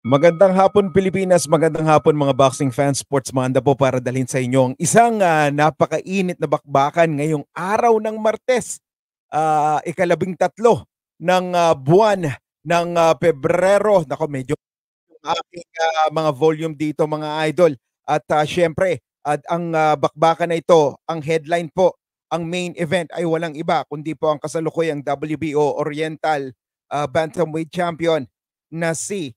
Magandang hapon Pilipinas, magandang hapon mga boxing fans, sports manda po para dalhin sa inyo ang isang uh, napakainit na bakbakan ngayong araw ng Martes, uh, ikalabing tatlo ng uh, buwan ng uh, Pebrero. Nako medyo aking uh, mga volume dito mga idol. At uh, syempre, at ang uh, bakbakan na ito, ang headline po, ang main event ay walang iba kundi po ang kasalukuyang WBO Oriental uh, Bantamweight Champion na si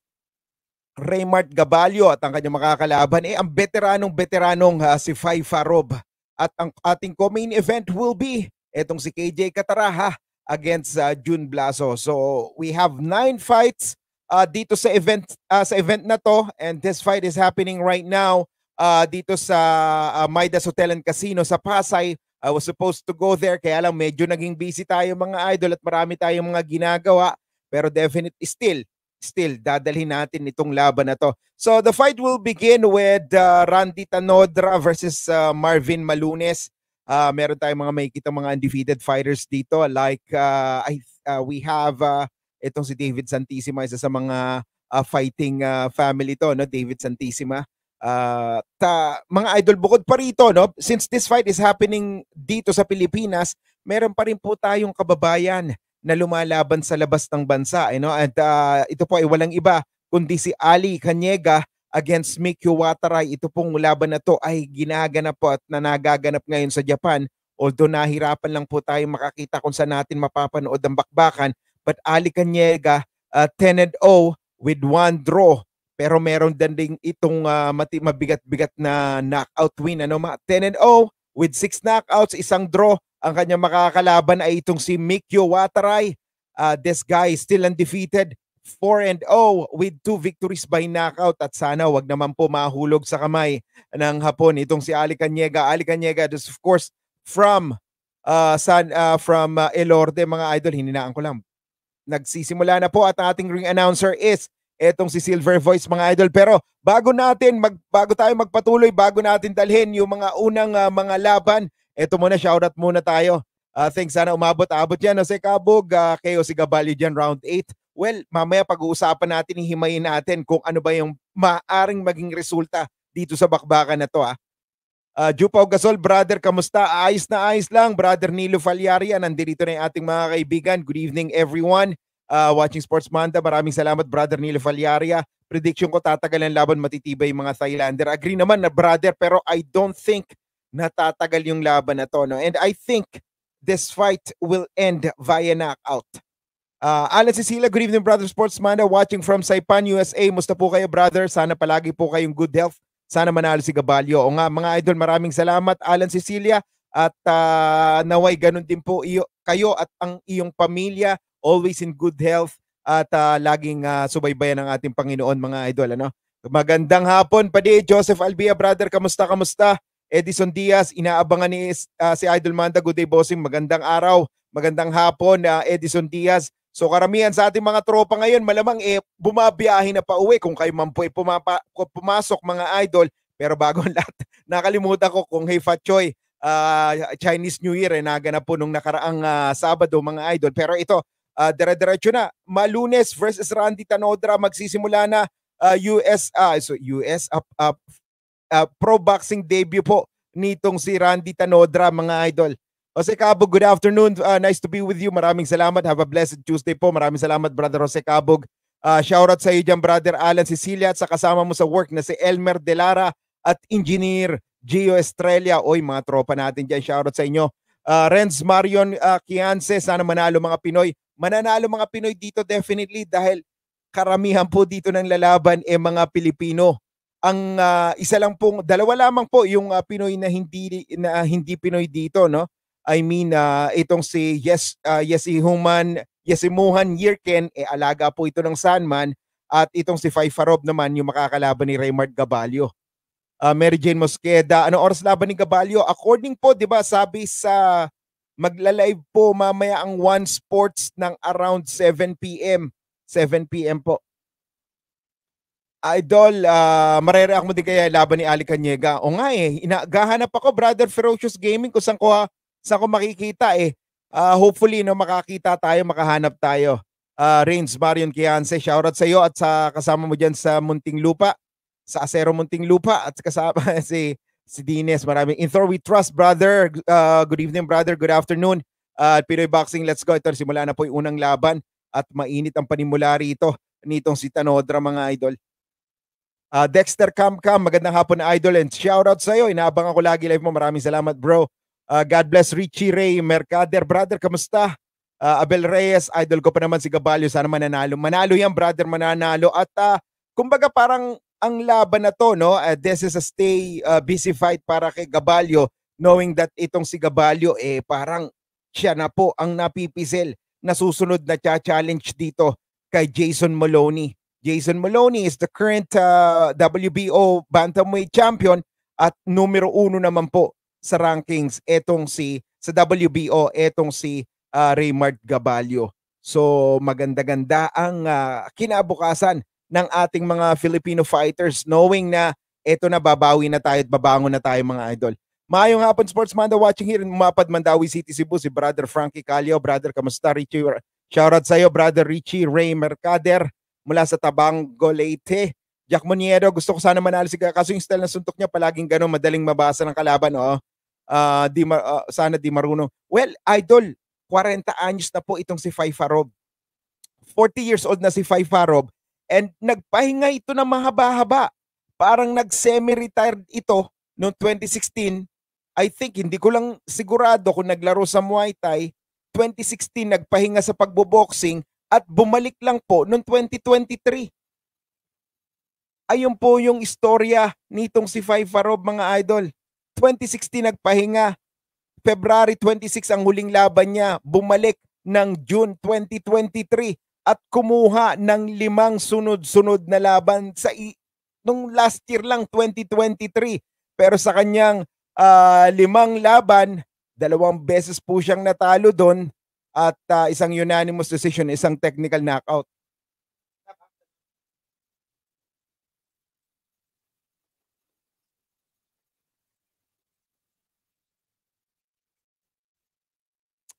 Raymart Gabalio at ang kanyang makakalaban ay eh, ang veteranong-veteranong uh, ah, si Fai Farob. At ang ating co-main event will be etong si KJ Kataraha against uh, June Blaso. So we have nine fights uh, dito sa event uh, sa event na to and this fight is happening right now uh, dito sa uh, Midas Hotel and Casino sa Pasay. I was supposed to go there kaya lang medyo naging busy tayo mga idol at marami tayong mga ginagawa pero definitely still still dadalhin natin itong laban na to. So the fight will begin with uh, Randy Tanodra versus uh, Marvin Malunes. Uh, meron tayong mga makikita mga undefeated fighters dito like uh, I, uh, we have uh, itong si David Santisima isa sa mga uh, fighting uh, family to no David Santisima Uh, ta, mga idol bukod pa rito no since this fight is happening dito sa Pilipinas, meron pa rin po tayong kababayan na lumalaban sa labas ng bansa. You eh, know? At uh, ito po ay walang iba kundi si Ali Kanyega against Mikio Wataray. Ito pong laban na to ay ginaganap po at nanagaganap ngayon sa Japan. Although nahirapan lang po tayo makakita kung saan natin mapapanood ang bakbakan. But Ali Kanyega, uh, 10-0 with one draw. Pero meron din ding itong uh, mati- mabigat-bigat na knockout win. Ano, 10-0 with six knockouts, isang draw. Ang kanyang makakalaban ay itong si Mikyo Wataray. Uh, ah, this guy still undefeated. 4 and 0 with two victories by knockout at sana wag naman po mahulog sa kamay ng hapon itong si Ali Caniega. Ali Caniega this of course from uh, San uh, from uh, Elorde mga idol hininaan ko lang. Nagsisimula na po at ang ating ring announcer is etong si Silver Voice mga idol pero bago natin mag, bago tayo magpatuloy bago natin dalhin yung mga unang uh, mga laban Eto muna, shoutout muna tayo. Uh, think sana umabot-abot yan. Jose Kabog, uh, kayo si Gabalyo dyan, round 8. Well, mamaya pag-uusapan natin, ihimayin natin kung ano ba yung maaring maging resulta dito sa bakbakan na to. Ah. Uh, ah, Jupaw Gasol, brother, kamusta? Ayos na ayos lang. Brother Nilo Falyaria, nandito na yung ating mga kaibigan. Good evening everyone. Uh, watching Sports Manda, maraming salamat brother Nilo Falyaria. Prediction ko tatagal ang laban matitibay yung mga Thailander. Agree naman na brother, pero I don't think natatagal yung laban na to. No? And I think this fight will end via knockout. Uh, Alan Cecilia, good evening brother sportsman watching from Saipan, USA. Musta po kayo brother? Sana palagi po kayong good health. Sana manalo si Gabalio. O nga mga idol, maraming salamat Alan Cecilia at uh, naway ganun din po iyo, kayo at ang iyong pamilya always in good health at uh, laging uh, subaybayan ng ating Panginoon mga idol ano. Magandang hapon pa di Joseph Albia brother, kamusta kamusta? Edison Diaz, inaabangan ni uh, si Idol Manda. Good day, bossing. Magandang araw, magandang hapon, uh, Edison Diaz. So karamihan sa ating mga tropa ngayon, malamang eh, bumabiyahe na pa uwi kung kayo man po eh, pumapa, pumasok mga idol. Pero bago ang lahat, nakalimutan ko kung Hey Fat Choi, uh, ah, Chinese New Year eh, naganap po nung nakaraang uh, Sabado mga idol. Pero ito, uh, dire-diretso na. Malunes versus Randy Tanodra magsisimula na uh, US uh, so US up up uh, pro boxing debut po nitong si Randy Tanodra mga idol. Jose Cabog, good afternoon. Uh, nice to be with you. Maraming salamat. Have a blessed Tuesday po. Maraming salamat, Brother Jose Cabog. Uh, ah, shout out sa iyo dyan, Brother Alan Cecilia at sa kasama mo sa work na si Elmer Delara at Engineer Gio Estrella. Oy, mga tropa natin dyan. out sa inyo. Uh, Renz Marion uh, Kianse, sana manalo mga Pinoy. Mananalo mga Pinoy dito definitely dahil karamihan po dito ng lalaban e eh, mga Pilipino ang uh, isa lang pong dalawa lamang po yung uh, Pinoy na hindi na hindi Pinoy dito no I mean uh, itong si Yes uh, Yes Human Yes Muhan Yerken eh alaga po ito ng Sanman at itong si Faifarob naman yung makakalaban ni Raymond Gabalio uh, Mary Jane Mosqueda ano oras laban ni Gabalio according po 'di ba sabi sa magla-live po mamaya ang One Sports ng around 7 PM 7 PM po Idol, uh, marereact mo din kaya laban ni Ali Caniega. O nga eh, inagahanap ako, Brother Ferocious Gaming, kung saan ko, ah, saan ko makikita eh. Uh, hopefully, no, makakita tayo, makahanap tayo. Uh, Reigns, Marion Kianse, shoutout sa iyo at sa kasama mo dyan sa Munting Lupa, sa Acero Munting Lupa at kasama si, si Dines. Maraming in Thor we trust, brother. Uh, good evening, brother. Good afternoon. Uh, Pinoy Boxing, let's go. Ito, simula na po yung unang laban at mainit ang panimula rito nitong si Tanodra, mga idol. Uh, Dexter Camcam, magandang hapon na idol and shoutout iyo. Inaabang ako lagi live mo. Maraming salamat bro. Uh, God bless Richie Ray Mercader. Brother, kamusta? Uh, Abel Reyes, idol ko pa naman si Gabalio. Sana mananalo. Manalo yan brother, mananalo. At uh, kumbaga parang ang laban na to, no? Uh, this is a stay uh, busy fight para kay Gabalio knowing that itong si Gabalio eh parang siya na po ang napipisil na susunod na challenge dito kay Jason Maloney Jason Maloney is the current uh, WBO bantamweight champion at numero uno naman po sa rankings etong si sa WBO etong si uh, Raymart Gabalio. So maganda-ganda ang uh, kinabukasan ng ating mga Filipino fighters knowing na eto na babawi na tayo at babangon na tayo mga idol. Maayong hapon Sports Manda watching here in Mapad, Mandawi City, Cebu. Si Brother Frankie Calio. Brother, kamusta? Richie, shoutout sa'yo, Brother Richie Ray Mercader mula sa Tabang Golete. Jack Moniero, gusto ko sana manalo si kaso yung style ng suntok niya palaging ganun, madaling mabasa ng kalaban. Oh. Uh, di ma- uh, sana di marunong. Well, idol, 40 anyos na po itong si Fai Farob. 40 years old na si Fai Farob and nagpahinga ito na mahaba-haba. Parang nag-semi-retired ito noong 2016. I think, hindi ko lang sigurado kung naglaro sa Muay Thai, 2016 nagpahinga sa pagbo-boxing at bumalik lang po noong 2023. Ayun po yung istorya nitong si Five Farob mga idol. 2016 nagpahinga. February 26 ang huling laban niya. Bumalik ng June 2023 at kumuha ng limang sunod-sunod na laban sa i- nung last year lang 2023. Pero sa kanyang uh, limang laban, dalawang beses po siyang natalo doon at uh, isang unanimous decision, isang technical knockout.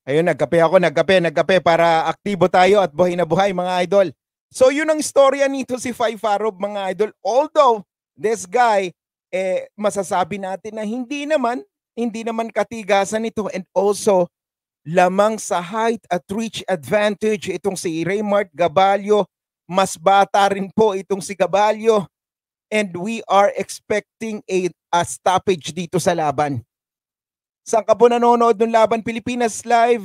Ayun, nagkape ako, nagkape, nagkape para aktibo tayo at buhay na buhay mga idol. So yun ang storya nito si Fai Farob mga idol. Although this guy, eh, masasabi natin na hindi naman, hindi naman katigasan nito and also lamang sa height at reach advantage itong si Raymart Gabalio. Mas bata rin po itong si Gabalio. And we are expecting a, a stoppage dito sa laban. Saan ka po nanonood ng laban Pilipinas Live?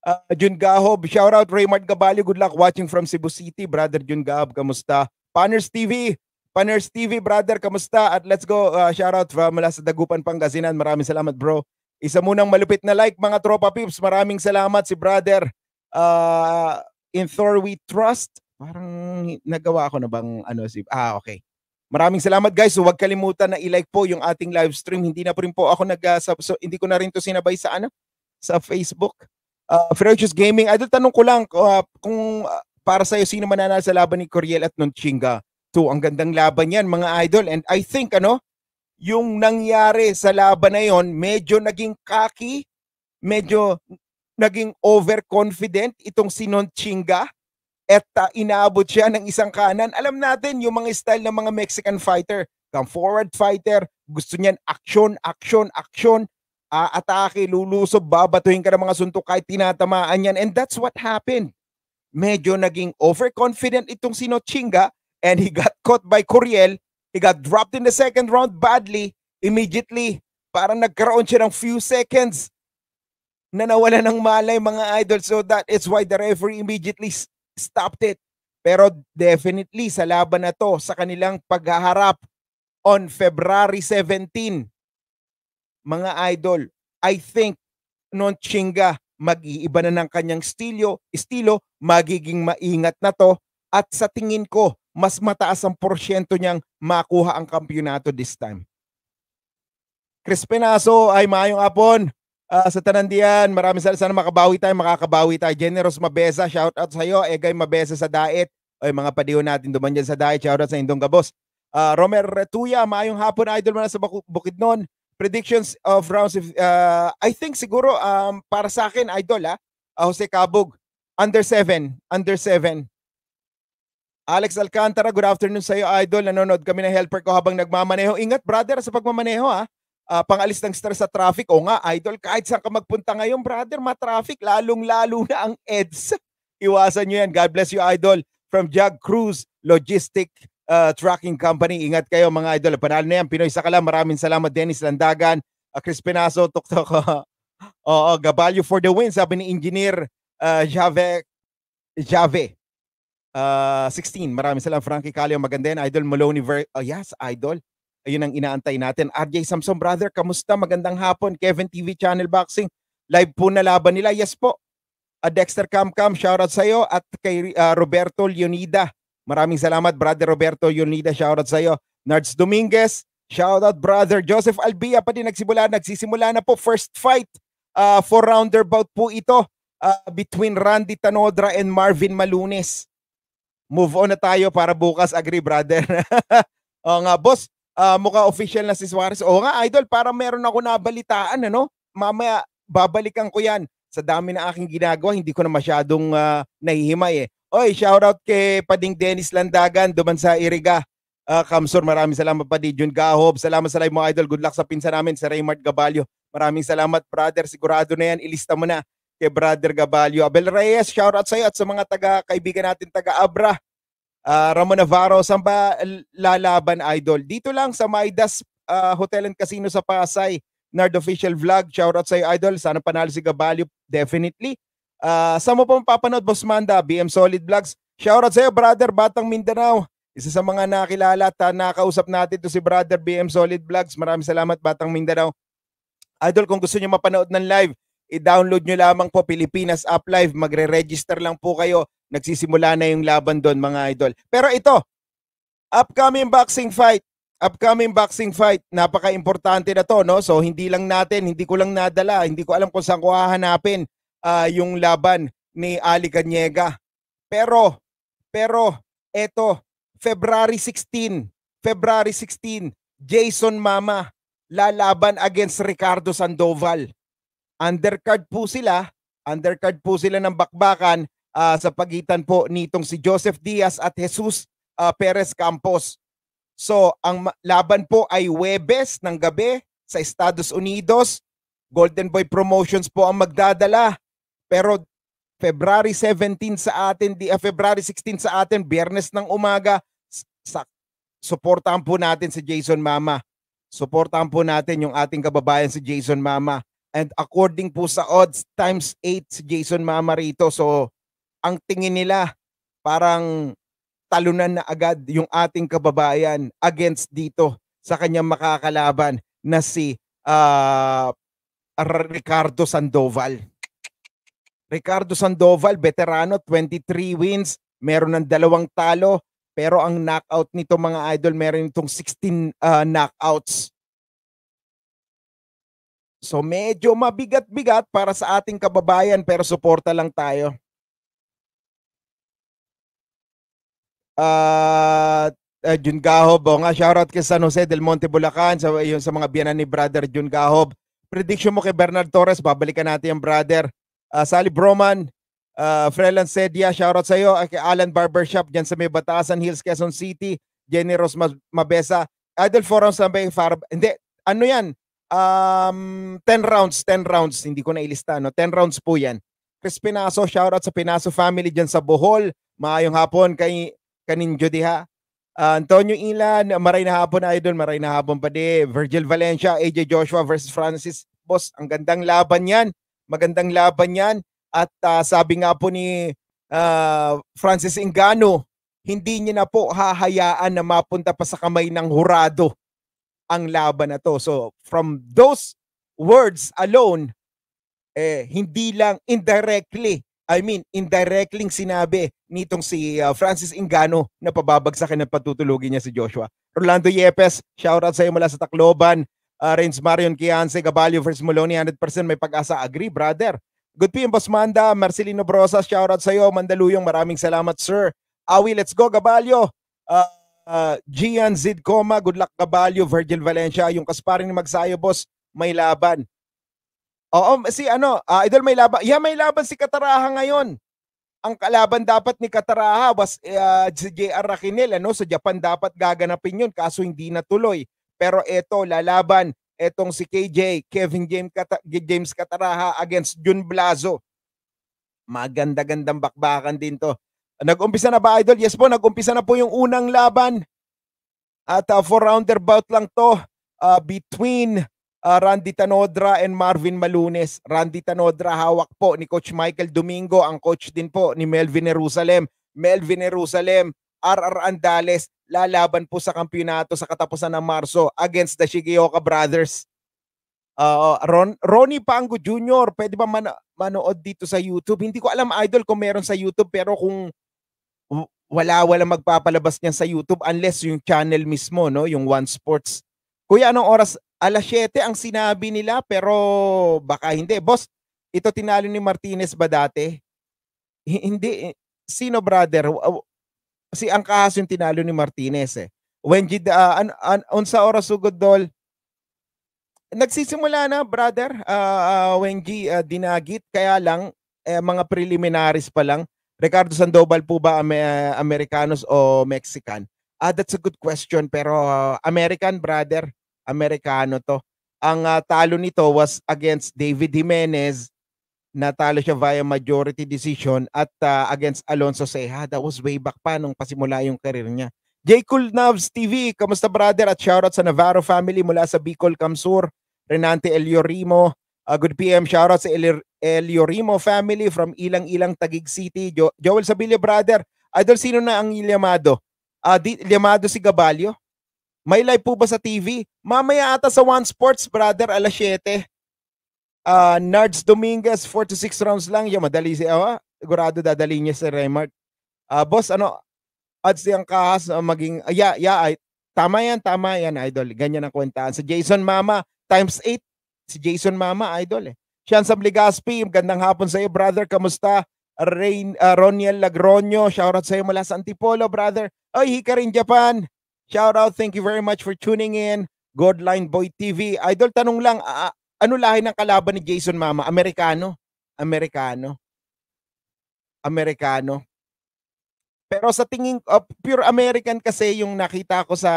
Uh, Jun Gahob, shout out Raymart Gabalio. Good luck watching from Cebu City. Brother Jun Gahob, kamusta? Paners TV, Paners TV, brother, kamusta? At let's go, uh, ah, shout out from mula sa Dagupan, Pangasinan. Maraming salamat, bro. Isa munang malupit na like mga tropa peeps. Maraming salamat si brother uh, in Thor we trust. Parang nagawa ko na bang ano si Ah okay. Maraming salamat guys. So, huwag kalimutan na i-like po yung ating live stream. Hindi na po rin po ako nag uh, ah, sub, so, hindi ko na rin to sinabay sa ano sa Facebook. Uh, Ferocious Gaming. ay tanong ko lang uh, kung uh, para sa iyo sino mananalo sa laban ni Coriel at Nonchinga 2. Ang gandang laban yan mga idol and I think ano yung nangyari sa laban na yon, medyo naging kaki, medyo naging overconfident itong si Nonchinga at uh, inaabot siya ng isang kanan. Alam natin yung mga style ng mga Mexican fighter. Come forward fighter, gusto niyan action, action, action, uh, atake, lulusob, babatuhin ka ng mga suntok kahit tinatamaan yan. And that's what happened. Medyo naging overconfident itong si Nochinga and he got caught by Curiel He got dropped in the second round badly, immediately. Parang nagkaroon siya ng few seconds na nawala ng malay mga idol. So that is why the referee immediately stopped it. Pero definitely sa laban na to, sa kanilang paghaharap on February 17, mga idol, I think non chinga mag-iiba na ng kanyang estilo, estilo, magiging maingat na to at sa tingin ko mas mataas ang porsyento niyang makuha ang kampyonato this time. Chris Penaso, ay maayong apon. Uh, ah, sa Tanandian, maraming salamat. Sana makabawi tayo, makakabawi tayo. Generous Mabesa, shout out sa iyo. Egay Mabesa sa Daet. O mga padiyo natin duman dyan sa Daet. Shout out sa Indong Gabos. Uh, ah, Romer Retuya, maayong hapon. Idol man na sa Bukidnon. Predictions of rounds. If, uh, I think siguro um, para sa akin, Idol, ha? Uh, Jose Cabog, under 7. Under 7. Alex Alcantara, good afternoon sa iyo, Idol. Nanonood kami ng helper ko habang nagmamaneho. Ingat, brother, sa pagmamaneho, ha? Uh, ah, pangalis ng stress sa traffic. O nga, Idol, kahit saan ka magpunta ngayon, brother, matraffic. Lalong-lalo na ang EDS. Iwasan nyo yan. God bless you, Idol. From Jag Cruz Logistic uh, Trucking Company. Ingat kayo, mga Idol. Panalo na yan. Pinoy lang. Maraming salamat, Dennis Landagan. Uh, Chris Pinaso, tuktok. Oo, uh, uh, Gabalyo for the win, sabi ni Engineer uh, Jave. Jave. Uh, ah, 16. Maraming salamat Frankie Calio. Maganda yan. Idol Maloney Ver oh, yes, Idol. Ayun ang inaantay natin. RJ Samson brother, kamusta? Magandang hapon. Kevin TV Channel Boxing. Live po na laban nila. Yes po. Uh, Dexter Camcam, shoutout sa iyo at kay uh, Roberto Leonida. Maraming salamat brother Roberto Leonida, shoutout sa iyo. Nards Dominguez, shoutout brother Joseph Albia pa din nagsimula, nagsisimula na po first fight. Uh, four rounder bout po ito uh, between Randy Tanodra and Marvin Malunes move on na tayo para bukas. Agree, brother. o nga, boss, uh, ah, mukha official na si Suarez. O nga, idol, para meron ako nabalitaan, ano? Mamaya, babalikan ko yan. Sa dami na aking ginagawa, hindi ko na masyadong uh, nahihimay eh. Oy, shoutout kay Pading Dennis Landagan, duman sa Iriga. Uh, Kamsor, maraming salamat pa di Jun Gahob. Salamat sa live mo, idol. Good luck sa pinsa namin, si Raymart Gabalio. Maraming salamat, brother. Sigurado na yan. Ilista mo na kay Brother Gabalio. Abel Reyes, shout out sa iyo at sa mga taga kaibigan natin taga Abra. Uh, ah, Ramon Navarro, saan ba lalaban idol? Dito lang sa Maidas uh, ah, Hotel and Casino sa Pasay. Nard Official Vlog, shout out sa iyo idol. Sana panalo si Gabalio, definitely. Uh, saan mo pa mapapanood, Boss Manda? BM Solid Vlogs. Shout out sa iyo, brother, Batang Mindanao. Isa sa mga nakilala at nakausap natin to si brother BM Solid Vlogs. Maraming salamat, Batang Mindanao. Idol, kung gusto niyo mapanood ng live, i-download nyo lamang po Pilipinas App Live. Magre-register lang po kayo. Nagsisimula na yung laban doon mga idol. Pero ito, upcoming boxing fight. Upcoming boxing fight. Napaka-importante na to, no? So hindi lang natin, hindi ko lang nadala, hindi ko alam kung saan ko hahanapin uh, yung laban ni Ali Caniega. Pero, pero, eto, February 16, February 16, Jason Mama lalaban against Ricardo Sandoval. Undercard po sila, undercard po sila ng bakbakan uh, sa pagitan po nitong si Joseph Diaz at Jesus uh, Perez Campos. So, ang laban po ay Webes ng gabi sa Estados Unidos. Golden Boy Promotions po ang magdadala. Pero February 17 sa atin, di, uh, February 16 sa atin, biyernes ng umaga, sa, supportahan po natin si Jason Mama. Suportahan po natin yung ating kababayan si Jason Mama. And according po sa odds, times 8 si Jason Mamarito. So, ang tingin nila, parang talunan na agad yung ating kababayan against dito sa kanyang makakalaban na si uh, Ricardo Sandoval. Ricardo Sandoval, veterano, 23 wins, meron ng dalawang talo, pero ang knockout nito mga idol, meron itong 16 uh, ah, knockouts. So medyo mabigat-bigat para sa ating kababayan pero suporta lang tayo. uh, uh, Jun Gahob, oh nga, shoutout kay San Jose del Monte Bulacan sa, yung, sa mga biyanan ni brother Jun Gahob. Prediction mo kay Bernard Torres, babalikan natin yung brother. Uh, Sally Broman, uh, Frelan Sedia, shoutout sa iyo. Ah, kay Alan Barbershop dyan sa may Batasan Hills, Quezon City. Jenny Rose Mabesa. Idol Forum sa may Farab. Hindi, ano yan? Um, 10 rounds, 10 rounds. Hindi ko na ilista, no? 10 rounds po yan. Chris Pinaso, shoutout sa Pinaso family dyan sa Bohol. Maayong hapon kay Kaninjo Diha. Uh, Antonio Ilan, maray na hapon idol, maray na hapon pa di. Virgil Valencia, AJ Joshua versus Francis. Boss, ang gandang laban yan. Magandang laban yan. At uh, sabi nga po ni uh, Francis Ingano, hindi niya na po hahayaan na mapunta pa sa kamay ng hurado ang laban na to. So from those words alone, eh, hindi lang indirectly, I mean indirectly sinabi nitong si uh, Francis Ingano na pababagsakin at patutulugin niya si Joshua. Rolando Yepes, shoutout sa iyo mula sa Tacloban. Uh, ah, Renz Marion Kianse, Gabalio versus Moloney, 100% may pag-asa. Agree, brother. Good PM, Boss Manda. Marcelino Brosas, shoutout sa iyo. Mandaluyong, maraming salamat, sir. Awi, let's go, Gabalio. Uh, uh, Gian Zidcoma, good luck Caballo, Virgil Valencia, yung kasparing ni Magsayo, boss, may laban. Oo, si ano, uh, Idol may laban. Yeah, may laban si Kataraha ngayon. Ang kalaban dapat ni Kataraha was uh, si JR Raquinel, ano, sa Japan dapat gaganapin yun, kaso hindi natuloy. Pero eto, lalaban etong si KJ, Kevin James, Kat- James Kataraha against Jun Blazo. Maganda-gandang bakbakan din to. Nag-umpisa na ba, Idol? Yes po, nag-umpisa na po yung unang laban. At uh, rounder bout lang to uh, between uh, Randy Tanodra and Marvin Malunes. Randy Tanodra hawak po ni Coach Michael Domingo, ang coach din po ni Melvin Jerusalem. Melvin Jerusalem, RR Andales, lalaban po sa kampiyonato sa katapusan ng Marso against the Shigeoka Brothers. Uh, Ron, Ronnie Pango Jr., pwede ba man, manood dito sa YouTube? Hindi ko alam, idol, kung meron sa YouTube, pero kung wala wala magpapalabas niyan sa YouTube unless yung channel mismo no yung One Sports Kuya anong oras alas 7 ang sinabi nila pero baka hindi boss ito tinalo ni Martinez ba dati hindi eh. sino brother si ang kaso yung tinalo ni Martinez eh when did uh, an, an, on sa oras sugod dol nagsisimula na brother uh, ah, uh, ah, Wengi uh, ah, dinagit kaya lang eh, mga preliminaries pa lang Ricardo Sandoval po ba Amer- ah, Americanos o Mexican? Ah, that's a good question. Pero uh, American, brother. Amerikano to. Ang uh, talo nito was against David Jimenez. Natalo siya via majority decision at uh, against Alonso Seha. That was way back pa nung pasimula yung karir niya. J. Cool Navs TV, kamusta brother? At shoutout sa Navarro family mula sa Bicol Kamsur. Renante Eliorimo, uh, good PM. Shoutout sa El Eliorimo family from Ilang-Ilang Tagig City. Jo- Joel Sabilio brother, idol sino na ang Liamado? Uh, di, Liamado si Gabalio? May live po ba sa TV? Mamaya ata sa One Sports brother, alas 7. Uh, ah, Nards Dominguez, 4 to 6 rounds lang. Yung madali si Awa. Oh, Gurado dadali niya si Remark. Uh, ah, boss, ano? Odds yung kahas uh, maging... Uh, yeah, yeah, I, tama yan, tama yan, idol. Ganyan ang kwentaan. Sa Jason Mama, times 8. Si Jason Mama, idol eh. Chansam Ligaspi, magandang hapon sa iyo, brother. Kamusta? Rain, uh, Roniel Lagroño, shoutout sa iyo mula sa Antipolo, brother. Oy, rin Japan, shoutout. Thank you very much for tuning in. Godline Boy TV. Idol, tanong lang, uh, ano lahi ng kalaban ni Jason Mama? Amerikano? Amerikano? Amerikano? Pero sa tingin uh, pure American kasi yung nakita ko sa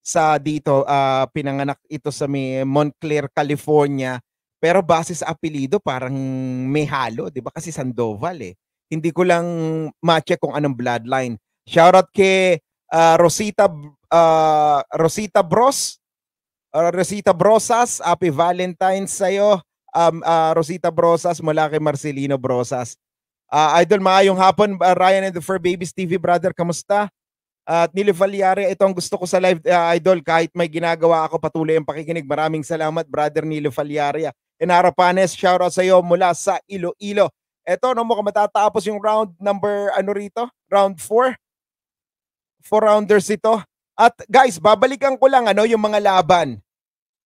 sa dito uh, pinanganak ito sa may Montclair, California pero base sa apelido, parang may halo, di ba? Kasi Sandoval eh. Hindi ko lang ma-check kung anong bloodline. Shoutout kay uh, Rosita uh, Rosita Bros. Ah, Rosita Brosas, Happy Valentine's sa'yo. Um, uh, Rosita Brosas mula kay Marcelino Brosas. Uh, Idol, maayong hapon. Uh, Ryan and the Fur Babies TV, brother, kamusta? At uh, Nilo Valiare, ito ang gusto ko sa live, uh, Idol. Kahit may ginagawa ako, patuloy ang pakikinig. Maraming salamat, brother Nilo Valiare. Inarapanes, shoutout sa iyo mula sa Iloilo. Eto, no, mukhang matatapos yung round number, ano rito? Round 4. Four rounders ito. At guys, babalikan ko lang ano yung mga laban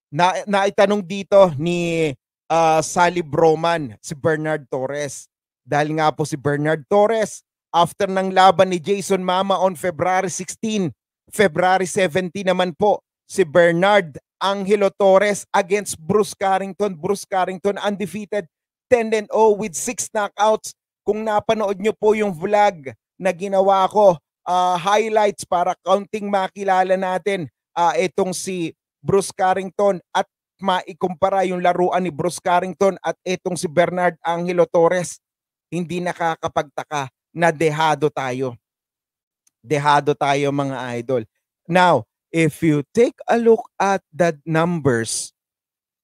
na naitanong dito ni uh, Sally Broman, si Bernard Torres. Dahil nga po si Bernard Torres, after ng laban ni Jason Mama on February 16, February 17 naman po, si Bernard Angelo Torres against Bruce Carrington. Bruce Carrington undefeated 10-0 with 6 knockouts. Kung napanood nyo po yung vlog na ginawa ko, uh, highlights para counting makilala natin uh, itong si Bruce Carrington at maikumpara yung laruan ni Bruce Carrington at itong si Bernard Angelo Torres. Hindi nakakapagtaka na dehado tayo. Dehado tayo mga idol. Now, if you take a look at the numbers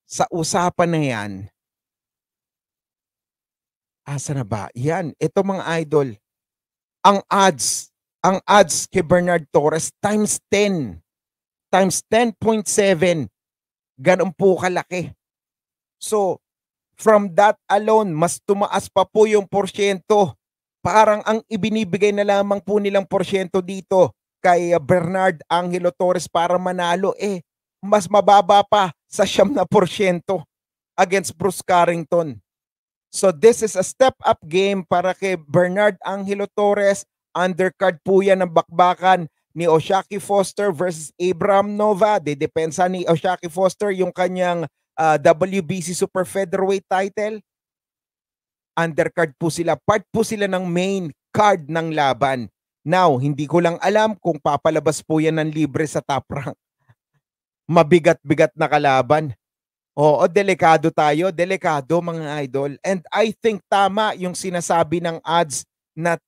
sa usapan na yan, asa na ba? Yan, ito mga idol, ang ads, ang ads kay Bernard Torres times 10, times 10.7, ganun po kalaki. So, from that alone, mas tumaas pa po yung porsyento. Parang ang ibinibigay na lamang po nilang porsyento dito kay Bernard Angelo Torres para manalo, eh, mas mababa pa sa siyam na porsyento against Bruce Carrington. So this is a step-up game para kay Bernard Angelo Torres. Undercard po yan ng bakbakan ni Oshaki Foster versus Abram Nova. Dedepensa ni Oshaki Foster yung kanyang uh, ah, WBC Super Featherweight title. Undercard po sila. Part po sila ng main card ng laban. Now, hindi ko lang alam kung papalabas po yan ng libre sa top rank. Mabigat-bigat na kalaban. Oo, delikado tayo, delikado mga idol. And I think tama yung sinasabi ng ads na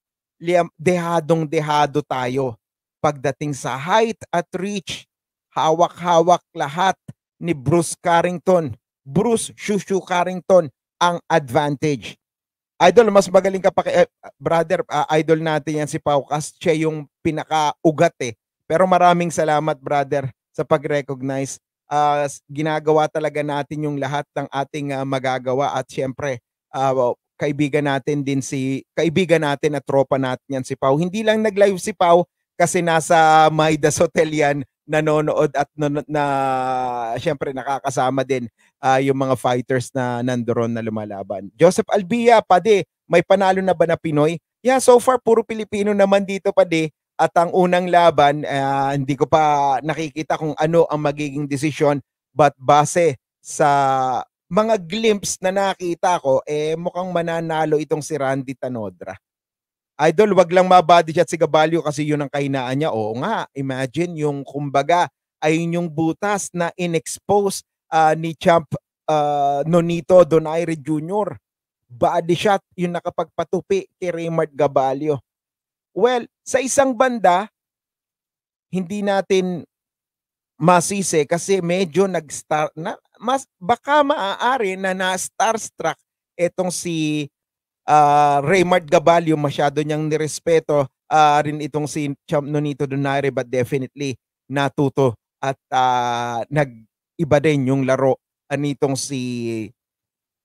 dehadong-dehado tayo pagdating sa height at reach. Hawak-hawak lahat ni Bruce Carrington. Bruce Shushu Carrington ang advantage. Idol, mas magaling ka pa kay, eh, brother, uh, idol natin yan si Pau Kasche yung pinaka-ugat eh. Pero maraming salamat brother sa pag-recognize. Uh, ginagawa talaga natin yung lahat ng ating uh, magagawa at syempre uh, kaibigan natin din si kaibigan natin at tropa natin yan si Pau. Hindi lang nag-live si Pau kasi nasa Maidas Hotel yan nanonood at nun, na syempre nakakasama din uh, yung mga fighters na nandoon na lumalaban. Joseph Albia, pade, may panalo na ba na Pinoy? Yeah, so far puro Pilipino naman dito, pade. At ang unang laban, uh, hindi ko pa nakikita kung ano ang magiging desisyon but base sa mga glimpse na nakita ko, eh mukhang mananalo itong si Randy Tanodra. Idol, wag lang mabody shot si Gabalio kasi yun ang kahinaan niya. Oo nga, imagine yung kumbaga ay yung butas na inexpose uh, ni champ uh, Nonito Donaire Jr. Body shot yung nakapagpatupi kay Raymond Gabalio. Well, sa isang banda, hindi natin masise kasi medyo nag-star na mas baka maaari na na-starstruck etong si uh, ah, Raymond Gabalio masyado niyang nirespeto uh, rin itong si Champ Nonito Donaire but definitely natuto at uh, nag iba din yung laro anitong si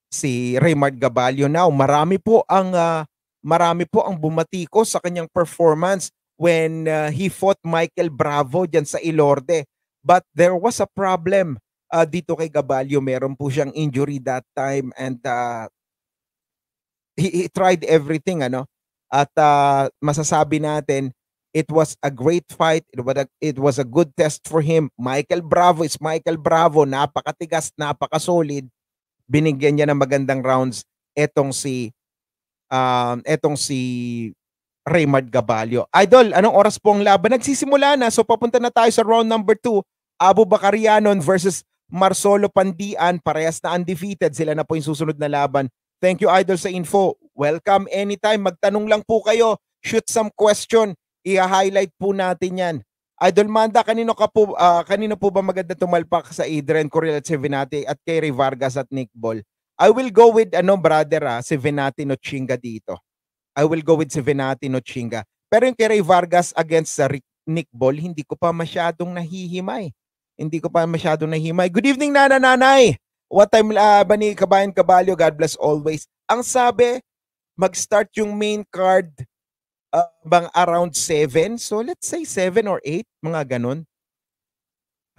si Raymond Gabalio now. Marami po ang uh, marami po ang bumatiko sa kanyang performance when uh, he fought Michael Bravo diyan sa Ilorde. But there was a problem uh, dito kay Gabalio. Meron po siyang injury that time and uh, he, he tried everything ano. At uh, masasabi natin It was a great fight. It was a, it was a good test for him. Michael Bravo is Michael Bravo. Napakatigas, napakasolid. Binigyan niya ng magandang rounds etong si um, etong si Raymond Gabalio. Idol, anong oras po ang laban? Nagsisimula na, so papunta na tayo sa round number 2. Abu Bakarianon versus Marsolo Pandian. Parehas na undefeated. Sila na po yung susunod na laban. Thank you, Idol, sa info. Welcome anytime. Magtanong lang po kayo. Shoot some question i-highlight po natin yan. Idol Manda, kanino, ka po, uh, kanino po ba maganda tumalpak sa Adrian Correa at Sevenati at kay Ray Vargas at Nick Ball? I will go with ano brother ha, ah, si Venati Nochinga dito. I will go with si Venati Nochinga. Pero yung kay Ray Vargas against sa Nick Ball, hindi ko pa masyadong nahihimay. Hindi ko pa masyadong nahihimay. Good evening, Nana Nanay! What time uh, ah, ba ni Kabayan Kabalyo? God bless always. Ang sabi, mag-start yung main card uh, bang around 7. So let's say 7 or 8, mga ganun.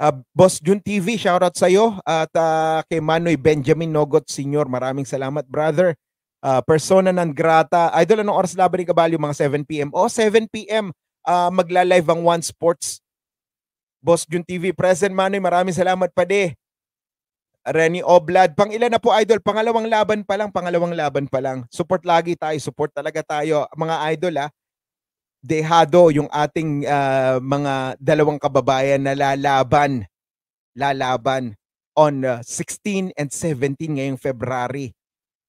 Uh, Boss Jun TV, shoutout sa iyo At uh, kay Manoy Benjamin Nogot Senior, maraming salamat brother. Uh, persona non grata. Idol, anong oras laban ni Kabalyo? Mga 7pm. O, oh, 7pm. Uh, magla-live ang One Sports. Boss Jun TV, present Manoy, maraming salamat pa de. Renny Oblad. Pang ilan na po, Idol? Pangalawang laban pa lang, pangalawang laban pa lang. Support lagi tayo, support talaga tayo, mga Idol, ah dehado yung ating uh, mga dalawang kababayan na lalaban lalaban on uh, ah, 16 and 17 ngayong February.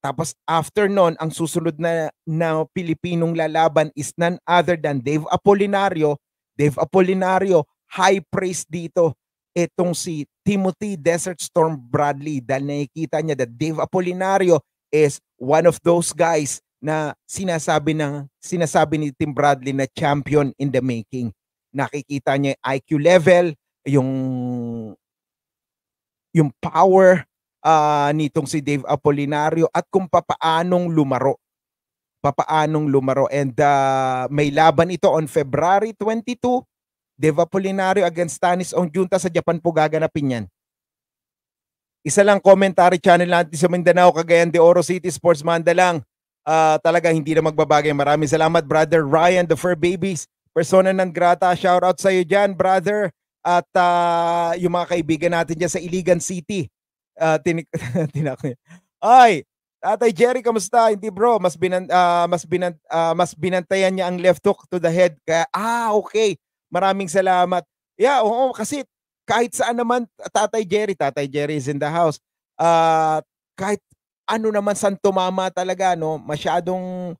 Tapos after noon, ang susunod na, na Pilipinong lalaban is none other than Dave Apolinario. Dave Apolinario, high praise dito itong si Timothy Desert Storm Bradley dahil nakikita niya that Dave Apolinario is one of those guys na sinasabi ng sinasabi ni Tim Bradley na champion in the making. Nakikita niya yung IQ level, yung yung power uh, nitong si Dave Apolinario at kung papaanong lumaro. Papaanong lumaro and uh, may laban ito on February 22 Dave Apolinario against Stanis Onjunta sa Japan po gaganapin yan. Isa lang commentary channel natin sa Mindanao, Cagayan de Oro City, Sports Manda lang uh, talaga hindi na magbabagay. Maraming salamat, brother Ryan, the Fur Babies. Persona ng grata, shout out sa iyo dyan, brother. At uh, yung mga kaibigan natin dyan sa Iligan City. Uh, tin- tinak- Ay, Tatay Jerry, kamusta? Hindi bro, mas binan uh, mas binan uh, mas binantayan niya ang left hook to the head. Kaya ah, okay. Maraming salamat. Yeah, oo kasi kahit saan naman Tatay Jerry, Tatay Jerry is in the house. Uh, kahit ano naman san tumama talaga no masyadong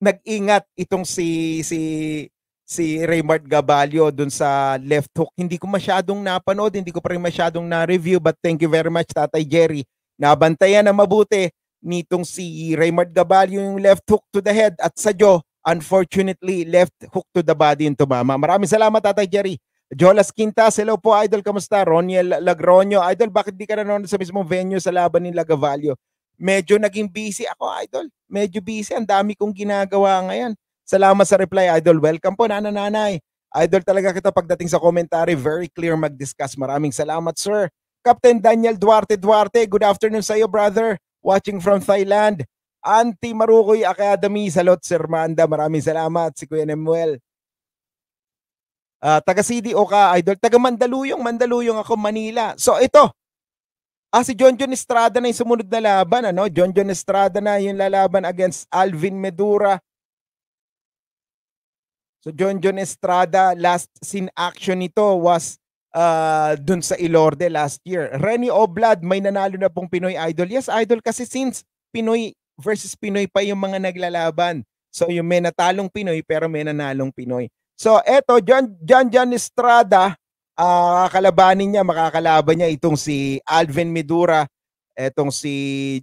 nag-ingat itong si si si Raymart Gabalio dun sa left hook. Hindi ko masyadong napanood, hindi ko pa rin masyadong na-review but thank you very much Tatay Jerry. Nabantayan na mabuti nitong si Raymart Gabalio yung left hook to the head at sa jaw. Unfortunately, left hook to the body yung tumama. Maraming salamat Tatay Jerry. Jolas Quintas, hello po Idol, kamusta? Roniel Lagroño, Idol, bakit di ka nanonood sa mismong venue sa laban ni Lagavalio? Medyo naging busy ako, Idol. Medyo busy, ang dami kong ginagawa ngayon. Salamat sa reply, Idol. Welcome po, nananay. Idol talaga kita pagdating sa commentary, very clear mag-discuss. Maraming salamat, sir. Captain Daniel Duarte Duarte, good afternoon sa iyo, brother. Watching from Thailand. Auntie Marukoy Academy, salot, Sir Manda. Maraming salamat. Si Kuya Nemuel. Uh, taga CDO ka, idol. Taga Mandaluyong, Mandaluyong ako, Manila. So ito, ah, si John John Estrada na yung sumunod na laban. Ano? John John Estrada na yung lalaban against Alvin Medura. So John John Estrada, last sin action nito was uh, dun sa Ilorde last year. Renny Oblad, may nanalo na pong Pinoy Idol. Yes, Idol, kasi since Pinoy versus Pinoy pa yung mga naglalaban. So yung may natalong Pinoy pero may nanalong Pinoy. So eto, John, John John Estrada, uh, ah, kalabanin niya, makakalaban niya itong si Alvin Medura. Etong si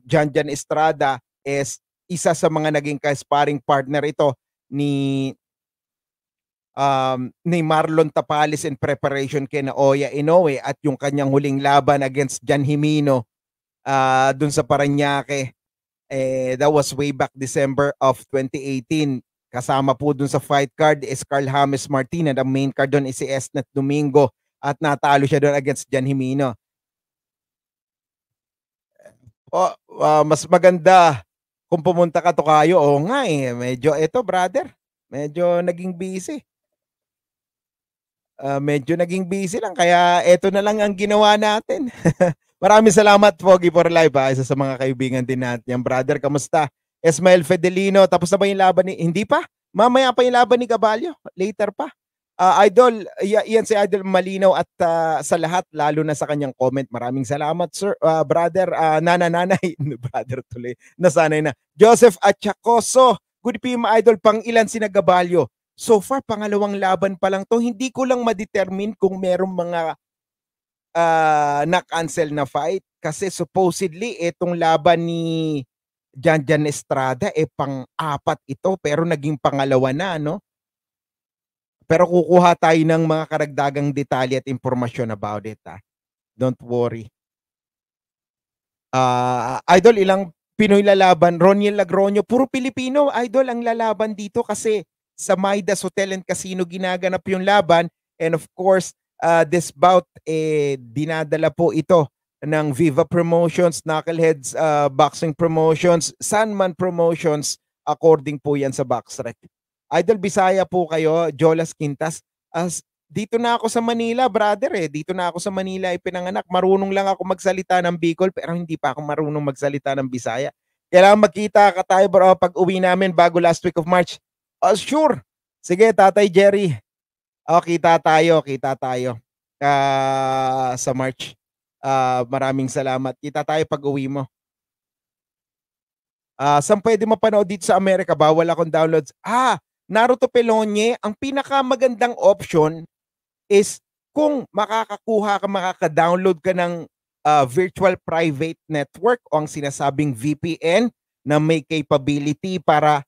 John John Estrada is isa sa mga naging sparring partner ito ni um, ni Marlon Tapales in preparation kay Naoya Inoue at yung kanyang huling laban against Jan Himino uh, ah, dun sa Paranaque. Eh, that was way back December of 2018. Kasama po dun sa fight card is Carl James Martin and ang main card dun is si Esnet Domingo at natalo siya dun against Jan Jimeno. Oh, uh, mas maganda kung pumunta ka to kayo. Oo nga eh, medyo eto brother, medyo naging busy. Uh, medyo naging busy lang kaya eto na lang ang ginawa natin. Maraming salamat Pogi for live ha, ah. isa sa mga kaibigan din natin. Yung brother, kamusta? Esmael Fedelino. Tapos na ba yung laban ni... Hindi pa. Mamaya pa yung laban ni Caballo. Later pa. Uh, Idol, yan si Idol Malinaw at uh, sa lahat, lalo na sa kanyang comment. Maraming salamat, sir. Uh, brother, uh, nanananay. brother tuloy. Nasanay na. Joseph Achacoso. Good PM, Idol. Pang ilan si Nagabalyo? So far, pangalawang laban pa lang to. Hindi ko lang madetermine kung merong mga uh, na-cancel na fight. Kasi supposedly, itong laban ni Jan Jan Estrada, eh pang-apat ito, pero naging pangalawa na, no? Pero kukuha tayo ng mga karagdagang detalye at impormasyon about it, ha? Ah. Don't worry. Uh, idol, ilang Pinoy lalaban? Roniel Lagroño, puro Pilipino, idol, ang lalaban dito kasi sa Maidas Hotel and Casino ginaganap yung laban. And of course, uh, ah, this bout, eh, dinadala po ito ng Viva Promotions, Knuckleheads uh, Boxing Promotions, Sandman Promotions, according po yan sa Boxrec. Idol Bisaya po kayo, Jolas Quintas. As, dito na ako sa Manila, brother eh. Dito na ako sa Manila ipinanganak. Marunong lang ako magsalita ng Bicol, pero hindi pa ako marunong magsalita ng Bisaya. Kailangan magkita ka tayo bro pag uwi namin bago last week of March. Oh, sure. Sige, Tatay Jerry. Oh, kita tayo, kita tayo. Uh, sa March. Uh, maraming salamat. Kita tayo pag-uwi mo. Uh, saan pwede mapanood dito sa Amerika? Bawal akong downloads. Ah, Naruto Pelonye, ang pinakamagandang option is kung makakakuha ka, makaka-download ka ng uh, virtual private network o ang sinasabing VPN na may capability para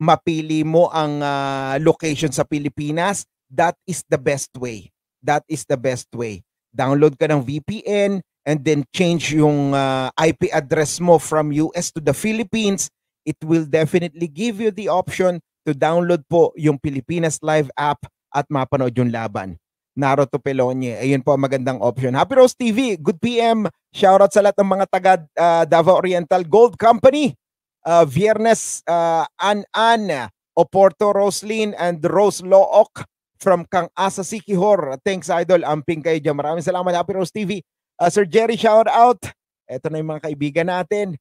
mapili mo ang uh, location sa Pilipinas, that is the best way. That is the best way download ka ng VPN, and then change yung uh, ah, IP address mo from US to the Philippines, it will definitely give you the option to download po yung Pilipinas Live app at mapanood yung laban. Naruto Pelonye, ayun po magandang option. Happy Rose TV, good PM. Shoutout sa lahat ng mga taga uh, Davao Oriental Gold Company. Uh, Viernes uh, An An, Oporto Roslin and Rose Look from Kang Asa Sikihor. Thanks, Idol. Amping kayo dyan. Maraming salamat, Happy Rose TV. Uh, ah, Sir Jerry, shout out. Ito na yung mga kaibigan natin.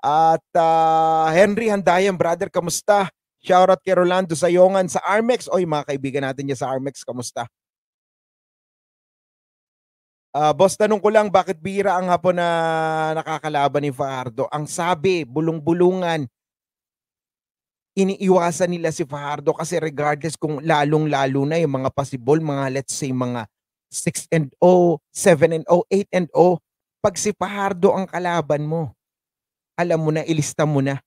At uh, Henry Handayan, brother, kamusta? Shout out kay Rolando Sayongan sa Armex. Oy, mga kaibigan natin dyan sa Armex, kamusta? Uh, boss, tanong ko lang, bakit bihira ang hapon na nakakalaban ni Fajardo? Ang sabi, bulong-bulungan iniiwasan nila si Fajardo kasi regardless kung lalong-lalo na yung mga possible, mga let's say mga 6 and 0, 7 and 0, 8 and 0, pag si Fajardo ang kalaban mo, alam mo na, ilista mo na.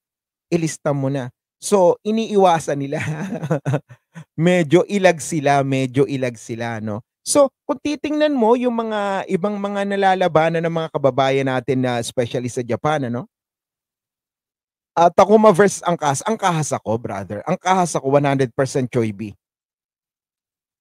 Ilista mo na. So, iniiwasan nila. medyo ilag sila, medyo ilag sila, no? So, kung titingnan mo yung mga ibang mga nalalabanan ng mga kababayan natin na especially sa Japan, ano? At ako ma versus ang kahas. Ang kahas ako, brother. Ang kahas ako, 100% Choi B.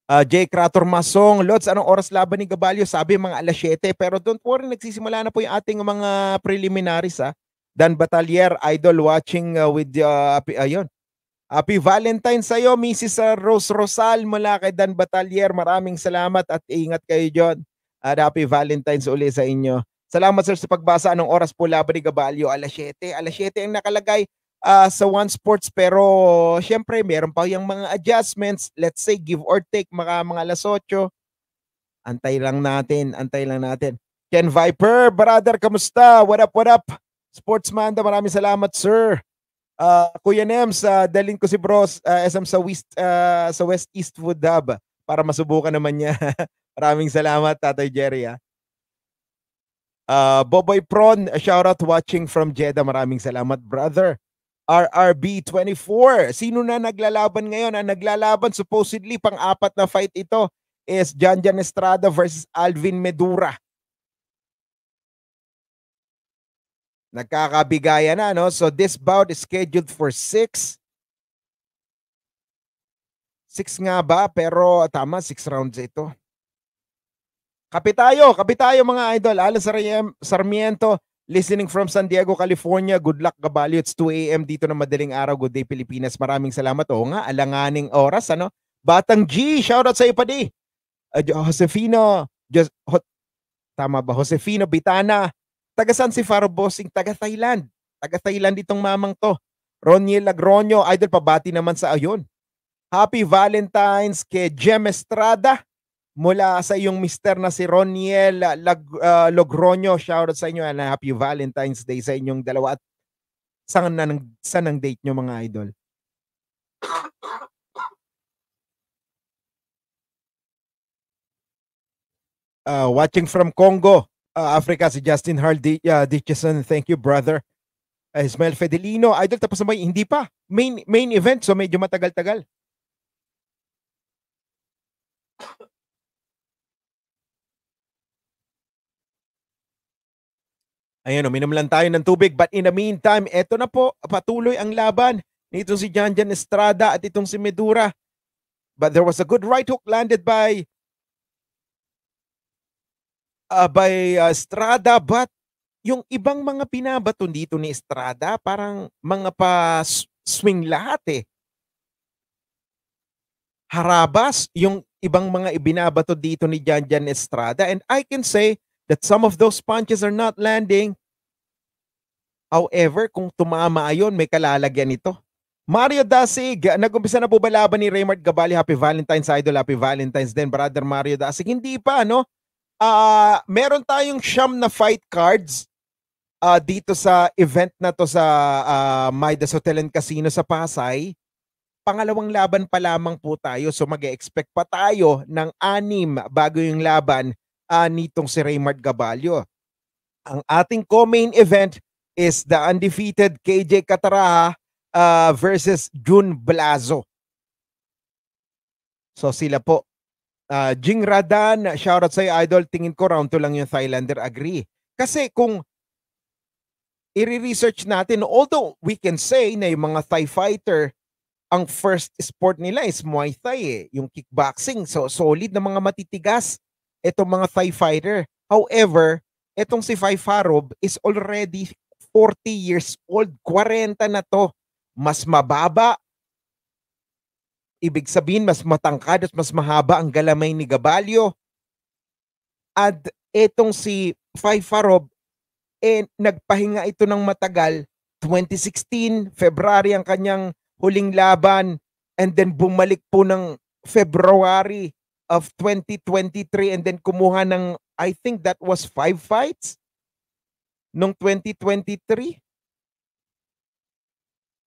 Uh, ah, Jay Crator Masong, Lods, anong oras laban ni Gabalio? Sabi mga alas 7. Pero don't worry, nagsisimula na po yung ating mga preliminaries. Ha? Ah. Dan Batalier, idol watching uh, with uh, ayun. Happy Valentine sa'yo, Mrs. Rose Rosal mula kay Dan Batalier. Maraming salamat at ingat kayo diyan. At happy Valentine's uli sa inyo. Salamat sir sa pagbasa. Anong oras po laban ni Gabalio? Alas 7. Alas 7 ang nakalagay uh, sa One Sports pero syempre meron pa yung mga adjustments. Let's say give or take mga mga alas 8. Antay lang natin, antay lang natin. Ken Viper, brother, kamusta? What up, what up? Sportsman, maraming salamat, sir. Uh, Kuya Nems, uh, dalhin ko si Bros uh, ah, SM sa West, uh, sa West Eastwood Hub para masubukan naman niya. maraming salamat, Tatay Jerry. Ha? Uh, Boboy Pron, shout out watching from Jeddah. Maraming salamat, brother. RRB24. Sino na naglalaban ngayon? Ang naglalaban supposedly pang-apat na fight ito is Jan Estrada versus Alvin Medura. Nagkakabigaya na, no? So this bout is scheduled for 6. 6 nga ba? Pero tama, 6 rounds ito tayo, Kapitayo, tayo mga idol. Alan Sarmiento, listening from San Diego, California. Good luck, Gabalyo. It's 2 a.m. dito na madaling araw. Good day, Pilipinas. Maraming salamat. Oo nga, alanganing oras. Ano? Batang G, shoutout sa iyo, padi. Uh, ah, Josefino, just, ho, tama ba? Josefino Bitana. Taga San si Faro Bossing, taga Thailand. Taga Thailand itong mamang to. Roniel Lagronyo, idol, pabati naman sa ayon. Happy Valentine's kay Gem Estrada mula sa iyong mister na si Roniel Lag, uh, Logroño. Shout out sa inyo and happy Valentine's Day sa inyong dalawa at saan na ng, saan ang date nyo mga idol? Uh, watching from Congo, uh, Africa, si Justin Harl D- uh, Thank you, brother. Uh, Ismael Fedelino. Idol, tapos na ba? Hindi pa. Main, main event, so medyo matagal-tagal. Ayan, uminom lang tayo ng tubig. But in the meantime, eto na po, patuloy ang laban. Nito si Janjan Estrada at itong si Medura. But there was a good right hook landed by uh, by uh, Estrada. But yung ibang mga pinabato dito ni Estrada, parang mga pa-swing lahat eh. Harabas yung ibang mga ibinabato dito ni Janjan Estrada. And I can say that some of those punches are not landing. However, kung tumama ayon, may kalalagyan ito. Mario Dasig, nag-umpisa na po ba laban ni Raymart Gabali? Happy Valentine's Idol, Happy Valentine's din, brother Mario Dasig. Hindi pa, no? Uh, ah, meron tayong siyam na fight cards uh, dito sa event na to sa uh, Midas Hotel and Casino sa Pasay. Pangalawang laban pa lamang po tayo, so mag expect pa tayo ng anim bago yung laban uh, nitong si Raymond Gabalio. Ang ating co-main event is the undefeated KJ Cataraha uh, versus Jun Blazo. So sila po. Uh, Jing Radan, shoutout sa'yo idol. Tingin ko round 2 lang yung Thailander. Agree. Kasi kung i-research natin, although we can say na yung mga Thai fighter, ang first sport nila is Muay Thai eh, yung kickboxing. So solid na mga matitigas itong mga Thai fighter. However, itong si Fai Farob is already 40 years old. 40 na to. Mas mababa. Ibig sabihin, mas matangkad at mas mahaba ang galamay ni Gabalio. At itong si Fai Farob, eh, nagpahinga ito ng matagal. 2016, February ang kanyang huling laban. And then bumalik po ng February of 2023 and then kumuha ng I think that was five fights nung 2023.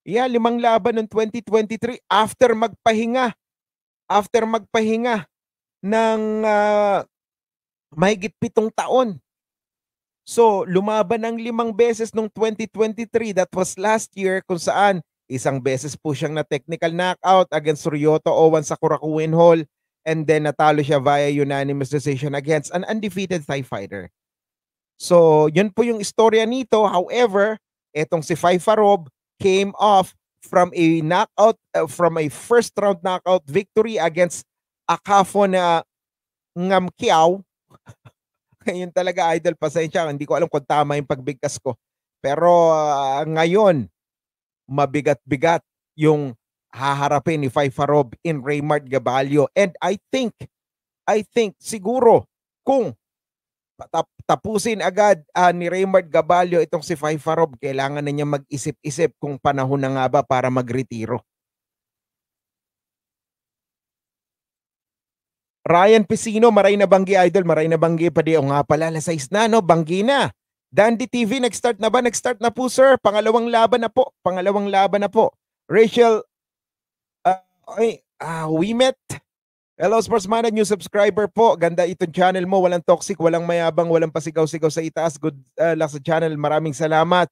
Yeah, limang laban nung 2023 after magpahinga. After magpahinga ng uh, mahigit pitong taon. So, lumaban ng limang beses nung 2023. That was last year kung saan isang beses po siyang na technical knockout against Ryoto Owen sa Kurakuin Hall and then natalo siya via unanimous decision against an undefeated Thai fighter. So, yun po yung istorya nito. However, etong si Faifa came off from a knockout, uh, from a first round knockout victory against Akafo na Ngam Ngayon talaga, idol, pasensya. Hindi ko alam kung tama yung pagbigkas ko. Pero uh, ngayon, mabigat-bigat yung haharapin ni Faifarov in Raymart Gabalio. And I think, I think siguro kung tapusin agad uh, ni Raymart Gabalio itong si Faifarov, kailangan na niya mag-isip-isip kung panahon na nga ba para magretiro. Ryan Pisino, maray na banggi idol, maray na banggi pa di. O nga pala, lasais na, no? Banggi na. Dandy TV, nag-start na ba? Nag-start na po, sir. Pangalawang laban na po. Pangalawang laban na po. Rachel Okay, uh, ah, we met. Hello Sports Minded new subscriber po. Ganda itong channel mo, walang toxic, walang mayabang, walang pasigaw-sigaw sa itaas. Good uh, luck sa channel. Maraming salamat.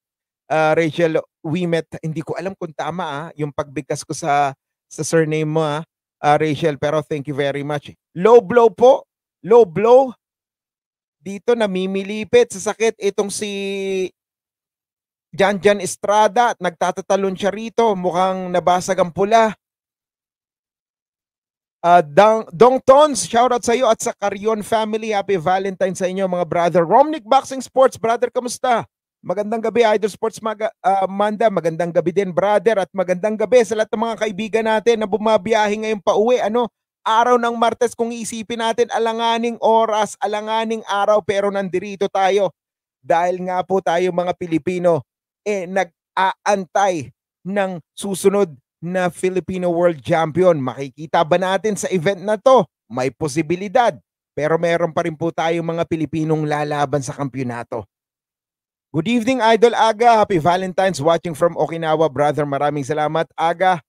Uh, Rachel, we met. Hindi ko alam kung tama ah, yung pagbigkas ko sa sa surname mo ah, uh, Rachel, pero thank you very much. Low blow po. Low blow. Dito namimilipit sa sakit itong si Janjan Estrada, nagtatatalon siya rito, mukhang nabasag ang pula. Uh, ah, Dong, Dong Tons, shout out sa iyo at sa Carion family. Happy Valentine sa inyo mga brother. Romnick Boxing Sports, brother, kamusta? Magandang gabi Idol Sports Maga, uh, Manda. Magandang gabi din brother at magandang gabi sa lahat ng mga kaibigan natin na bumabiyahe ngayong pauwi. Ano? araw ng Martes kung iisipin natin alanganing oras, alanganing araw pero nandirito tayo dahil nga po tayo mga Pilipino eh nag-aantay ng susunod na Filipino World Champion. Makikita ba natin sa event na to? May posibilidad. Pero meron pa rin po tayong mga Pilipinong lalaban sa kampyonato. Good evening, Idol Aga. Happy Valentine's watching from Okinawa, brother. Maraming salamat, Aga.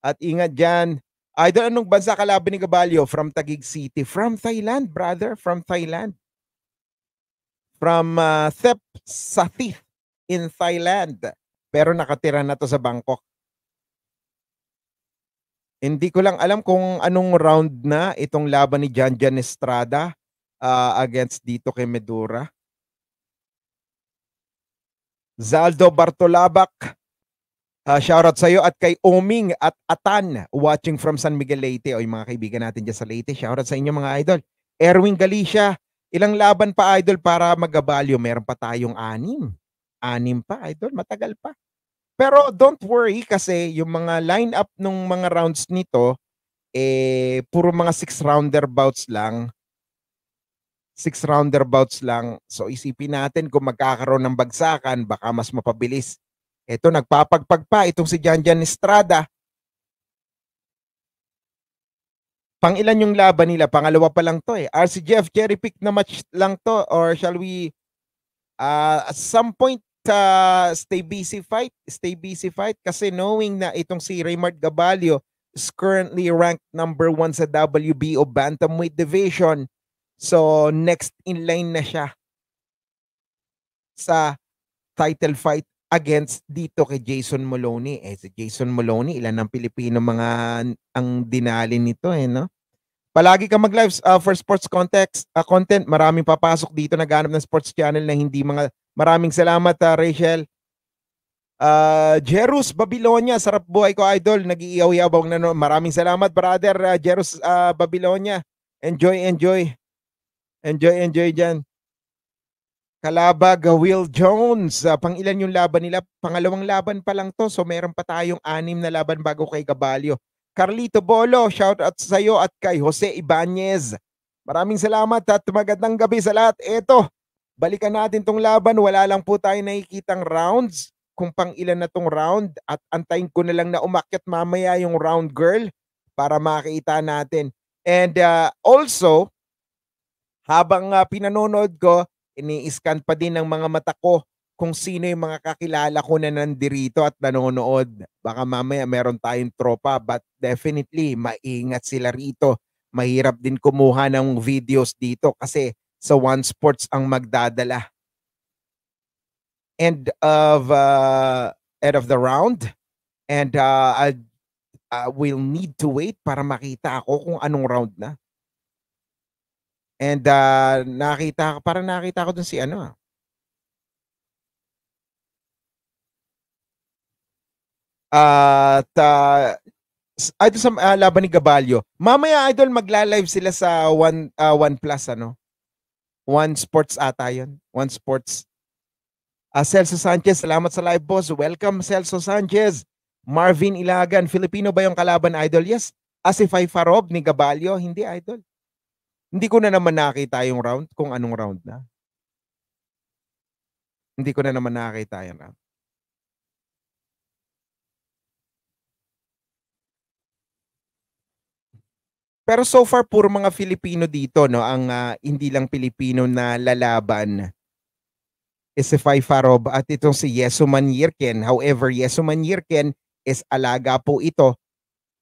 At ingat dyan. Idol, anong bansa kalaban ni Gabalio? From Tagig City. From Thailand, brother. From Thailand. From uh, Thep Sathith in Thailand. Pero nakatira na to sa Bangkok. Hindi ko lang alam kung anong round na itong laban ni Jan Estrada uh, against dito kay Medura. Zaldo Bartolabac, uh, ah, shoutout sa iyo at kay Oming at Atan watching from San Miguel Leyte o yung mga kaibigan natin dyan sa Leyte. Shoutout sa inyo mga idol. Erwin Galicia, ilang laban pa idol para mag-value? Meron pa tayong anim. Anim pa idol, matagal pa. Pero don't worry kasi yung mga lineup ng mga rounds nito eh puro mga six rounder bouts lang. Six rounder bouts lang. So isipin natin kung magkakaroon ng bagsakan baka mas mapabilis. Ito nagpapagpag pa itong si Janjan Estrada. Pangilan yung laban nila? Pangalawa pa lang to eh. RCGF ah, cherry pick na match lang to or shall we uh, at some point sa stay busy fight, stay busy fight kasi knowing na itong si Raymond Gabalio is currently ranked number one sa WBO bantamweight division. So next in line na siya sa title fight against dito kay Jason Maloney. Eh si Jason Maloney, ilan ng Pilipino mga ang dinali nito eh no? Palagi ka mag-live uh, for sports context, uh, content. Maraming papasok dito naghanap ng sports channel na hindi mga... Maraming salamat, uh, Rachel. Uh, Jerus Babilonia, sarap buhay ko idol. Nagiiyaw-yabang na no. Maraming salamat brother uh, Jerus uh, Babylonia. Enjoy, enjoy. Enjoy, enjoy diyan. Kalabag uh, Will Jones, uh, pang ilan yung laban nila? Pangalawang laban pa lang to. So meron pa tayong anim na laban bago kay Gabalio. Carlito Bolo, shout out sa iyo at kay Jose Ibanez. Maraming salamat at magandang gabi sa lahat. Eto, balikan natin tong laban. Wala lang po tayo nakikitang rounds kung pang ilan na tong round at antayin ko na lang na umakyat mamaya yung round girl para makita natin. And uh, also, habang uh, pinanonood ko, ini-scan pa din ng mga mata ko kung sino yung mga kakilala ko na nandirito at nanonood. Baka mamaya meron tayong tropa but definitely maingat sila rito. Mahirap din kumuha ng videos dito kasi sa One Sports ang magdadala. End of uh, end of the round and uh, I'll, uh, we'll need to wait para makita ako kung anong round na. And uh, nakita ko, parang nakita ko dun si ano ah At uh, ah, idol sa uh, laban ni Gabalyo. Mamaya idol magla-live sila sa One uh, One Plus ano. One Sports ata 'yon. One Sports. Uh, Celso Sanchez, salamat sa live boss. Welcome Celso Sanchez. Marvin Ilagan, Filipino ba yung kalaban idol? Yes. Asifay Farob ni Gabalyo, hindi idol. Hindi ko na naman nakita yung round kung anong round na. Hindi ko na naman nakita yung round. Pero so far puro mga Filipino dito no ang uh, hindi lang Pilipino na lalaban is si Farob at itong si Yesuman Yirken. However, Yesuman Yirken is alaga po ito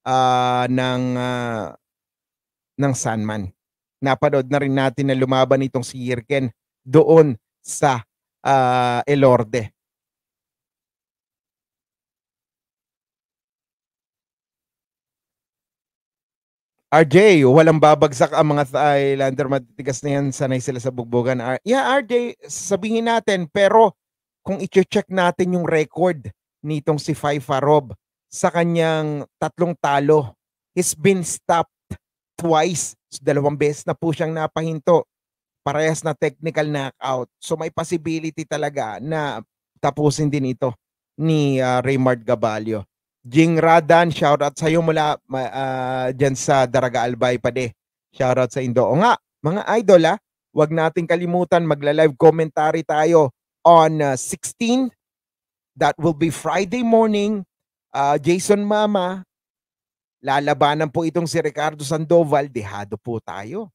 uh, ng uh, ng Sanman. Napanood na rin natin na lumaban itong si Yirken doon sa uh, Elorde. RJ, walang babagsak ang mga Thailander. Matitigas na yan. Sanay sila sa bugbogan. Ah, yeah, RJ, sabihin natin. Pero kung i-check natin yung record nitong si Fai Farob sa kanyang tatlong talo, he's been stopped twice. So, dalawang beses na po siyang napahinto. Parehas na technical knockout. So may possibility talaga na tapusin din ito ni uh, ah, Raymond Gabalio. Jing Radan, shout out sa iyo mula uh, dyan sa Daraga Albay pa de. out sa Indo. O nga, mga idol ha, ah, wag nating kalimutan magla-live commentary tayo on uh, ah, 16. That will be Friday morning. Uh, Jason Mama, lalabanan po itong si Ricardo Sandoval. Dehado po tayo.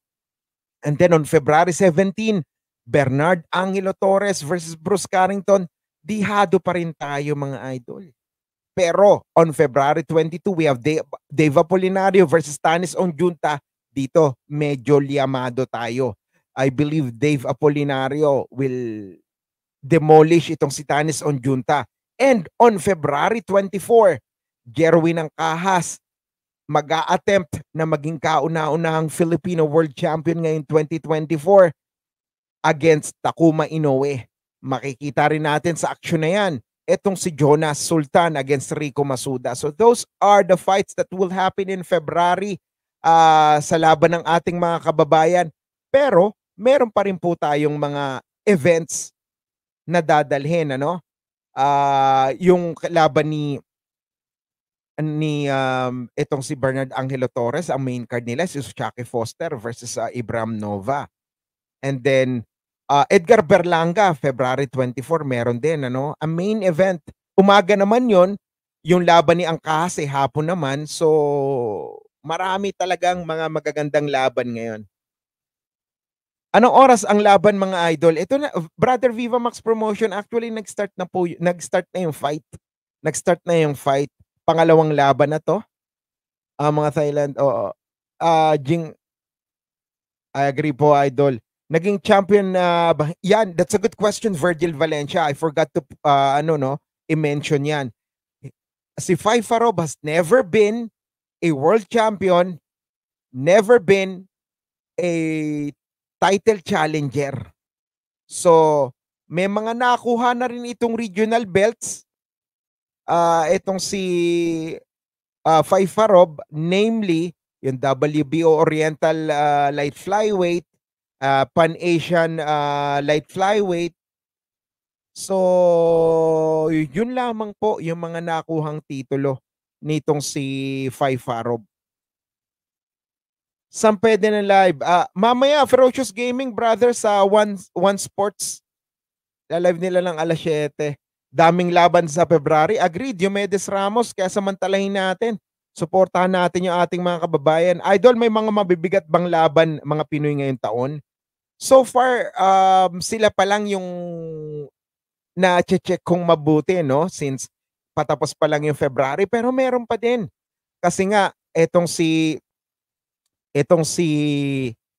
And then on February 17, Bernard Angelo Torres versus Bruce Carrington. dehado pa rin tayo mga idol. Pero on February 22, we have De- Dave Apolinario versus Tanis Onjunta. Dito, medyo liamado tayo. I believe Dave Apolinario will demolish itong si Tanis Onjunta. And on February 24, Jerwin ng Kahas mag attempt na maging kauna-unahang Filipino World Champion ngayong 2024 against Takuma Inoue. Makikita rin natin sa aksyon na yan etong si Jonas Sultan against Rico Masuda. So those are the fights that will happen in February uh, sa laban ng ating mga kababayan. Pero meron pa rin po tayong mga events na dadalhin ano? Uh, yung laban ni ni um, etong si Bernard Angelo Torres, ang main card nila si Chucky Foster versus uh, Ibram Nova. And then Uh, Edgar Berlanga, February 24, meron din. Ano? A main event. Umaga naman yon yung laban ni Angkase eh, hapon naman. So, marami talagang mga magagandang laban ngayon. Anong oras ang laban mga idol? Ito na, Brother Viva Max Promotion, actually nag-start na po, nag-start na yung fight. Nag-start na yung fight. Pangalawang laban na to. Uh, mga Thailand, oo. Uh, Jing, I agree po, idol naging champion na ah, uh, Yan, that's a good question, Virgil Valencia. I forgot to, uh, ano no, i-mention yan. Si Faifarov has never been a world champion, never been a title challenger. So, may mga nakuha na rin itong regional belts. Uh, itong si uh, Faifarov, namely, yung WBO Oriental uh, Light Flyweight, uh, Pan-Asian uh, light flyweight. So, yun lamang po yung mga nakuhang titulo nitong si Fai Farob. Saan pwede na live? Uh, mamaya, Ferocious Gaming Brothers sa uh, One, One Sports. Live nila lang alas 7. Daming laban sa February. Agreed, Diomedes Ramos. Kaya samantalahin natin. Suportahan natin yung ating mga kababayan. Idol, may mga mabibigat bang laban mga Pinoy ngayong taon? so far um, sila pa lang yung na-check kong mabuti no since patapos pa lang yung February pero meron pa din. Kasi nga etong si etong si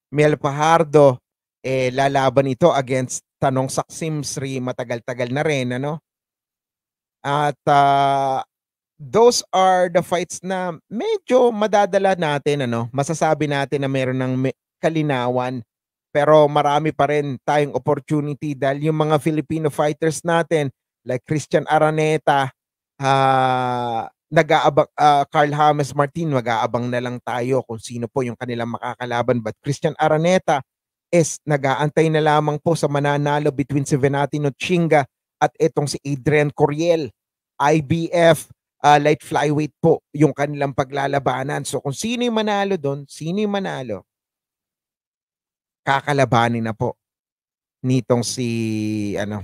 Mel Pajardo eh lalaban ito against tanong Saksim Sri matagal-tagal na rin ano. At uh, those are the fights na medyo madadala natin ano, masasabi natin na meron ng kalinawan pero marami pa rin tayong opportunity dahil yung mga Filipino fighters natin like Christian Araneta, uh, nag-aabang uh, ah, Carl James Martin, mag-aabang na lang tayo kung sino po yung kanilang makakalaban. But Christian Araneta is nag-aantay na lamang po sa mananalo between si Venatino Chinga at itong si Adrian Coriel, IBF uh, ah, light flyweight po yung kanilang paglalabanan. So kung sino yung manalo doon, sino yung manalo, kakalabanin na po nitong si ano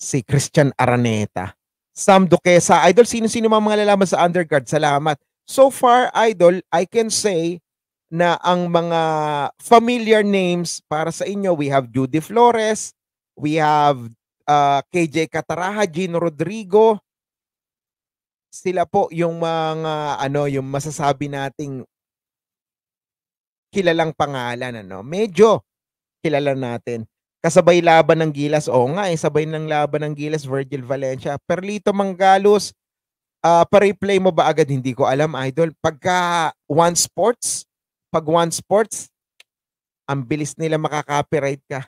si Christian Araneta. Sam Duquesa, Idol, sino-sino mga lalaman sa undercard? Salamat. So far, Idol, I can say na ang mga familiar names para sa inyo, we have Judy Flores, we have uh, ah, KJ Cataraha, Gino Rodrigo, sila po yung mga ano yung masasabi nating kilalang pangalan ano. Medyo kilala natin. Kasabay laban ng Gilas. o nga, eh, sabay ng laban ng Gilas, Virgil Valencia. Perlito Mangalos, uh, pa-replay mo ba agad? Hindi ko alam, Idol. Pagka One Sports, pag One Sports, ang bilis nila makaka-copyright ka.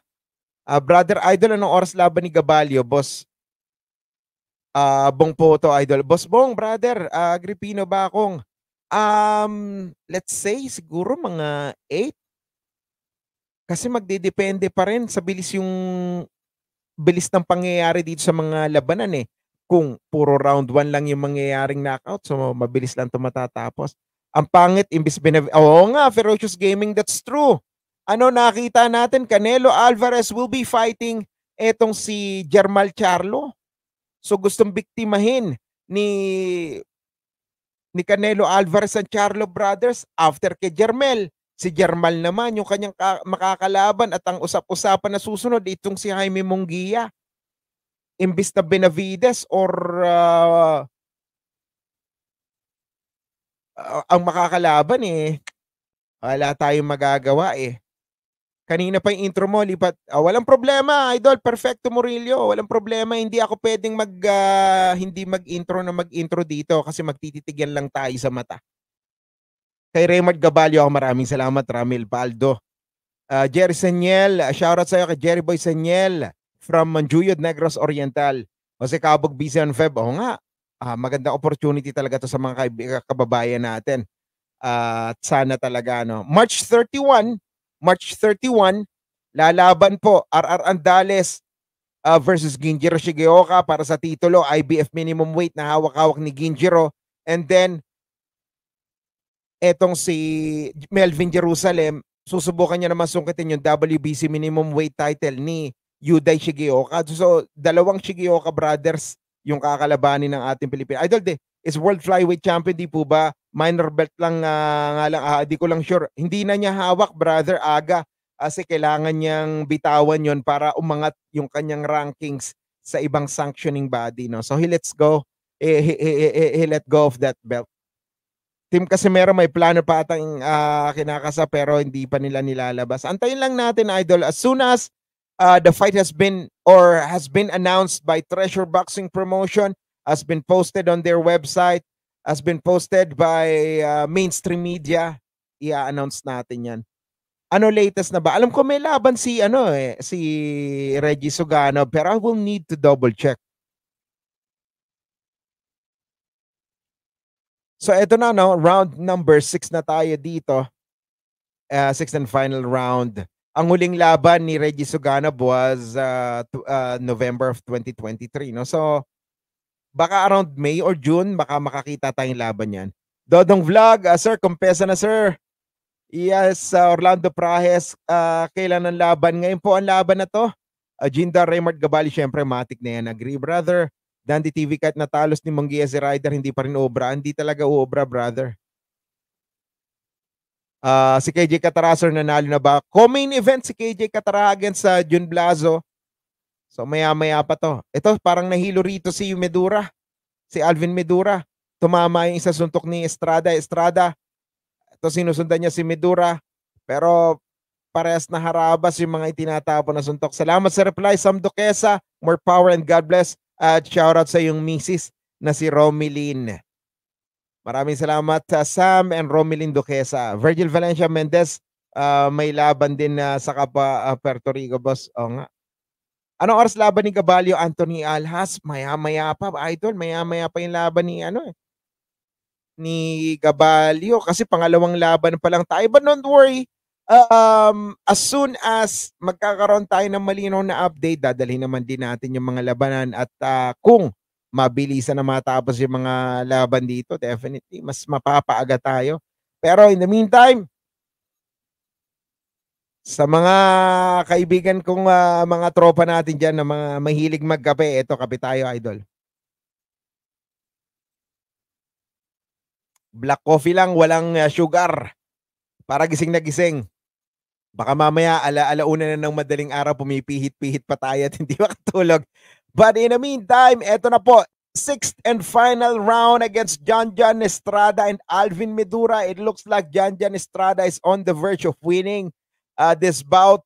Uh, Brother Idol, anong oras laban ni Gabalio, boss? Uh, bong po to Idol. Boss Bong, brother, uh, Agripino ba akong? Um, let's say siguro mga 8. Kasi magdedepende pa rin sa bilis yung bilis ng pangyayari dito sa mga labanan eh. Kung puro round 1 lang yung mangyayaring knockout, so mabilis lang 'to matatapos. Ang pangit, imbis binav- Oo nga, Ferocious Gaming, that's true. Ano nakita natin? Canelo Alvarez will be fighting etong si Jermal Charlo. So gustong biktimahin ni ni Canelo Alvarez and Charlo Brothers after kay Jermel. Si Jermal naman, yung kanyang makakalaban at ang usap-usapan na susunod, itong si Jaime Munguia. Imbis na Benavides or uh, ang makakalaban eh, wala tayong magagawa eh. Kanina pa yung intro mo, lipat. Oh, walang problema, idol. Perfecto Murillo. Walang problema. Hindi ako pwedeng mag uh, hindi mag-intro na mag-intro dito kasi magtititigyan lang tayo sa mata. Kay Raymond Gabalio ako maraming salamat, Ramil Paldo. Uh, ah, Jerry Saniel, shoutout sa iyo kay Jerry Boy Saniel from Manjuyod, Negros Oriental. Jose Kabog, Bisan Feb. Oo nga, uh, magandang opportunity talaga to sa mga kababayan natin. At sana talaga, no. March 31, March 31, lalaban po RR Andales uh, versus Ginjiro Shigeoka para sa titulo IBF minimum weight na hawak-hawak ni Ginjiro and then etong si Melvin Jerusalem susubukan niya naman sungkitin yung WBC minimum weight title ni Yudai Shigeoka. So, dalawang Shigeoka brothers yung kakalabanin ng ating Pilipinas. Idol, de, is World Flyweight Champion di po ba minor belt lang uh, nga lang, uh, di ko lang sure. Hindi na niya hawak, brother, aga. Kasi ah, kailangan niyang bitawan yon para umangat yung kanyang rankings sa ibang sanctioning body. No? So he lets go. He, he, he, he, he let go of that belt. Team Casimero may plano pa atang uh, kinakasa pero hindi pa nila nilalabas. Antayin lang natin, Idol. As soon as uh, the fight has been or has been announced by Treasure Boxing Promotion, has been posted on their website, has been posted by uh, mainstream media. I-announce natin yan. Ano latest na ba? Alam ko may laban si ano eh, si Reggie Sugano pero I will need to double check. So eto na no, round number 6 na tayo dito. Uh, ah, sixth and final round. Ang huling laban ni Reggie Sugano was uh, ah, to, uh, November of 2023, no? So baka around May or June, baka makakita tayong laban yan. Dodong Vlog, uh, sir, kumpesa na sir. Yes, uh, Orlando Prahes, uh, kailan ang laban? Ngayon po ang laban na to. Uh, Jinda Raymond Gabali, syempre, matik na yan. Agree, brother. Dandy TV kahit natalos ni Manggi as a rider, hindi pa rin obra. Hindi talaga obra, brother. Uh, si KJ Catara, sir, nanalo na ba? Co-main event si KJ Catara against sa uh, Jun Blazo. So maya-maya pa to. Ito parang nahilo rito si Medura. Si Alvin Medura. Tumama yung isa suntok ni Estrada. Estrada. Ito sinusundan niya si Medura. Pero parehas na harabas yung mga itinatapon na suntok. Salamat sa reply, Sam Duquesa. More power and God bless. At shoutout sa yung misis na si Romilin. Maraming salamat sa ah, Sam and Romilin Duquesa. Virgil Valencia Mendez, uh, may laban din uh, sa Kapa uh, Puerto Rico, boss. O nga, Anong oras laban ni Gabalio, Anthony Alhas? Maya-maya pa, idol. Maya-maya pa yung laban ni, ano eh, ni Gabalio. Kasi pangalawang laban pa lang tayo. But don't worry, um, as soon as magkakaroon tayo ng malinaw na update, dadalhin naman din natin yung mga labanan. At uh, kung mabilisan na matapos yung mga laban dito, definitely, mas mapapaaga tayo. Pero in the meantime, sa mga kaibigan kong uh, mga tropa natin dyan na mga mahilig magkape, eto kape tayo idol. Black coffee lang, walang uh, sugar. Para gising na gising. Baka mamaya ala-alauna na ng madaling araw pumipihit-pihit pa tayo at hindi makatulog. But in the meantime, eto na po. Sixth and final round against John John Estrada and Alvin Medura. It looks like John John Estrada is on the verge of winning uh, this bout.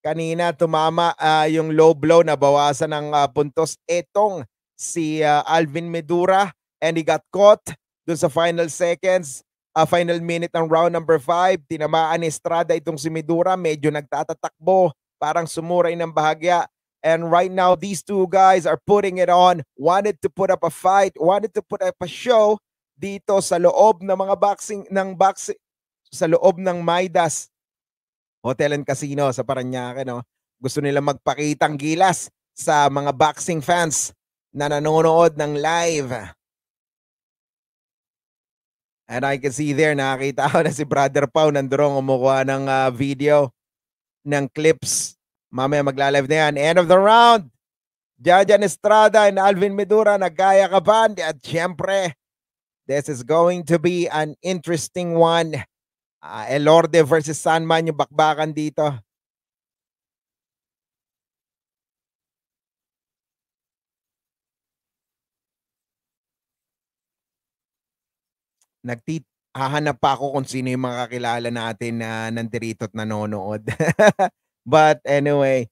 Kanina tumama uh, yung low blow, na bawasan ng uh, puntos. Etong si uh, Alvin Medura and he got caught dun sa final seconds, uh, final minute ng round number 5. Tinamaan ni Estrada itong si Medura, medyo nagtatatakbo, parang sumuray ng bahagya. And right now, these two guys are putting it on. Wanted to put up a fight, wanted to put up a show dito sa loob ng mga boxing ng boxing sa loob ng Midas Hotel and Casino sa Paranaque, no? Gusto nilang magpakitang gilas sa mga boxing fans na nanonood ng live. And I can see there, nakita ko na si Brother Pau nandurong umukuha ng uh, video ng clips. Mamaya magla-live na yan. End of the round. Jajan Estrada and Alvin Medura, nagaya ka ba? At syempre, this is going to be an interesting one uh, ah, Elorde versus Sandman yung bakbakan dito. Nagtit hahanap pa ako kung sino yung makakilala natin na nandirito at nanonood. But anyway,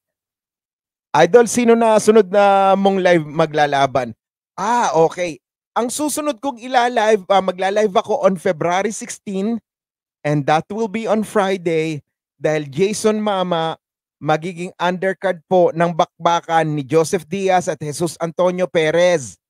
Idol, sino na sunod na mong live maglalaban? Ah, okay. Ang susunod kong ilalive, uh, maglalive ako on February 16 And that will be on Friday dahil Jason Mama magiging undercard po ng bakbakan ni Joseph Diaz at Jesus Antonio Perez.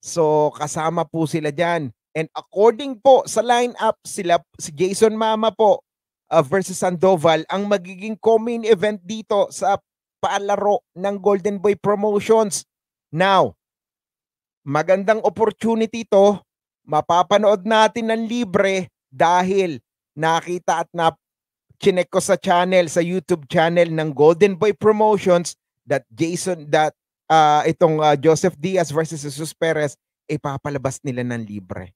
So kasama po sila dyan. And according po sa lineup sila si Jason Mama po uh, versus Sandoval ang magiging coming event dito sa palaro ng Golden Boy Promotions. Now, magandang opportunity to mapapanood natin ng libre dahil nakita at na chinek ko sa channel sa YouTube channel ng Golden Boy Promotions that Jason that uh, itong uh, Joseph Diaz versus Jesus Perez ipapalabas nila ng libre.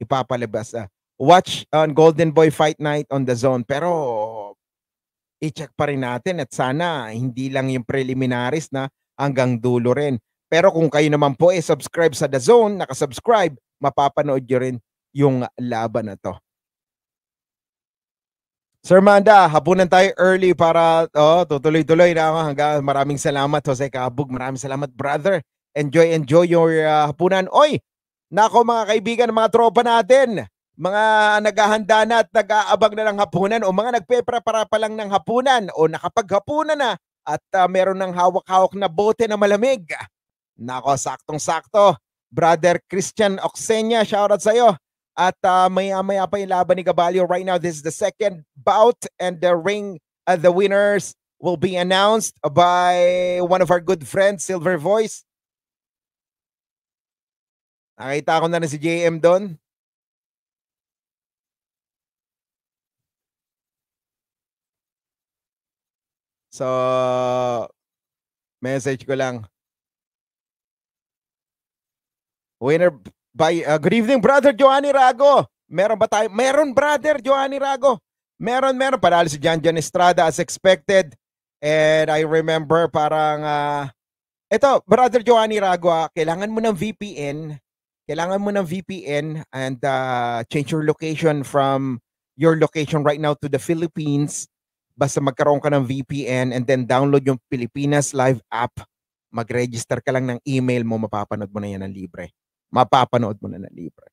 Ipapalabas uh, watch on Golden Boy Fight Night on the Zone pero i-check pa rin natin at sana hindi lang yung preliminaries na hanggang dulo rin. Pero kung kayo naman po ay eh, subscribe sa The Zone, nakasubscribe, mapapanood nyo rin yung laban na to. Sir Manda, hapunan tayo early para oh, tutuloy-tuloy na hanggang maraming salamat Jose Kabug, maraming salamat brother. Enjoy enjoy your uh, hapunan. Oy, nako mga kaibigan, mga tropa natin, mga naghahanda na at nag-aabang na ng hapunan o mga nagpe-prepara pa lang ng hapunan o nakapaghapunan na at uh, meron ng hawak-hawak na bote na malamig. Nako, saktong-sakto. Brother Christian Oxenia, shoutout iyo. At uh, maya-maya pa yung laban ni Gabalio. Right now, this is the second bout and the ring uh, the winners will be announced by one of our good friends, Silver Voice. Nakita ko na rin si JM doon. So, message ko lang. Winner by uh, good evening brother Joanny Rago. Meron ba tayo? Meron brother Joanny Rago. Meron, meron. Panalo si Gian Gian Estrada as expected. And I remember parang, uh, ito, Brother Giovanni Ragua, ah, kailangan mo ng VPN. Kailangan mo ng VPN and uh, change your location from your location right now to the Philippines. Basta magkaroon ka ng VPN and then download yung Pilipinas Live app. Mag-register ka lang ng email mo, mapapanood mo na yan ng libre mapapanood mo na na libre.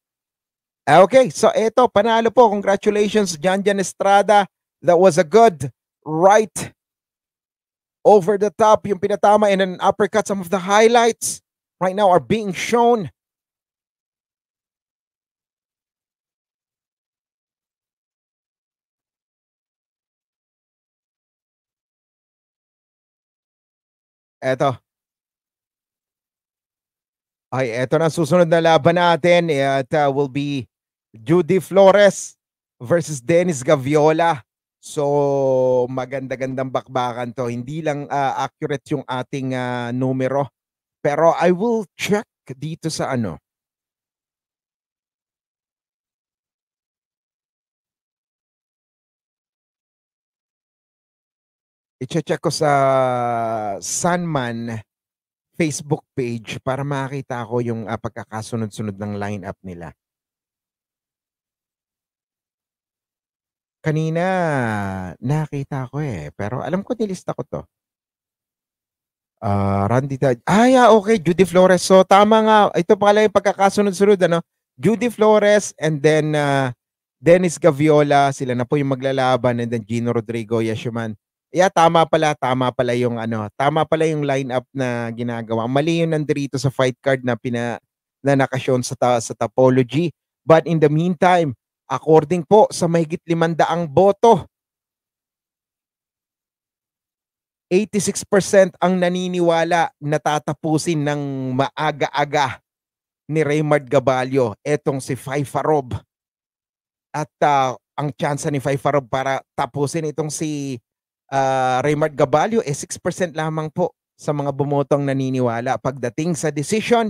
Ah, okay, so eto, panalo po. Congratulations, Jan Jan Estrada. That was a good right over the top, yung pinatama in an uppercut. Some of the highlights right now are being shown. Eto, ay, eto na susunod na laban natin. It eh, uh, ah, will be Judy Flores versus Dennis Gaviola. So, maganda-gandang bakbakan to. Hindi lang uh, accurate yung ating uh, numero. Pero I will check dito sa ano. I-check ko sa Sunman. Facebook page para makita ko yung uh, pagkakasunod-sunod ng lineup nila. Kanina, nakita ko eh. Pero alam ko, nilista ko to. Uh, Randy Tad. Ah, yeah, okay. Judy Flores. So, tama nga. Ito pala yung pagkakasunod-sunod. Ano? Judy Flores and then uh, Dennis Gaviola. Sila na po yung maglalaban. And then Gino Rodrigo, Yashuman Yeah, tama pala, tama pala yung ano, tama pala yung lineup na ginagawa. Mali yung nandito sa fight card na pina na nakasyon sa ta, sa topology. But in the meantime, according po sa mahigit 500 boto, 86% ang naniniwala na tatapusin ng maaga-aga ni Raymond Gabalio etong si Faifarob. At uh, ang chance ni Faifarob para tapusin itong si uh, Raymart Gabalio, eh 6% lamang po sa mga bumotong naniniwala. Pagdating sa decision,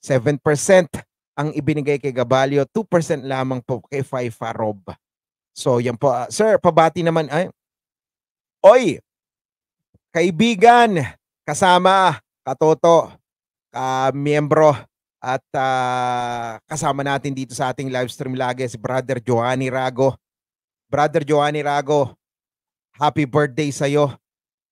7% ang ibinigay kay Gabalio, 2% lamang po kay Faifa Rob. So yan po. Uh, sir, pabati naman. Ay, Oy! Kaibigan, kasama, katoto, uh, miyembro, at uh, kasama natin dito sa ating live stream lagi si Brother Giovanni Rago. Brother Giovanni Rago, happy birthday sa iyo.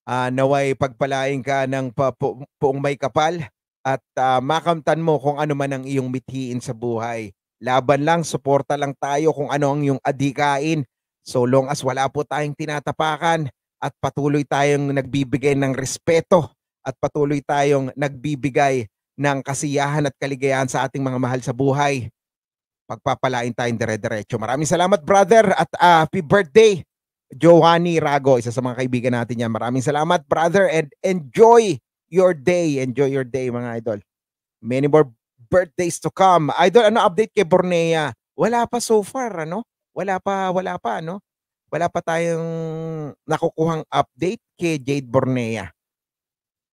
Uh, ah, naway pagpalain ka ng poong pu- may kapal at uh, makamtan mo kung ano man ang iyong mithiin sa buhay. Laban lang, suporta lang tayo kung ano ang iyong adikain. So long as wala po tayong tinatapakan at patuloy tayong nagbibigay ng respeto at patuloy tayong nagbibigay ng kasiyahan at kaligayahan sa ating mga mahal sa buhay. Pagpapalain tayong dire-diretso. Maraming salamat brother at uh, happy birthday! Giovanni Rago, isa sa mga kaibigan natin yan. Maraming salamat, brother, and enjoy your day. Enjoy your day, mga idol. Many more birthdays to come. Idol, ano update kay Bornea? Wala pa so far, ano? Wala pa, wala pa, ano? Wala pa tayong nakukuhang update kay Jade Bornea.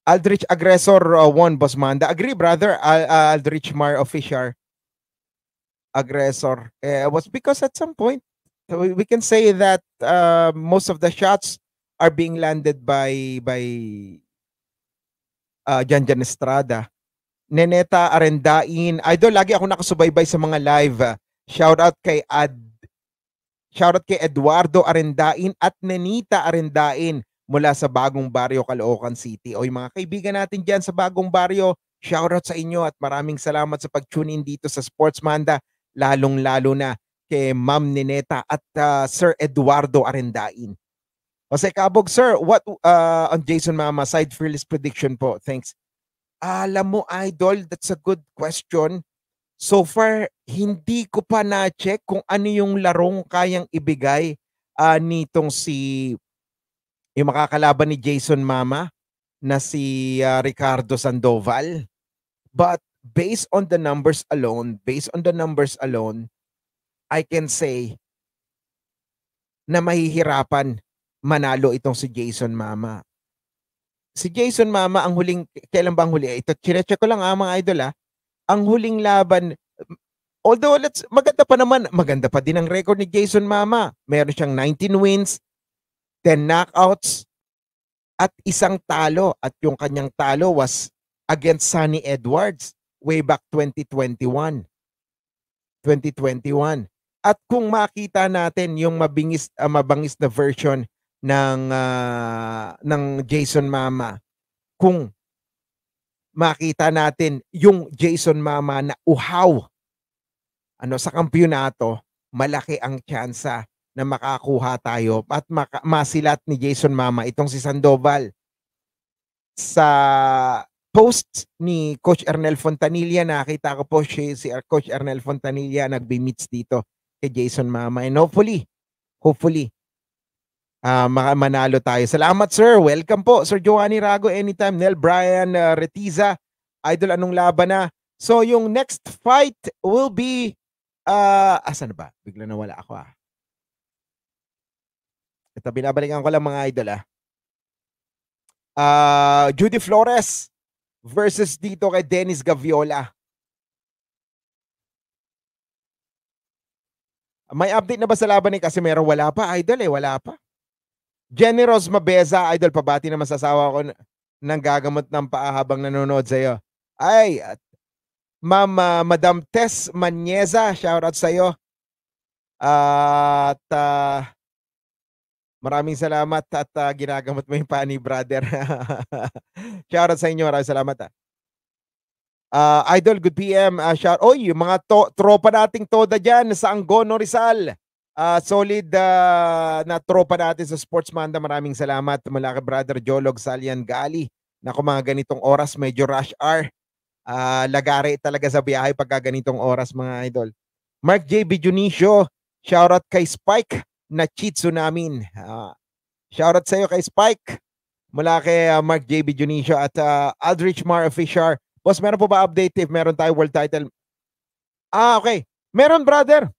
Aldrich Aggressor uh, won, Boss Manda. Agree, brother. Al uh, Aldrich Mar Official Aggressor. Eh, was because at some point, we can say that uh, most of the shots are being landed by by uh, Janjan Estrada. Neneta Arendain. Idol, lagi ako nakasubaybay sa mga live. Ah. Shout out kay Ad Shout out kay Eduardo Arendain at Nenita Arendain mula sa Bagong Baryo, Caloocan City. O yung mga kaibigan natin dyan sa Bagong Baryo, shout out sa inyo at maraming salamat sa pag-tune in dito sa Sports Manda, lalong-lalo na kay Ma'am Nineta at uh, Sir Eduardo Arendain. Jose Kabog, sir, what uh, ah, on Jason Mama side fearless prediction po? Thanks. Alam mo, idol, that's a good question. So far, hindi ko pa na-check kung ano yung larong kayang ibigay uh, nitong si yung makakalaban ni Jason Mama na si uh, Ricardo Sandoval. But based on the numbers alone, based on the numbers alone, I can say na mahihirapan manalo itong si Jason Mama. Si Jason Mama, ang huling, kailan ba huli? Ito, chinecheck ko lang ah, mga idol ah. Ang huling laban, although let's, maganda pa naman, maganda pa din ang record ni Jason Mama. Meron siyang 19 wins, 10 knockouts, at isang talo. At yung kanyang talo was against Sunny Edwards way back 2021. 2021. At kung makita natin yung mabingis uh, mabangis na version ng uh, ng Jason Mama, kung makita natin yung Jason Mama na uhaw ano sa kampyonato, malaki ang tsansa na makakuha tayo at maka- masilat ni Jason Mama itong si Sandoval sa post ni Coach Ernel Fontanilla nakita ko po si, si Coach Ernel Fontanilla nagbi-meets dito kay Jason Mama. And hopefully, hopefully, uh, manalo tayo. Salamat, sir. Welcome po, Sir Giovanni Rago, anytime. Nel Brian uh, ah, Retiza, Idol, anong laban na? So, yung next fight will be, uh, asan ba? Bigla na wala ako ah. Ito, binabalikan ko lang mga idol ah. Uh, Judy Flores versus dito kay Dennis Gaviola. May update na ba sa laban ni Casimero? Wala pa, idol eh. Wala pa. Jenny Rose Mabeza, idol, pabati naman sa asawa ko nang gagamot ng paa habang nanonood sa'yo. Ay, at Ma'am uh, Madam Tess Manyeza, shoutout sa'yo. Uh, at uh, maraming salamat at uh, ginagamot mo yung pani, brother. shoutout sa inyo, maraming salamat. Ah. Uh, Idol, good PM. Uh, ah, shout, oy, yung mga to, tropa nating toda dyan sa Angono Rizal. Uh, solid uh, na tropa natin sa Sports Manda. Maraming salamat mula kay Brother Jolog Salian Gali. Naku, mga ganitong oras, medyo rush hour. Uh, lagari talaga sa biyahe pagka ganitong oras, mga idol. Mark JB Junicio, shoutout kay Spike na chitsu namin. Uh, shoutout iyo kay Spike mula kay uh, Mark JB Junicio at uh, Aldrich Mar Official Boss, meron po ba update if meron tayo world title? Ah, okay. Meron, brother.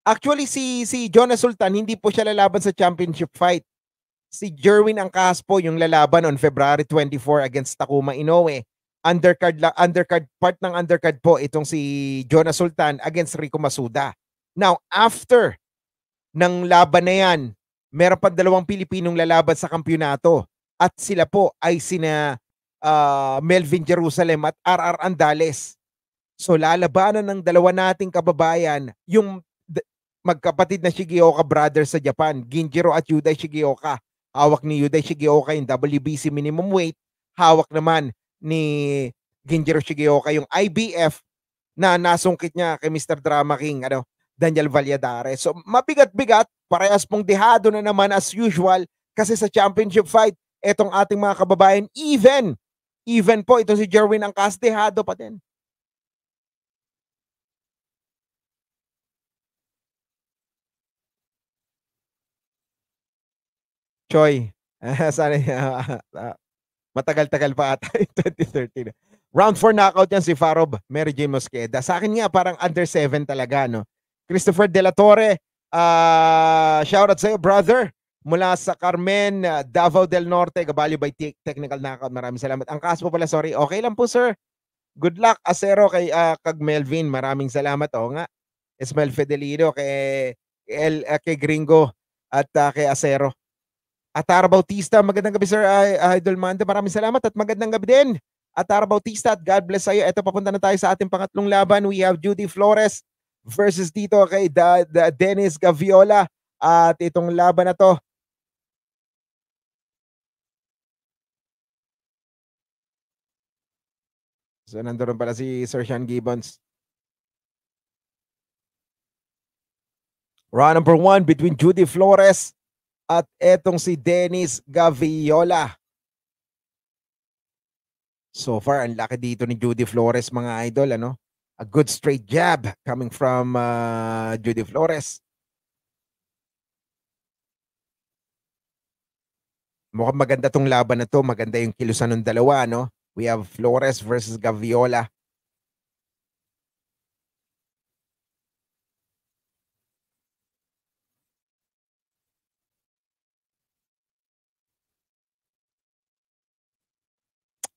Actually, si, si Jonas Sultan, hindi po siya lalaban sa championship fight. Si Jerwin Angcaspo yung lalaban on February 24 against Takuma Inoue. Undercard, undercard, part ng undercard po itong si Jonas Sultan against Rico Masuda. Now, after ng laban na yan, meron pa dalawang Pilipinong lalaban sa kampyonato. At sila po ay sina uh, Melvin Jerusalem at RR Andales. So lalabanan ng dalawa nating kababayan yung magkapatid na Shigeoka brothers sa Japan, Ginjiro at Yudai Shigeoka. Hawak ni Yudai Shigeoka yung WBC minimum weight, hawak naman ni Ginjiro Shigeoka yung IBF na nasungkit niya kay Mr. Drama King, ano, Daniel Valladares. So mabigat-bigat, parehas pong dehado na naman as usual kasi sa championship fight, etong ating mga kababayan, even Even po, ito si Jerwin ang kastehado pa din. Choi. Sana matagal-tagal pa ata in 2013. Round 4 knockout yan si Farob, Mary J. Mosqueda. Sa akin nga, parang under 7 talaga, no? Christopher De La Torre, uh, ah, shout out sa'yo, brother mula sa Carmen, uh, Davao del Norte, Gabalyo by T- Technical Knockout. Maraming salamat. Ang kaso pala, sorry, okay lang po sir. Good luck, Asero, kay uh, Kag Melvin. Maraming salamat. Oo nga. Ismael Fedelido, kay, El, uh, kay Gringo, at uh, kay Asero. Atara Bautista, magandang gabi sir, uh, Idol Manda. Maraming salamat at magandang gabi din. Atara Bautista at God bless sa iyo. Ito, papunta na tayo sa ating pangatlong laban. We have Judy Flores versus dito kay da, da Dennis Gaviola. At itong laban na to So nandoon pala si Sir Sean Gibbons. Round number one between Judy Flores at etong si Dennis Gaviola. So far, ang laki dito ni Judy Flores mga idol. ano A good straight jab coming from uh, Judy Flores. Mukhang maganda tong laban na to. Maganda yung kilusan ng dalawa, no? We have Flores versus Gaviola.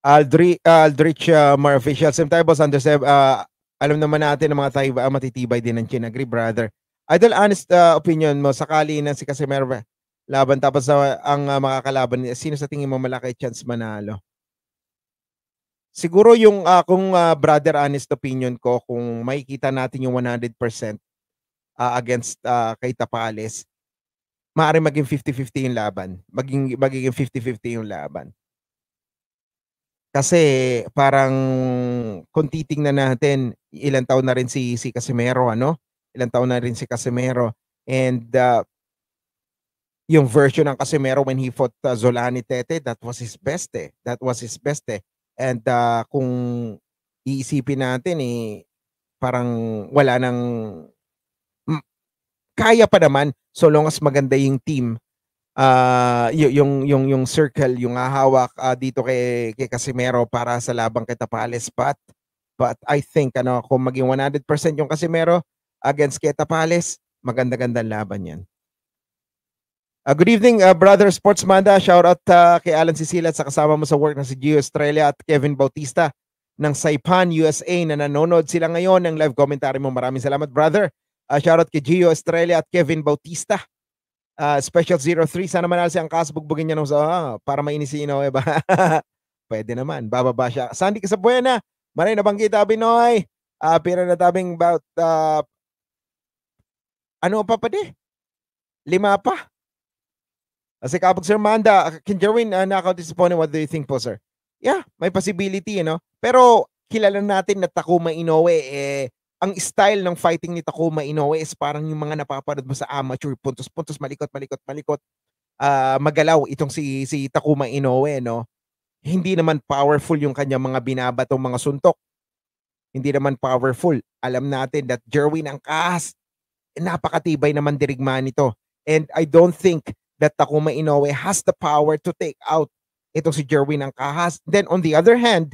Aldri, Aldrich uh, Marofficial. Same tayo, Boss under eh, Uh, alam naman natin ng mga tayo uh, matitibay din ng chin. Agree, brother. Idol, honest uh, opinion mo, sakali na si Casimero eh, laban tapos na uh, ang uh, makakalaban, sino sa tingin mo malaki chance manalo? siguro yung uh, kung uh, brother honest opinion ko kung makikita natin yung 100% uh, ah, against uh, kay Tapales maari maging 50-50 yung laban maging magiging 50-50 yung laban kasi parang kung titingnan natin ilang taon na rin si si Casimero ano ilang taon na rin si Casimero and uh, yung version ng Casimero when he fought uh, Zolani Tete that was his best eh that was his best eh And uh, kung iisipin natin eh, parang wala nang kaya pa naman so long as maganda yung team uh, yung yung yung circle yung hawak uh, ah, dito kay kay Casimero para sa labang kay Tapales but but I think ano kung maging 100% yung Casimero against kay Tapales maganda-ganda laban yan Uh, good evening, uh, brother Sportsmanda. Shout out uh, kay Alan Sisila at sa kasama mo sa work na si Gio Australia at Kevin Bautista ng Saipan USA na nanonood sila ngayon ng live commentary mo. Maraming salamat, brother. Uh, shout out kay Gio Australia at Kevin Bautista. Uh, Special 03, sana manalo si Angkas, bugbugin niya nung sa, ah, para mainis si Inoue ba? Pwede naman, bababa siya. Sandy ka sa Buena, maray nabanggit, Abinoy. Ah, uh, ah, pero na tabing about, uh, ano pa pa di? Lima pa? Kasi kapag Sir Manda, can Jerwin uh, knock out opponent? What do you think po, sir? Yeah, may possibility, you know? Pero kilala natin na Takuma Inoue, eh, ang style ng fighting ni Takuma Inoue is parang yung mga napapanood mo sa amateur, puntos-puntos, malikot, malikot, malikot. Uh, magalaw itong si, si Takuma Inoue, no? Hindi naman powerful yung kanya mga binabatong mga suntok. Hindi naman powerful. Alam natin that Jerwin ang kahas, napakatibay naman dirigma nito. And I don't think that Takuma Inoue has the power to take out itong si Jerwin Angkahas. Then on the other hand,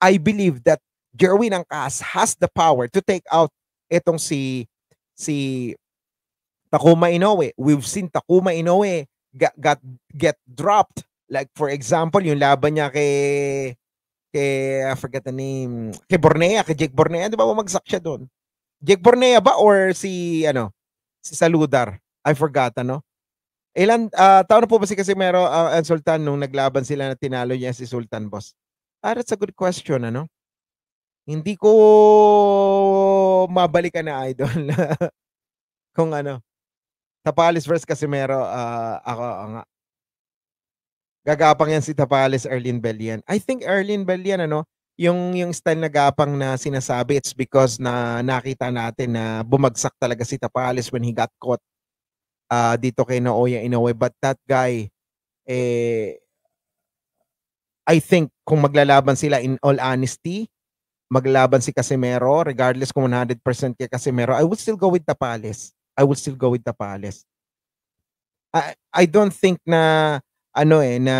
I believe that Jerwin Angkahas has the power to take out itong si si Takuma Inoue. We've seen Takuma Inoue got, got get dropped. Like for example, yung laban niya kay kay I forget the name, kay Bornea, kay Jake Bornea, 'di ba? Bumagsak siya doon. Jake Bornea ba or si ano, si Saludar? I forgot ano. Ilan, uh, taon na po ba si kasi meron uh, ah, ang Sultan nung naglaban sila na tinalo niya si Sultan, boss? Ah, that's a good question, ano? Hindi ko mabalikan na idol. Kung ano. Tapales versus Casimero, uh, ako nga. Gagapang yan si Tapales, Erlin Bellian. I think Erlin Bellian, ano, yung yung style na gapang na sinasabi it's because na nakita natin na bumagsak talaga si Tapales when he got caught uh, dito kay Naoya Inoue. But that guy, eh, I think kung maglalaban sila in all honesty, maglaban si Casimero, regardless kung 100% kay Casimero, I would still go with Tapales. I would still go with Tapales. I, I don't think na, ano eh, na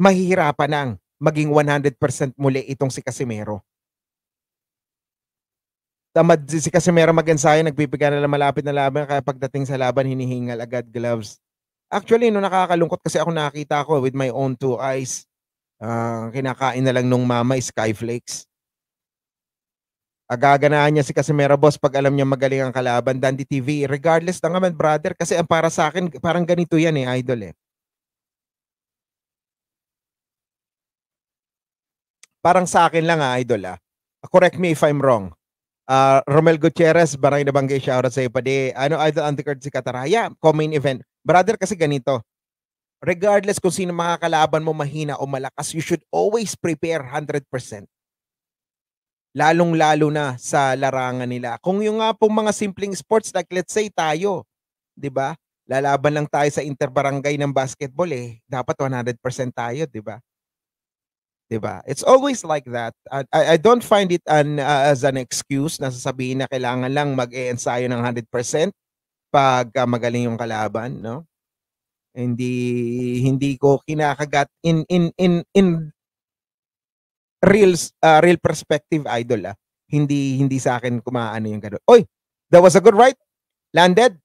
mahihirapan nang maging 100% muli itong si Casimero tamad si Casimero mag-ensayo, nagpipiga na lang malapit na laban, kaya pagdating sa laban, hinihingal agad gloves. Actually, no, nakakalungkot kasi ako nakita ko with my own two eyes, uh, kinakain na lang nung mama Skyflakes. Agaganaan niya si Casimero boss pag alam niya magaling ang kalaban, Dandy TV. Regardless na nga brother, kasi ang para sa akin, parang ganito yan eh, idol eh. Parang sa akin lang ah, idol ah. Correct me if I'm wrong Uh, Romel Gutierrez, Barangay Nabanggay, shoutout sa iyo pa di. Ano, Idol Undercard si Kataraya, co-main event. Brother, kasi ganito, regardless kung sino makakalaban mo mahina o malakas, you should always prepare 100%. Lalong-lalo na sa larangan nila. Kung yung nga pong mga simpleng sports, like let's say tayo, di ba? Lalaban lang tayo sa interbarangay ng basketball eh. Dapat 100% tayo, di ba? 'Diba? It's always like that. I, I I don't find it an uh, as an excuse na sasabihin na kailangan lang mag ensayo ng 100% pag uh, magaling yung kalaban, no? Hindi hindi ko kinakagat in in in in real uh, real perspective idol ah. Hindi hindi sa akin kumaano yung ganun. Oy, that was a good right. Landed.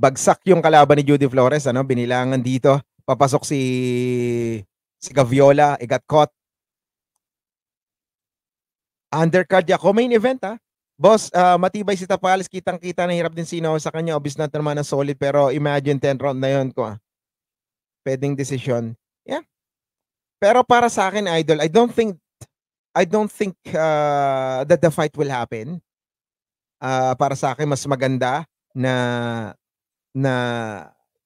bagsak yung kalaban ni Judy Flores, ano, binilangan dito. Papasok si si Gaviola, it got caught. Undercard Yaco, main event ah. Boss, uh, matibay si Tapales, kitang-kita na hirap din sino sa kanya. Obvious na naman na solid, pero imagine 10 round na yon ko. Ah. Pwedeng decision. Yeah. Pero para sa akin, Idol, I don't think I don't think uh, that the fight will happen. Uh, para sa akin, mas maganda na na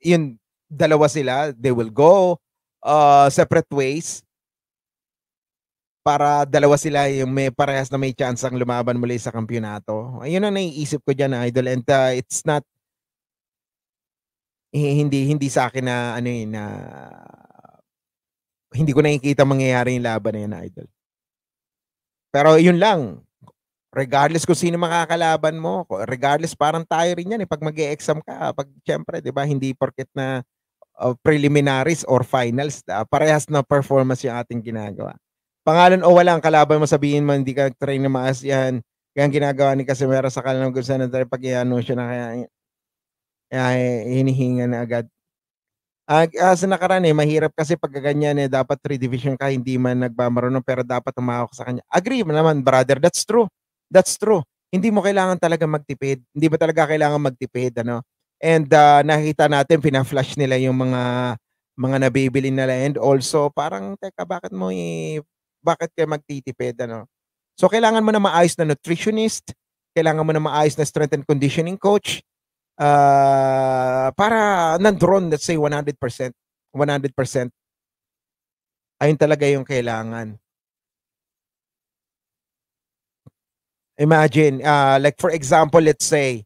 yun dalawa sila they will go uh, separate ways para dalawa sila yung may parehas na may chance ang lumaban muli sa kampiyonato. Ayun ang naiisip ko diyan idol and uh, it's not eh, hindi hindi sa akin na ano yun eh, na hindi ko nakikita mangyayari yung laban na yun idol. Pero yun lang, regardless kung sino makakalaban mo, regardless parang tayo rin yan eh, pag mag exam ka, pag syempre, di ba, hindi porket na uh, preliminaries or finals, uh, parehas na performance yung ating ginagawa. Pangalan o wala ang kalaban mo, sabihin mo, hindi ka train na maas yan, kaya ginagawa ni Casimero sa kalang gusto na tayo pag i-anunsyo na kaya, kaya hinihinga na agad. Uh, sa nakaraan eh, mahirap kasi pag ganyan eh, dapat 3 division ka, hindi man nagmamaroon, pero dapat umahok sa kanya. Agree naman, brother, that's true. That's true. Hindi mo kailangan talaga magtipid. Hindi ba talaga kailangan magtipid, ano? And uh, ah, nakita natin, pina-flash nila yung mga mga nabibili nila. And also, parang, teka, bakit mo i- bakit ka magtitipid, ano? So, kailangan mo na maayos na nutritionist, kailangan mo na maayos na strength and conditioning coach, uh, para nandron, let's say, 100%. 100%. Ayun talaga yung kailangan. Imagine, uh, like for example, let's say,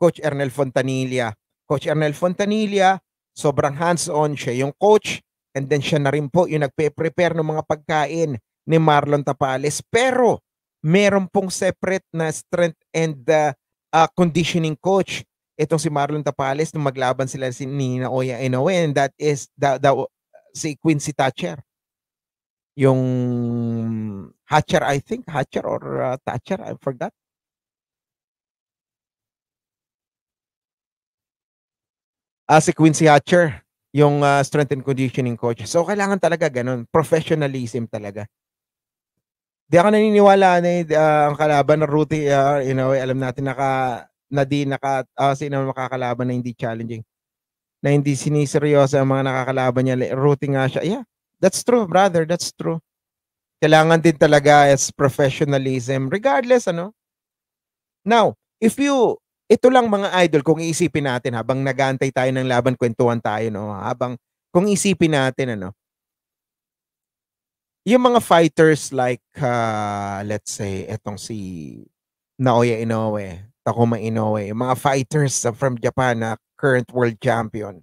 Coach Ernel Fontanilla. Coach Ernel Fontanilla, sobrang hands-on siya yung coach and then siya na rin po yung nagpe-prepare ng mga pagkain ni Marlon Tapales. Pero meron pong separate na strength and uh, uh, conditioning coach itong si Marlon Tapales nung maglaban sila si Nina Oya Inoue and that is the, the, si Quincy Thatcher. Yung Hatcher, I think, Hatcher or uh, Thatcher, I forgot. Uh, si Quincy Hatcher, yung uh, strength and conditioning coach. So, kailangan talaga ganun. Professionalism talaga. Di ako naniniwala na uh, ang kalaban ng Ruti, uh, ah, you know, alam natin naka, na di naka, uh, sino makakalaban na hindi challenging. Na hindi siniseryoso ang mga nakakalaban niya. Ruti nga siya. Yeah, that's true, brother. That's true. Kailangan din talaga as professionalism regardless ano. Now, if you ito lang mga idol kung iisipin natin habang nagaantay tayo ng laban kwentuhan tayo no habang kung isipin natin ano yung mga fighters like uh, let's say etong si Naoya Inoue, Takuma Inoue, yung mga fighters from Japan na current world champion.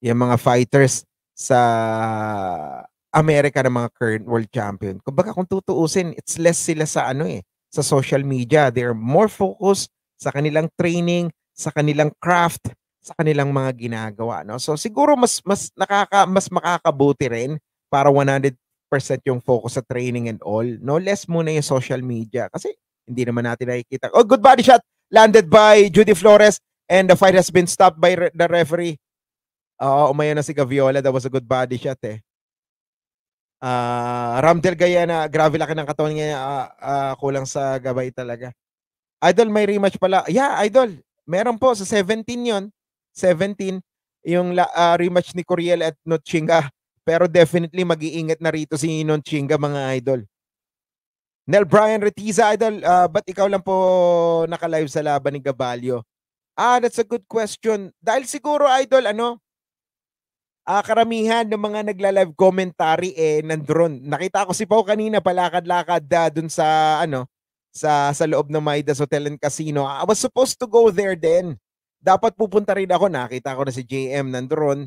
Yung mga fighters sa America ng mga current world champion. Kumbaga kung tutuusin, it's less sila sa ano eh, sa social media. They are more focused sa kanilang training, sa kanilang craft, sa kanilang mga ginagawa, no? So siguro mas mas nakaka mas makakabuti rin para 100% yung focus sa training and all, no? Less muna yung social media kasi hindi naman natin nakikita. Oh, good body shot landed by Judy Flores and the fight has been stopped by re- the referee. Oh, uh, umayo na si Gaviola. That was a good body shot eh. Uh, ah, Ramdel Gayana, grabe laki ng katawan niya. Uh, uh, kulang sa gabay talaga. Idol, may rematch pala. Yeah, Idol. Meron po sa 17 yon 17 yung uh, rematch ni Curiel at Notchinga. Pero definitely mag-iingat na rito si Notchinga mga idol. Nel Brian Retiza, idol, uh, ba't ikaw lang po nakalive sa laban ni Gabalio? Ah, that's a good question. Dahil siguro, idol, ano, uh, karamihan ng mga nagla-live commentary eh nandron. Nakita ko si Pau kanina palakad-lakad uh, dun sa ano sa sa loob ng Maidas Hotel and Casino. I was supposed to go there then. Dapat pupunta rin ako. Nakita ko na si JM nandoon.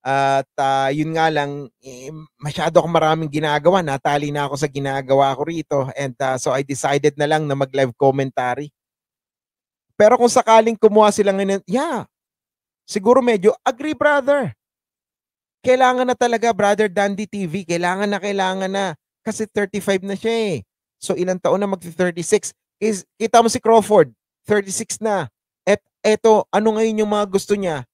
At uh, yun nga lang, eh, masyado akong maraming ginagawa. Natali na ako sa ginagawa ko rito. And uh, so I decided na lang na mag-live commentary. Pero kung sakaling kumuha sila ngayon, yeah, siguro medyo agree brother kailangan na talaga, Brother Dandy TV, kailangan na kailangan na. Kasi 35 na siya eh. So ilang taon na mag-36. Is, kita mo si Crawford, 36 na. At eto, ano ngayon yung mga gusto niya?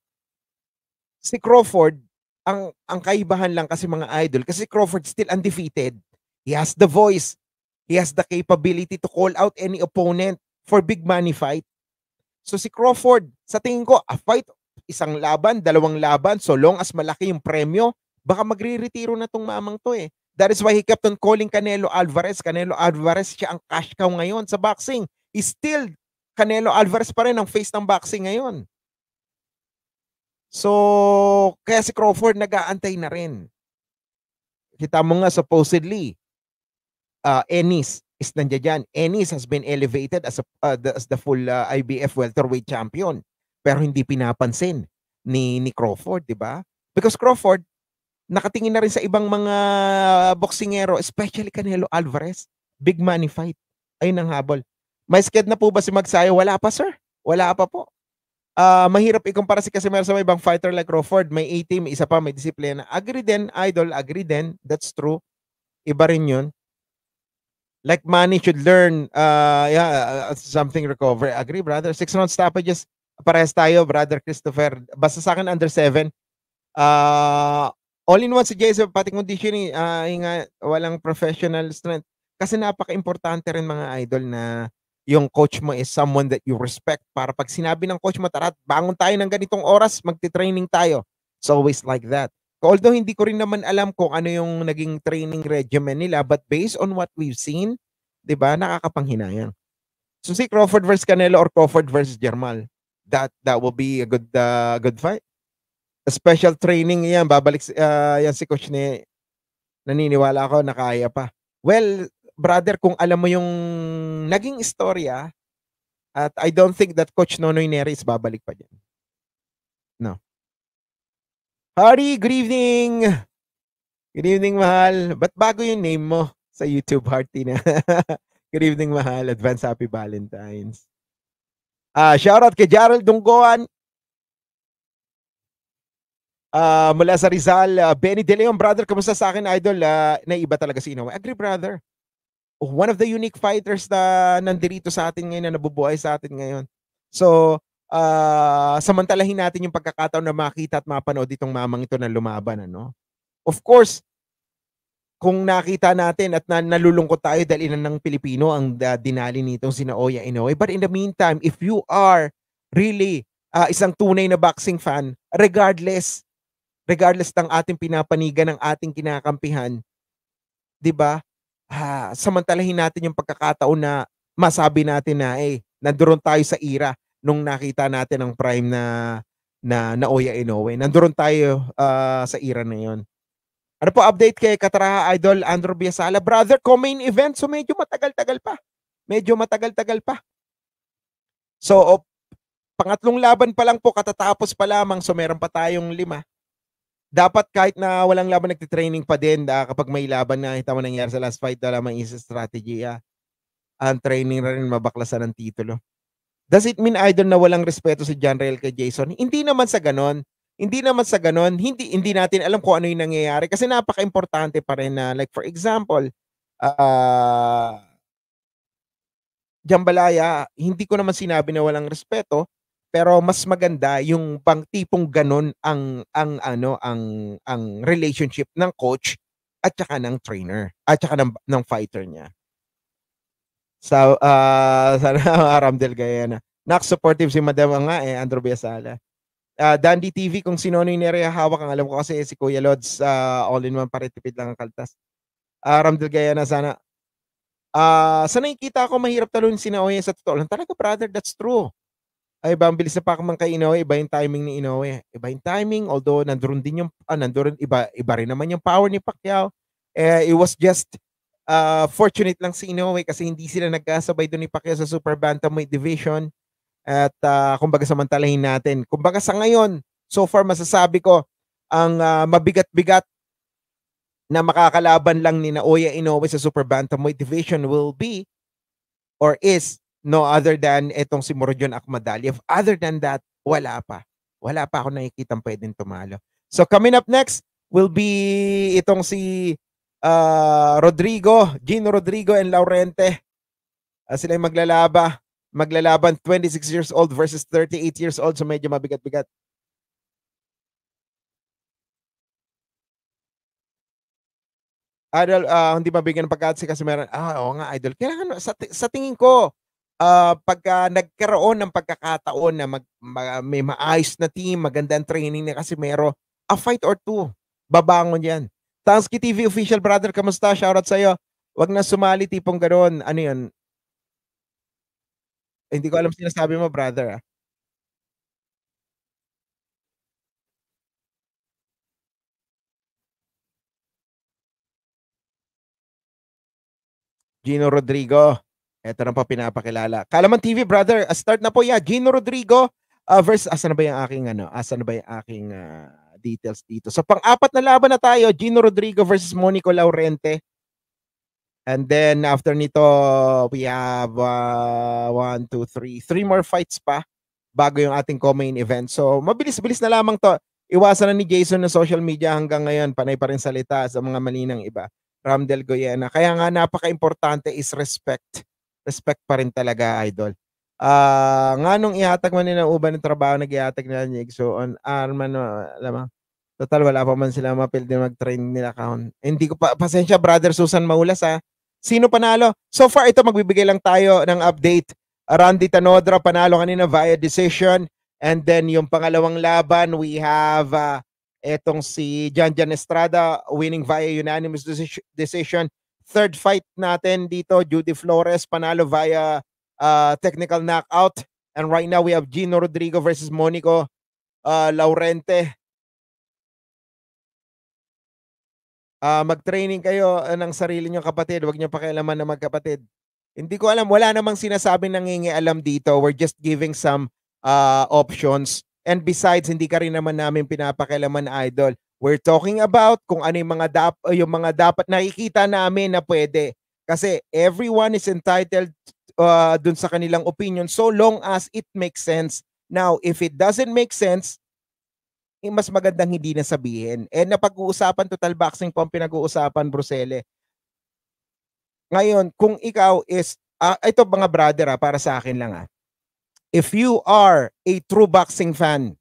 Si Crawford, ang, ang kaibahan lang kasi mga idol, kasi Crawford still undefeated. He has the voice. He has the capability to call out any opponent for big money fight. So si Crawford, sa tingin ko, a fight isang laban, dalawang laban, so long as malaki yung premyo, baka magre-retiro na tong mamang to eh. That is why he kept on calling Canelo Alvarez. Canelo Alvarez siya ang cash cow ngayon sa boxing. He's still Canelo Alvarez pa rin ang face ng boxing ngayon. So, kaya si Crawford nag-aantay na rin. Kita mo nga supposedly, uh, Ennis is nandiyan Ennis has been elevated as, a, uh, the, as the full uh, IBF welterweight champion pero hindi pinapansin ni ni Crawford, 'di ba? Because Crawford nakatingin na rin sa ibang mga boksingero, especially Canelo Alvarez, big money fight. Ay ang habol. May sked na po ba si Magsayo? Wala pa, sir. Wala pa po. Uh, mahirap ikumpara si Casimero sa ibang fighter like Crawford. May A-team, isa pa, may disiplina. Agree din, idol. Agree din. That's true. Iba rin yun. Like money should learn uh, yeah, uh, something recovery. Agree, brother. Six round stoppages parehas tayo, Brother Christopher. Basta sa akin, under 7. Uh, ah, all in one si Jason, pati conditioning, uh, nga, walang professional strength. Kasi napaka-importante rin mga idol na yung coach mo is someone that you respect para pag sinabi ng coach mo, tarat, bangon tayo ng ganitong oras, magti-training tayo. It's always like that. Although hindi ko rin naman alam kung ano yung naging training regimen nila, but based on what we've seen, di ba, nakakapanghinayang. So si Crawford versus Canelo or Crawford versus Jermal that that will be a good uh, good fight. A special training yan, babalik uh, yan si coach ni naniniwala ako nakaya pa. Well, brother, kung alam mo yung naging istorya at I don't think that coach Nonoy Neri is babalik pa diyan. No. Hari, good evening. Good evening, mahal. Ba't bago yung name mo sa YouTube, Harty na? good evening, mahal. Advance Happy Valentine's. Uh, shoutout kay Gerald Dunggoan. Uh, ah, mula sa Rizal, uh, Benny De Leon, brother, kamusta sa akin, idol? Uh, naiba talaga si Inoue. Agree, brother. Oh, one of the unique fighters na nandirito sa atin ngayon, na nabubuhay sa atin ngayon. So, uh, samantalahin natin yung pagkakataon na makita at mapanood itong mamang ito na lumaban. Ano? Of course, kung nakita natin at na, nalulungkot tayo dahil ina ng Pilipino ang uh, dinali nitong sina Oya Inoue. But in the meantime, if you are really uh, isang tunay na boxing fan, regardless, regardless ng ating pinapanigan, ng ating kinakampihan, di ba? Ah, samantalahin natin yung pagkakataon na masabi natin na eh, nandoon tayo sa ira nung nakita natin ang prime na na Naoya Inoue. Nandoon tayo uh, sa ira na 'yon. Ano po update kay Kataraha Idol Andrew Biasala? Brother, co-main event. So medyo matagal-tagal pa. Medyo matagal-tagal pa. So op, pangatlong laban pa lang po, katatapos pa lamang. So meron pa tayong lima. Dapat kahit na walang laban, nagtitraining pa din. Da, ah, kapag may laban na, kita mo nangyari sa last fight, wala mang isa strategy. Ah. Ang training na rin, mabaklasan ng titulo. Does it mean idol na walang respeto si John Rael kay Jason? Hindi naman sa ganon hindi naman sa ganun, hindi hindi natin alam kung ano yung nangyayari kasi napaka-importante pa rin na like for example, uh, ah, jambalaya, hindi ko naman sinabi na walang respeto, pero mas maganda yung pang tipong ganon ang ang ano ang ang relationship ng coach at saka ng trainer at saka ng, ng fighter niya. so, ah, uh, sana Aram Del Gayana. Nak supportive si Madam nga eh Andrew Biasala uh, Dandy TV kung sino ano yung nirehawak ang alam ko kasi si Kuya Lods uh, ah, all in one paritipid lang ang kaltas uh, Gaya na sana uh, sa nakikita ko mahirap talon si Naoya sa totoo lang talaga brother that's true ay iba ang bilis na pakman kay Inoue iba yung timing ni Inoue iba yung timing although nandoon din yung ah, nandoon iba iba rin naman yung power ni Pacquiao eh, it was just uh, fortunate lang si Inoue kasi hindi sila nagkasabay doon ni Pacquiao sa Super Bantamweight division at uh, kumbaga samantalahin natin. Kumbaga sa ngayon, so far masasabi ko ang uh, mabigat-bigat na makakalaban lang ni Naoya Inoue sa Super Bantamweight division will be or is no other than itong si Morodion Akmadaliev. Other than that, wala pa. Wala pa ako nakikitang pwedeng tumalo. So coming up next will be itong si uh, Rodrigo, Gino Rodrigo and Laurente. Uh, sila yung maglalaba maglalaban 26 years old versus 38 years old. So medyo mabigat-bigat. Idol, uh, hindi mabigyan ng pagkatsi kasi meron, ah, oo nga, idol. Kailangan, sa, sa tingin ko, uh, pagka nagkaroon ng pagkakataon na mag, mag, may maayos na team, magandang training ni Casimero, a fight or two, babangon yan. Tanski TV official brother, kamusta? Shoutout sa'yo. Huwag na sumali tipong gano'n. Ano yun? Eh, hindi ko alam sinasabi mo, brother. Ah. Gino Rodrigo. Ito na po pinapakilala. Kalaman TV, brother. Uh, start na po. Yeah, Gino Rodrigo uh, ah, versus asan na ba yung aking ano? Asan na ba yung aking uh, details dito? So pang-apat na laban na tayo, Gino Rodrigo versus Monico Laurente. And then after nito, we have uh, one, two, three, three more fights pa bago yung ating co-main event. So mabilis-bilis na lamang to. Iwasan na ni Jason ng social media hanggang ngayon. Panay pa rin salita sa mga mali iba. Ramdel Goyena. Kaya nga napaka-importante is respect. Respect pa rin talaga, idol. Uh, nga nung ihatag man nila uban ng trabaho, nag-ihatag nila ni So on Arman, uh, alam mo, total wala pa man sila mapil din mag-train nila kahon. Hindi ko pa, pasensya brother Susan Maulas ha. Ah. Sino panalo? So far, ito magbibigay lang tayo ng update. Randy Tanodra panalo kanina via decision. And then yung pangalawang laban, we have uh, etong si Janjan Estrada winning via unanimous decision. Third fight natin dito, Judy Flores panalo via uh, technical knockout. And right now we have Gino Rodrigo versus Monico uh, Laurente Uh, mag-training kayo ah, ng sarili nyo kapatid. Huwag nyo pakialaman na magkapatid. Hindi ko alam. Wala namang sinasabing nangingialam dito. We're just giving some uh, options. And besides, hindi ka rin naman namin pinapakialaman idol. We're talking about kung ano yung mga, dap yung mga dapat nakikita namin na pwede. Kasi everyone is entitled uh, dun sa kanilang opinion so long as it makes sense. Now, if it doesn't make sense, mas magandang hindi na sabihin. Eh, napag-uusapan total boxing po ang pinag-uusapan, Brusele. Ngayon, kung ikaw is, uh, ito mga brother ah, para sa akin lang ah. If you are a true boxing fan,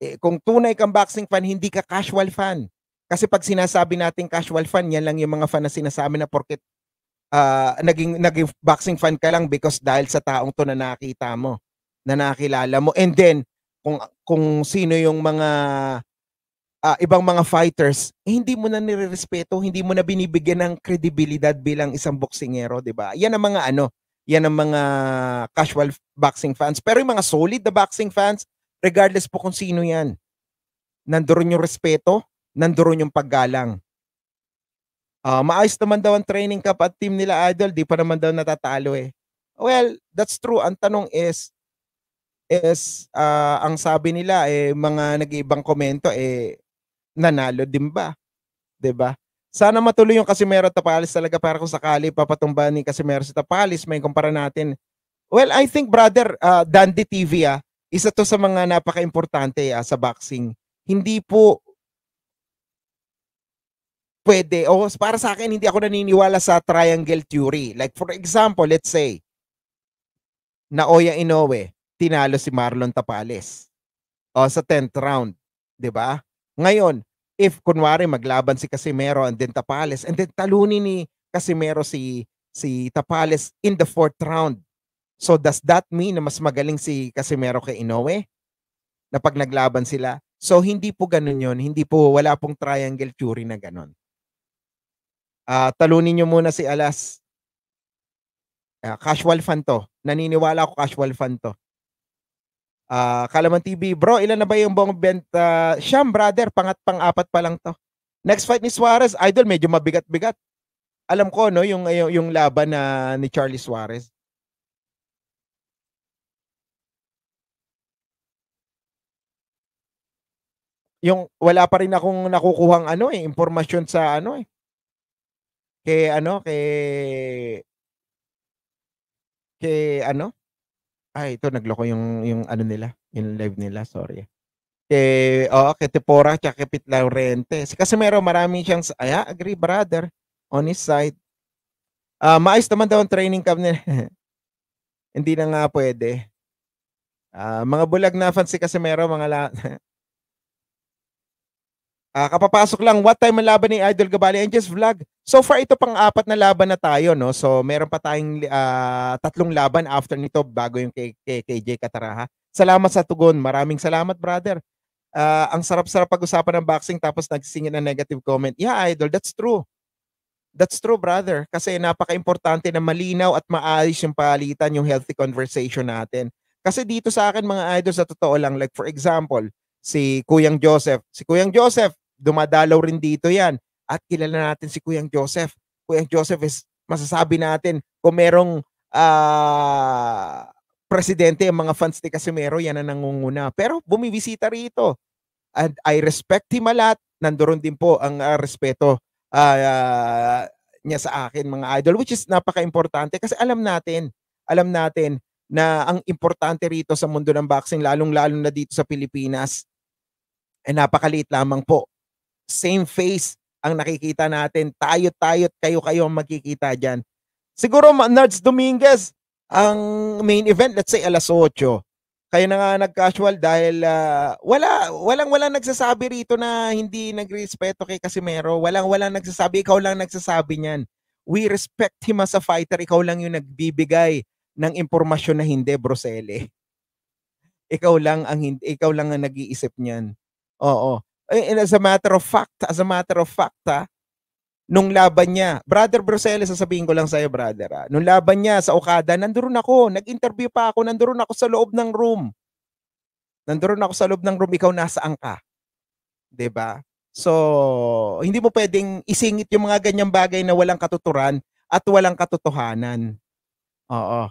eh, kung tunay kang boxing fan, hindi ka casual fan. Kasi pag sinasabi natin casual fan, yan lang yung mga fan na sinasabi na porket uh, naging, naging boxing fan ka lang because dahil sa taong to na nakita mo, na nakilala mo. And then, kung kung sino yung mga uh, ibang mga fighters, eh, hindi mo na nirerespeto, hindi mo na binibigyan ng kredibilidad bilang isang boksingero, 'di ba? Yan ang mga ano, yan ang mga casual boxing fans. Pero yung mga solid na boxing fans, regardless po kung sino 'yan, nandoon yung respeto, nandoon yung paggalang. Uh, maayos naman daw ang training camp at team nila Idol, di pa naman daw natatalo eh. Well, that's true. Ang tanong is, is uh, ang sabi nila eh mga nag-iibang komento eh nanalo din ba? 'Di ba? Sana matuloy yung Casimero Tapalis talaga para kung sakali papatumba ni Casimero si Tapalis, may kumpara natin. Well, I think brother, uh, Dandy TV ah, isa to sa mga napaka-importante ah, sa boxing. Hindi po pwede o para sa akin hindi ako naniniwala sa triangle theory. Like for example, let's say Naoya Inoue, tinalo si Marlon Tapales o, oh, sa 10th round. 'di ba? Ngayon, if kunwari maglaban si Casimero and then Tapales and then talunin ni Casimero si si Tapales in the 4th round. So does that mean na mas magaling si Casimero kay Inoue? Na pag naglaban sila? So hindi po ganun yon Hindi po, wala pong triangle theory na ganun. Uh, talunin nyo muna si Alas. Uh, casual fan to. Naniniwala ako casual fan to. Uh, Kalaman TV, bro, ilan na ba yung buong benta? Ah, siyam, brother, pangat pang-apat pa lang to. Next fight ni Suarez, idol, medyo mabigat-bigat. Alam ko, no, yung, yung, eh, yung laban na ni Charlie Suarez. Yung wala pa rin akong nakukuhang ano eh, impormasyon sa ano eh. Kay ano, kay kay ano, ay, ah, ito, nagloko yung, yung ano nila, yung live nila, sorry. Kay, ah. eh, oo, oh, kay Tepora, tsaka kay Pit Laurentes. Kasi meron marami siyang, ay, agree, brother, on his side. Uh, maayos naman daw ang training camp nila. Hindi na nga pwede. Uh, mga bulag na fans si Casimero, mga la- Uh, kapapasok lang, what time ang laban ni Idol Gabali and just vlog? So far, ito pang apat na laban na tayo, no? So, meron pa tayong uh, tatlong laban after nito bago yung kay, kay, KJ Kataraha. Salamat sa tugon. Maraming salamat, brother. Uh, ang sarap-sarap pag-usapan ng boxing tapos nagsingin ng negative comment. Yeah, Idol, that's true. That's true, brother. Kasi napaka-importante na malinaw at maayos yung palitan yung healthy conversation natin. Kasi dito sa akin, mga idols, sa totoo lang, like for example, si Kuyang Joseph. Si Kuyang Joseph, dumadalaw rin dito yan. At kilala natin si Kuyang Joseph. Kuyang Joseph is masasabi natin kung merong uh, presidente ang mga fans ni Casimero, yan ang nangunguna. Pero bumibisita rito. And I respect him a lot. Nandoon din po ang uh, respeto uh, uh, niya sa akin mga idol which is napaka-importante kasi alam natin, alam natin na ang importante rito sa mundo ng boxing, lalong-lalo na dito sa Pilipinas, ay eh, napakaliit lamang po same face ang nakikita natin. Tayo, tayo, kayo-kayo ang magkikita diyan. Siguro, Nerds Dominguez, ang main event, let's say alas 8. Kaya na nga nag-casual dahil uh, wala, walang walang nagsasabi rito na hindi nagrespeto kay Casimero. Walang walang nagsasabi, ikaw lang nagsasabi niyan. We respect him as a fighter, ikaw lang yung nagbibigay ng impormasyon na hindi, Brosele. Ikaw lang ang hindi, ikaw lang ang nag-iisip niyan. Oo. And as a matter of fact, as a matter of fact, ha, ah, nung laban niya, Brother Broselles, sasabihin ko lang sa'yo, brother, ha, ah, nung laban niya sa Okada, nandoon ako, nag-interview pa ako, nandoon ako sa loob ng room. Nandoon ako sa loob ng room, ikaw nasaan ka? 'Di ba? So, hindi mo pwedeng isingit yung mga ganyang bagay na walang katuturan at walang katotohanan. Oo.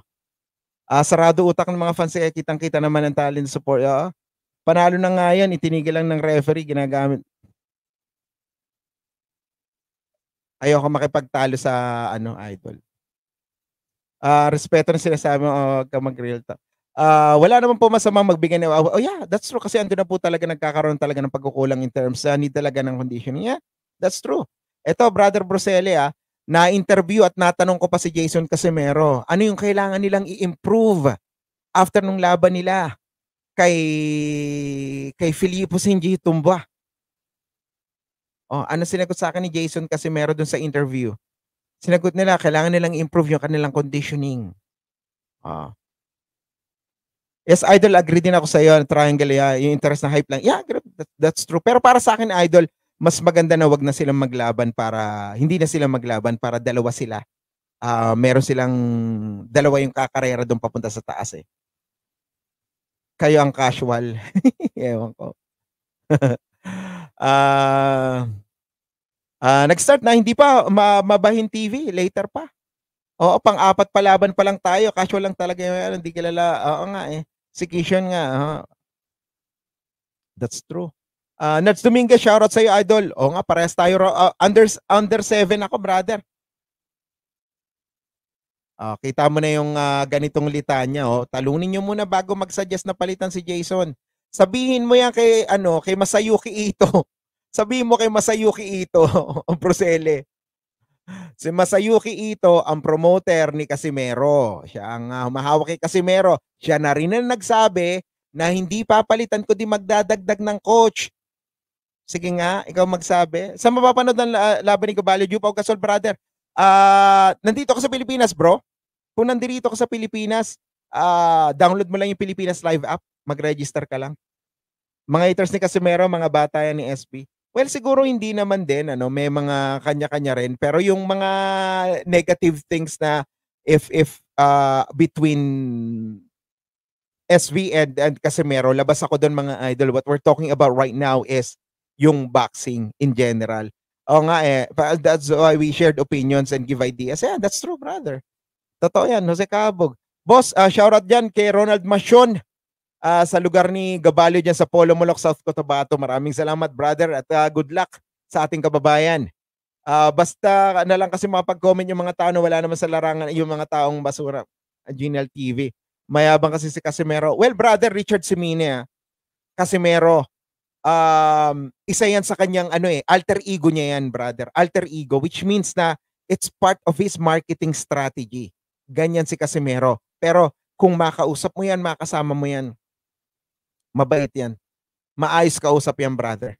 Uh, sarado utak ng mga fans Eh, kitang-kita naman ang talent support. Uh, Panalo na nga yan, itinigil lang ng referee, ginagamit. Ayoko makipagtalo sa ano idol. Uh, respeto na sinasabi mo, oh, ka mag-real talk. Uh, wala naman po masamang magbigay ng Oh yeah, that's true kasi andun na po talaga nagkakaroon talaga ng pagkukulang in terms sa uh, need talaga ng conditioning. Yeah, that's true. Ito, Brother Bruselle, ah, na-interview at natanong ko pa si Jason Casimero, ano yung kailangan nilang i-improve after nung laban nila? kay kay Filipo sa tumba. Oh, ano sinagot sa akin ni Jason kasi meron dun sa interview. Sinagot nila, kailangan nilang improve yung kanilang conditioning. Oh. Yes, idol, agree din ako sa iyo, triangle, yeah, yung interest na hype lang. Yeah, that, that's true. Pero para sa akin, idol, mas maganda na wag na silang maglaban para, hindi na silang maglaban para dalawa sila. Uh, meron silang dalawa yung kakarera doon papunta sa taas eh kayo ang casual. Ewan ko. Ah... uh, Uh, nag-start na, hindi pa ma- mabahin TV, later pa. Oo, pang-apat pa laban pa lang tayo. Casual lang talaga yung ano, hindi kilala. Oo nga eh. Si Kishon nga. Uh, that's true. Uh, ah, Nats Dominguez, shoutout sa'yo, idol. Oo nga, parehas tayo. Uh, under, under 7 ako, brother. Oh, kita mo na yung uh, ganitong litanya. Oh. Talunin nyo muna bago mag-suggest na palitan si Jason. Sabihin mo yan kay, ano, kay Masayuki Ito. Sabihin mo kay Masayuki Ito, ang prosele. Si Masayuki Ito ang promoter ni Casimero. Siya ang uh, humahawak kay Casimero. Siya na rin ang nagsabi na hindi papalitan ko di magdadagdag ng coach. Sige nga, ikaw magsabi. Sa mapapanood ang laban ni Caballo Jupaw Gasol, brother? Uh, nandito ka sa Pilipinas, bro. Kung nandito ka sa Pilipinas, uh, download mo lang yung Pilipinas Live app. Mag-register ka lang. Mga haters ni Casimero, mga bata yan ni SP. Well, siguro hindi naman din, ano, may mga kanya-kanya rin, pero yung mga negative things na if if uh, between SV and, and Casimero, labas ako doon mga idol. What we're talking about right now is yung boxing in general. Oo nga eh. That's why we shared opinions and give ideas. Yeah, that's true, brother. Totoo yan, Jose Cabog. Boss, uh, shoutout dyan kay Ronald Machon uh, ah, sa lugar ni Gabalio dyan sa Polo Molok, South Cotabato. Maraming salamat, brother, at uh, good luck sa ating kababayan. Uh, basta na ano lang kasi makapag-comment yung mga tao na wala naman sa larangan yung mga taong basura. Genial TV. Mayabang kasi si Casimero. Well, brother, Richard Simine, Casimero, um, isa yan sa kanyang ano eh, alter ego niya yan, brother. Alter ego, which means na it's part of his marketing strategy. Ganyan si Casimero. Pero kung makausap mo yan, makasama mo yan, mabait yan. Maayos kausap yan, brother.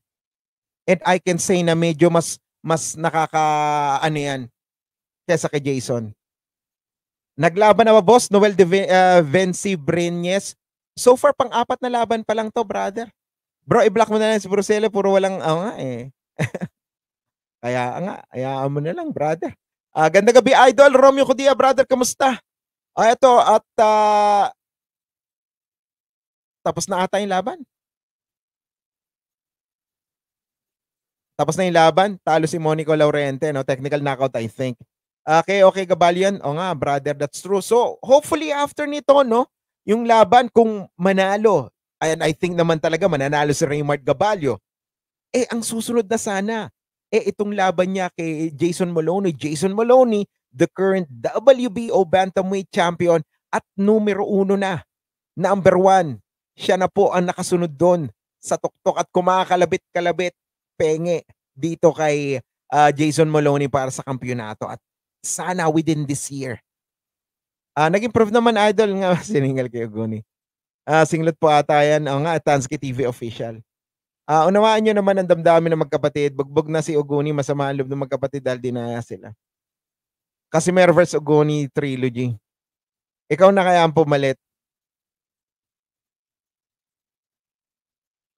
And I can say na medyo mas mas nakaka ano yan kesa kay Jason. Naglaban na ba boss Noel De uh, Venci Brenes? So far pang-apat na laban pa lang to, brother. Bro, i-block mo na lang si Bruselo, puro walang, ah, oh, nga eh. kaya nga, hayaan mo na lang, brother. Uh, ganda gabi, Idol. Romeo Kudia, brother, kamusta? Ah, uh, ito, at uh, tapos na ata yung laban. Tapos na yung laban. Talo si Monico Laurente, no? Technical knockout, I think. Ah, okay, okay, Gabalion. O nga, brother, that's true. So, hopefully after nito, no, yung laban, kung manalo and I think naman talaga mananalo si Raymond Gabalio. Eh, ang susunod na sana, eh itong laban niya kay Jason Maloney. Jason Maloney, the current WBO bantamweight champion at numero uno na, number one. Siya na po ang nakasunod doon sa tuktok at kumakalabit-kalabit, penge dito kay uh, Jason Maloney para sa kampyonato. At sana within this year, Uh, ah, naging proof naman idol nga siningal kay Ogoni. Uh, singlet po ata yan. O nga, Tansky TV official. Uh, unawaan nyo naman ang damdamin ng magkapatid. Bugbog na si Oguni, masama ang loob ng magkapatid dahil dinaya sila. Kasi versus Oguni trilogy. Ikaw na kaya ang pumalit.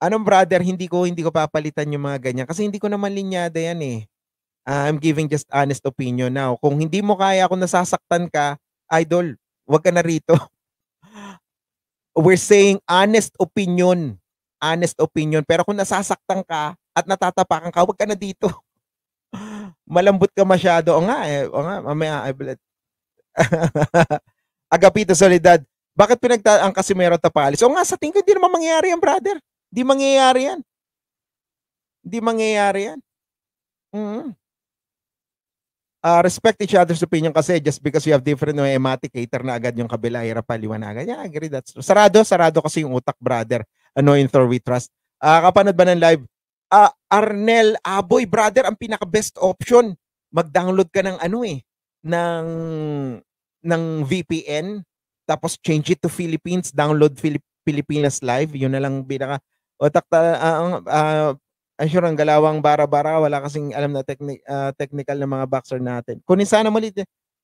Anong brother, hindi ko hindi ko papalitan yung mga ganyan kasi hindi ko naman linyada yan eh. Uh, I'm giving just honest opinion now. Kung hindi mo kaya, kung nasasaktan ka, idol, wag ka na rito. we're saying honest opinion. Honest opinion. Pero kung nasasaktan ka at natatapakan ka, wag ka na dito. Malambot ka masyado. O nga, eh, o nga, mamaya, I Agapito Solidad, bakit pinagta ang Casimero Tapalis? O nga, sa tingin ko, hindi naman mangyayari yan, brother. Hindi mangyayari yan. Hindi mangyayari yan. Mm-hmm uh, respect each other's opinion kasi just because you have different noematic, eh, cater na agad yung kabila, hirap paliwanagan. Yeah, I agree. That's true. Sarado, sarado kasi yung utak, brother. Ano in Thor we trust. Uh, kapanood ba ng live? Uh, Arnel Aboy, brother, ang pinaka-best option. Mag-download ka ng ano eh, ng, ng VPN, tapos change it to Philippines, download Philip Pilipinas Live, yun na lang pinaka, utak ta, uh, uh, I'm sure ang galawang bara-bara, wala kasing alam na techni- uh, ah, technical ng mga boxer natin. Kunin sana muli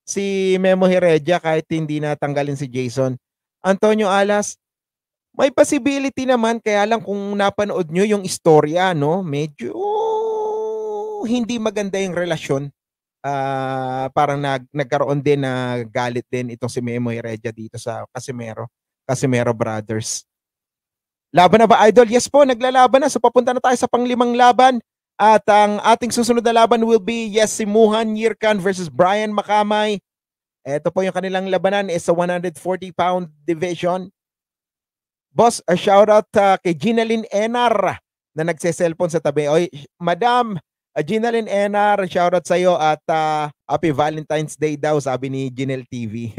si Memo Heredia kahit hindi na tanggalin si Jason. Antonio Alas, may possibility naman, kaya lang kung napanood nyo yung istorya, no, medyo hindi maganda yung relasyon. Uh, parang nag, nagkaroon din na galit din itong si Memo Heredia dito sa Casimero, Casimero Brothers. Laban na ba idol? Yes po, naglalaban na. So papunta na tayo sa panglimang laban. At ang ating susunod na laban will be Yes si Simuhan Yirkan versus Brian Makamay. Ito po yung kanilang labanan is sa 140 pound division. Boss, a shout out uh, kay Ginalyn Enar na nagse-cellphone sa tabi. Oy, Madam uh, Ginalyn Enar, shout out sa iyo at uh, Happy Valentine's Day daw sabi ni Ginel TV.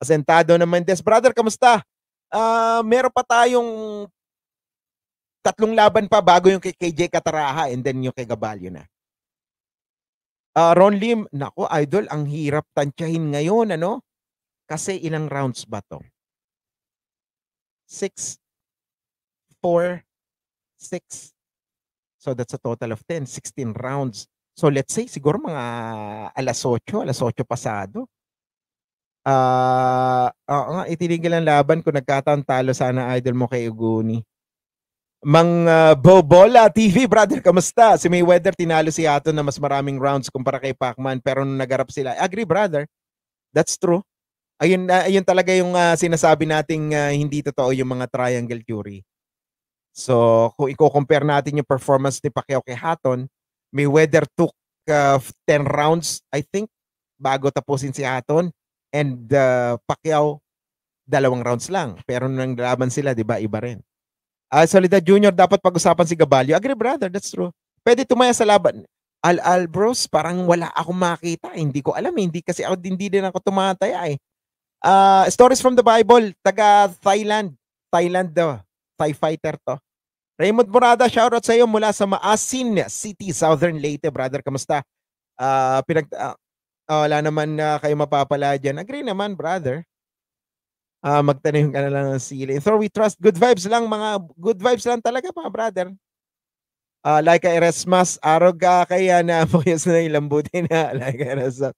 Asentado naman Des brother, kamusta? uh, meron pa tayong tatlong laban pa bago yung kay KJ Kataraha and then yung kay Gabalyo na. Uh, Ron Lim, nako idol, ang hirap tantyahin ngayon, ano? Kasi ilang rounds ba to? 6, 4, 6. So that's a total of 10, 16 rounds. So let's say siguro mga alas 8, alas 8 pasado. Ah, uh, oo nga itinigil ang laban kung nagkataon talo sana idol mo kay Uguni. Mang uh, ah, Bobola TV, brother, kamusta? Si Mayweather tinalo si Hato na mas maraming rounds kumpara kay Pacman pero nung nagarap sila, agree brother. That's true. Ayun uh, ayun talaga yung uh, sinasabi nating uh, hindi totoo yung mga triangle theory. So, kung i-compare natin yung performance ni Pacquiao kay Hatton, Mayweather took uh, 10 rounds, I think, bago tapusin si Hatton and uh, Pacquiao dalawang rounds lang. Pero nang laban sila, 'di ba, iba rin. Uh, ah, Solidad Junior dapat pag-usapan si Gabalio. Agree brother, that's true. Pwede tumaya sa laban. Al Albros, parang wala akong makita. Hindi ko alam, eh. hindi kasi ako hindi din ako tumataya eh. Uh, stories from the Bible, taga Thailand. Thailand daw. Thai fighter to. Raymond Morada, shoutout sa iyo mula sa Maasin City, Southern Leyte. Brother, kamusta? Uh, pinag, uh, uh, wala naman na kayo mapapala dyan. Agree naman, brother. Uh, magtanim ka na lang ng sili. So we trust good vibes lang, mga good vibes lang talaga mga brother. Uh, ah, like a Erasmus, arog ka kaya na apoyos na yung lambutin na. Like a Erasmus.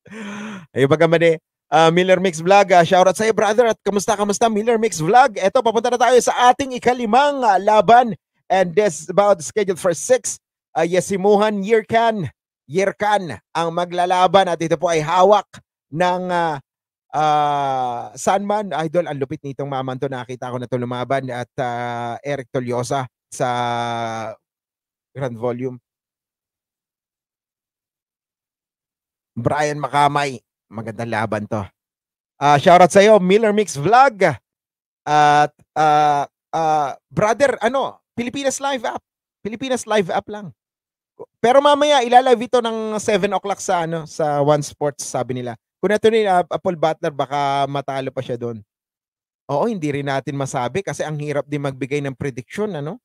Ay, baga mali. Uh, Miller Mix Vlog, uh, shoutout sa'yo brother at kamusta, kamusta Miller Mix Vlog. Eto, papunta na tayo sa ating ikalimang uh, laban and this about scheduled for 6. Uh, Yesimuhan Yearcan Yerkan ang maglalaban at ito po ay hawak ng uh, uh, Sandman. Idol, ang lupit nitong mamanto. Nakita ko na ito lumaban at uh, Eric Tolyosa sa grand volume. Brian Makamay. Magandang laban to. Uh, shoutout sa iyo, Miller Mix Vlog. At uh, uh, brother, ano, Pilipinas Live App. Pilipinas Live App lang. Pero mamaya ilalive ito ng 7 o'clock sa ano sa One Sports sabi nila. Kung ito ni uh, Paul Butler baka matalo pa siya doon. Oo, hindi rin natin masabi kasi ang hirap din magbigay ng prediction ano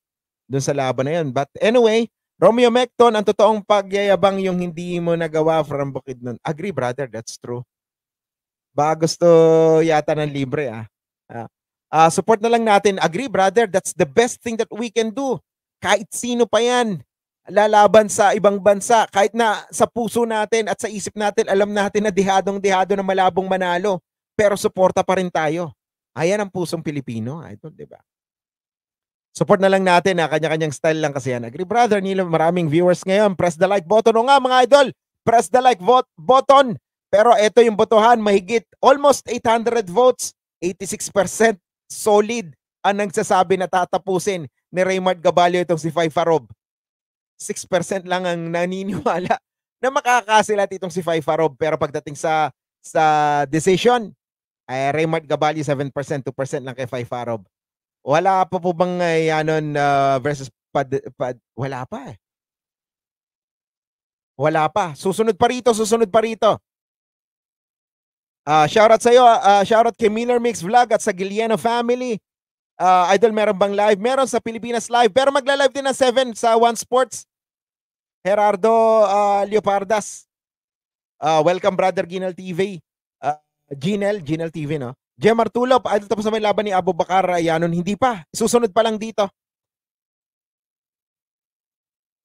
doon sa laban na 'yon. But anyway, Romeo Mecton, ang totoong pagyayabang yung hindi mo nagawa from bukid nun. Agree, brother. That's true. Ba gusto yata ng libre, ah. ah. Uh, support na lang natin. Agree, brother. That's the best thing that we can do. Kahit sino pa yan lalaban sa ibang bansa kahit na sa puso natin at sa isip natin alam natin na dihadong-dihado na malabong manalo pero suporta pa rin tayo. Ayan ang pusong Pilipino, ah, idol, 'di ba? Support na lang natin na ah, kanya-kanyang style lang kasi yan. Agree brother Nilo, maraming viewers ngayon. Press the like button o nga mga idol. Press the like vote button. Pero ito yung botohan, mahigit almost 800 votes, 86% solid ang nagsasabi na tatapusin ni Raymond Gabalio itong si Fai Farob 6% lang ang naniniwala na makakasilat itong si Faifarob. Pero pagdating sa sa decision, ay uh, Raymart Gabali 7%, 2% lang kay Faifarob. Wala pa po bang uh, yanon uh, ah, versus pad, pad, wala pa eh. Wala pa. Susunod pa rito, susunod pa rito. Uh, shoutout sa iyo, uh, ah, shoutout kay Miller Mix Vlog at sa Giliano family. Uh, Idol, meron bang live? Meron sa Pilipinas Live. Pero magla-live din ng 7 sa One Sports. Gerardo uh, Leopardas. Uh, welcome, Brother Ginel TV. Uh, ah, Ginel, Ginel TV, no? Jem Artulop, ay tapos na may laban ni Abu Bakar Ayanon. Hindi pa. Susunod pa lang dito.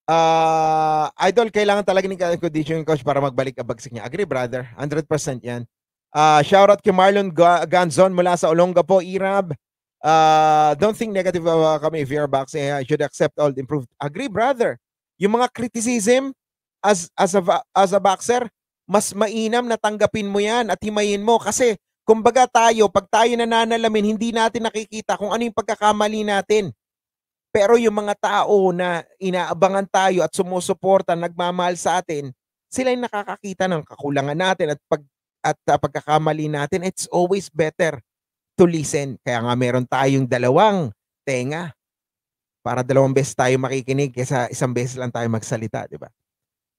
Uh, idol, kailangan talaga ni yung coach para magbalik ang bagsik niya. Agree, brother. 100% yan. Uh, shoutout kay Marlon Ganzon mula sa Olonga po, Irab. Uh, don't think negative uh, kami if you're boxing. I should accept all the improved. Agree, brother. Yung mga criticism as as a as a boxer, mas mainam na tanggapin mo 'yan at himayin mo kasi kumbaga tayo pag tayo nananalamin, hindi natin nakikita kung ano yung pagkakamali natin. Pero yung mga tao na inaabangan tayo at sumusuporta, nagmamahal sa atin, sila yung nakakakita ng kakulangan natin at pag at uh, pagkakamali natin. It's always better to listen. Kaya nga meron tayong dalawang tenga para dalawang beses tayo makikinig kaysa isang beses lang tayo magsalita, di ba?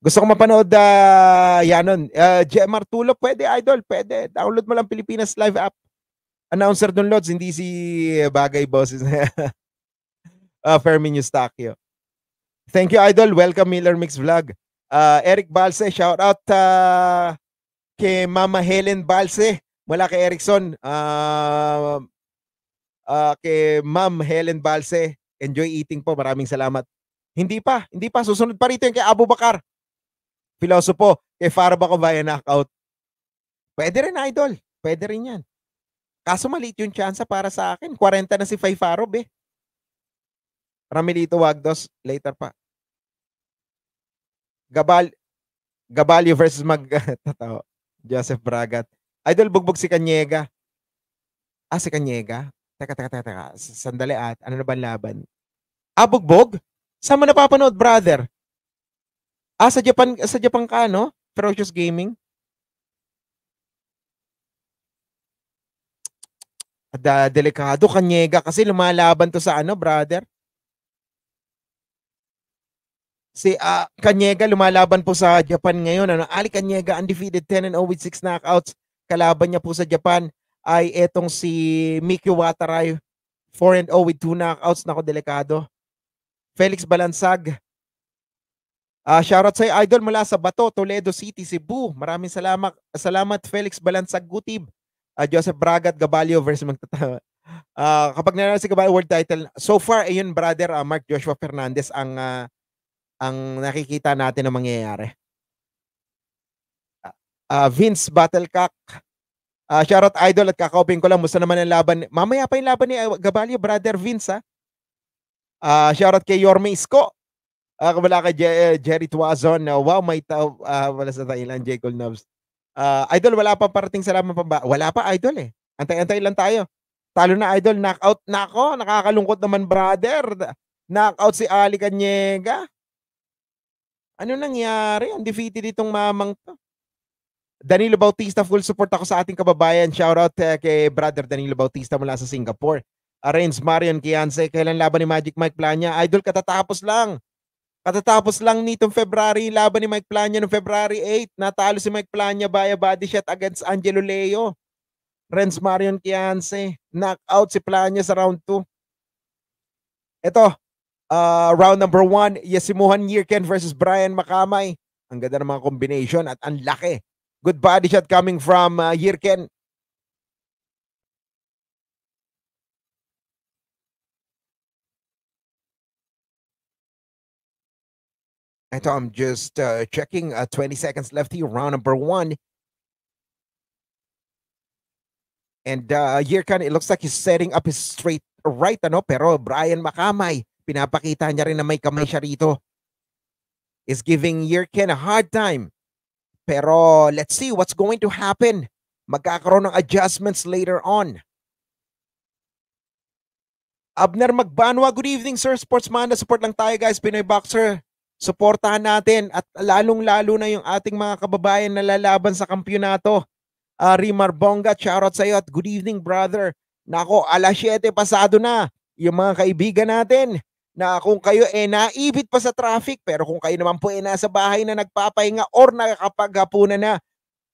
Gusto ko mapanood uh, yanon. Uh, ah, JM Artulo, pwede idol, pwede. Download mo lang Pilipinas Live app. Announcer dun, Lods, hindi si Bagay Bosses. uh, ah, Fermin Eustachio. Thank you, idol. Welcome, Miller Mix Vlog. Uh, Eric Balse, shout out uh, kay Mama Helen Balse mula kay Erickson. Uh, uh, kay Ma'am Helen Balse Enjoy eating po. Maraming salamat. Hindi pa. Hindi pa. Susunod pa rito yung kay Abu Bakar. Pilosopo. Kay Farba Kabayan knockout. Pwede rin, idol. Pwede rin yan. Kaso maliit yung chance para sa akin. 40 na si Fay Farob eh. Ramelito Wagdos, later pa. Gabal, Gabalio versus mag... Tatawa. Joseph Bragat. Idol, bugbog si Kanyega. Ah, si Kanyega? Teka, teka, teka, teka. Sandali at ano na ba laban? Abogbog? Ah, Saan mo napapanood, brother? Ah, sa Japan, sa Japan ka, no? Ferocious Gaming? Da, ah, delikado, kanyega kasi lumalaban to sa ano, brother? Si uh, Kanyega lumalaban po sa Japan ngayon. Ano? Ali Kanyega, undefeated 10 and 0 with 6 knockouts. Kalaban niya po sa Japan ay etong si Mickey Wataray 4 and 0 with 2 knockouts na nako delikado. Felix Balansag Uh, shoutout sa idol mula sa Bato, Toledo City, Cebu. Maraming salamat, salamat Felix Balansag Gutib. Uh, Joseph Bragat Gabalio versus magtatawa. Uh, kapag nanalo si Gabalio world title, so far ayun brother uh, Mark Joshua Fernandez ang uh, ang nakikita natin na mangyayari. Uh, Vince Battlecock Uh, shoutout Idol at kakaupin ko lang. Musta naman ang laban. Mamaya pa yung laban ni Gabalio, brother Vince. Ha? Uh, shoutout kay Yorme Isko. Uh, wala kay Je- eh, Jerry Tuazon. Uh, wow, may tao. Uh, wala sa Thailand, J. Cole Nubs. Uh, idol, wala pa parating sa laban pa ba? Wala pa, Idol eh. Antay-antay lang tayo. Talo na, Idol. Knockout na ako. Nakakalungkot naman, brother. Knockout si Ali Canyega. Ano nangyari? Ang defeated itong mamang to. Danilo Bautista, full support ako sa ating kababayan. Shoutout uh, kay brother Danilo Bautista mula sa Singapore. Arrange Marion Kianse, kailan laban ni Magic Mike Plania? Idol, katatapos lang. Katatapos lang nitong February, laban ni Mike Plania noong February 8. Natalo si Mike Plania via body shot against Angelo Leo. Renz Marion Kianse, knockout si Plania sa round 2. Ito, uh, round number 1, Yasimuhan Yirken versus Brian Makamay. Ang ganda ng mga combination at ang laki Good body shot coming from uh, Yirken. And I'm just uh, checking. Uh, 20 seconds left here, round number one. And uh, Yirkan, it looks like he's setting up his straight right, ano? Pero Brian Makamay, pinapakita niya rin na may kamay siya rito. Is giving Yirkan a hard time. Pero let's see what's going to happen. Magkakaroon ng adjustments later on. Abner Magbanwa, good evening sir. Sportsman, na support lang tayo guys, Pinoy Boxer. Suportahan natin at lalong-lalo na yung ating mga kababayan na lalaban sa kampyonato. Uh, Rimar Bonga, shoutout sa iyo at good evening brother. Nako, alas 7 pasado na. Yung mga kaibigan natin, na kung kayo eh naibit pa sa traffic pero kung kayo naman po eh nasa bahay na nagpapahinga or nakakapaghapunan na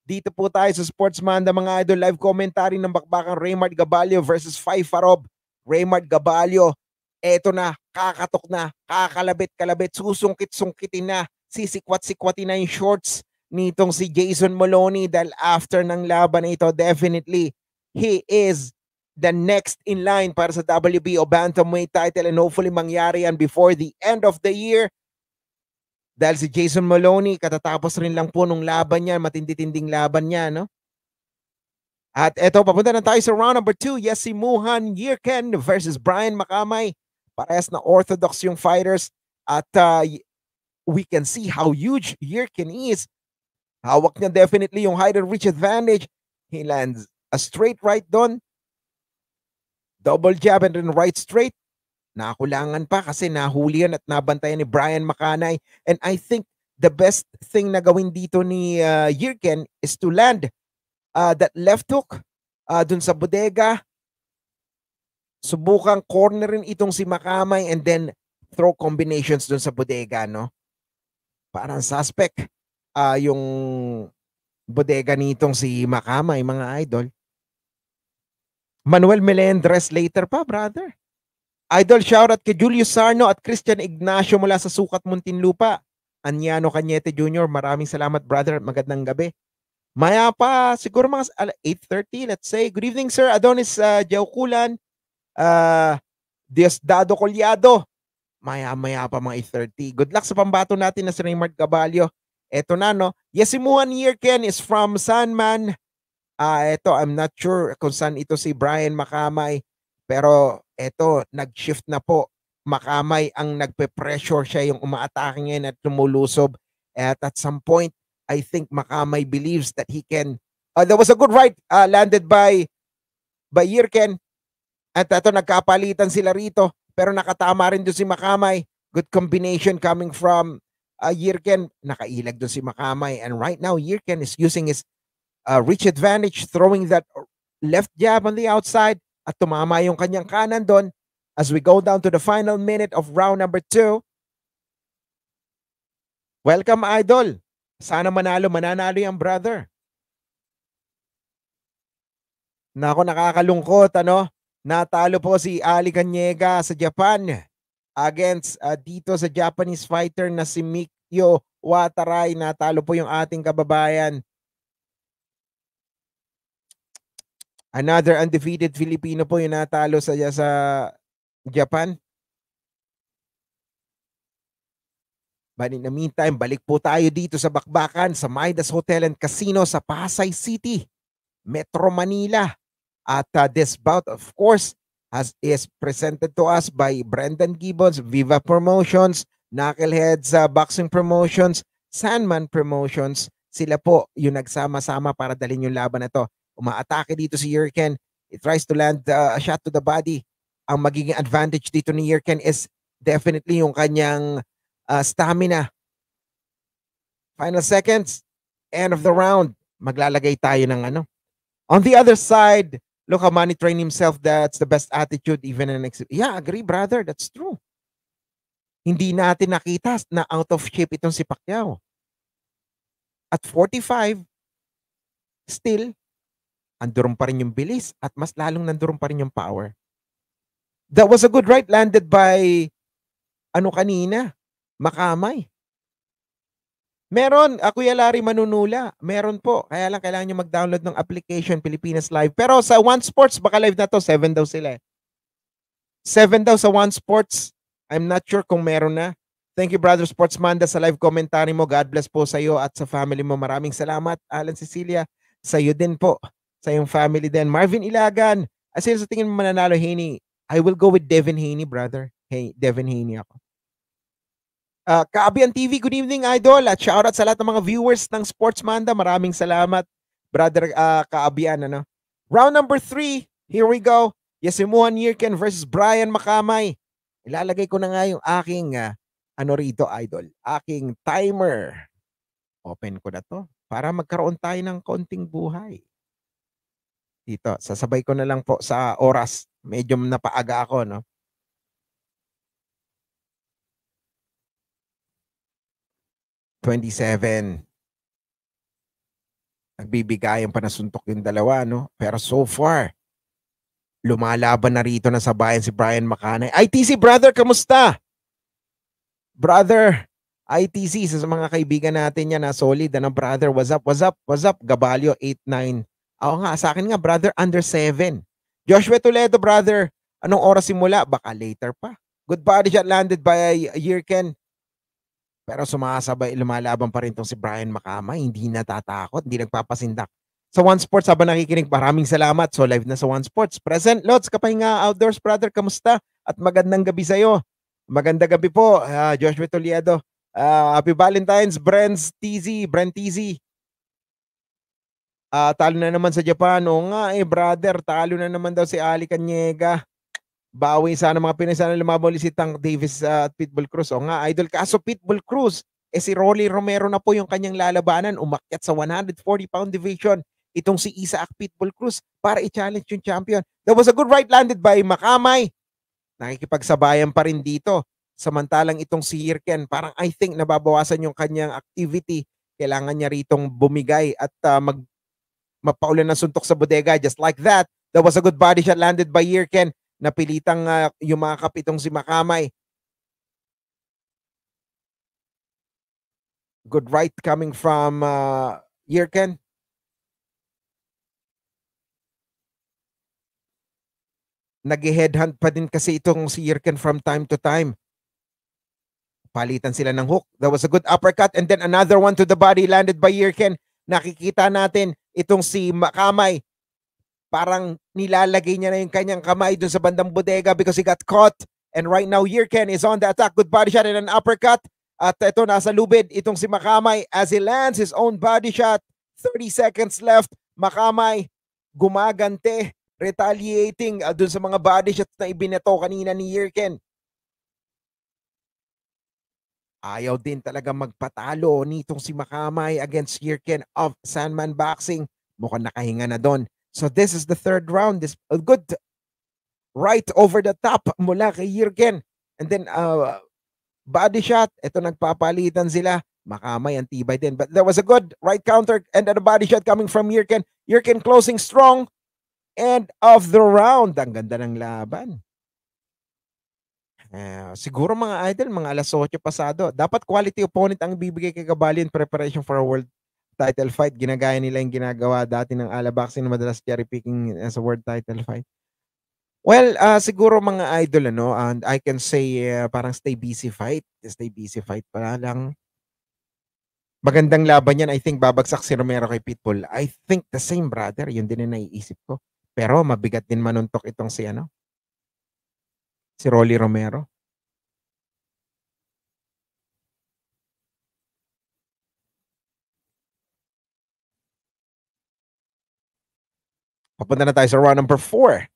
dito po tayo sa Sports Manda mga idol live commentary ng bakbakang Raymond Gabalio versus Fai Farob Raymond Gabalio eto na kakatok na kakalabit-kalabit susungkit-sungkitin na sisikwat-sikwatin na yung shorts nitong si Jason Moloney dahil after ng laban na ito definitely he is the next in line para sa WBO bantamweight title and hopefully mangyari yan before the end of the year. Dahil si Jason Maloney, katatapos rin lang po nung laban niya, matindi-tinding laban niya, no? At eto, papunta na tayo sa round number 2. Yes, si Muhan Yirken versus Brian Makamay. Parehas na orthodox yung fighters. At uh, we can see how huge Yirken is. Hawak niya definitely yung height and reach advantage. He lands a straight right doon Double jab and then right straight. Nakulangan pa kasi nahuli yun at nabantayan ni Brian Makanay. And I think the best thing na gawin dito ni uh, Yirken is to land uh, that left hook uh, dun sa bodega. Subukang cornerin itong si Makamay and then throw combinations dun sa bodega, no? Parang suspect uh, yung bodega nitong si Makamay, mga idol. Manuel Melendres later pa, brother. Idol shoutout kay Julius Sarno at Christian Ignacio mula sa Sukat Muntinlupa. Anyano Cañete Jr., maraming salamat brother magandang gabi. Maya pa, siguro mga 8.30, let's say. Good evening sir, Adonis uh, Jaukulan, uh, Diosdado Colyado. Maya-maya pa mga 8.30. Good luck sa pambato natin na si Raymond Caballo. Eto na no. Yesimuhan year is from Sanman, Ah, uh, ito, I'm not sure kung saan ito si Brian Makamay. Pero ito, nag-shift na po. Makamay ang nagpe-pressure siya yung umaatake ngayon at lumulusob. At at some point, I think Makamay believes that he can. Uh, there was a good right uh, ah, landed by by Yirken. At ito, nagkapalitan sila rito. Pero nakatama rin doon si Makamay. Good combination coming from uh, Yirken. Nakailag doon si Makamay. And right now, Yirken is using his uh, reach advantage throwing that left jab on the outside at tumama yung kanyang kanan doon as we go down to the final minute of round number 2. Welcome, Idol. Sana manalo, mananalo yung brother. Nako, nakakalungkot, ano? Natalo po si Ali Ganyega sa Japan against uh, dito sa Japanese fighter na si Mikyo Wataray. Natalo po yung ating kababayan Another undefeated Filipino po yung natalo sa, sa Japan. But in the meantime, balik po tayo dito sa Bakbakan, sa Midas Hotel and Casino sa Pasay City, Metro Manila. At uh, this bout, of course, has, is presented to us by Brendan Gibbons, Viva Promotions, Knuckleheads uh, Boxing Promotions, Sandman Promotions. Sila po yung nagsama-sama para dalhin yung laban na to. Umaatake dito si Yurken. He tries to land uh, a shot to the body. Ang magiging advantage dito ni Yurken is definitely yung kanyang uh, stamina. Final seconds, end of the round. Maglalagay tayo ng ano. On the other side, look how Mani trained himself that's the best attitude even in exhibit. Yeah, agree brother, that's true. Hindi natin nakita na out of shape itong si Pacquiao. At 45, still, andurong pa rin yung bilis at mas lalong nandoon pa rin yung power. That was a good right landed by ano kanina? Makamay. Meron, uh, Kuya Larry Manunula. Meron po. Kaya lang kailangan nyo mag-download ng application Pilipinas Live. Pero sa One Sports, baka live na to, 7 daw sila eh. 7 daw sa One Sports. I'm not sure kung meron na. Thank you, Brother Sports Manda, sa live commentary mo. God bless po sa iyo at sa family mo. Maraming salamat, Alan Cecilia. Sa iyo din po sa iyong family din. Marvin Ilagan, as in sa tingin mo mananalo, Haney, I will go with Devin Haney, brother. Hey, Devin Haney ako. Uh, Kaabian TV, good evening, Idol. At shoutout sa lahat ng mga viewers ng Sports Manda. Maraming salamat, brother uh, Kaabian. Ano? Round number three, here we go. Yasimuhan Yirken versus Brian Makamay. Ilalagay ko na nga yung aking, uh, ano rito, Idol, aking timer. Open ko na to para magkaroon tayo ng konting buhay dito. Sasabay ko na lang po sa oras. Medyo napaaga ako, no? Twenty-seven. Nagbibigayan pa nasuntok yung dalawa, no? Pero so far, lumalaban na rito na sa bayan si Brian Makanay. ITC, brother, kamusta? Brother, ITC, isa sa mga kaibigan natin yan na solid. Ano, brother? What's up? What's up? What's up? Gabalio 89 ako nga, sa akin nga, brother, under 7. Joshua Toledo, brother, anong oras simula? Baka later pa. Good body shot landed by Yirken. Pero sumasabay, lumalaban pa rin tong si Brian Makama. Hindi natatakot, hindi nagpapasindak. Sa One Sports, habang nakikinig, maraming salamat. So live na sa One Sports. Present, Lods, kapahinga outdoors, brother, kamusta? At magandang gabi sa'yo. Maganda gabi po, uh, Joshua Toledo. Uh, happy Valentine's, Brent TZ, Brent TZ. Uh, talo na naman sa Japan. O nga eh, brother, talo na naman daw si Ali Caniega. Bawi sana mga Pinoy. Sana lumaban si Tank Davis uh, at Pitbull Cruz. O nga, idol. Kaso Pitbull Cruz, eh si Rolly Romero na po yung kanyang lalabanan. Umakyat sa 140-pound division itong si Isaac Pitbull Cruz para i-challenge yung champion. That was a good right landed by Makamay. Nakikipagsabayan pa rin dito. Samantalang itong si Yirken, parang I think nababawasan yung kanyang activity. Kailangan niya ritong bumigay at uh, mag mapaulan ng suntok sa bodega. Just like that, that was a good body shot landed by Yerken. Napilitang uh, yumakap itong si Makamay. Good right coming from uh, Yerken. Nag-headhunt pa din kasi itong si Yerken from time to time. Palitan sila ng hook. That was a good uppercut. And then another one to the body landed by Yerken. Nakikita natin itong si Makamay. Parang nilalagay niya na yung kanyang kamay dun sa bandang bodega because he got caught. And right now, Yirken is on the attack. Good body shot and an uppercut. At ito, nasa lubid itong si Makamay as he lands his own body shot. 30 seconds left. Makamay gumagante, retaliating uh, dun sa mga body shots na ibinato kanina ni Yirken. Ayaw din talaga magpatalo nitong si Makamay against Yirken of Sandman Boxing. Mukhang nakahinga na doon. So this is the third round. This a good right over the top mula kay Yirken. And then uh, body shot. Ito nagpapalitan sila. Makamay ang tibay din. But there was a good right counter and then a body shot coming from Yirken. Yirken closing strong. End of the round. Ang ganda ng laban. Uh, siguro mga idol, mga alas 8 pasado. Dapat quality opponent ang bibigay kay Gabali in preparation for a world title fight. Ginagaya nila yung ginagawa dati ng ala boxing na madalas cherry picking as a world title fight. Well, uh, siguro mga idol, ano, and I can say uh, parang stay busy fight. Stay busy fight pa lang. Magandang laban yan. I think babagsak si Romero kay Pitbull. I think the same, brother. Yun din na naiisip ko. Pero mabigat din manuntok itong si, ano, Si Rolly Romero. Papunta na tayo sa round number 4.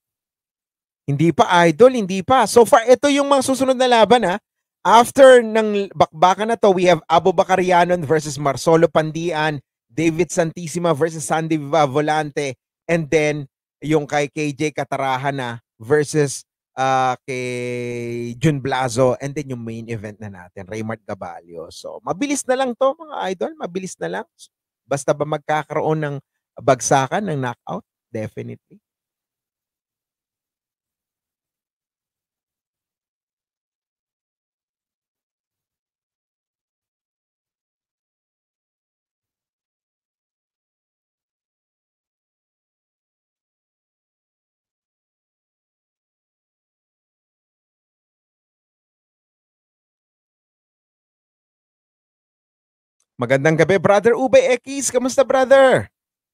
Hindi pa idol, hindi pa. So far, ito yung mga susunod na laban ha. After ng bakbakan na to, we have Abu Bakarianon versus Marsolo Pandian, David Santisima versus Sandy Viva Volante, and then yung kay KJ Katarahan na versus uh, kay Jun Blazo, and then yung main event na natin, Raymart Gabalio. So, mabilis na lang to mga idol, mabilis na lang. Basta ba magkakaroon ng bagsakan, ng knockout? Definitely. Magandang gabi, Brother Ube Ekis. Kamusta, brother?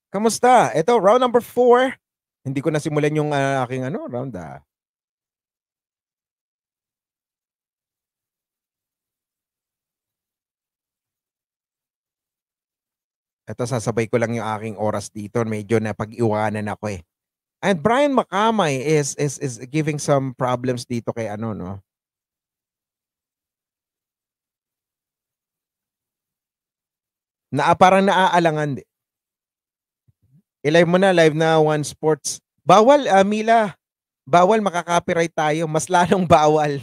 Kamusta? Ito, round number four. Hindi ko nasimulan yung uh, aking ano, round ah. Ito, sasabay ko lang yung aking oras dito. Medyo na pag-iwanan ako eh. And Brian Makamay is, is, is giving some problems dito kay ano, no? Na ah, parang naaalangan. Di. I-live eh, mo na, live na One Sports. Bawal, uh, Mila. Bawal, makaka-copyright tayo. Mas lalong bawal.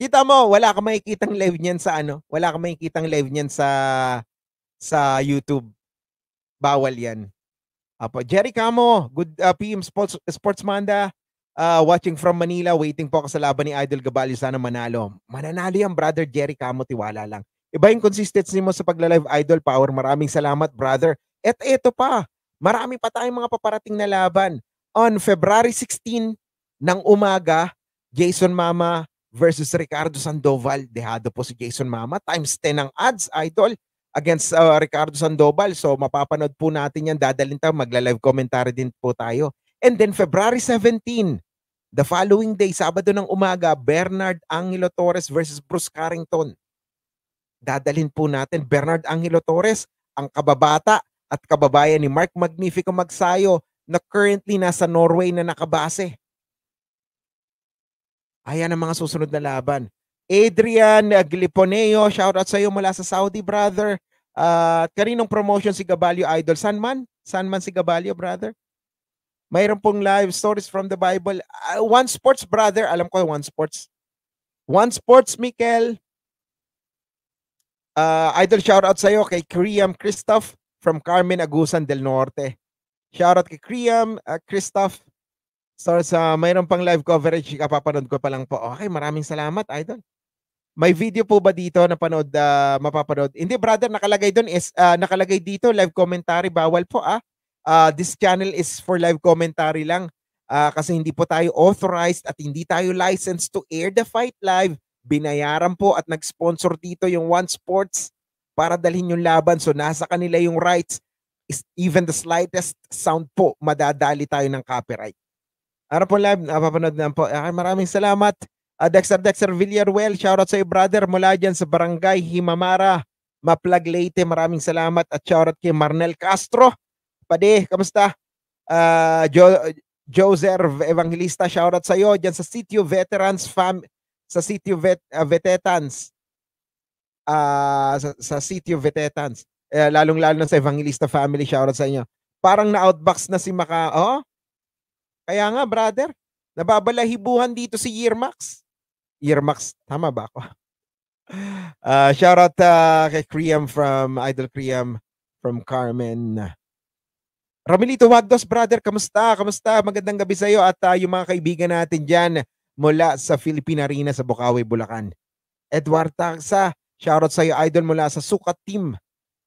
Kita mo, wala ka makikitang live niyan sa ano. Wala ka makikitang live niyan sa sa YouTube. Bawal yan. Apo, Jerry Camo, good uh, ah, PM Sports, Sports Manda. Uh, watching from Manila, waiting po ako sa laban ni Idol Gabali. Sana manalo. Mananalo yan, brother Jerry Camo. Tiwala lang. Iba yung consistency mo sa pagla-live idol power. Maraming salamat, brother. At eto pa, marami pa tayong mga paparating na laban. On February 16 ng umaga, Jason Mama versus Ricardo Sandoval. Dehado po si Jason Mama. Times 10 ng ads, idol, against uh, Ricardo Sandoval. So mapapanood po natin yan. Dadalhin tayo. Magla-live commentary din po tayo. And then February 17, the following day, Sabado ng umaga, Bernard Angelo Torres versus Bruce Carrington dadalhin po natin Bernard Angelo Torres, ang kababata at kababayan ni Mark Magnifico Magsayo na currently nasa Norway na nakabase. Ayan ang mga susunod na laban. Adrian Gliponeo, shout out sa iyo mula sa Saudi, brother. At uh, kaninong promotion si Gabalio Idol? San man? San man si Gabalio, brother? Mayroon pong live stories from the Bible. Uh, one Sports, brother. Alam ko, One Sports. One Sports, Mikel. Uh, idol shout out sa iyo kay Kriam Christoph from Carmen Agusan del Norte. Shout out kay Kriam uh, Christoph. So sa uh, mayroon pang live coverage kapapanood ko pa lang po. Okay, maraming salamat idol. May video po ba dito na panood uh, mapapanood? Hindi brother, nakalagay doon is uh, nakalagay dito live commentary bawal po ah. Uh, this channel is for live commentary lang. Uh, kasi hindi po tayo authorized at hindi tayo licensed to air the fight live. Binayaran po at nag-sponsor dito yung One Sports para dalhin yung laban. So nasa kanila yung rights. Is even the slightest sound po, madadali tayo ng copyright. Ano po live, napapanood na po. Ah, maraming salamat. Uh, Dexter Dexter Villaruel, shoutout sa iyo brother mula dyan sa Barangay Himamara, Maplag Leyte. Maraming salamat at shoutout kay Marnel Castro. Pade, kamusta? Uh, jo Joser Evangelista, shoutout sa iyo dyan sa Sitio Veterans Fam sa City of Vet, uh, Vetetans. Uh, sa, sa City of Vetetans. Eh, lalong-lalo na sa Evangelista family, shoutout sa inyo. Parang na-outbox na si Maka, Oh? Kaya nga, brother, nababalahibuhan dito si Yearmax. Yearmax, tama ba ako? Uh, shoutout uh, kay Kriam from Idol Kriam from Carmen. Ramilito Wagdos, brother, kamusta? Kamusta? Magandang gabi sa iyo at uh, yung mga kaibigan natin dyan mula sa Philippine Arena sa Bukawi, Bulacan. Edward Taxa, shoutout sa iyo idol mula sa Sukat Team.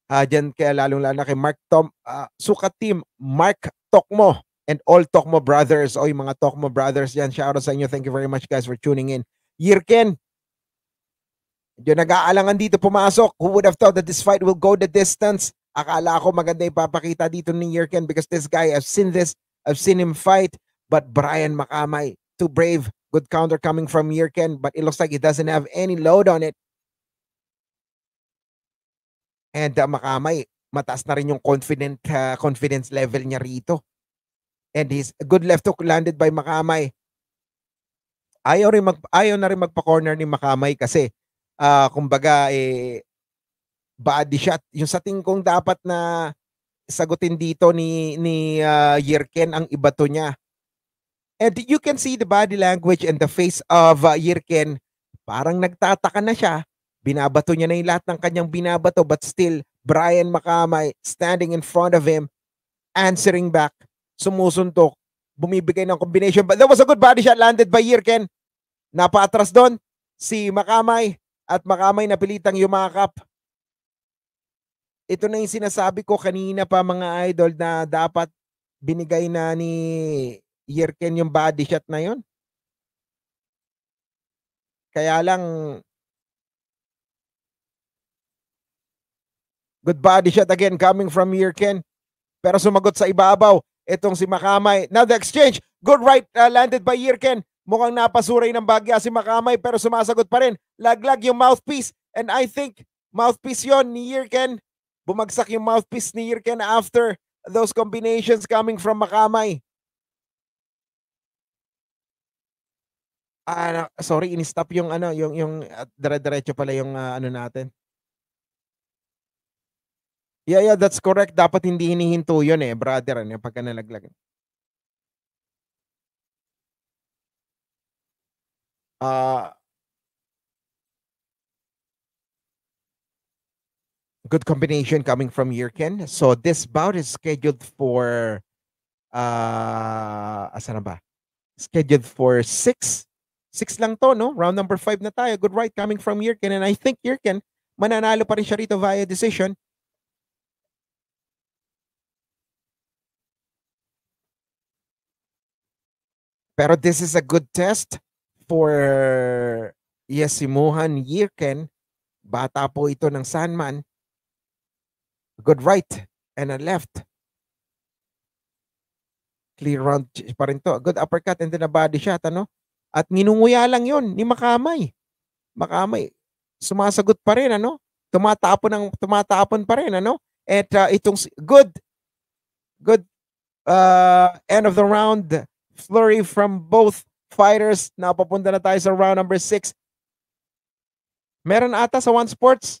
Uh, ah, Diyan kaya lalong-lalo na kay Mark Tom, uh, Sukat Team, Mark Tokmo and all Tokmo Brothers. O yung mga Tokmo Brothers dyan, shoutout sa inyo. Thank you very much guys for tuning in. Yirken, yung nag-aalangan dito pumasok. Who would have thought that this fight will go the distance? Akala ko maganda ipapakita dito ni Yirken because this guy, I've seen this. I've seen him fight. But Brian Makamay, too brave, Good counter coming from Yerken, but it looks like it doesn't have any load on it. And uh, makamay, mataas na rin yung confident, uh, confidence level niya rito. And his good left hook landed by Makamay. Ayaw, rin mag, ayaw na rin magpa-corner ni Makamay kasi uh, kumbaga eh, body shot. Yung sa tingin kong dapat na sagutin dito ni ni uh, Yerken ang iba to niya And you can see the body language and the face of uh, Yirken. Parang nagtataka na siya. Binabato niya na yung lahat ng kanyang binabato but still Brian Makamay standing in front of him, answering back, sumusuntok, bumibigay ng combination. But that was a good body shot landed by Yirken. Napaatras doon si Makamay at Makamay napilitang yumakap. Ito na yung sinasabi ko kanina pa mga idol na dapat binigay na ni Yerken yung body shot na yun. Kaya lang, good body shot again coming from Yerken. Pero sumagot sa ibabaw, itong si Makamay. Now the exchange, good right uh, landed by Yerken. Mukhang napasuray ng bagya si Makamay pero sumasagot pa rin. Laglag yung mouthpiece and I think mouthpiece yon ni Yerken. Bumagsak yung mouthpiece ni Yerken after those combinations coming from Makamay. Ah, sorry, in-stop yung ano, yung yung dire-diretso pala yung uh, ano natin. Yeah, yeah, that's correct. Dapat hindi hinihinto 'yon eh, brother, ano, pagka nalaglag. Ah uh, Good combination coming from Yerken. So this bout is scheduled for uh asan ba? Scheduled for 6 Six lang to, no? Round number five na tayo. Good right coming from Yerken. And I think Yerken, mananalo pa rin siya rito via decision. Pero this is a good test for Yesimuhan Yerken. Bata po ito ng Sandman. Good right and a left. Clear round pa rin to. Good uppercut and then a body shot, ano? At ninunguya lang yon ni Makamay. Makamay, sumasagot pa rin, ano? Tumatapon ang tumatapon pa rin, ano? At uh, itong good good uh, end of the round flurry from both fighters. Napapunta na tayo sa round number 6. Meron ata sa One Sports.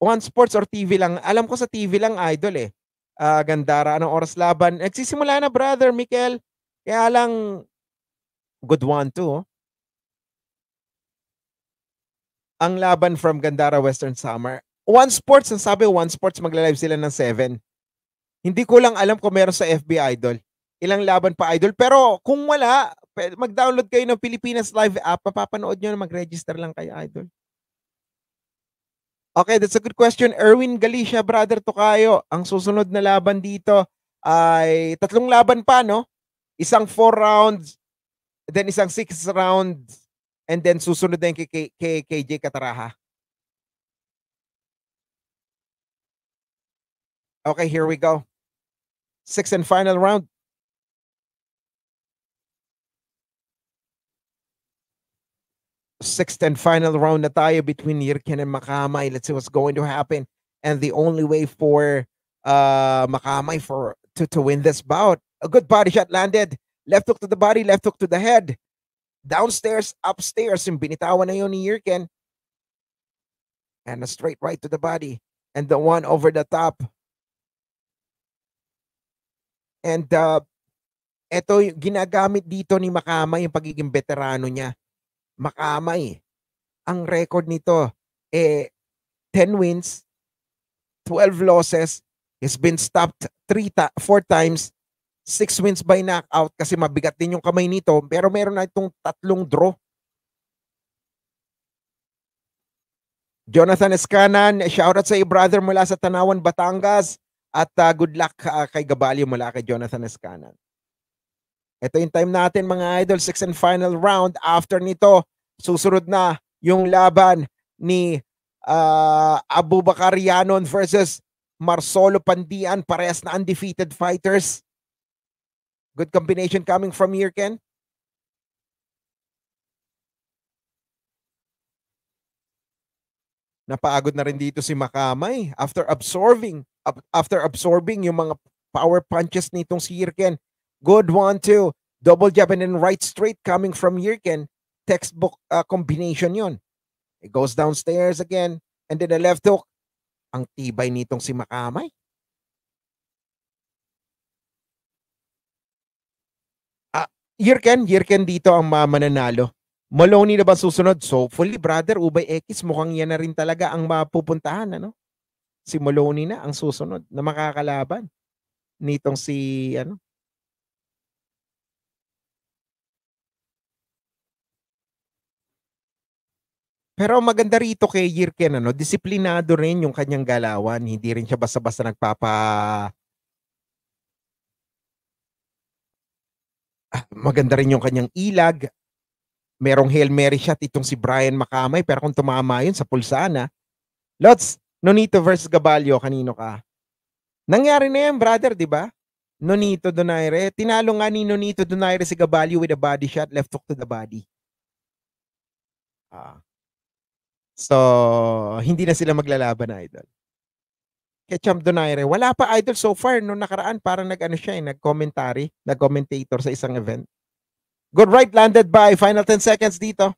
One Sports or TV lang. Alam ko sa TV lang, idol eh. Uh, Gandara, anong oras laban? Nagsisimula na, brother, Mikel. Kaya lang, good one too. Ang laban from Gandara Western Summer. One Sports, ang sabi One Sports, magla-live sila ng 7. Hindi ko lang alam kung meron sa FB Idol. Ilang laban pa Idol. Pero kung wala, mag-download kayo ng Pilipinas Live app. Mapapanood nyo na mag-register lang kayo, Idol. Okay, that's a good question. Erwin Galicia, brother Tokayo. Ang susunod na laban dito ay tatlong laban pa, no? Isang four rounds, then isang six round, and then susunod na yung kay, kay, kay KJ Kataraha. Okay, here we go. Six and final round. Sixth and final round na tayo between Yirkin and Makamay. Let's see what's going to happen. And the only way for uh, Makamay for to, to win this bout, a good body shot landed Left hook to the body, left hook to the head. Downstairs, upstairs. Yung binitawan na yun ni Yerken. And a straight right to the body. And the one over the top. And uh, ito yung ginagamit dito ni Makama yung pagiging veterano niya. Makama eh. Ang record nito, eh, 10 wins, 12 losses, has been stopped three ta- four times six wins by knockout kasi mabigat din yung kamay nito. Pero meron na itong tatlong draw. Jonathan Escanan, shoutout sa iyo brother mula sa Tanawan, Batangas. At uh, good luck uh, kay Gabalio mula kay Jonathan Escanan. Ito yung time natin mga idol, sixth and final round. After nito, susunod na yung laban ni uh, Abu Bakarianon versus Marsolo Pandian. Parehas na undefeated fighters. Good combination coming from here, Ken. Napaagod na rin dito si Makamay after absorbing after absorbing yung mga power punches nitong si Yirken. Good one, two. Double jab and then right straight coming from Yirken. Textbook uh, combination yon. It goes downstairs again. And then a left hook. Ang tibay nitong si Makamay. Yirken, Yirken dito ang mananalo. Maloney na ba susunod? So, fully brother, Ubay X, mukhang yan na rin talaga ang mapupuntahan. Ano? Si Maloney na ang susunod na makakalaban nitong si ano, Pero maganda rito kay Yirken, ano, disiplinado rin yung kanyang galawan. Hindi rin siya basta-basta nagpapa Ah, maganda rin yung kanyang ilag. Merong Hail Mary shot itong si Brian Makamay pero kung tumama yun sa pulsana. Lots, Nonito versus Gabalio, kanino ka? Nangyari na yan, brother, di ba? Nonito Donaire. Tinalo nga ni Nonito Donaire si Gabalio with a body shot, left hook to the body. Ah. So, hindi na sila maglalaban idol. Ketchum Donaire. Wala pa idol so far. nung nakaraan, parang nag-ano siya eh, nag-commentary, nag-commentator sa isang event. Good right landed by final 10 seconds dito.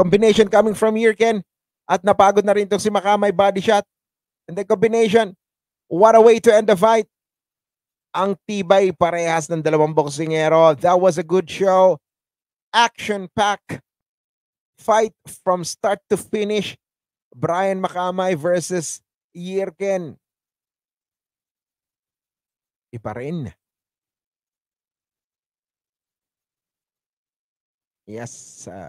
Combination coming from here, Ken. At napagod na rin itong si Makamay body shot. And the combination, what a way to end the fight. Ang tibay parehas ng dalawang boksingero. That was a good show. Action-packed fight from start to finish. Brian Makamay versus yerken rin. Yes. Uh,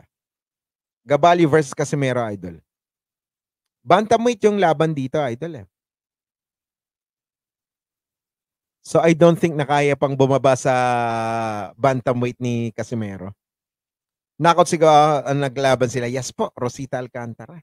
Gabali versus Casimero, idol. Bantamweight yung laban dito, idol. Eh. So I don't think nakaya pang bumaba sa bantamweight ni Casimero. Knockout si ah, ang uh, naglaban sila. Yes po, Rosita Alcantara.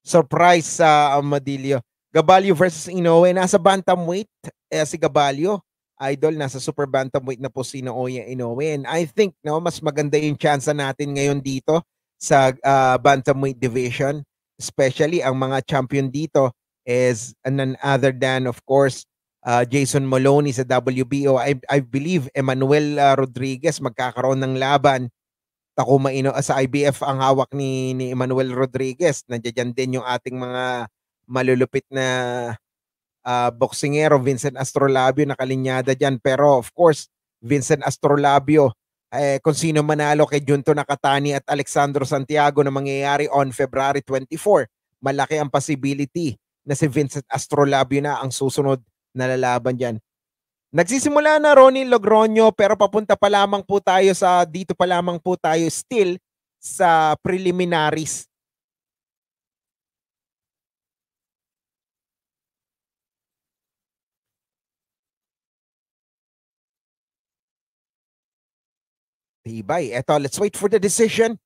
Surprise sa uh, Amadilio. Gabalio versus Inoue. Nasa bantamweight eh, si Gabalio. Idol, nasa super bantamweight na po si Inoue Inoue. And I think no, mas maganda yung chance natin ngayon dito sa uh, bantamweight division. Especially ang mga champion dito is none other than of course uh, Jason Maloney sa WBO. I, I believe Emmanuel uh, Rodriguez magkakaroon ng laban. Takuma Ino sa IBF ang hawak ni, ni Emmanuel Rodriguez. Nandiyan din yung ating mga malulupit na uh, boksingero Vincent Astrolabio nakalinyada diyan pero of course Vincent Astrolabio eh, kung sino manalo kay Junto Nakatani at Alexandro Santiago na mangyayari on February 24 malaki ang possibility na si Vincent Astrolabio na ang susunod na lalaban diyan Nagsisimula na Ronnie Logroño pero papunta pa lamang po tayo sa dito pa lamang po tayo still sa preliminaries Tibay. Eto, let's wait for the decision.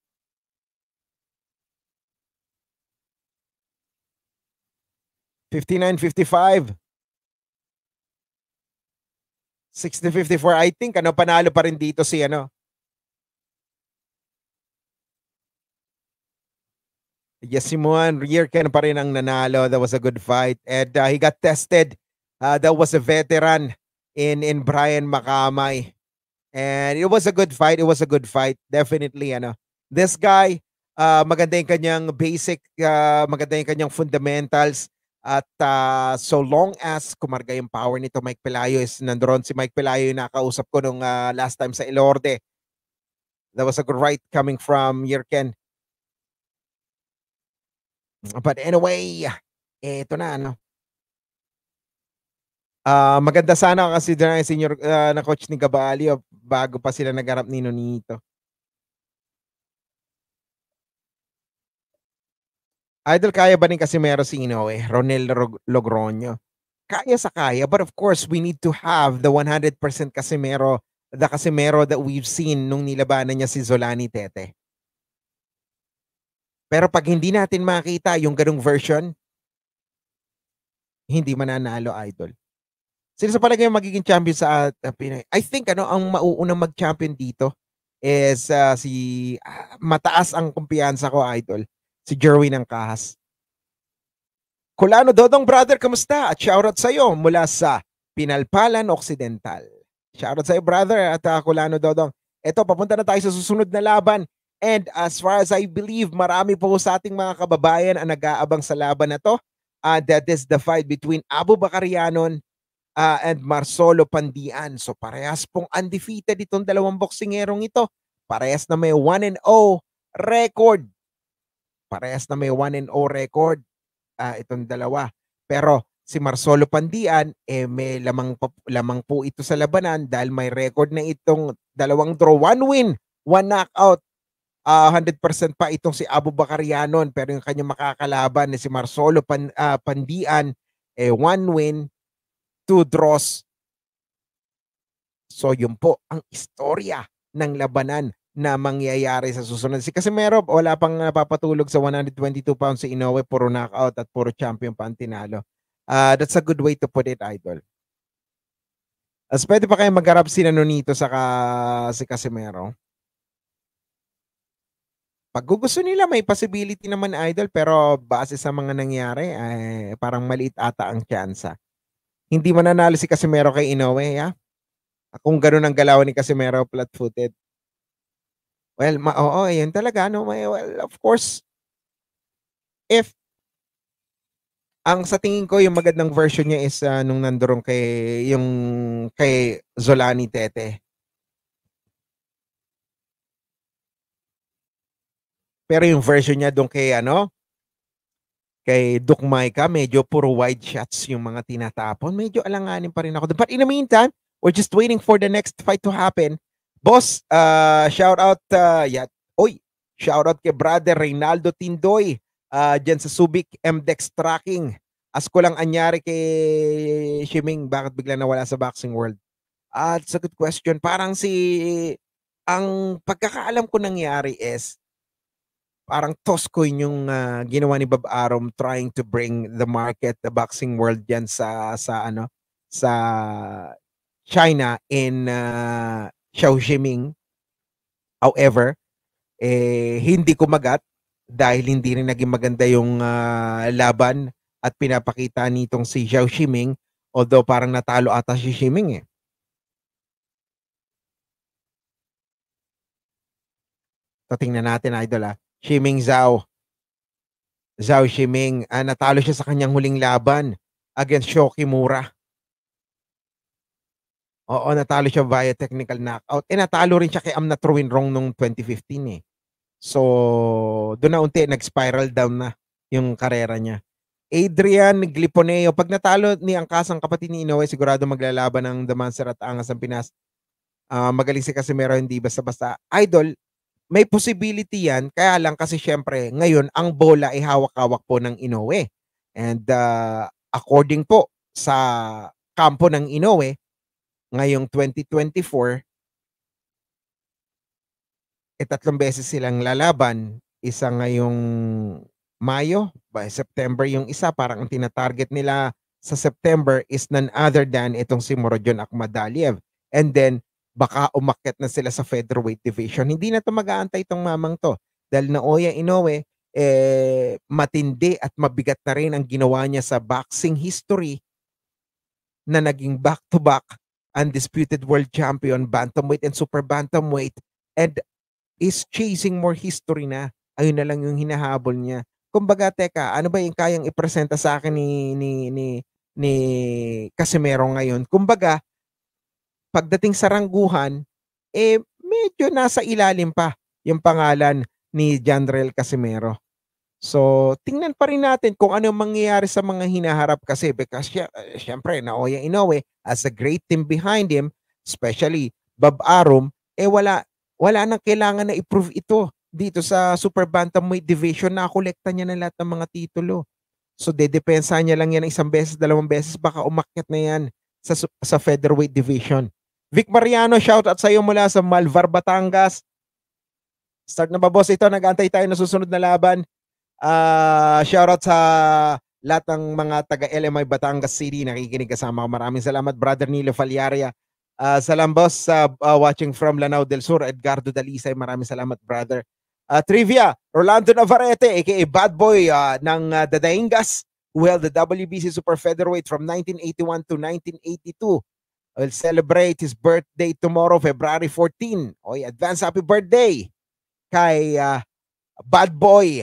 Fifty-nine, fifty-five. 60-54. I think ano panalo pa rin dito si ano. Yes, Simon Rierken pa rin ang nanalo. That was a good fight. And uh, he got tested. Uh, that was a veteran in in Brian Makamay. And it was a good fight. It was a good fight. Definitely, ano. This guy, uh, maganda yung kanyang basic, uh, maganda yung kanyang fundamentals. At uh, so long as kumarga yung power nito Mike Pelayo is nandoon si Mike Pelayo yung nakausap ko nung uh, last time sa Ilorde. That was a good right coming from Yerken. But anyway, eto na ano. Uh, maganda sana kasi din ay senior uh, na coach ni Gabalio bago pa sila nagarap ni Nonito. Idol, kaya ba ni Casimero si Inoue? Eh, Ronel Logroño. Kaya sa kaya, but of course, we need to have the 100% Casimero, the Casimero that we've seen nung nilabanan niya si Zolani Tete. Pero pag hindi natin makita yung ganung version, hindi mananalo, Idol. Sino sa palagay yung magiging champion sa uh, ah, Pinay? I think ano ang mauunang mag-champion dito is uh, si uh, mataas ang kumpiyansa ko idol, si Jerwin ng Kahas. Kulano Dodong brother, kamusta? At shoutout sa iyo mula sa Pinalpalan Occidental. Shoutout sa iyo brother at uh, Kulano Dodong. Ito, papunta na tayo sa susunod na laban. And as far as I believe, marami po sa ating mga kababayan ang nag-aabang sa laban na to. Uh, that is the fight between Abu Bakarianon uh, and Marsolo Pandian. So parehas pong undefeated itong dalawang boksingerong ito. Parehas na may 1 and 0 record. Parehas na may 1 and 0 record uh, itong dalawa. Pero si Marsolo Pandian eh may lamang po, lamang po ito sa labanan dahil may record na itong dalawang draw, one win, one knockout. Uh, ah, 100% pa itong si Abu Bakaryanon. pero yung kanyang makakalaban na si Marsolo Pan, uh, Pandian eh one win, to draws. So yun po ang istorya ng labanan na mangyayari sa susunod. Si Casimero, wala pang napapatulog sa 122 pounds si Inoue, puro knockout at puro champion pa ang tinalo. Uh, that's a good way to put it, Idol. As pwede pa kayo magharap si Nanonito sa ka, si Casimero. Pag gusto nila, may possibility naman idol pero base sa mga nangyari, eh, parang maliit ata ang tsansa hindi mananalo si Casimero kay Inoue, ha? Kung ganun ang galaw ni Casimero, flat-footed. Well, ma oo, yun talaga. No? well, of course, if ang sa tingin ko yung magandang version niya is uh, nung nandoon kay yung kay Zolani Tete. Pero yung version niya doon kay ano kay Doc Maika, medyo puro wide shots yung mga tinatapon. Medyo alanganin pa rin ako. But in the meantime, we're just waiting for the next fight to happen. Boss, uh, shout out, uh, yeah, oy, shout out kay brother Reynaldo Tindoy, uh, dyan sa Subic MDEX Tracking. As ko lang anyari kay Shiming, bakit bigla nawala sa boxing world? At uh, sagot question, parang si, ang pagkakaalam ko nangyari is, parang toskoy yung uh, ginawa ni Bob Arum trying to bring the market, the boxing world diyan sa, sa ano, sa China in uh, ah, Xiaojiming. However, eh, hindi kumagat dahil hindi rin naging maganda yung uh, laban at pinapakita nitong si Xiao Ximing although parang natalo ata si Ximing eh. So, tingnan natin, idol, ah. Shiming Zhao. Zhao Shiming, uh, ah, natalo siya sa kanyang huling laban against Shokimura. Oo, natalo siya via technical knockout. Eh, natalo rin siya kay Amna Truin Rong noong 2015 eh. So, doon na unti, nag-spiral down na yung karera niya. Adrian Gliponeo, pag natalo ni Angkas ang kapatid ni Inoue, sigurado maglalaban ng Damanser at Angas ng Pinas. Uh, magaling si Casimero, hindi basta-basta. Idol, may possibility yan. Kaya lang kasi syempre, ngayon, ang bola ay hawak-hawak po ng Inoue. And uh, according po sa kampo ng Inoue, ngayong 2024, eh, tatlong beses silang lalaban. Isa ngayong Mayo, by September yung isa. Parang ang tinatarget nila sa September is none other than itong si Morodyon Akmadaliev. And then, baka umakyat na sila sa featherweight division. Hindi na to mag-aantay itong mamang to. Dahil Naoya Inoue, eh, matindi at mabigat na rin ang ginawa niya sa boxing history na naging back-to-back -back undisputed world champion bantamweight and super bantamweight and is chasing more history na. Ayun na lang yung hinahabol niya. Kumbaga, teka, ano ba yung kayang ipresenta sa akin ni, ni, ni, ni Casimero ngayon? Kumbaga, pagdating sa rangguhan, eh medyo nasa ilalim pa yung pangalan ni Janrel Casimero. So, tingnan pa rin natin kung ano mangyayari sa mga hinaharap kasi because sy- eh, syempre, Naoya Inoue as a great team behind him, especially Bob Arum, eh wala, wala nang kailangan na i-prove ito dito sa Super Bantamweight division na kolekta niya na lahat ng mga titulo. So, dedepensa niya lang yan isang beses, dalawang beses, baka umakyat na yan sa, sa featherweight division. Vic Mariano, shout out sa iyo mula sa Malvar, Batangas. Start na ba boss ito? Nag-antay tayo na susunod na laban. Uh, shout out sa lahat ng mga taga LMI Batangas City nakikinig kasama ko. Maraming salamat brother Nilo Faliaria. Uh, salam boss sa uh, uh, watching from Lanao del Sur, Edgardo Dalisay. Maraming salamat brother. Uh, trivia, Rolando Navarrete aka Bad Boy uh, ng uh, Dadaingas. Well, the WBC Super Featherweight from 1981 to 1982 will celebrate his birthday tomorrow, February 14. Oy, advance happy birthday kay uh, Bad Boy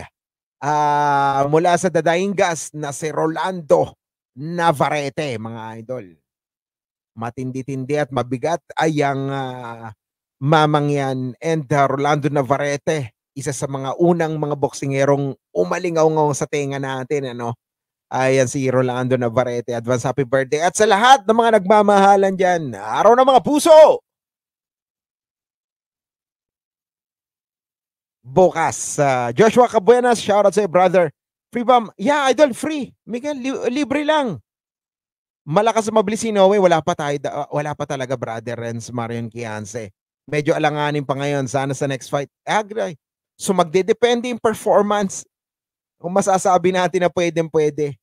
uh, mula sa Dadaingas na si Rolando Navarrete, mga idol. Matindi-tindi at mabigat ay ang uh, ah, mamang and uh, Rolando Navarrete, isa sa mga unang mga boksingerong umalingaw-ngaw sa tenga natin, ano? Ayan si Rolando Navarrete. Advance happy birthday. At sa lahat ng mga nagmamahalan dyan, araw ng mga puso! Bukas. Uh, Joshua Cabuenas, shout out sa brother. Free bomb. Yeah, idol, free. Miguel, li libre lang. Malakas mabilis si Noe. Wala pa, tayo, ah, wala pa talaga, brother Renz Marion Kianse. Medyo alanganin pa ngayon. Sana sa next fight. Agri. So magdedepende yung performance kung masasabi natin na pwedeng pwede.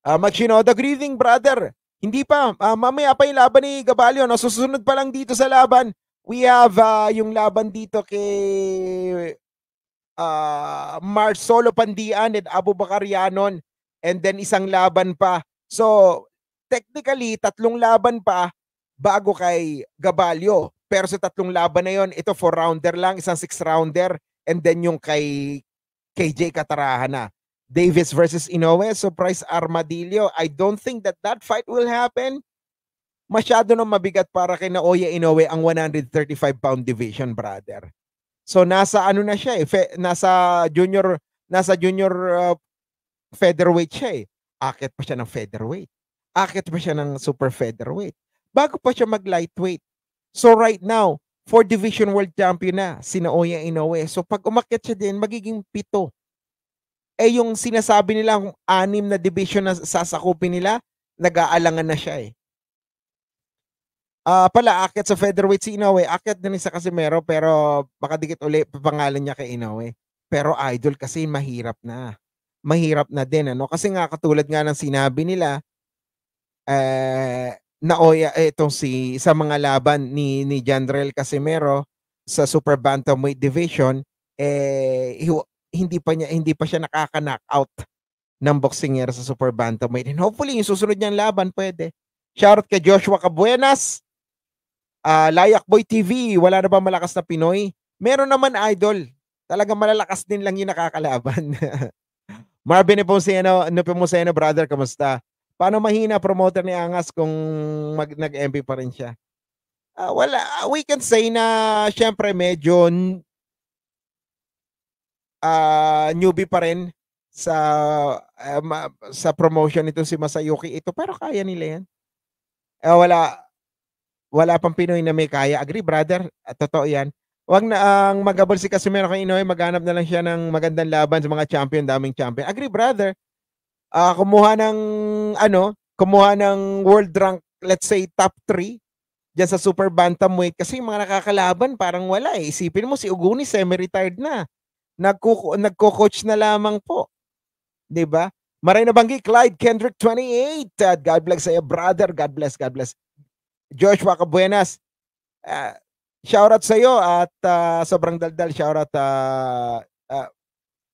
Uh, ah, Machinoda, good evening brother. Hindi pa, uh, mamaya pa yung laban ni Gabalio. No? Susunod pa lang dito sa laban. We have uh, yung laban dito kay uh, Marcelo Pandian at Abu Bakarianon. And then isang laban pa. So, technically, tatlong laban pa bago kay Gabalio. Pero sa tatlong laban na yon, ito four-rounder lang, isang six-rounder, and then yung kay KJ Katarahan na. Davis versus Inoue, surprise Armadillo. I don't think that that fight will happen. Masyado nang mabigat para kay Naoya Inoue ang 135-pound division, brother. So nasa ano na siya eh, fe, nasa junior nasa junior uh, featherweight siya eh. Akit pa siya ng featherweight. Akit pa siya ng super featherweight. Bago pa siya mag-lightweight. So right now, four division world champion na si Naoya Inoue. So pag umakyat siya din, magiging pito eh yung sinasabi nila kung anim na division na sasakupin nila, nag-aalangan na siya eh. Uh, pala, akit sa featherweight si Inoue. Akit din sa Casimero pero baka dikit uli pangalan niya kay Inoue. Pero idol kasi mahirap na. Mahirap na din. Ano? Kasi nga katulad nga ng sinabi nila, eh, naoya eh, itong si sa mga laban ni ni Jandrel Casimero sa Super Bantamweight Division eh hindi pa niya hindi pa siya nakaka knockout ng boxinger sa super bantamweight. And hopefully yung susunod niyang laban pwede. Shoutout kay Joshua Cabuenas. Uh, Layak Boy TV, wala na ba malakas na Pinoy? Meron naman idol. Talaga malalakas din lang yung nakakalaban. Marvin Nepomuceno, Nepomuceno brother, kamusta? Paano mahina promoter ni Angas kung mag, nag-MP pa rin siya? Uh, wala, uh, we can say na syempre medyo uh, newbie pa rin sa uh, ma, sa promotion nito si Masayuki ito pero kaya nila yan. Eh wala wala pang Pinoy na may kaya. Agree brother, totoo 'yan. Wag na ang uh, magabol si Casimero kay Inoy, maghanap na lang siya ng magandang laban sa mga champion, daming champion. Agree brother. Uh, kumuha ng ano, kumuha ng world rank let's say top 3 diyan sa super bantamweight kasi yung mga nakakalaban parang wala eh. Isipin mo si Uguni semi-retired na nagko nagko-coach na lamang po. 'Di ba? Maray na banggi Clyde Kendrick 28. Uh, God bless sa brother. God bless, God bless. Joshua Cabuenas. Uh, ah, shout out sa iyo at uh, sobrang daldal shout out uh, ah, uh,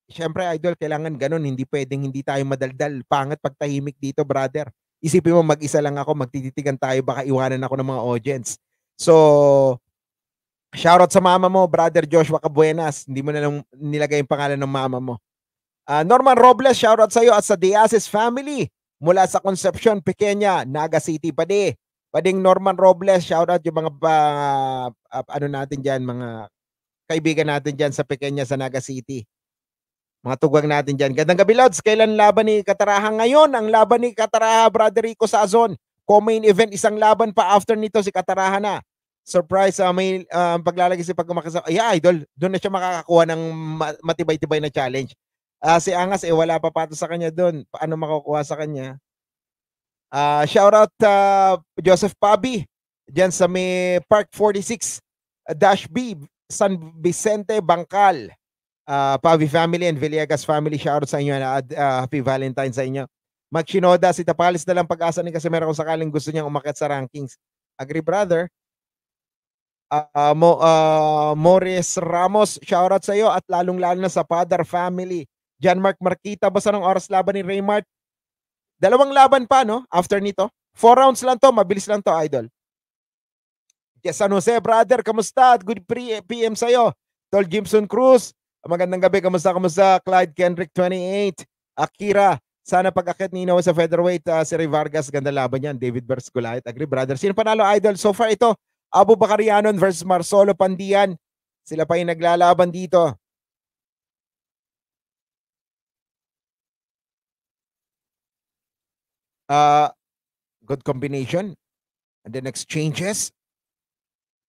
Siyempre, idol, kailangan ganun. Hindi pwedeng hindi tayo madaldal. Pangat pag tahimik dito, brother. Isipin mo, mag-isa lang ako, magtititigan tayo, baka iwanan ako ng mga audience. So, Shoutout sa mama mo, brother Joshua Cabuenas. Hindi mo na lang nilagay yung pangalan ng mama mo. Uh, Norman Robles, shoutout sa iyo at sa Diasis family mula sa Concepcion, Pequeña, Naga City, pa di. Pading Norman Robles, shoutout yung mga uh, uh, ano natin diyan, mga kaibigan natin diyan sa Pequeña sa Naga City. Mga tugwag natin diyan. Gandang gabi, Lods. Kailan laban ni Kataraha ngayon? Ang laban ni Kataraha, brother Rico sa Azon. Co-main event, isang laban pa after nito si Kataraha na surprise uh, may uh, paglalagay si pag kumakasama. Yeah, idol, doon na siya makakakuha ng matibay-tibay na challenge. Uh, si Angas eh wala pa pato sa kanya doon. Paano makukuha sa kanya? Uh, shout out uh, Joseph Pabi diyan sa may Park 46 Dash B San Vicente Bangkal. Uh, Pabi family and Villegas family shout out sa inyo na uh, happy Valentine's sa inyo. Mag Magsinoda si Tapalis na lang pag-asa ni kasi meron sakaling gusto niyang umakyat sa rankings. Agree brother uh, Mo, uh, Morris Ramos, shoutout sa iyo at lalong-lalo na sa Father family. John Mark Marquita, basta ng oras laban ni Raymart. Dalawang laban pa, no? After nito. Four rounds lang to, mabilis lang to, idol. Yes, San Jose, brother, kamusta? Good pre eh, PM sa'yo. Tol Jimson Cruz, magandang gabi, kamusta, kamusta? Clyde Kendrick, 28. Akira, sana pag-akit ni Inoue sa featherweight, uh, si Ray Vargas, ganda laban yan. David versus Goliath. Agree, brother. Sino panalo, idol? So far ito, Abu Bakarianon versus Marsolo Pandian. Sila pa yung naglalaban dito. Uh, good combination. And then exchanges.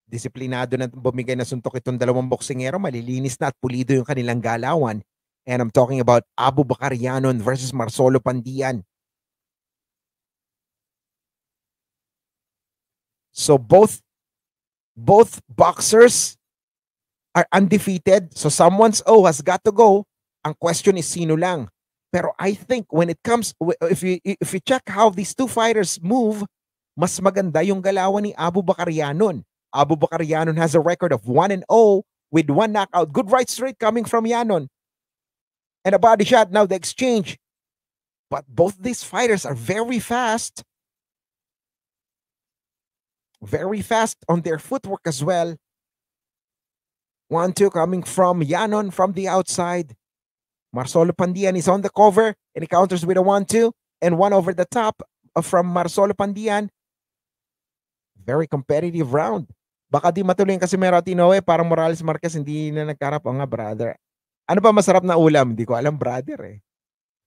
Disiplinado na bumigay na suntok itong dalawang boksingero. Malilinis na at pulido yung kanilang galawan. And I'm talking about Abu Bakarianon versus Marsolo Pandian. So both both boxers are undefeated. So someone's O has got to go. Ang question is sino lang. Pero I think when it comes, if you, if you check how these two fighters move, mas maganda yung galawan ni Abu Bakaryanon. Abu Bakaryanon has a record of 1 and O with one knockout. Good right straight coming from Yanon. And a body shot. Now the exchange. But both these fighters are very fast. Very fast on their footwork as well. One, two, coming from Yanon from the outside. Marcelo Pandian is on the cover and he counters with a one, two, and one over the top uh, from Marcelo Pandian. Very competitive round. Baka di matuloy kasi Casimero at eh. parang Morales Marquez hindi na nagkarap. Oh nga, brother. Ano pa masarap na ulam? Hindi ko alam, brother eh.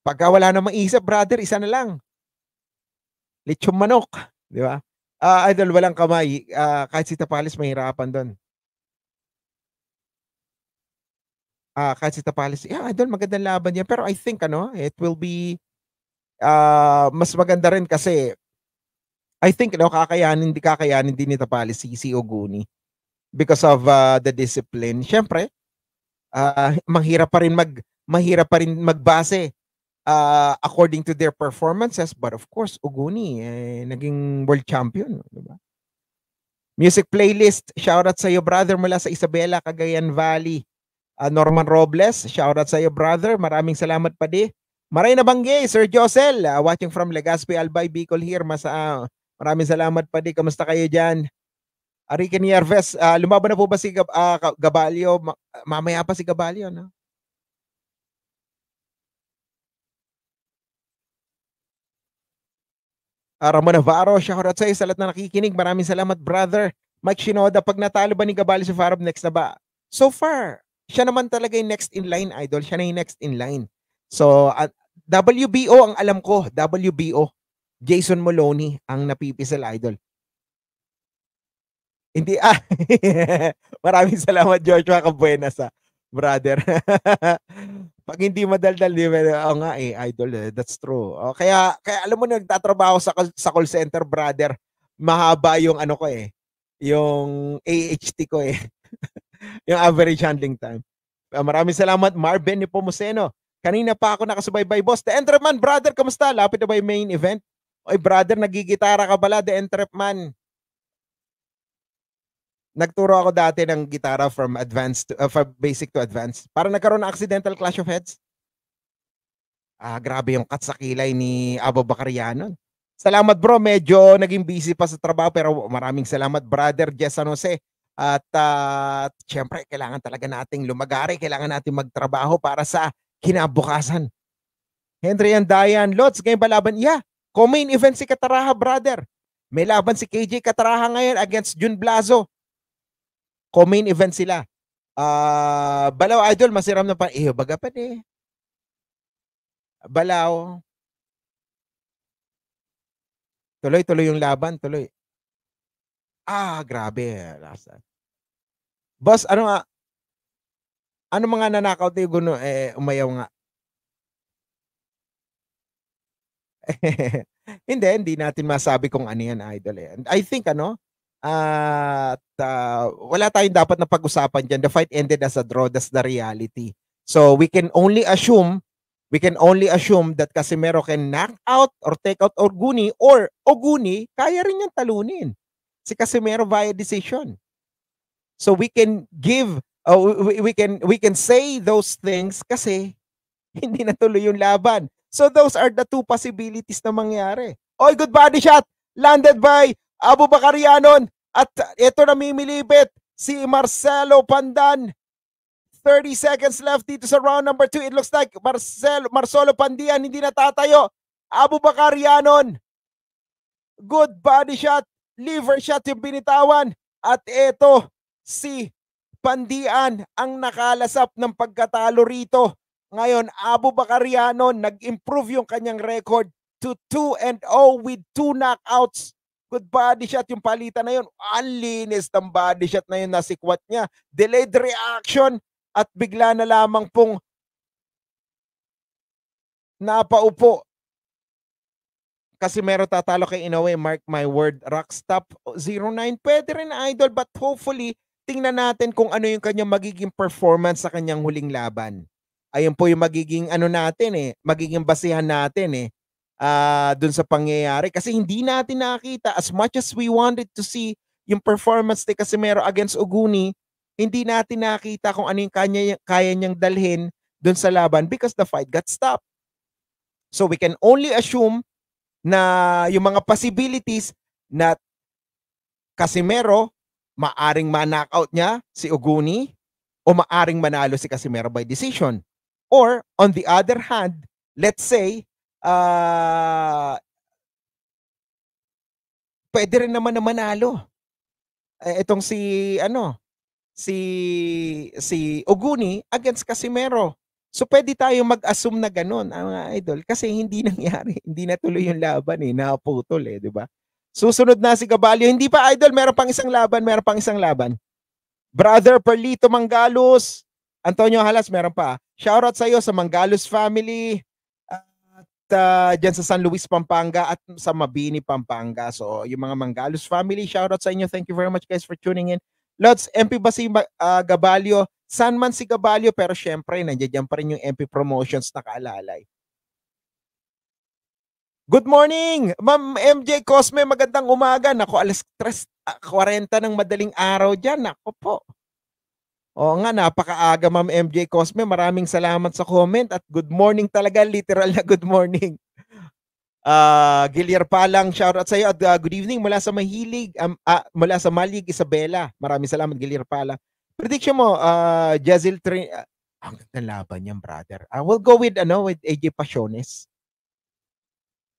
Pagka wala na maisip, brother, isa na lang. Lechon manok. Di ba? uh, idol, walang kamay. Uh, kahit si Tapalis mahirapan doon. Uh, ah, kahit si Tapalis, yeah, idol, magandang laban yan. Pero I think, ano, it will be uh, mas maganda rin kasi I think, no, kakayanin, hindi kakayanin din ni Tapalis si, si Oguni because of uh, the discipline. Siyempre, uh, mahirap pa rin mag mahirap pa rin magbase uh, according to their performances. But of course, Uguni, eh, naging world champion. Diba? Music playlist, shoutout sa iyo brother mula sa Isabela, Cagayan Valley. Uh, Norman Robles, shoutout sa iyo brother. Maraming salamat pa di. Maray na banggay, Sir Josel, uh, watching from Legazpi, Albay, Bicol here. Mas, uh, maraming salamat pa di. Kamusta kayo dyan? Ariken Yerves, uh, lumaban na po ba si Gab- uh, Gabalio? Ma- mamaya pa si Gabalio, no? Uh, Ramon Navarro, shoutout sa'yo sa lahat na nakikinig. Maraming salamat, brother. Mike Shinoda, pag natalo ba ni Gabali sa Farab, next na ba? So far, siya naman talaga yung next in line, idol. Siya na yung next in line. So, at uh, WBO ang alam ko. WBO. Jason Moloney ang napipisal, idol. Hindi, ah. Maraming salamat, Joshua Cabuena, sa brother. Pag hindi madaldal, di ba? Oh, nga eh, idol eh. That's true. Oh, kaya, kaya alam mo, na nagtatrabaho sa, sa call center, brother. Mahaba yung ano ko eh. Yung AHT ko eh. yung average handling time. Ah, maraming salamat, Marvin Nepomuceno. Kanina pa ako nakasubaybay, boss. The Entrepman, brother, kamusta? Lapit na ba yung main event? Oy, brother, nagigitara ka pala, The Entrepman nagturo ako dati ng gitara from advanced to, uh, from basic to advanced. Para nagkaroon ng accidental clash of heads. Ah, grabe yung cut sa kilay ni Abo Bacariano. Salamat bro, medyo naging busy pa sa trabaho pero maraming salamat brother Jess San Jose. At uh, syempre, kailangan talaga nating lumagari, kailangan nating magtrabaho para sa kinabukasan. Henry and Diane, Lots, ngayon ba laban? Yeah, co-main event si Kataraha, brother. May laban si KJ Kataraha ngayon against Jun Blazo. Co-main event sila. Uh, Balaw Idol, masiram na pa. Eh, baga pa eh. Balaw. Tuloy-tuloy yung laban, tuloy. Ah, grabe. Lasa. Boss, ano nga? Ano mga nanakaw tayo guno? Eh, umayaw nga. hindi, hindi natin masabi kung ano yan, idol eh. And I think ano, at uh, wala tayong dapat na pag-usapan diyan. The fight ended as a draw. That's the reality. So we can only assume we can only assume that Casimero can knock out or take out Oguni or Oguni, kaya rin niyang talunin. Si Casimero via decision. So we can give uh, we, we can we can say those things kasi hindi natuloy yung laban. So those are the two possibilities na mangyari. Oy, good body shot landed by Abu Bakarianon at ito namimilipit si Marcelo Pandan. 30 seconds left dito sa round number 2. It looks like Marcelo, Marcelo Pandian hindi natatayo. Abu Bakarianon. Good body shot. Liver shot yung binitawan. At ito si Pandian ang nakalasap ng pagkatalo rito. Ngayon, Abu Bakarianon nag-improve yung kanyang record to 2 and 0 with 2 knockouts good body shot yung palitan na yun. Ang linis ng body shot na yun na nasikwat niya. Delayed reaction at bigla na lamang pong napaupo. Kasi meron tatalo kay Inoue, mark my word, Rockstop 09. Pwede rin idol but hopefully tingnan natin kung ano yung kanyang magiging performance sa kanyang huling laban. Ayun po yung magiging ano natin eh, magiging basihan natin eh uh, dun sa pangyayari kasi hindi natin nakita as much as we wanted to see yung performance ni Casimero against Uguni, hindi natin nakita kung ano yung kanya, kaya niyang dalhin dun sa laban because the fight got stopped. So we can only assume na yung mga possibilities na Casimero, maaring ma-knockout niya si Uguni o maaring manalo si Casimero by decision. Or on the other hand, let's say uh, pwede rin naman na manalo. Eh, itong si ano si si Oguni against Casimero. So pwede tayo mag-assume na ganun, ang ah, mga idol, kasi hindi nangyari, hindi natuloy yung laban eh, naputol eh, 'di ba? Susunod na si Gabalio, hindi pa idol, meron pang isang laban, meron pang isang laban. Brother Perlito Mangalos, Antonio Halas, meron pa. Shoutout sa iyo sa Mangalos family uh, dyan sa San Luis, Pampanga at sa Mabini, Pampanga. So yung mga Mangalos family, shout out sa inyo. Thank you very much guys for tuning in. Lots, MP ba si uh, ah, Gabalio? San man si Gabalio pero syempre nandiyan pa rin yung MP Promotions na kaalalay. Good morning, Ma'am MJ Cosme. Magandang umaga. Nako, alas 3.40 ah, ng madaling araw dyan. Nako po. Oo nga, napakaaga Ma'am MJ Cosme. Maraming salamat sa comment at good morning talaga, literal na good morning. Uh, ah, Giliar Palang, shout out sa iyo at uh, good evening mula sa Mahilig, um, uh, mula sa Malig, Isabela. Maraming salamat, Giliar Palang. Prediction mo, uh, Jazil Trin... Uh, ang ganda laban niyan, brother. I uh, will go with, ano, with AJ Pasiones.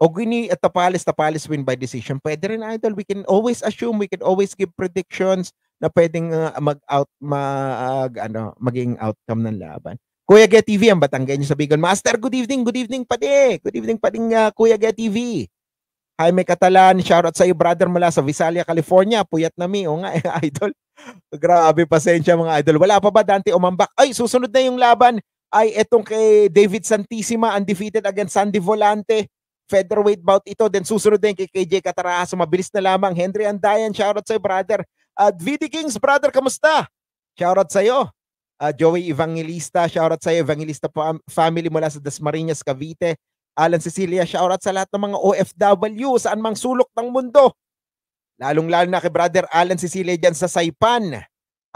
Ogwini at Tapales, Tapales win by decision. Pwede rin, Idol. We can always assume, we can always give predictions na pwedeng uh, ah, mag-out mag ano, maging outcome ng laban. Kuya Get TV ang Batanggenyo sa Bicol. Master, good evening, good evening pati. Good evening pati uh, ah, Kuya Get TV. may Catalan, shout out sa iyo brother mula sa Visalia, California. Puyat na mi, o nga eh, idol. Grabe, pasensya mga idol. Wala pa ba Dante Umambak? Ay, susunod na yung laban ay etong kay David Santisima undefeated against Sandy Volante featherweight bout ito. Then susunod din kay KJ Cataraha. So mabilis na lamang. Henry Andayan, sa iyo brother. At VD Kings, brother, kamusta? Shoutout sa iyo. Uh, Joey Evangelista, shoutout sa iyo. Evangelista po family mula sa Dasmariñas, Cavite. Alan Cecilia, shoutout sa lahat ng mga OFW saan mang sulok ng mundo. Lalong-lalo na kay brother Alan Cecilia dyan sa Saipan, uh,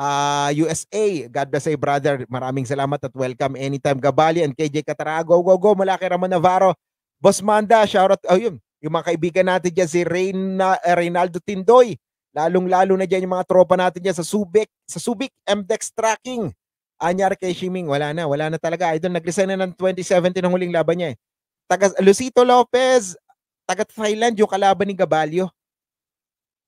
ah, USA. God bless you, brother. Maraming salamat at welcome anytime. Gabali and KJ Catarago. Go, go, go. Mula kay Ramon Navarro. Boss Manda, shoutout. Oh, yun. Yung mga kaibigan natin dyan, si Reina, Reynaldo Tindoy. Lalong-lalo na dyan yung mga tropa natin dyan sa Subic, sa Subic MDEX Tracking. Anyar kay Shiming, wala na, wala na talaga. Idol, nag-resign na ng 2017 ng huling laban niya eh. Taga, Lucito Lopez, taga Thailand yung kalaban ni Gabalio.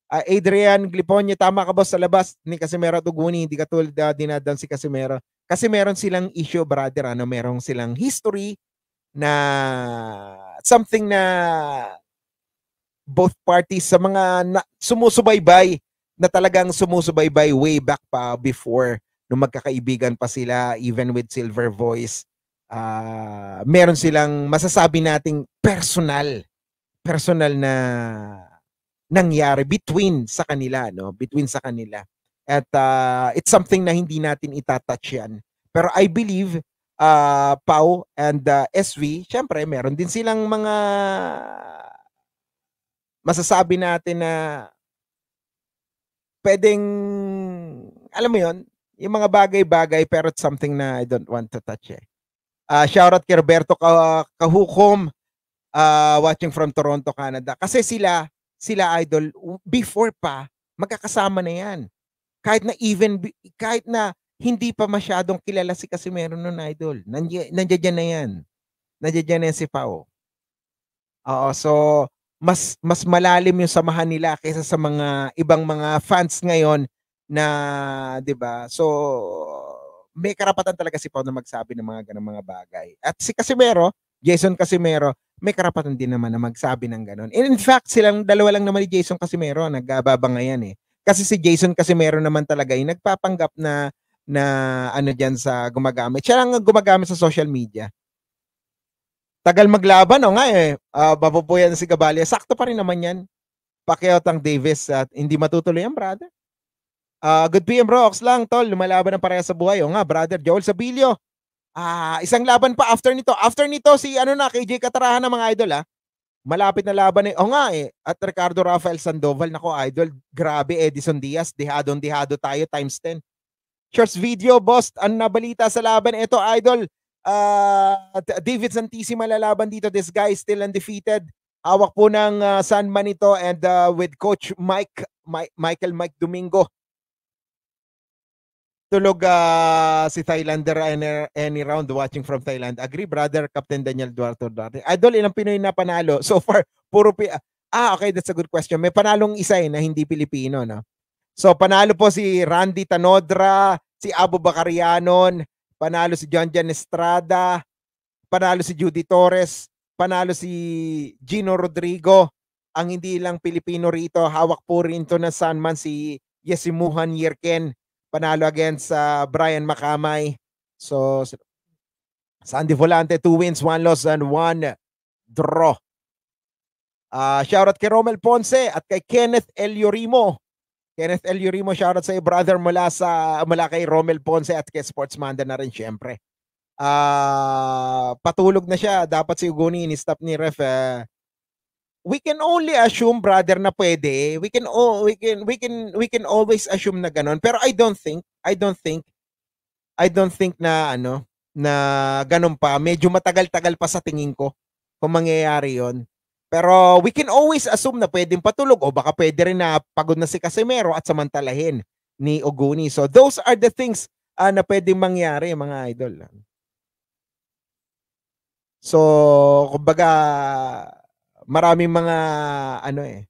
Uh, Adrian Gliponio, tama ka boss sa labas ni Casimero Tuguni, hindi katulad uh, ah, dinadan si Casimero. Kasi meron silang issue brother, ano, merong silang history na something na both parties sa mga na, sumusubaybay na talagang sumusubaybay way back pa before nung magkakaibigan pa sila even with Silver Voice uh, meron silang masasabi nating personal personal na nangyari between sa kanila no between sa kanila at uh, it's something na hindi natin itatouch yan pero I believe uh, ah, Pau and uh, SV syempre meron din silang mga masasabi natin na pwedeng, alam mo yon yung mga bagay-bagay pero it's something na I don't want to touch eh. Uh, ah, shout out kay Roberto Kahukom uh, ah, watching from Toronto, Canada. Kasi sila, sila idol, before pa, magkakasama na yan. Kahit na even, kahit na hindi pa masyadong kilala si Casimero nun idol. Nandiyan, nandiyan na yan. Nandiyan na yan si Pao. Oo, so mas mas malalim yung samahan nila kaysa sa mga ibang mga fans ngayon na 'di ba? So may karapatan talaga si Pau na magsabi ng mga ganung mga bagay. At si Casimero, Jason Casimero, may karapatan din naman na magsabi ng ganun. And in fact, silang dalawa lang naman ni Jason Casimero nagbabangayan eh. Kasi si Jason Casimero naman talaga yung nagpapanggap na na ano diyan sa gumagamit. Siya lang gumagamit sa social media. Tagal maglaban, o oh, nga eh. Uh, ah, mapupuyan si Gabalia. Sakto pa rin naman yan. Pacquiao tang Davis at hindi matutuloy ang brother. Uh, good PM Rocks lang, tol. Lumalaban ng pareha sa buhay. O oh, nga, brother. Joel Sabilio. Ah, uh, isang laban pa after nito. After nito, si ano na, KJ Katarahan ng mga idol, ah. Malapit na laban eh. O oh, nga eh. At Ricardo Rafael Sandoval. Nako, idol. Grabe, Edison Diaz. Dihadon-dihado tayo times 10. Shorts video, boss. Ang nabalita sa laban? Ito, idol. Uh, David Santissima lalaban dito. This guy is still undefeated. Hawak po ng uh, ah, Sandman ito and uh, with Coach Mike, Mike, Michael Mike Domingo. Tulog uh, si Thailander any, any round watching from Thailand. Agree, brother, Captain Daniel Duarte Duarte. Idol, ilang Pinoy na panalo? So far, puro... Pi- ah, okay, that's a good question. May panalong isa eh, na hindi Pilipino, no? So, panalo po si Randy Tanodra, si Abu Bakarianon, panalo si John Jan Estrada, panalo si Judy Torres, panalo si Gino Rodrigo. Ang hindi lang Pilipino rito, hawak po rin ito na Sanman si Yesimuhan Yerken. Panalo against uh, Brian Makamay. So, Sandy Volante, two wins, one loss, and one draw. Uh, shoutout kay Romel Ponce at kay Kenneth Eliorimo. Kenneth L. Urimo, shoutout sa iyo, brother, mula, sa, mula kay Romel Ponce at kay Sportsmanda na rin, syempre. Uh, patulog na siya. Dapat si Ugoni in-stop ni ref. Uh, we can only assume brother na pwede. We can oh, we can we can we can always assume na ganun. Pero I don't think I don't think I don't think na ano na ganun pa. Medyo matagal-tagal pa sa tingin ko kung mangyayari 'yon. Pero we can always assume na pwedeng patulog o baka pwede rin na pagod na si Casimero at samantalahin ni Oguni. So those are the things uh, na pwedeng mangyari mga idol. So, kumbaga, maraming mga, ano eh,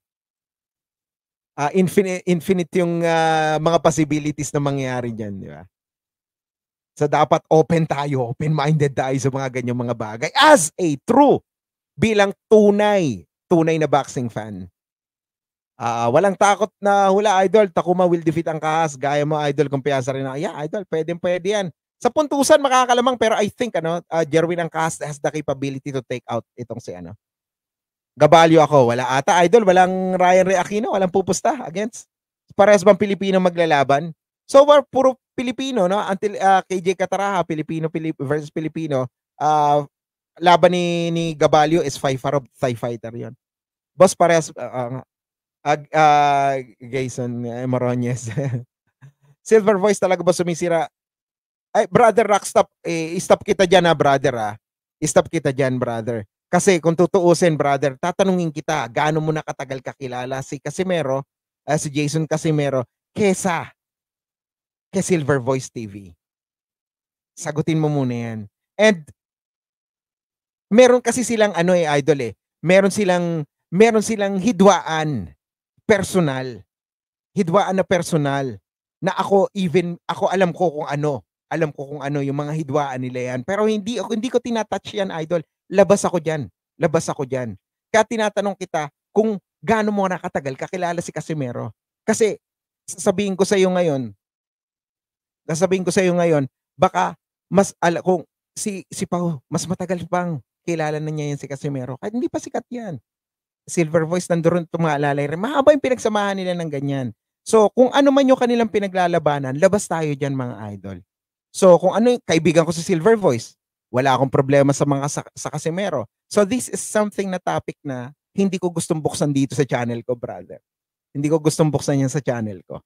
uh, ah, infinite, infinite yung uh, mga possibilities na mangyari dyan, di ba? So, dapat open tayo, open-minded tayo sa mga ganyang mga bagay as a true bilang tunay, tunay na boxing fan. Uh, walang takot na hula, idol. Takuma will defeat ang kahas. Gaya mo, idol. Kumpiyansa rin na, yeah, idol, pwede, pwede yan. Sa puntusan, makakalamang. Pero I think, ano, uh, Jerwin ang kahas has the capability to take out itong si, ano, Gabalyo ako. Wala ata, idol. Walang Ryan Re Aquino. Walang pupusta against. Parehas bang Pilipino maglalaban? So, we're puro Pilipino, no? Until uh, ah, KJ Kataraha, Pilipino Pilip versus Pilipino. Uh, laban ni ni Gabalio is five Farab, Thai fighter 'yon. Boss parehas uh, uh, uh, Jason uh, Maronyes. Silver Voice talaga ba sumisira? Ay, brother Rock, stop. Eh, stop kita diyan na ah, brother ah. Stop kita diyan brother. Kasi kung tutuusin, brother, tatanungin kita, gaano mo na katagal kakilala si Casimero, uh, si Jason Casimero, kesa kay Silver Voice TV. Sagutin mo muna yan. And meron kasi silang ano eh, idol eh. Meron silang, meron silang hidwaan personal. Hidwaan na personal. Na ako even, ako alam ko kung ano. Alam ko kung ano yung mga hidwaan nila yan. Pero hindi, ako, hindi ko tinatouch yan, idol. Labas ako diyan. Labas ako diyan. Kaya tinatanong kita kung gaano mo nakatagal kakilala si Casimero. Kasi sasabihin ko sa iyo ngayon, sasabihin ko sa iyo ngayon, baka mas ala kung si si Pau mas matagal pang kilala na niya yan si Casimero. Kahit hindi pa sikat yan. Silver Voice, nandoon tumalalay rin. Mahaba yung pinagsamahan nila ng ganyan. So, kung ano man yung kanilang pinaglalabanan, labas tayo dyan mga idol. So, kung ano yung kaibigan ko sa Silver Voice, wala akong problema sa mga sa, sa Casimero. So, this is something na topic na hindi ko gustong buksan dito sa channel ko, brother. Hindi ko gustong buksan yan sa channel ko.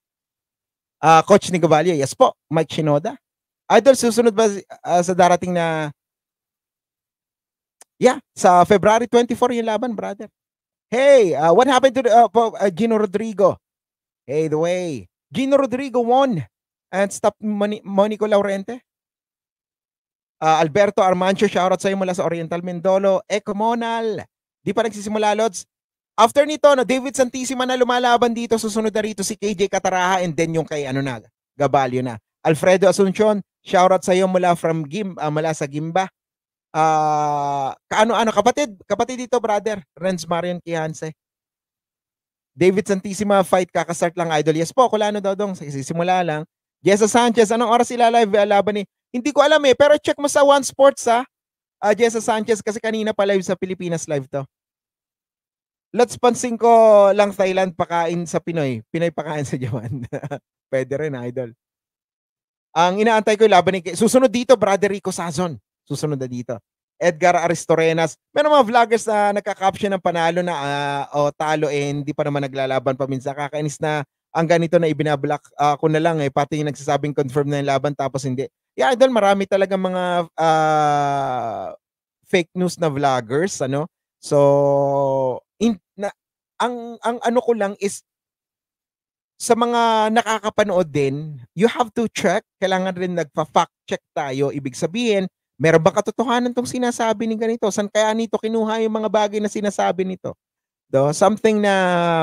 Uh, Coach ni Nicovalio, yes po. Mike Shinoda. Idol, susunod ba uh, sa darating na Yeah, sa February 24 yung laban, brother. Hey, uh, what happened to the, uh, uh, Gino Rodrigo? Hey, the way. Gino Rodrigo won and stopped Moni Monico Laurente. Uh, Alberto Armancho, shoutout sa'yo mula sa Oriental Mindolo. Eco Monal, di pa nagsisimula, Lods. After nito, no, David Santisima na lumalaban dito, susunod na rito si KJ Kataraha and then yung kay ano na, Gabalio na. Alfredo Asuncion, shoutout sa'yo mula from Gim, uh, mula sa Gimba uh, kaano-ano, kapatid, kapatid dito, brother, Renz Marion Kianse. David Santissima fight, kakasart lang idol. Yes po, kulano daw dong, sisimula lang. Jessa Sanchez, anong oras sila live ah, laban ni? Hindi ko alam eh, pero check mo sa One Sports ha. Uh, ah, Jessa Sanchez kasi kanina pa live sa Pilipinas live to. Let's pansin ko lang Thailand pakain sa Pinoy. Pinoy pakain sa Japan. Pwede rin, idol. Ang inaantay ko yung laban ni... Susunod dito, brother Rico Sazon. Susunod na dito. Edgar Aristorenas. Meron mga vloggers na nagka-caption ng panalo na uh, o talo eh, hindi pa naman naglalaban paminsan. Kakainis na ang ganito na ibinablock uh, ko na lang eh. Pati yung nagsasabing confirm na yung laban tapos hindi. Yeah, idol, marami talaga mga uh, fake news na vloggers, ano? So, in, na, ang, ang ano ko lang is, sa mga nakakapanood din, you have to check. Kailangan rin nagpa-fact check tayo. Ibig sabihin, Meron ba katotohanan tong sinasabi ni ganito? San kaya nito kinuha yung mga bagay na sinasabi nito? Do, something na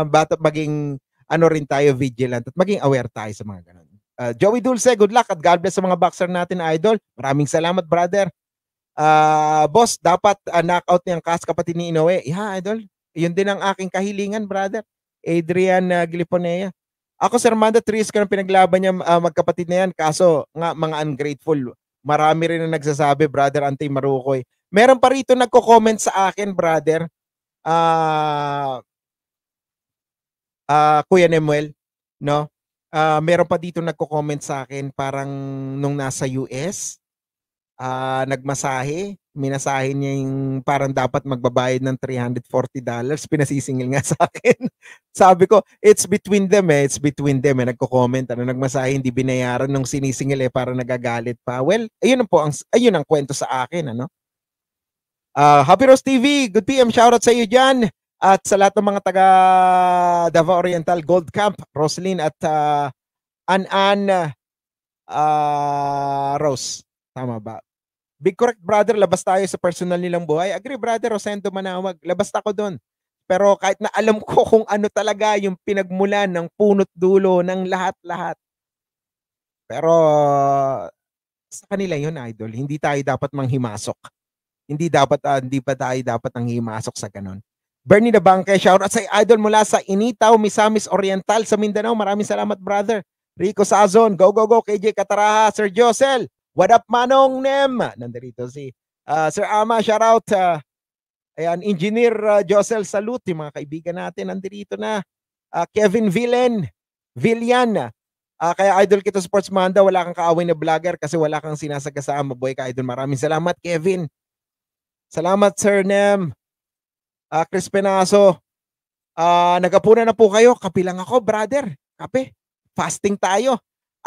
bata maging ano rin tayo vigilant at maging aware tayo sa mga ganun. Uh, Joey Dulce, good luck at God bless sa mga boxer natin, idol. Maraming salamat, brother. Uh, boss, dapat uh, knockout niyang cast kapatid ni Inoue. Yeah, idol. Yun din ang aking kahilingan, brother. Adrian uh, Gliponea. Ako, Sir Manda, 3 years ko nang pinaglaban niya uh, magkapatid na yan. Kaso, nga, mga ungrateful. Marami rin na nagsasabi, brother Antay Marukoy. Meron pa rito nagko-comment sa akin, brother. Ah... Uh, uh, Kuya Nemuel, no? Uh, meron pa dito nagko-comment sa akin parang nung nasa US, uh, ah, nagmasahe, minasahin niya yung parang dapat magbabayad ng $340. Pinasisingil nga sa akin. Sabi ko, it's between them eh. It's between them eh. Nagko-comment, ano, nagmasahin, hindi binayaran nung sinisingil eh, para nagagalit pa. Well, ayun po, ang, ayun ang kwento sa akin, ano. Uh, Happy Rose TV, good PM, shoutout sa iyo dyan. At sa lahat ng mga taga Davao Oriental Gold Camp, Roslyn at uh, ah, Anan uh, ah, Rose. Tama ba? Big Correct Brother, labas tayo sa personal nilang buhay. Agree brother, Rosendo Manawag, labas ako doon. Pero kahit na alam ko kung ano talaga yung pinagmulan ng punot dulo ng lahat-lahat. Pero sa kanila yon idol, hindi tayo dapat manghimasok. Hindi dapat uh, hindi pa tayo dapat manghimasok sa ganun. Bernie Nabangke, shout out sa idol mula sa Initaw, Misamis Oriental sa Mindanao. Maraming salamat brother. Rico Sazon, go go go KJ Kataraha, Sir Josel, What up, Manong Nem? Nandito si uh, Sir Ama, shout out. Uh, ah, ayan, Engineer uh, Josel Saluti, mga kaibigan natin, nandito na. Uh, Kevin Villen, Villan. Uh, kaya idol kita Sports Manda, wala kang kaaway na vlogger kasi wala kang sinasagasaan. Mabuhay ka, idol. Maraming salamat, Kevin. Salamat, Sir Nem. Uh, Chris Penaso. Uh, nagapuna na po kayo. Kape lang ako, brother. Kape. Fasting tayo.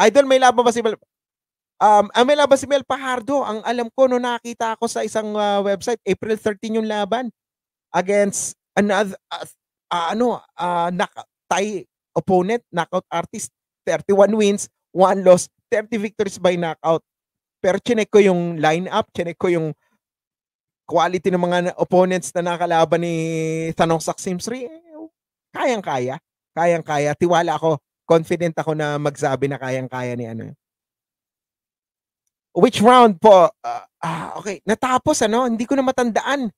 Idol, may laban ba si Bal- Um, Amela ah, Basimel Pajardo, ang alam ko no nakita ako sa isang uh, website, April 13 yung laban against another uh, uh, ano uh, knock, Thai opponent, knockout artist, 31 wins, 1 loss, 30 victories by knockout. Pero chinek ko yung lineup, chinek ko yung quality ng mga opponents na nakalaban ni Tanong Saksimsri. Eh, kayang-kaya. Kayang-kaya. Tiwala ako. Confident ako na magsabi na kayang-kaya ni ano Which round po? Uh, ah, okay, natapos ano, hindi ko na matandaan.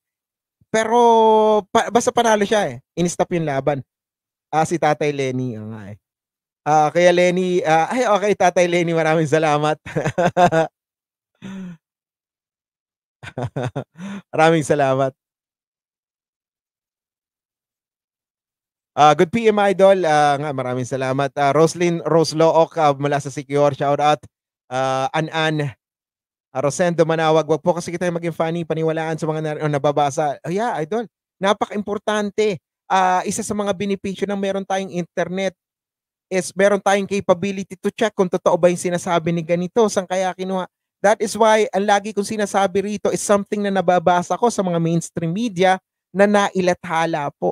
Pero pa, basta panalo siya eh. Inistop yung laban. Ah, si Tatay Lenny, oh, nga eh. Ah, kaya Lenny, ah, ay okay Tatay Lenny, maraming salamat. maraming salamat. Uh, good PM Idol, uh, nga maraming salamat. Uh, Roslyn Roslooc uh, mula sa Secure, shout out. Uh, An-An. Ah, Rosendo Manawag, wag po kasi kita maging funny, paniwalaan sa mga na, nababasa. Oh yeah, idol. Napaka-importante. Uh, isa sa mga benepisyo ng meron tayong internet is meron tayong capability to check kung totoo ba yung sinasabi ni ganito, San kaya kinuha. That is why ang lagi kong sinasabi rito is something na nababasa ko sa mga mainstream media na nailathala po.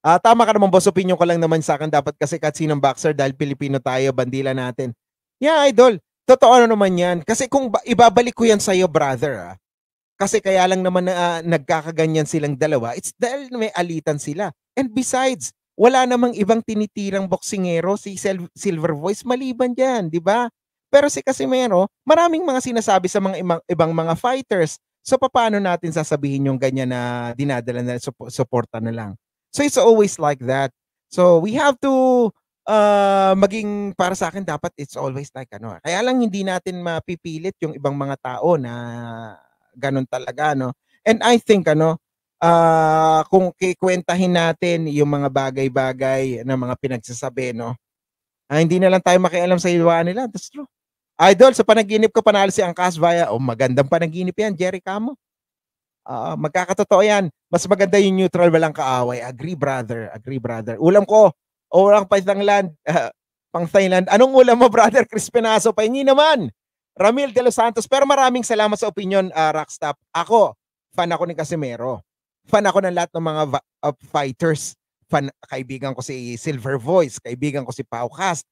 Ah, uh, tama ka naman boss, opinion ko lang naman sa akin dapat kasi ng boxer dahil Pilipino tayo, bandila natin. Yeah, idol. Totoo na naman yan. Kasi kung ba, ibabalik ko yan sa'yo, brother, ah, kasi kaya lang naman na, uh, nagkakaganyan silang dalawa, it's dahil may alitan sila. And besides, wala namang ibang tinitirang boksingero si Sel- Silver Voice maliban diyan, 'di ba? Pero si Casimero, oh, maraming mga sinasabi sa mga imang, ibang mga fighters. So paano natin sasabihin yung ganyan na dinadala na suporta na lang? So it's always like that. So we have to uh, maging para sa akin dapat it's always like ano. Ah, kaya lang hindi natin mapipilit yung ibang mga tao na ganun talaga no. And I think ano uh, kung kikwentahin natin yung mga bagay-bagay na mga pinagsasabi no. Ah, hindi na lang tayo makialam sa iwan nila. That's true. Idol, sa panaginip ko panalo si Angkas via, oh magandang panaginip yan, Jerry Camo. Uh, magkakatotoo yan. Mas maganda yung neutral, walang kaaway. Agree, brother. Agree, brother. Ulam ko, o ang Paitangland, uh, ah, pang Thailand. Anong ulam mo, brother Chris Pinaso? Pahingi naman. Ramil De Los Santos. Pero maraming salamat sa opinion, uh, Rockstop. Ako, fan ako ni Casimero. Fan ako ng lahat ng mga uh, fighters. Fan, kaibigan ko si Silver Voice, kaibigan ko si Pau Cast.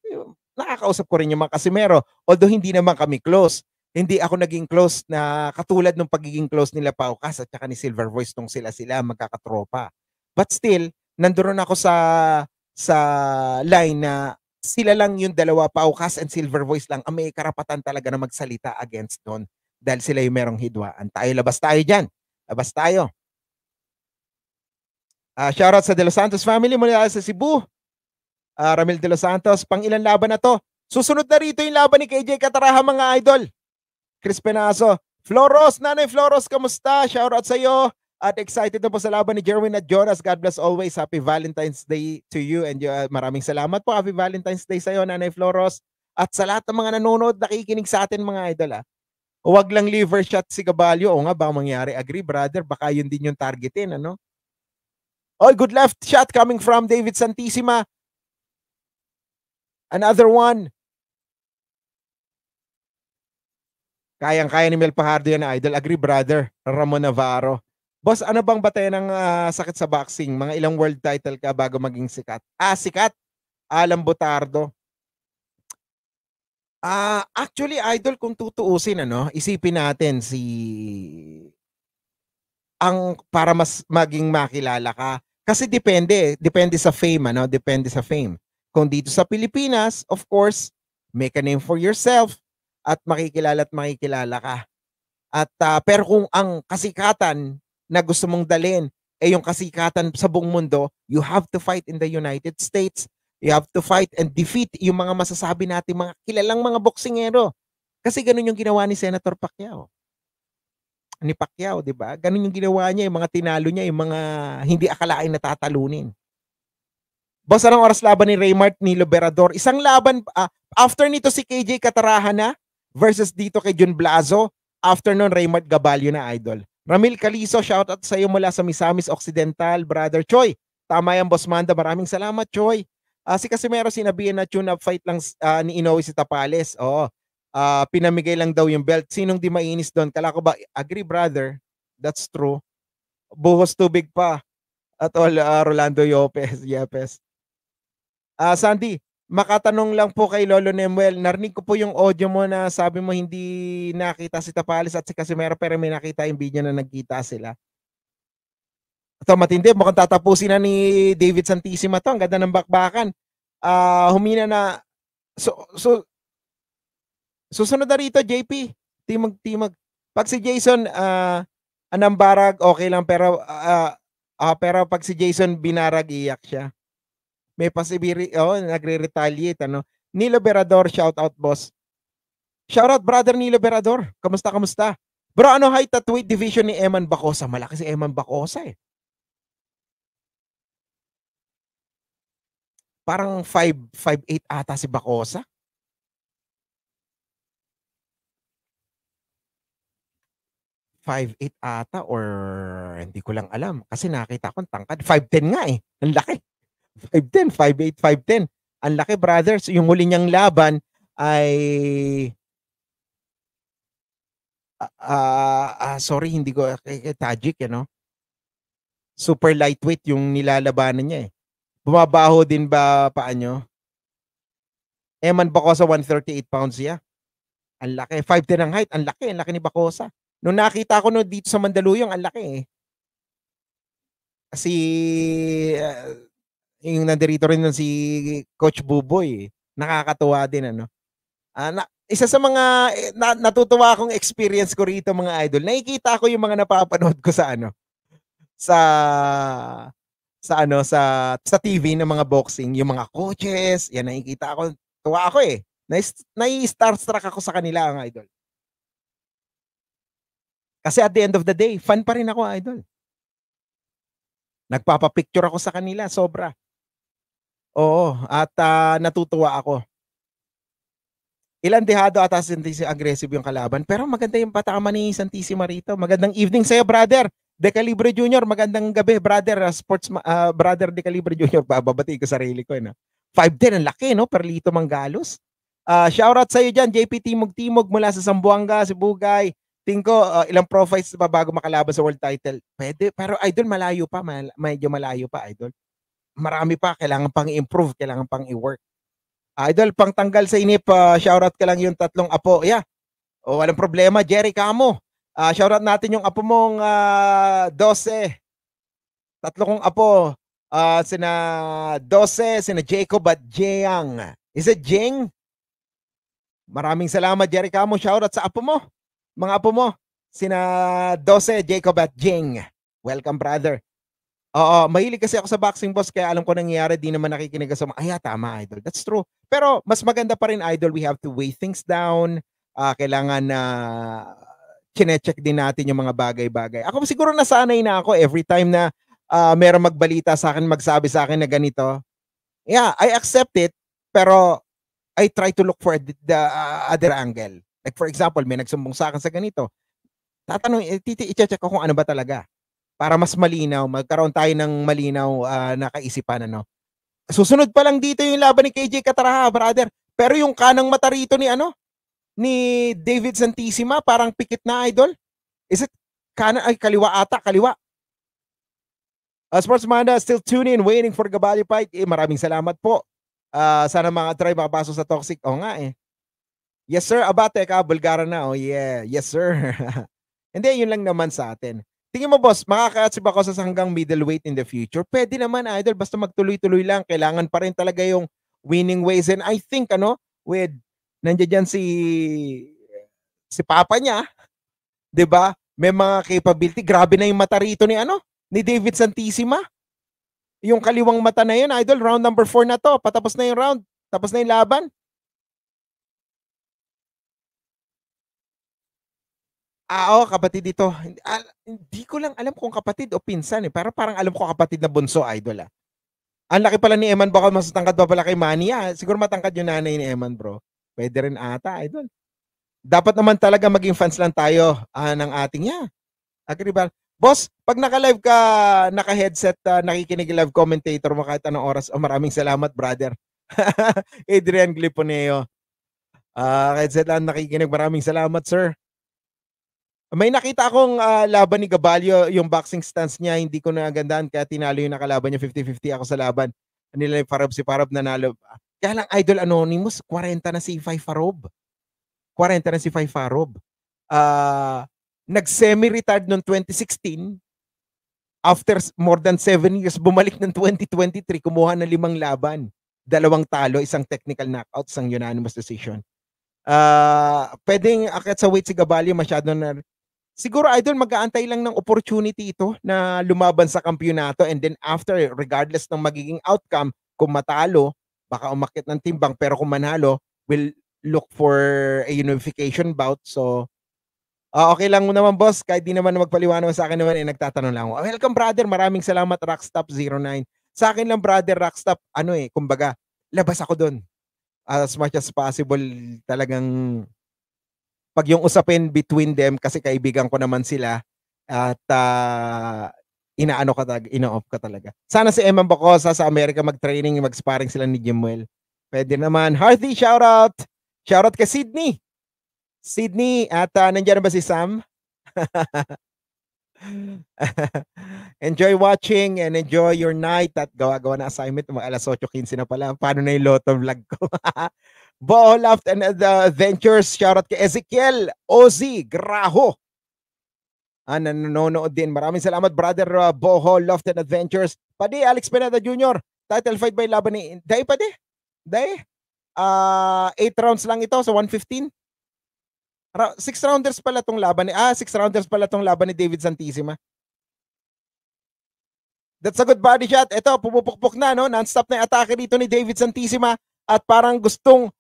Nakakausap ko rin yung mga Casimero. Although hindi naman kami close. Hindi ako naging close na katulad ng pagiging close nila Pau Cast at saka ni Silver Voice nung sila sila magkakatropa. But still, nandoon ako sa sa line na sila lang yung dalawa, Paukas and Silver Voice lang, ang may karapatan talaga na magsalita against doon dahil sila yung merong hidwaan. Tayo, labas tayo dyan. Labas tayo. Uh, shoutout sa De Los Santos family mula sa Cebu. Uh, Ramil De Los Santos, pang ilan laban na to? Susunod na rito yung laban ni KJ Kataraha mga idol. Chris Penaso, Floros, Nanay Floros, kamusta? Shoutout sa iyo. At excited na po sa laban ni Jerwin at Jonas. God bless always. Happy Valentine's Day to you. And you, uh, maraming salamat po. Happy Valentine's Day sa iyo, Nanay Floros. At sa lahat ng mga nanonood, nakikinig sa atin mga idol. Ah. Huwag lang liver shot si Gabalyo. O nga, ba mangyari? Agree, brother. Baka yun din yung targetin, ano? Oh, good left shot coming from David Santisima. Another one. Kayang-kaya ni Mel Pajardo yan, idol. Agree, brother. Ramon Navarro. Boss, ano bang batay ng uh, sakit sa boxing? Mga ilang world title ka bago maging sikat? Ah, sikat. Ah, Alam Botardo. Ah, uh, actually idol kung tutuusin ano, isipin natin si ang para mas maging makilala ka. Kasi depende, depende sa fame ano, depende sa fame. Kung dito sa Pilipinas, of course, make a name for yourself at makikilala at makikilala ka. At uh, pero kung ang kasikatan na gusto mong dalhin eh yung kasikatan sa buong mundo, you have to fight in the United States. You have to fight and defeat yung mga masasabi natin, mga kilalang mga boksingero. Kasi ganun yung ginawa ni Senator Pacquiao. Ni Pacquiao, di ba? Ganun yung ginawa niya, yung mga tinalo niya, yung mga hindi akalain natatalunin. Boss, anong oras laban ni Raymart ni Liberador? Isang laban, uh, after nito si KJ Katarahan na versus dito kay Jun Blazo. After nun, Raymart Gabalio na idol. Ramil Calizo, out sa iyo mula sa Misamis Occidental, Brother Choi. Tama yan, Boss Manda. Maraming salamat, Choi. Uh, ah, si Casimero sinabihan na tune-up fight lang uh, ni Inoue si Tapales. Oo. Uh, pinamigay lang daw yung belt. Sinong di mainis doon? Kala ko ba, agree brother, that's true. Buhos tubig pa. At all, uh, Rolando Yopes, Yepes. Uh, Sandy, Makatanong lang po kay Lolo Nemuel, narinig ko po yung audio mo na sabi mo hindi nakita si Tapales at si Casimero pero may nakita yung video na nagkita sila. Ito matindi, mukhang tatapusin na ni David Santissima to. Ang ganda ng bakbakan. Uh, humina na. So, so, susunod na rito, JP. Timag-timag. Pag si Jason, uh, anambarag, okay lang. Pero, uh, uh, pero pag si Jason binarag, iyak siya may pasibiri, oh, nagre-retaliate, ano. Nilo Berador, shout out, boss. Shout out, brother Nilo Berador. Kamusta, kamusta? Bro, ano height at weight division ni Eman Bacosa? Malaki si Eman Bacosa eh. Parang 5, 5'8 ata si Bacosa. Five eight ata or hindi ko lang alam kasi nakita ko tangkad. 5'10 nga eh. Ang laki. 5'10", 5'8", 5'10". Ang laki, brothers. Yung huli niyang laban ay... Uh, uh, sorry, hindi ko... Eh, eh, Tajik, you Super lightweight yung nilalabanan niya eh. Bumabaho din ba paano? nyo? Eman Bacosa, 138 pounds siya. Ang laki. 5'10 ang height. Ang laki. Ang laki ni Bacosa. Nung nakita ko no, dito sa Mandaluyong, ang laki eh. Kasi uh, yung nandirito rin nun si Coach Buboy. Eh. Nakakatuwa din, ano? Uh, na, isa sa mga eh, na, natutuwa akong experience ko rito, mga idol. Nakikita ko yung mga napapanood ko sa ano, sa sa ano sa sa TV ng mga boxing, yung mga coaches, yan nakikita ako, tuwa ako eh. Nai-starstruck ako sa kanila ang idol. Kasi at the end of the day, fan pa rin ako idol. Nagpapa-picture ako sa kanila, sobra. Oo, at uh, natutuwa ako. Ilan dehado at Santisima aggressive yung kalaban. Pero maganda yung patama ni Santisima rito. Magandang evening sa'yo, brother. Decalibre Jr., magandang gabi, brother. Ah, sports uh, brother Decalibre Jr. Bababati ko sarili ko. Eh, no? 5'10, ang laki, no? Perlito Mangalos. Uh, shoutout sa'yo dyan, JP Timog-Timog mula sa Sambuanga, Sibugay. Tingin Tingko, uh, ilang profiles pa bago makalaban sa world title. Pwede, pero idol, malayo pa. Mal- medyo malayo pa, idol marami pa, kailangan pang i-improve, kailangan pang i-work. Ah, idol, pang tanggal sa inip, uh, shoutout ka lang yung tatlong apo. Yeah. O, oh, walang problema, Jerry Kamo. Uh, shoutout natin yung apo mong uh, 12. Tatlo kong apo. Uh, sina 12, sina Jacob at Jeyang. Is it Jing Maraming salamat, Jerry Kamo. Shoutout sa apo mo. Mga apo mo. Sina 12, Jacob at Jing Welcome, brother. Oo, mahilig kasi ako sa boxing boss kaya alam ko nangyayari di naman nakikinig sa mga, ay ah, tama idol, that's true. Pero mas maganda pa rin idol, we have to weigh things down. Uh, kailangan na uh, kine-check din natin yung mga bagay-bagay. Ako siguro nasanay na ako every time na uh, merong magbalita sa akin, magsabi sa akin na ganito. Yeah, I accept it, pero I try to look for the, the uh, other angle. Like for example, may nagsumbong sa akin sa ganito. Tatanong, eh, i-check ko kung ano ba talaga para mas malinaw, magkaroon tayo ng malinaw uh, na kaisipan. Ano? Susunod pa lang dito yung laban ni KJ Kataraha, brother. Pero yung kanang mata rito ni ano? Ni David Santisima, parang pikit na idol. Is it kanan ay kaliwa ata, kaliwa. Uh, ah, Sports Manda, still tune in, waiting for Gabali Fight. Eh, maraming salamat po. Uh, sana mga try makapaso sa toxic. O oh, nga eh. Yes sir, abate ka, Bulgara na. Oh yeah, yes sir. Hindi, yun lang naman sa atin. Tingin mo boss, makaka-achieve ako sa hanggang middleweight in the future? Pwede naman idol, basta magtuloy-tuloy lang. Kailangan pa rin talaga yung winning ways. And I think ano, with nandiyan dyan si si papa niya, 'di ba? May mga capability. Grabe na yung mata rito ni ano, ni David Santisima. Yung kaliwang mata na yun, idol, round number 4 na to. Patapos na yung round. Tapos na yung laban. Ah, oo, kapatid dito. Ah, hindi ko lang alam kung kapatid o pinsan eh. Para parang alam ko kapatid na bunso idol ah. Ang laki pala ni Eman baka mas tangkad pa pala kay Manny ah. Siguro matangkad yung nanay ni Eman bro. Pwede rin ata idol. Dapat naman talaga maging fans lang tayo ah, ng ating niya. Agree ba? Boss, pag naka-live ka, naka-headset, uh, nakikinig live commentator mo kahit anong oras, oh, maraming salamat brother. Adrian Gliponeo. uh, ah, headset lang nakikinig, maraming salamat sir. May nakita akong uh, laban ni Gabalio, yung boxing stance niya, hindi ko nagandaan kaya tinalo yung nakalaban niya 50-50 ako sa laban. Nila yung Farob si Farob nanalo. Kaya lang Idol Anonymous, 40 na si Ifay Farob. 40 na si Ifay Farob. Uh, ah, nag-semi-retired noong 2016. After more than 7 years, bumalik ng 2023, kumuha ng limang laban. Dalawang talo, isang technical knockout, isang unanimous decision. Uh, pwedeng akit sa weight si Gabalio masyado na siguro idol mag-aantay lang ng opportunity ito na lumaban sa kampiyonato and then after regardless ng magiging outcome kung matalo baka umakit ng timbang pero kung manalo will look for a unification bout so uh, okay lang naman boss kahit di naman magpaliwanag sa akin naman eh nagtatanong lang ako welcome brother maraming salamat Rockstop09 sa akin lang brother Rockstop ano eh kumbaga labas ako doon as much as possible talagang pag yung usapin between them kasi kaibigan ko naman sila at uh, inaano ka talaga, ino off ka talaga. Sana si Emma Bacosa sa Amerika mag-training, mag-sparring sila ni Jimuel. Pwede naman. Hearty shoutout! Shoutout kay Sydney. Sydney at uh, nandiyan ba si Sam? enjoy watching and enjoy your night at gawa-gawa na assignment. Mga alas 8.15 na pala. Paano na yung lotto vlog ko? Boholaft and uh, the Ventures. Shoutout kay Ezekiel Ozzy Graho. Ah, nanonood din. Maraming salamat, brother uh, Boho, Loft and Adventures. Padi, Alex Pineda Jr., title fight by laban ni... Day, padi? Day? Uh, eight rounds lang ito sa so 115. Six rounders pala tong laban ni... Ah, six rounders pala tong laban ni David Santisima. That's a good body shot. Ito, pumupukpok na, no? Non-stop na yung atake dito ni David Santisima. At parang gustong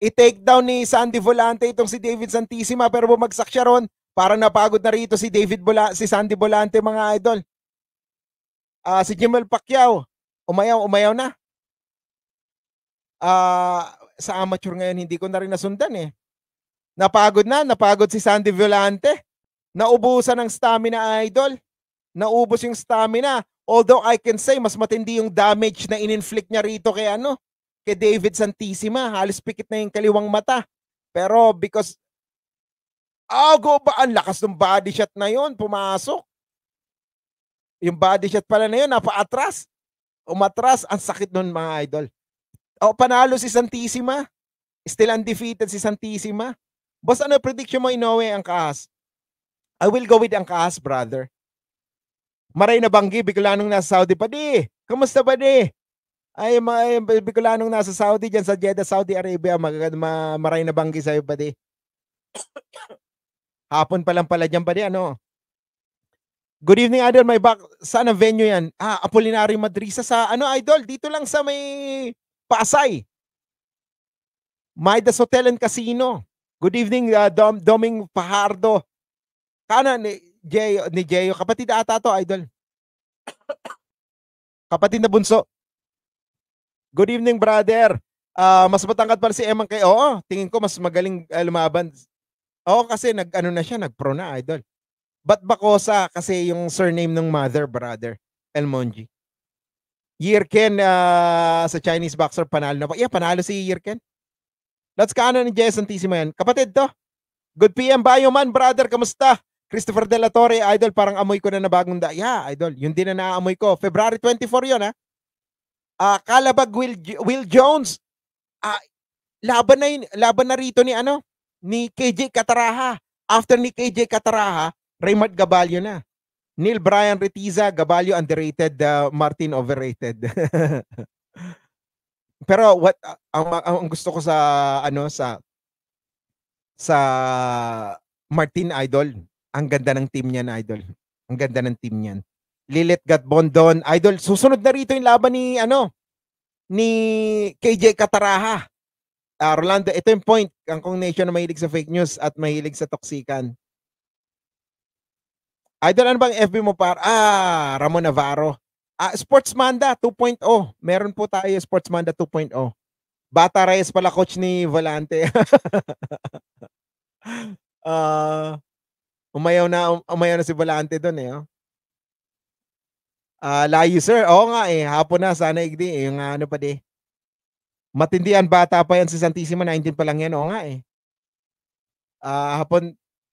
I-take down ni Sandy Volante itong si David Santisima pero bumagsak siya ron. Parang napagod na rito si David Bola, si Sandy Volante mga idol. Uh, si Jimel Pacquiao, umayaw, umayaw na. Uh, sa amateur ngayon, hindi ko na rin nasundan eh. Napagod na, napagod si Sandy Volante. Naubusan ng stamina idol. Naubos yung stamina. Although I can say, mas matindi yung damage na ininflict niya rito kay ano, kay David Santisima, halos pikit na yung kaliwang mata. Pero because, oh, go ba? Ang lakas ng body shot na yon pumasok. Yung body shot pala na yun, napaatras. Umatras, ang sakit nun mga idol. O, oh, panalo si Santisima. Still undefeated si Santisima. Boss, ano prediction mo, Inoue, ang kahas? I will go with ang kahas, brother. Maray na banggi, bigla nung nasa Saudi pa, di, kamusta ba di? Ay, mga Bicolanong nasa Saudi dyan sa Jeddah, Saudi Arabia, mag, ma, maray na banggi sa'yo, buddy. Hapon pa lang pala dyan, buddy, ano? Good evening, Idol. May back. Saan ang venue yan? Ah, Apolinario Madrisa sa, ano, Idol? Dito lang sa may Pasay. Midas Hotel and Casino. Good evening, uh, Dom, Doming Pahardo. Kana ni Jeyo, ni Jeyo. Kapatid ata to, Idol. Kapatid na bunso. Good evening, brother. Uh, mas matangkat pala si Emang kay Oo, tingin ko mas magaling uh, lumaban. Oo, kasi nag-ano na siya, nag-pro na, idol. Ba't Bacosa kasi yung surname ng mother, brother, Elmonji. Yirken uh, ah, sa Chinese boxer, panalo na ba? Yeah, panalo si Yirken. Let's kaano ni Jess Santissimo yan. Kapatid to. Good PM, Bioman, brother, kamusta? Christopher De La Torre, idol, parang amoy ko na na bagong da. Yeah, idol, yun din na naamoy ko. February 24 yon ha? Uh, ah, Kalabag Will, Will Jones. Uh, laban na yun, laban na rito ni ano ni KJ Kataraha. After ni KJ Kataraha, Raymond Gabalyo na. Neil Brian Retiza, Gabalyo underrated, uh, Martin overrated. Pero what uh, ang, ang gusto ko sa ano sa sa Martin Idol, ang ganda ng team niya na Idol. Ang ganda ng team niyan. Lilith Gatbondon. Idol, susunod na rito yung laban ni, ano, ni KJ Kataraha. Uh, Rolando, ito yung point. Ang kong nation na mahilig sa fake news at mahilig sa toksikan. Idol, ano bang FB mo para? Ah, Ramon Navarro. Ah, Sportsmanda 2.0. Meron po tayo Sportsmanda 2.0. Bata Reyes pala coach ni Volante. uh, umayaw na umayaw na si Volante doon eh. Oh. Uh, layo sir. Oo nga eh. Hapon na. Sana igdi. Eh. Yung ah, ano pa di. Matindihan bata pa yan si Santissima. 19 pa lang yan. Oo nga eh. Uh, hapon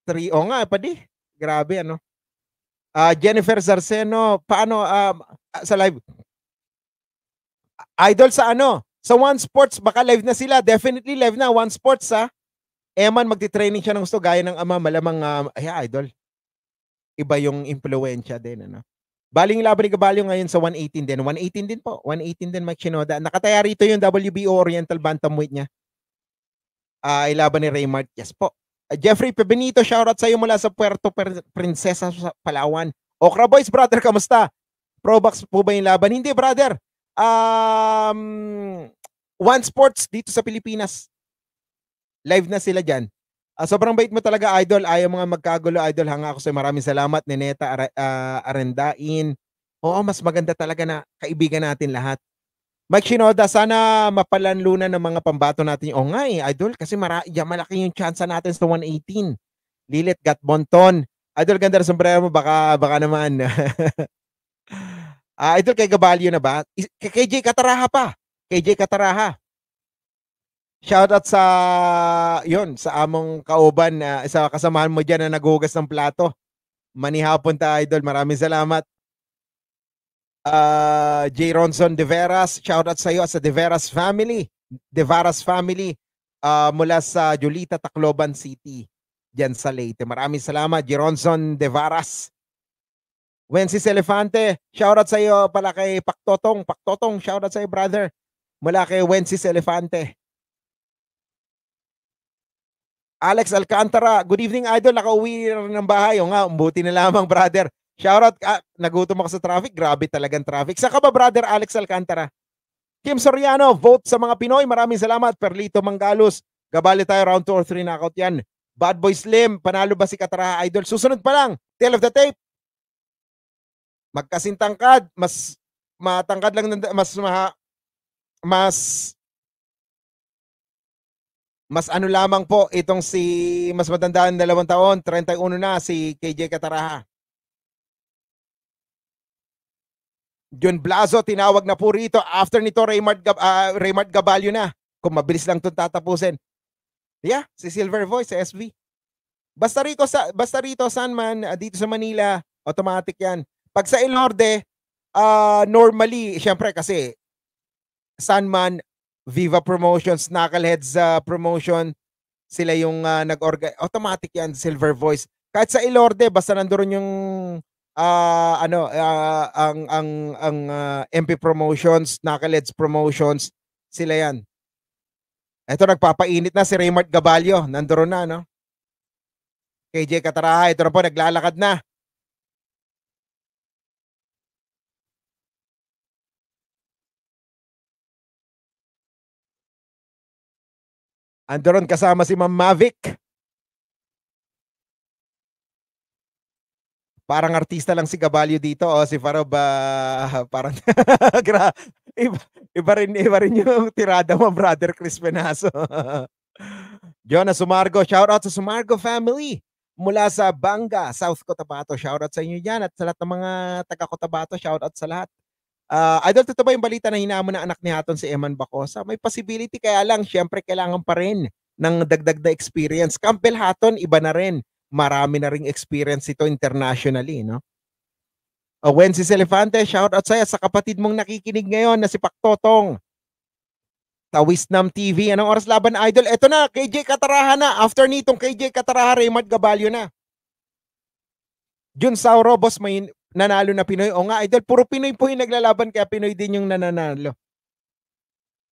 3. Oo nga eh, pa di. Grabe ano. Uh, Jennifer Zarceno. Paano uh, sa live? Idol sa ano? Sa One Sports. Baka live na sila. Definitely live na. One Sports ha. Eman, magti-training siya ng gusto gaya ng ama. Malamang uh, ay, idol. Iba yung impluensya din. Ano? Baling laban ni Gabalio ngayon sa 118 din. 118 din po. 118 din Mike Shinoda. Nakataya rito yung WBO Oriental Bantamweight niya. Ah, Uh, ilaban ni Raymart. Yes po. Uh, Jeffrey Pebenito, shoutout sa iyo mula sa Puerto Princesa sa Palawan. Okra Boys, brother, kamusta? Probox po ba yung laban? Hindi, brother. Um, One Sports dito sa Pilipinas. Live na sila dyan. Uh, sobrang bait mo talaga, Idol. Ayaw mga magkagulo, Idol. Hanga ako sa'yo. Maraming salamat, Neneta Ar- uh, ah, Arendain. Oo, mas maganda talaga na kaibigan natin lahat. Mike Shinoda, sana mapalanlunan ng mga pambato natin. Oo nga eh, Idol. Kasi mara- ya, malaki yung chance natin sa 118. Lilit bonton. Idol, ganda ng sombrero mo. Baka, baka naman. uh, Idol, kay Gabalio na ba? Is- kay KJ Kataraha pa. KJ Kataraha. Shoutout sa, yon sa among kauban, uh, sa kasamahan mo diyan na naghugas ng plato. Manihapon ta, Idol. Maraming salamat. Uh, ah, J. Ronson De Veras, shoutout sa iyo sa De Veras family. De Veras family uh, mula sa Julita, Tacloban City diyan sa Leyte. Maraming salamat, J. Ronson De Veras. Wences Elefante, shoutout sa iyo pala kay Paktotong. Paktotong, shoutout sa iyo, brother. Mula kay Wences Elefante. Alex Alcantara, good evening idol. Nakauwi na ng bahay. O nga, buti na lamang brother. Shoutout, ah, nagutom ako sa traffic. Grabe talagang traffic. Sa ka ba brother Alex Alcantara? Kim Soriano, vote sa mga Pinoy. Maraming salamat. Perlito Mangalos, gabali tayo round 2 or 3 knockout yan. Bad Boy Slim, panalo ba si Katara Idol? Susunod pa lang, tail of the tape. Magkasintangkad, mas matangkad lang, mas maha, mas mas ano lamang po itong si mas matandaan dalawang taon, 31 na si KJ Kataraha. John Blazo tinawag na po rito after nito Raymart Gab uh, Raymart Gabalio na. Kung mabilis lang 'tong tatapusin. Yeah, si Silver Voice si SV. Basta rito sa basta rito Sanman ah, dito sa Manila, automatic 'yan. Pag sa Ilorde, uh, normally, syempre kasi Sanman Viva Promotions, Knuckleheads uh, Promotion, sila yung uh, nag-orga automatic yan Silver Voice. Kahit sa Ilorde basta nandoon yung uh, ano uh, ang ang ang uh, MP Promotions, Knuckleheads Promotions, sila yan. Ito nagpapainit na si Raymart Gabalio, nandoon na no. KJ Kataraha, ito na po naglalakad na. Andoron kasama si Ma'am Mavic. Parang artista lang si Gabalio dito. O, oh, si Farob, uh, parang, gra, iba, iba, rin, iba rin yung tirada mo, brother Chris Penaso. Jonas Sumargo, shout out sa Sumargo family mula sa Banga, South Cotabato. Shout out sa inyo dyan at sa lahat ng mga taga Cotabato, shout out sa lahat. Uh, ah, idol, totoo ba yung balita na hinaamon ng anak ni Haton si Eman Bacosa? May possibility kaya lang, syempre kailangan pa rin ng dagdag na experience. Campbell Haton, iba na rin. Marami na ring experience ito internationally, no? Uh, oh, Wences Elefante, shout out sa'yo sa kapatid mong nakikinig ngayon na si Paktotong. Sa Wisdom TV, anong oras laban idol? Eto na, KJ Kataraha na. After nitong KJ Kataraha, Raymond Gabalio na. Jun Sauro, boss, may, nanalo na Pinoy. O nga, idol, puro Pinoy po yung naglalaban kaya Pinoy din yung nananalo.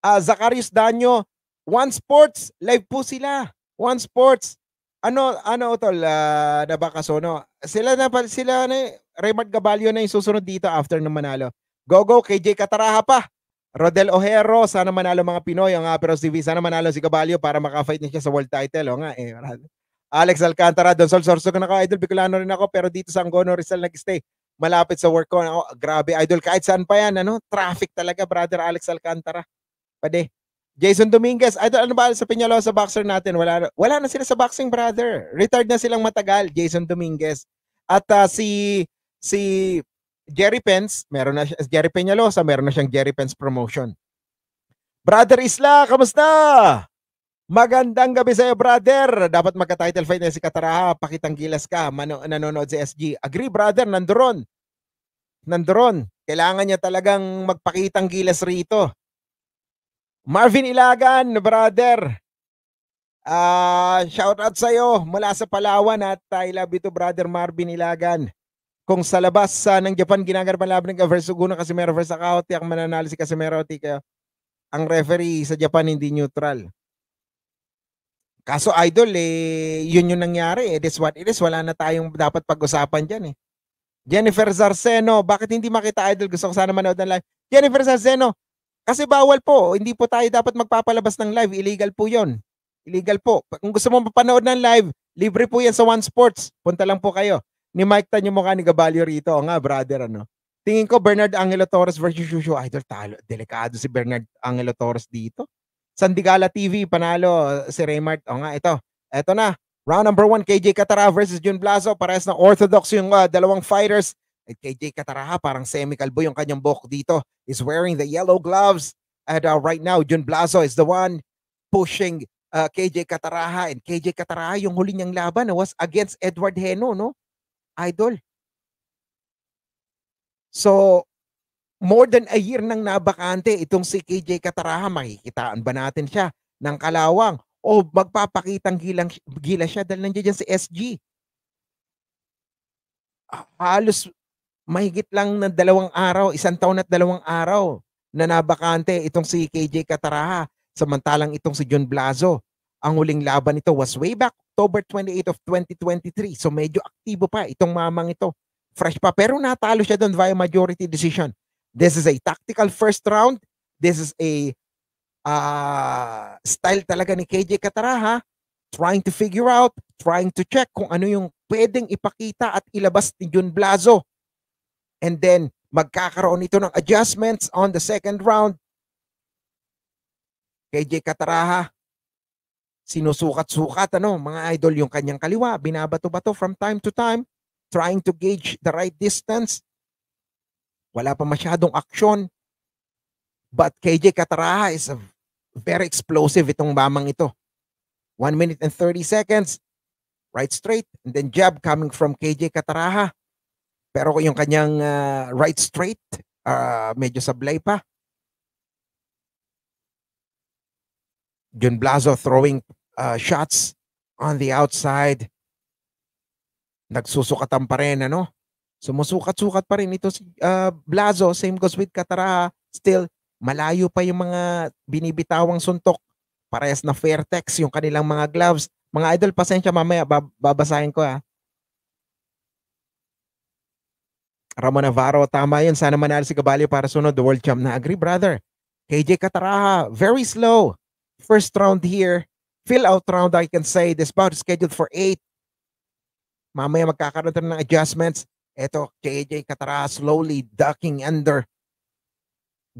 Uh, ah, Zacarius Danyo, One Sports, live po sila. One Sports. Ano, ano tol, uh, na baka sono. Sila na sila na, Raymond Gabalio na yung susunod dito after ng manalo. Go-go, KJ Kataraha pa. Rodel Ojero, sana manalo mga Pinoy. O nga, pero si V, sana manalo si Gabalio para makafight niya sa world title. O nga, eh. Alex Alcantara, Don Sol Sorso ko na ako, idol. Bicolano rin ako, pero dito sa Angono Rizal nag-stay malapit sa work ko. Ako, grabe, idol. Kahit saan pa yan, ano? Traffic talaga, brother Alex Alcantara. Pade. Jason Dominguez, idol, ano ba sa Peñalosa boxer natin? Wala, wala na sila sa boxing, brother. Retired na silang matagal, Jason Dominguez. At uh, si si Jerry Pence, meron na siya, Jerry Peñalosa, meron na siyang Jerry Pence promotion. Brother Isla, kamusta? Magandang gabi sa iyo, brother. Dapat magka-title fight na si Kataraha. Pakitang gilas ka. Mano, nanonood si SG. Agree, brother. Nandoon. Nandoon. Kailangan niya talagang magpakitang gilas rito. Marvin Ilagan, brother. Uh, ah, shout out sa'yo mula sa Palawan at I love you to brother Marvin Ilagan. Kung sa labas uh, ng Japan ginagarapan laban ng versus Uguno Casimero versus Akaote, ang mananalo si Casimero, tika, ang referee sa Japan hindi neutral. Kaso idol, eh, yun yung nangyari. Eh. That's what it is. Wala na tayong dapat pag-usapan diyan eh. Jennifer Zarceno, bakit hindi makita idol? Gusto ko sana manood ng live. Jennifer Zarceno, kasi bawal po. Hindi po tayo dapat magpapalabas ng live. Illegal po yon. Illegal po. Kung gusto mo mapanood ng live, libre po yan sa One Sports. Punta lang po kayo. Ni Mike Tan yung mukha ni Gabalio rito. O nga, brother, ano. Tingin ko Bernard Angelo Torres versus Shushu Idol. Talo. Delikado si Bernard Angelo Torres dito. Sandigala TV, panalo si Raymart. O nga, ito. Ito na. Round number one, KJ Katara versus Jun Blazo. Parehas na orthodox yung uh, dalawang fighters. At KJ Katara, parang semi-kalbo yung kanyang buhok dito. Is wearing the yellow gloves. And uh, right now, Jun Blazo is the one pushing uh, ah, KJ Cataraha. And KJ Cataraha, yung huli niyang laban was against Edward Heno, no? Idol. So, more than a year nang nabakante itong si KJ Kataraha. Makikitaan ba natin siya ng kalawang? O magpapakitang gilang, gila siya dahil nandiyan dyan si SG? Halos mahigit lang ng dalawang araw, isang taon at dalawang araw na nabakante itong si KJ Kataraha. Samantalang itong si John Blazo, ang huling laban nito was way back October 28 of 2023. So medyo aktibo pa itong mamang ito. Fresh pa. Pero natalo siya doon via majority decision. This is a tactical first round. This is a uh, style talaga ni KJ Kataraha trying to figure out, trying to check kung ano yung pwedeng ipakita at ilabas ni Jun Blazo. And then, magkakaroon ito ng adjustments on the second round. KJ Kataraha, sinusukat-sukat, ano, mga idol, yung kanyang kaliwa, binabato-bato from time to time, trying to gauge the right distance wala pa masyadong aksyon. But KJ Kataraha is a very explosive itong bamang ito. 1 minute and 30 seconds. Right straight. And then jab coming from KJ Kataraha. Pero yung kanyang uh, right straight, uh, medyo sablay pa. John Blazo throwing uh, shots on the outside. Nagsusukatan pa rin, ano? So Sumusukat-sukat pa rin ito si uh, Blazo, same goes with Katara, still malayo pa yung mga binibitawang suntok. Parehas na Fairtex yung kanilang mga gloves. Mga idol, pasensya mamaya, babasahin ko ah. Ramon Navarro, tama yun. Sana manalo si Gabalio para sunod. The world champ na. Agree, brother. KJ Cataraha, very slow. First round here. Fill-out round, I can say. This bout is scheduled for 8. Mamaya magkakaroon ng adjustments. Eto, KJ Katara slowly ducking under.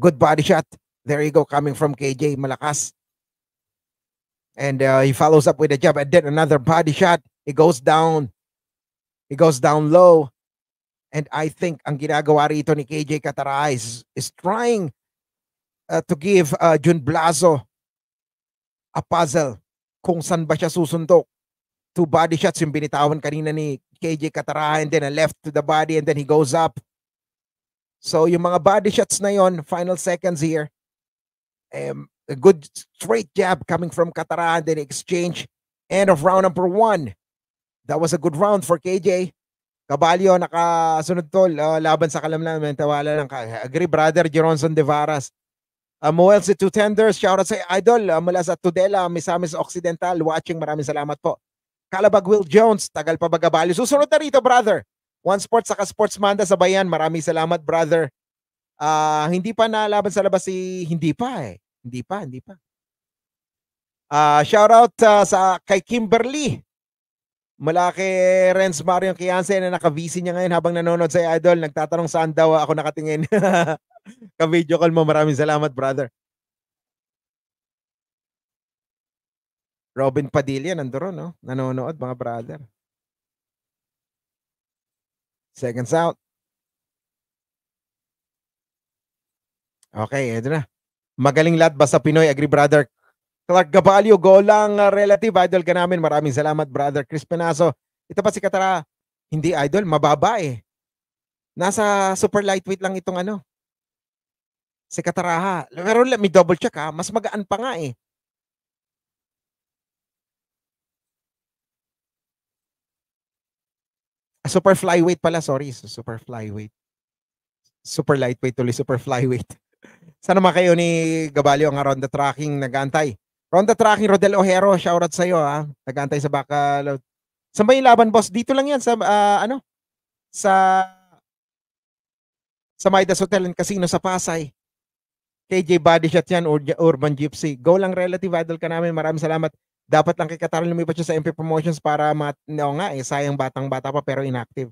Good body shot. There you go, coming from KJ Malakas. And uh, he follows up with a jab and then another body shot. He goes down. He goes down low. And I think ang ginagawa rito ni KJ Katara is, is trying uh, to give uh, Jun Blazo a puzzle kung saan ba siya susuntok. two body shots yung binitawan kanina ni KJ Katara and then a left to the body and then he goes up. So yung mga body shots na yon, final seconds here. Um, a good straight jab coming from Katara and then exchange. End of round number one. That was a good round for KJ. Kabalyo, nakasunod tol. Uh, laban sa kalamnan. Mentawala lang. Ka. Agree, brother. Jeronson De Varas. Uh, ah, Moel si Two Tenders. Shoutout sa Idol. Uh, mula sa Tudela, Misamis Occidental. Watching. Maraming salamat po. Kalabag Will Jones, tagal pa bagabalyo. Susunod na rito, brother. One Sports, saka Sports Manda sa bayan. Maraming salamat, brother. Uh, hindi pa nalaban sa labas si... Hindi pa eh. Hindi pa, hindi pa. Uh, ah, shout out uh, ah, sa kay Kimberly. Mula kay Renz Mario Kianse na naka-VC niya ngayon habang nanonood sa Idol. Nagtatanong saan daw ako nakatingin. Ka-video call mo. Maraming salamat, brother. Robin Padilla nandoon, no? Nanonood mga brother. Seconds out. Okay, ito na. Magaling lahat basta Pinoy, Agri Brother. Clark Gabalio, go lang relative. Idol ka namin. Maraming salamat, Brother Chris Penaso. Ito pa si Katara. Hindi idol, mababa eh. Nasa super lightweight lang itong ano. Si Kataraha. Pero let me double check ha. Mas magaan pa nga eh. Ah, super flyweight pala, sorry. super flyweight. Super lightweight tuloy, super flyweight. Sana naman kayo ni Gabalio ang Ronda Tracking nagantay. Ronda Tracking, Rodel Ojero, shoutout ah. sa iyo ha. Nagantay sa Bacalod. Saan ba laban, boss? Dito lang yan sa, uh, ano? Sa sa Midas Hotel and Casino sa Pasay. KJ Body Shot yan, Urban Gypsy. Go lang relative idol ka namin. Maraming salamat dapat lang kay Qatar lumipat siya sa MP Promotions para mat, no, nga eh, sayang batang-bata pa pero inactive.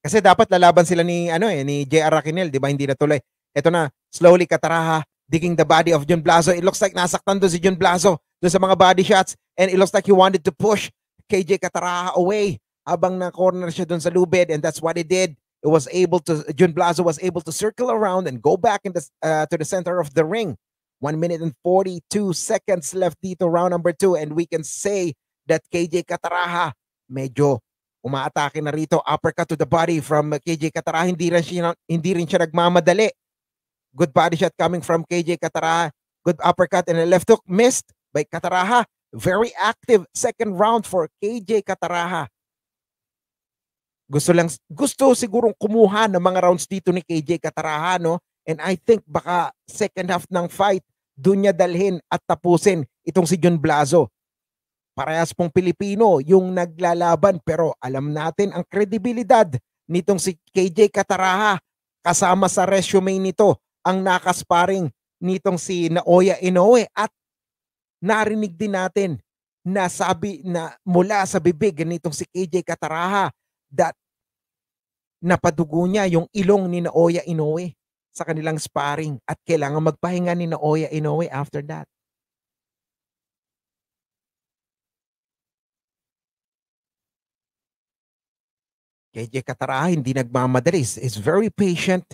Kasi dapat lalaban sila ni ano eh ni JR Raquinel, 'di ba? Hindi na tuloy. Ito na, slowly Kataraha digging the body of John Blazo. It looks like nasaktan do si John Blazo do sa mga body shots and it looks like he wanted to push KJ Kataraha away habang na corner siya doon sa lubid and that's what he did. It was able to John Blazo was able to circle around and go back in the, uh, to the center of the ring. 1 minute and 42 seconds left dito, round number 2. And we can say that KJ Kataraha medyo umaatake na rito. Uppercut to the body from KJ Kataraha. Hindi rin siya, hindi rin siya nagmamadali. Good body shot coming from KJ Kataraha. Good uppercut and a left hook missed by Kataraha. Very active second round for KJ Kataraha. Gusto lang gusto sigurong kumuha ng mga rounds dito ni KJ Kataraha no. And I think baka second half ng fight doon niya dalhin at tapusin itong si John Blazo. Parehas pong Pilipino yung naglalaban pero alam natin ang kredibilidad nitong si KJ Kataraha kasama sa resume nito ang nakasparing nitong si Naoya Inoue at narinig din natin na sabi na mula sa bibig nitong si KJ Kataraha that napadugo niya yung ilong ni Naoya Inoue sa kanilang sparring at kailangan magpahinga ni Naoya Inoue after that. KJ Katara hindi nagmamadali. is very patient.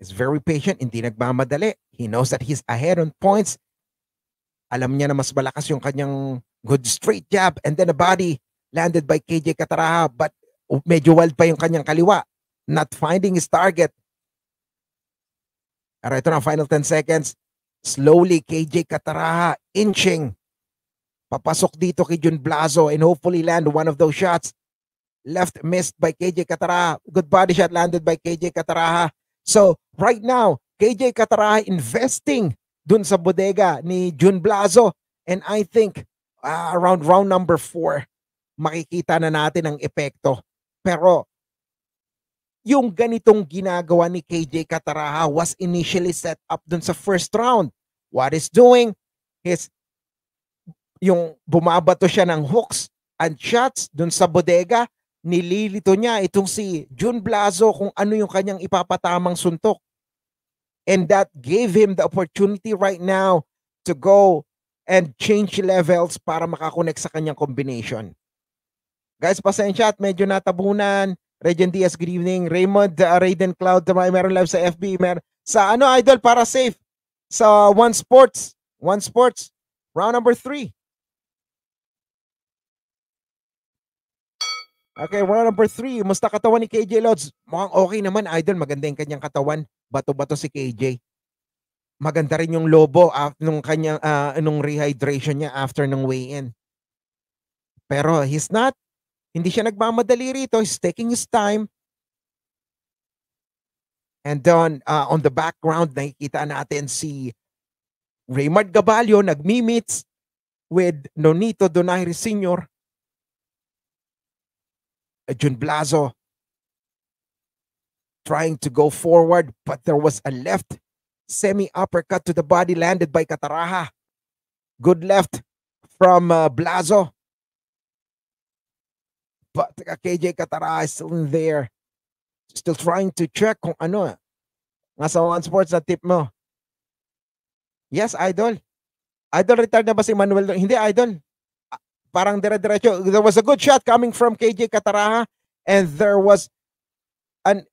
is very patient, hindi nagmamadali. He knows that he's ahead on points. Alam niya na mas malakas yung kanyang good straight jab and then a body landed by KJ Kataraha but Medyo wild pa yung kanyang kaliwa. Not finding his target. Pero ito na, final 10 seconds. Slowly, KJ Kataraha inching. Papasok dito kay Jun Blazo and hopefully land one of those shots. Left missed by KJ Kataraha. Good body shot landed by KJ Kataraha. So, right now, KJ Kataraha investing dun sa bodega ni Jun Blazo. And I think uh, around round number 4, makikita na natin ang epekto pero yung ganitong ginagawa ni KJ Cataraha was initially set up dun sa first round. What is doing His, yung bumabato siya ng hooks and shots dun sa bodega, nililito niya itong si Jun Blazo kung ano yung kanyang ipapatamang suntok. And that gave him the opportunity right now to go and change levels para makakonek sa kanyang combination. Guys, pasensya at medyo natabunan. Regen Diaz, good evening. Raymond, uh, Raiden Cloud, may meron live sa FB. Mer sa ano, Idol, para safe. Sa One Sports. One Sports. Round number three. Okay, round number three. Musta katawan ni KJ Lods? Mukhang okay naman, Idol. Maganda yung kanyang katawan. Bato-bato si KJ. Maganda rin yung lobo after nung, kanyang, uh, nung rehydration niya after nung weigh-in. Pero he's not hindi siya nagmamadali rito. He's taking his time. And then uh, on the background, nakikita natin si Raymond Gabalio nagmi-meets with Nonito Donaire Sr., Jun Blazo, trying to go forward, but there was a left semi-uppercut to the body landed by Kataraha. Good left from uh, Blazo. But KJ Katara is still in there. Still trying to check kung ano. Nasa One Sports na tip mo. Yes, idol. Idol retired na ba si Manuel? Hindi, idol. Ah, parang dire-diretso. There was a good shot coming from KJ Kataraha and there was an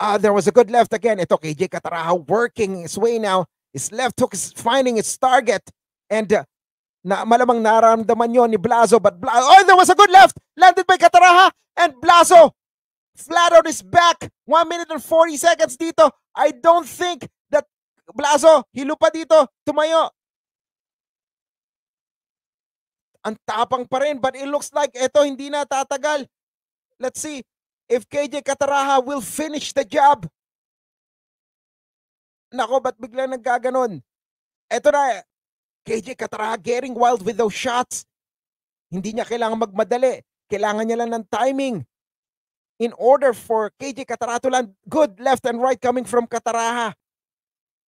uh, there was a good left again. Ito, KJ Kataraha working his way now. His left hook is finding its target and uh, na malamang naramdaman yon ni Blazo but Blazo oh there was a good left landed by Kataraha and Blazo flat on his back 1 minute and 40 seconds dito I don't think that Blazo hilo pa dito tumayo ang tapang pa rin but it looks like eto hindi na tatagal let's see if KJ Kataraha will finish the job nako ba't biglang nagkaganon eto na KJ Katara getting wild with those shots. Hindi niya kailangan magmadali. Kailangan niya lang ng timing. In order for KJ Katara to land good left and right coming from Kataraha.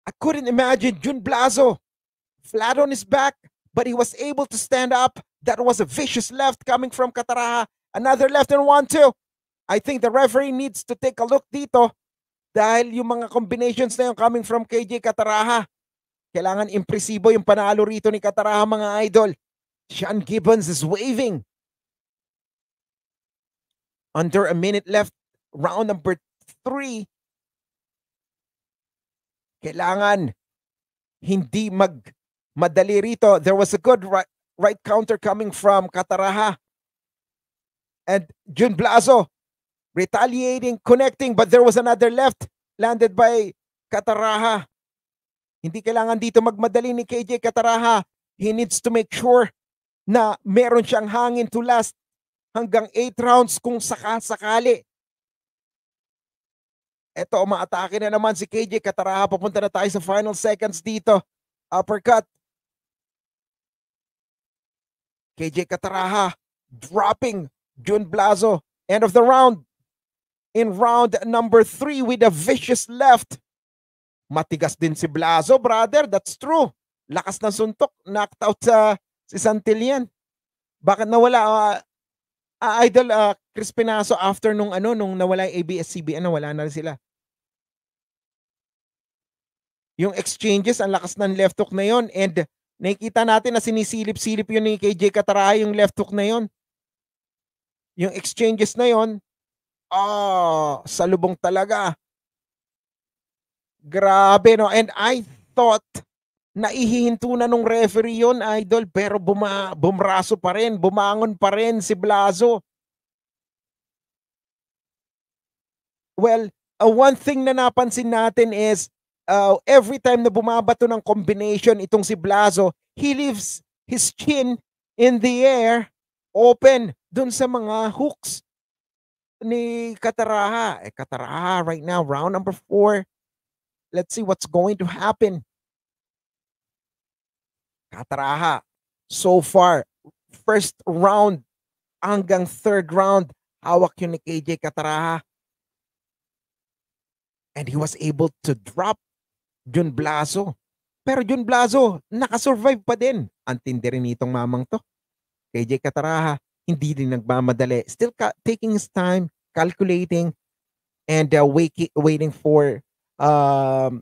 I couldn't imagine Jun Blazo flat on his back, but he was able to stand up. That was a vicious left coming from Kataraha. Another left and one, two. I think the referee needs to take a look dito dahil yung mga combinations na yung coming from KJ Kataraha kailangan impresibo yung panalo rito ni Kataraha mga idol. Sean Gibbons is waving. Under a minute left, round number three. Kailangan hindi mag madali rito. There was a good right, right counter coming from Kataraha. And Jun Blazo retaliating, connecting, but there was another left landed by Kataraha. Hindi kailangan dito magmadali ni KJ Kataraha. He needs to make sure na meron siyang hangin to last hanggang 8 rounds kung sakasakali. Ito, umaatake na naman si KJ Kataraha. Papunta na tayo sa final seconds dito. Uppercut. KJ Kataraha dropping Jun Blazo. End of the round. In round number 3 with a vicious left. Matigas din si Blazo, brother. That's true. Lakas ng suntok. Knocked out sa si Santillan. Bakit nawala uh, uh, idol uh, Chris Pinaso after nung ano nung nawala yung ABS-CBN, nawala na rin sila. Yung exchanges, ang lakas ng left hook na yon and nakikita natin na sinisilip-silip yun ni KJ Kataraha yung left hook na yon. Yung exchanges na yon, ah, oh, salubong talaga Grabe, no? And I thought na ihihinto na nung referee yon idol, pero buma bumraso pa rin, bumangon pa rin si Blazo. Well, uh, one thing na napansin natin is uh, every time na bumabato ng combination itong si Blazo, he leaves his chin in the air open dun sa mga hooks ni Kataraha. Eh, Kataraha right now, round number 4. Let's see what's going to happen. Kataraha, So far, first round hanggang third round, hawak yun ni KJ Katraha. And he was able to drop Jun Blaso. Pero Jun Blaso, nakasurvive pa din. Ang tindi rin itong mamang to. KJ Kataraha, hindi din nagmamadali. Still taking his time, calculating, and uh, waiting for um,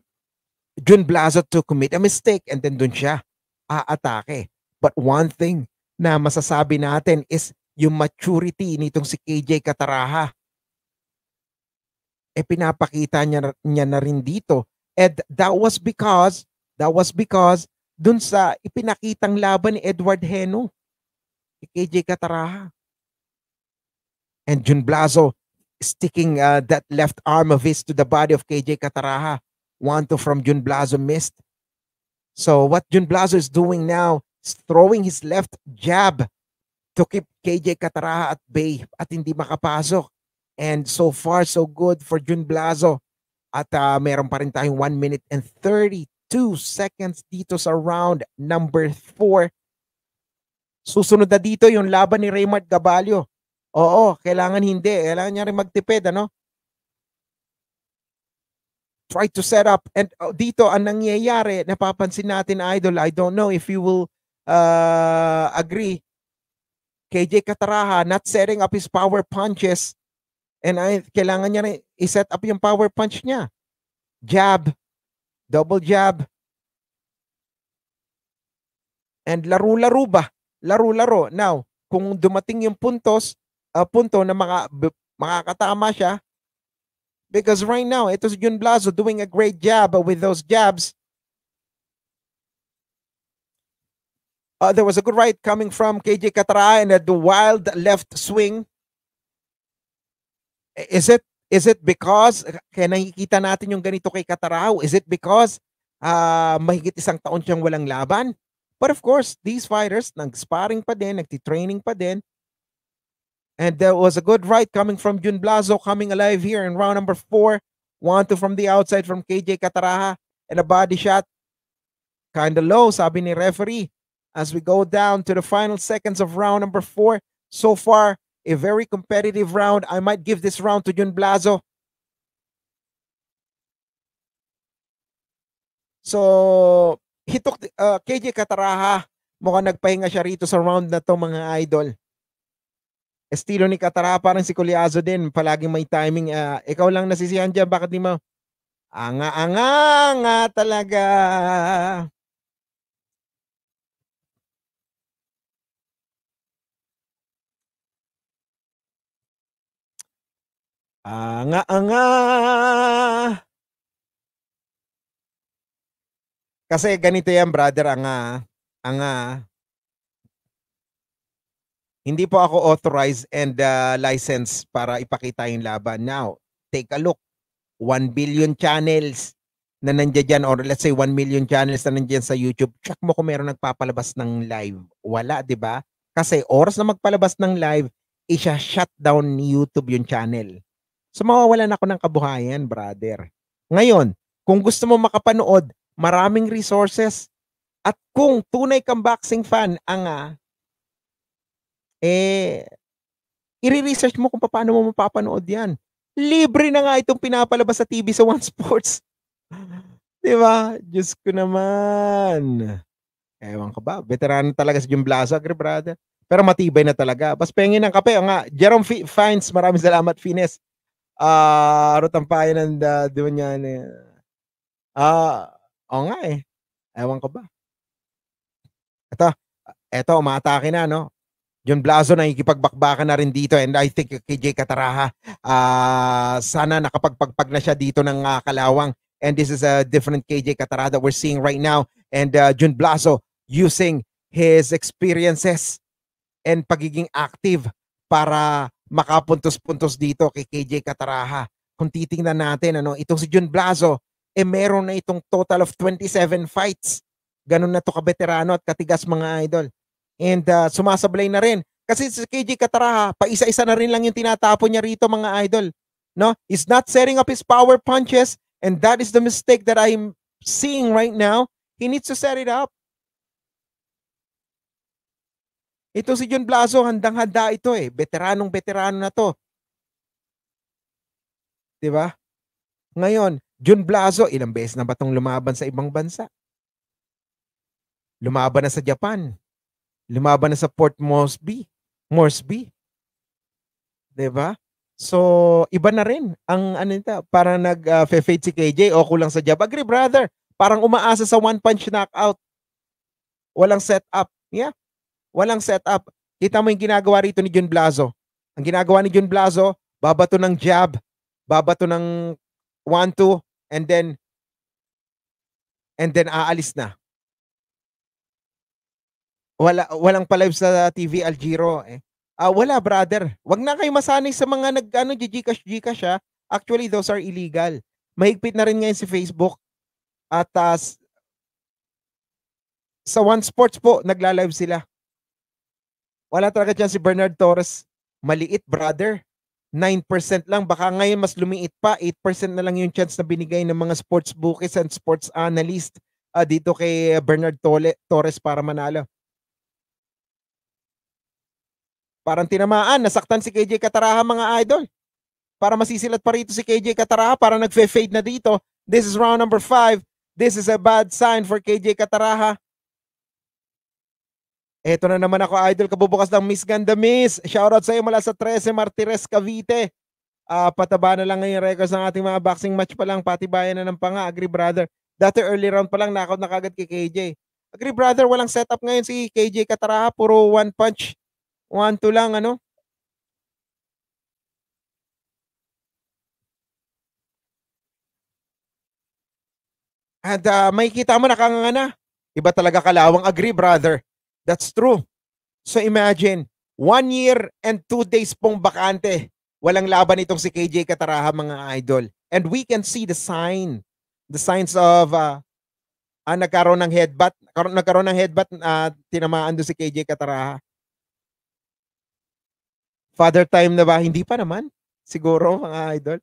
June Blaza to commit a mistake and then dun siya aatake. But one thing na masasabi natin is yung maturity nitong si KJ Kataraha. E pinapakita niya, niya na rin dito. And that was because, that was because dun sa ipinakitang laban ni Edward Heno, si KJ Kataraha. And June Blazo sticking uh, that left arm of his to the body of KJ Kataraha. One to from Jun Blazo missed. So what Jun Blazo is doing now is throwing his left jab to keep KJ Kataraha at bay at hindi makapasok. And so far, so good for Jun Blazo. At uh, meron pa rin tayong 1 minute and 32 seconds dito sa round number 4. Susunod na dito yung laban ni Raymond Gabalio Oo, kailangan hindi. Kailangan niya rin magtipid, ano? Try to set up. And oh, dito, ang nangyayari, napapansin natin, Idol, I don't know if you will uh, agree, KJ Kataraha not setting up his power punches and I, kailangan niya rin i-set up yung power punch niya. Jab, double jab, and laro-laro ba? Laro-laro. Now, kung dumating yung puntos, uh, punto na maka, makakatama siya because right now, ito si Jun Blaso doing a great job with those jabs. Uh, there was a good right coming from KJ Katara and uh, the wild left swing. Is it is it because kaya nakikita natin yung ganito kay Katarao? Is it because uh, mahigit isang taon siyang walang laban? But of course, these fighters, nag-sparring pa din, nag-training pa din, And there was a good right coming from Jun Blazo, coming alive here in round number four. One, to from the outside from KJ Kataraha and a body shot. Kind of low, sabi ni referee. As we go down to the final seconds of round number four, so far, a very competitive round. I might give this round to Jun Blazo. So, hitok, uh, KJ Kataraha, mukhang nagpahinga siya rito sa round na to mga idol estilo ni Katara, parang si Culiazo din, palaging may timing. Uh, ikaw lang nasisihan dyan, bakit di mo? Anga-anga nga talaga. Anga-anga. Kasi ganito yan, brother, anga. Anga. Hindi po ako authorized and uh, licensed para ipakita yung laban. Now, take a look. 1 billion channels na nandiyan dyan or let's say 1 million channels na nandiyan sa YouTube, check mo kung meron nagpapalabas ng live. Wala, di ba? Kasi oras na magpalabas ng live, isya shut down ni YouTube yung channel. So mawawalan ako ng kabuhayan, brother. Ngayon, kung gusto mo makapanood, maraming resources. At kung tunay kang boxing fan, ang eh, i-research mo kung paano mo mapapanood yan. Libre na nga itong pinapalabas sa TV sa One Sports. Di ba? Diyos ko naman. Ewan ka ba? Veterano talaga si Jim Blazag, brother. Pero matibay na talaga. Bas pengin ng kape. O nga, Jerome F- Fines, maraming salamat, Fines. Ah, uh, rutampayan ng uh, doon yan. Ah, uh, o nga eh. Ewan ka ba? Ito, ito, umatake na, no? John Blazo na ikipagbakbakan na rin dito and I think KJ Jay Cataraha uh, sana nakapagpagpag na siya dito ng uh, kalawang and this is a different KJ Cataraha that we're seeing right now and uh, ah, John Blazo using his experiences and pagiging active para makapuntos-puntos dito kay KJ Cataraha. Kung titingnan natin, ano, itong si John Blazo, eh meron na itong total of 27 fights. Ganun na to ka kabeterano at katigas mga idol and uh, sumasablay na rin. Kasi si KJ Kataraha, paisa-isa na rin lang yung tinatapon niya rito mga idol. No? He's not setting up his power punches and that is the mistake that I'm seeing right now. He needs to set it up. Ito si John Blaso, handang-handa ito eh. Veteranong-veterano na to. 'Di ba? Ngayon, John Blaso, ilang beses na ba tong lumaban sa ibang bansa? Lumaban na sa Japan, Lumaban na sa Port Moresby. Moresby. 'Di ba? So, iba na rin ang ano nito, para nag uh, ah, fade si KJ o kulang sa jab. Agree, brother. Parang umaasa sa one punch knockout. Walang setup. Yeah. Walang setup. Kita mo yung ginagawa rito ni John Blazo. Ang ginagawa ni John Blazo, babato ng jab, babato ng 1-2, and then and then aalis na. Wala, walang pa-live sa TV Algiro. Eh. Uh, wala, brother. Wag na kayo masanay sa mga nag, ano, Gcash, Gcash, siya. Ah. Actually, those are illegal. Mahigpit na rin ngayon si Facebook. At uh, sa One Sports po, nagla-live sila. Wala talaga diyan si Bernard Torres. Maliit, brother. 9% lang. Baka ngayon mas lumiit pa. 8% na lang yung chance na binigay ng mga sports bookies and sports analyst uh, dito kay Bernard Tole, Torres para manalo. Parang tinamaan, nasaktan si KJ Kataraha mga idol. Para masisilat pa rito si KJ Kataraha, para nagfe-fade na dito. This is round number 5. This is a bad sign for KJ Kataraha. Eto na naman ako, idol. Kabubukas ng Miss Ganda Miss. Shoutout sa iyo mula sa 13 Martires Cavite. Uh, pataba na lang ngayon records ng ating mga boxing match pa lang. Patibayan na ng panga. Agree, brother. Dati early round pa lang, knockout na kagad kay KJ. Agree, brother. Walang setup ngayon si KJ Kataraha. Puro one punch. 1-2 lang, ano? And uh, ah, may kita mo nakanganga na. Iba talaga kalawang. Agree, brother. That's true. So imagine, one year and two days pong bakante. Walang laban itong si KJ Kataraha, mga idol. And we can see the sign. The signs of uh, ah, nagkaroon ng headbutt. Nagkaroon, nagkaroon ng headbutt uh, tinamaan doon si KJ Kataraha. Father time na ba? Hindi pa naman. Siguro, mga idol.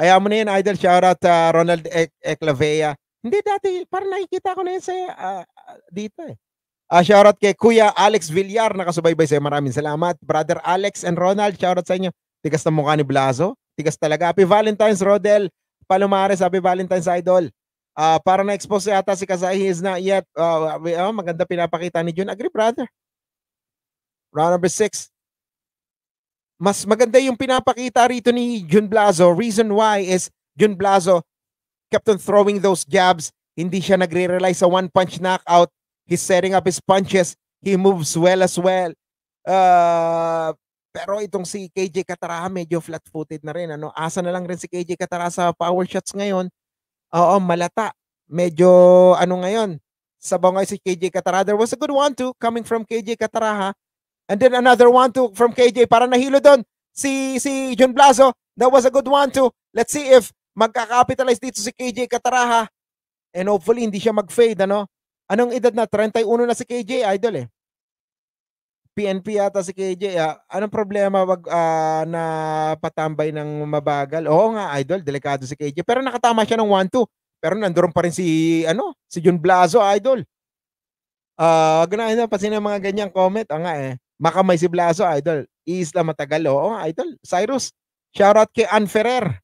Ayaw mo na yun, idol. Shout out uh, Ronald e- Eclavea. Hindi dati, parang nakikita ko na yun sa, uh, dito eh. Uh, ah, shout out kay Kuya Alex Villar, nakasubaybay sa'yo. Maraming salamat. Brother Alex and Ronald, shout out sa inyo. Tigas na mukha ni Blazo. Tigas talaga. Happy Valentine's, Rodel. Palomares, happy Valentine's, Idol. Uh, para na-expose yata si Kasai, he is not yet. Uh, uh, maganda pinapakita ni Jun. Agree, brother. Round number six mas maganda yung pinapakita rito ni Jun Blazo. Reason why is Jun Blazo kept on throwing those jabs. Hindi siya nagre-rely sa one-punch knockout. He's setting up his punches. He moves well as well. Uh, pero itong si KJ Katara medyo flat-footed na rin. Ano? Asa na lang rin si KJ Katara sa power shots ngayon. Oo, malata. Medyo ano ngayon. Sabaw ngayon si KJ Katara. There was a good one too coming from KJ Katara And then another one to from KJ para nahilo doon si si John Blazo. That was a good one to. Let's see if magka-capitalize dito si KJ Kataraha and hopefully hindi siya mag-fade ano. Anong edad na? 31 na si KJ Idol eh. PNP yata si KJ. Ah. Anong problema wag uh, na patambay ng mabagal? Oo nga, idol, delikado si KJ. Pero nakatama siya ng 1-2. Pero nandoon pa rin si ano, si John Blazo, idol. Ah, uh, ganahin na pa sino mga ganyang comment. Ah nga eh. Makamay si Blaso, idol. Iisla matagal, oo, idol. Cyrus, shoutout kay Ann Ferrer.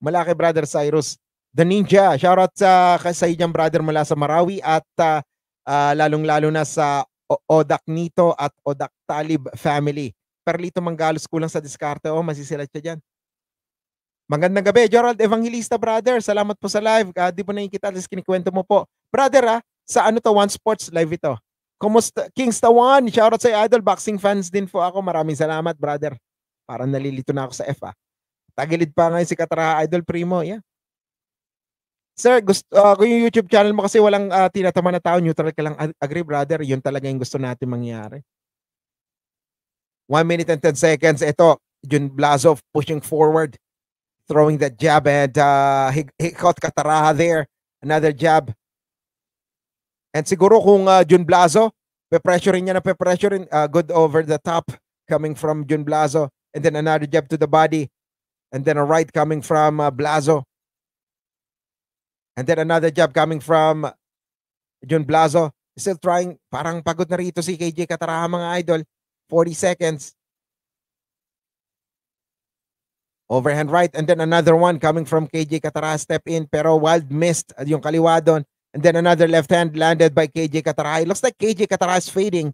Malaki brother Cyrus. The Ninja, shoutout sa, sa inyong brother mula sa Marawi at uh, uh, lalong-lalo na sa Odak Nito at Odak Talib family. Perlito Manggalos, kulang sa diskarte. Oh, masisilat siya dyan. Magandang gabi, Gerald Evangelista, brother. Salamat po sa live. Uh, di po nakikita, at least kinikwento mo po. Brother, ah, sa ano to, One Sports, live ito. Kumusta? Kings Tawan, shoutout sa Idol. Boxing fans din po ako. Maraming salamat, brother. Parang nalilito na ako sa F, ah. Tagilid pa ngayon si Katraha Idol Primo. Yeah. Sir, gusto uh, kung yung YouTube channel mo kasi walang uh, tinatama na tao, neutral ka lang. Agree, brother. Yun talaga yung gusto natin mangyari. 1 minute and 10 seconds. Ito, Jun Blazov pushing forward, throwing that jab and uh, ah, he, he caught Kataraha there. Another jab. And siguro kung uh, Jun Blazo, pe-pressuring niya na pe-pressuring, uh, ah, good over the top coming from Jun Blazo. And then another jab to the body. And then a right coming from uh, Blazo. And then another jab coming from Jun Blazo. Still trying. Parang pagod na rito si KJ Kataraha mga idol. 40 seconds. Overhand right. And then another one coming from KJ Kataraha. Step in. Pero wild missed yung kaliwa doon. And then another left hand landed by KJ Katarahay. Looks like KJ Katarahay is fading.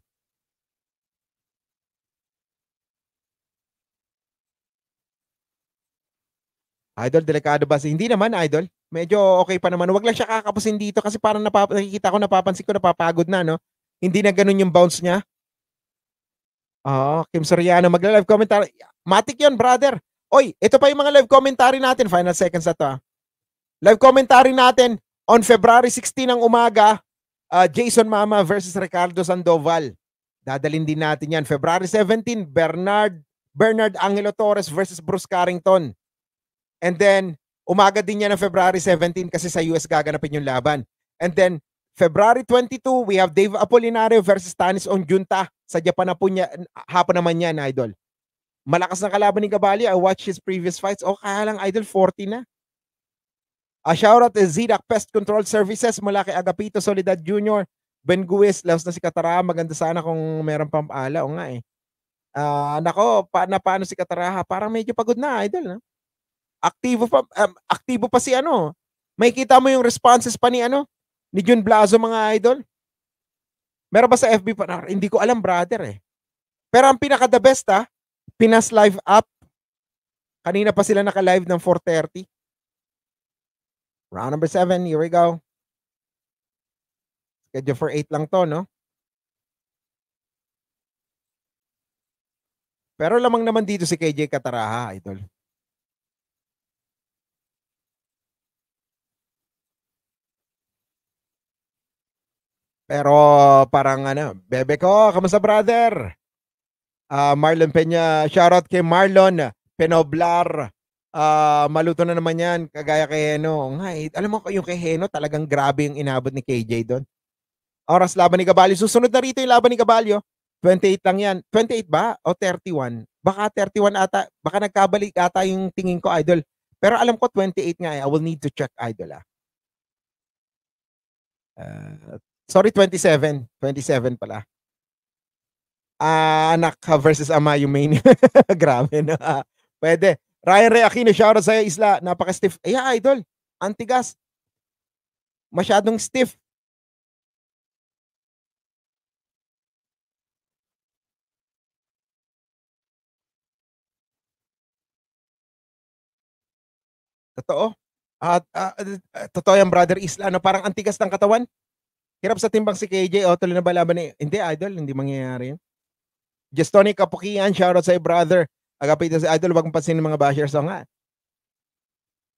Idol, delikado ba? Hindi naman, Idol. Medyo okay pa naman. Huwag lang siya kakapusin dito kasi parang napap- nakikita ko, napapansin ko, napapagod na, no? Hindi na ganun yung bounce niya. Oo, oh, ah, Kim Soriano, magla-live commentary. Matik yon brother. Oy, ito pa yung mga live commentary natin. Final seconds na to, ah. Live commentary natin. On February 16 ng umaga, uh, Jason Mama versus Ricardo Sandoval. Dadalin din natin yan. February 17, Bernard Bernard Angelo Torres versus Bruce Carrington. And then, umaga din yan ng February 17 kasi sa US gaganapin yung laban. And then, February 22, we have Dave Apolinario versus Tanis Onjunta. Sa Japan na po niya, hapon naman yan, idol. Malakas na kalaban ni Gabali. I watched his previous fights. O, oh, kaya lang, idol, 40 na. A shoutout at Zidak Pest Control Services mula kay Agapito Solidad Jr. Ben Guiz, laos na si Katara. Maganda sana kung meron pang paala. O nga eh. Uh, nako, pa, na paano si Kataraha? Parang medyo pagod na, idol. Na? Aktibo pa, um, aktibo pa si ano. May kita mo yung responses pa ni ano, ni Jun Blazo mga idol. Meron ba sa FB pa? Hindi ko alam, brother eh. Pero ang pinaka the best ah, Pinas Live App. Kanina pa sila naka-live ng 4.30. Round number seven. Here we go. Schedule for eight lang to, no? Pero lamang naman dito si KJ Kataraha, idol. Pero parang ano, bebe ko, kamusta brother? Uh, Marlon Peña, shoutout kay Marlon Penoblar uh, maluto na naman yan, kagaya kay Heno. Nga, eh. alam mo, yung kay Heno, talagang grabe yung inabot ni KJ doon. Oras laban ni Gabalyo. Susunod na rito yung laban ni Gabalyo. 28 lang yan. 28 ba? O 31? Baka 31 ata. Baka nagkabalik ata yung tingin ko, Idol. Pero alam ko, 28 nga eh. I will need to check, Idol, ah. Uh, sorry, 27. 27 pala. Ah, uh, anak versus ama you main. grabe, no? Ah. pwede. Ryan Ray Aquino, shoutout sa Isla. Napaka-stiff. Eh, yeah, idol. Antigas. Masyadong stiff. Totoo. At uh, uh, totoo yan, brother Isla. Ano, parang antigas ng katawan. Hirap sa timbang si KJ. O, oh, tuloy na ba laban ni... Hindi, idol. Hindi mangyayari yun. Justonic Kapukian, shoutout sa'yo, brother. Agapay si Idol, wag mong pansin ng mga bashers. O nga.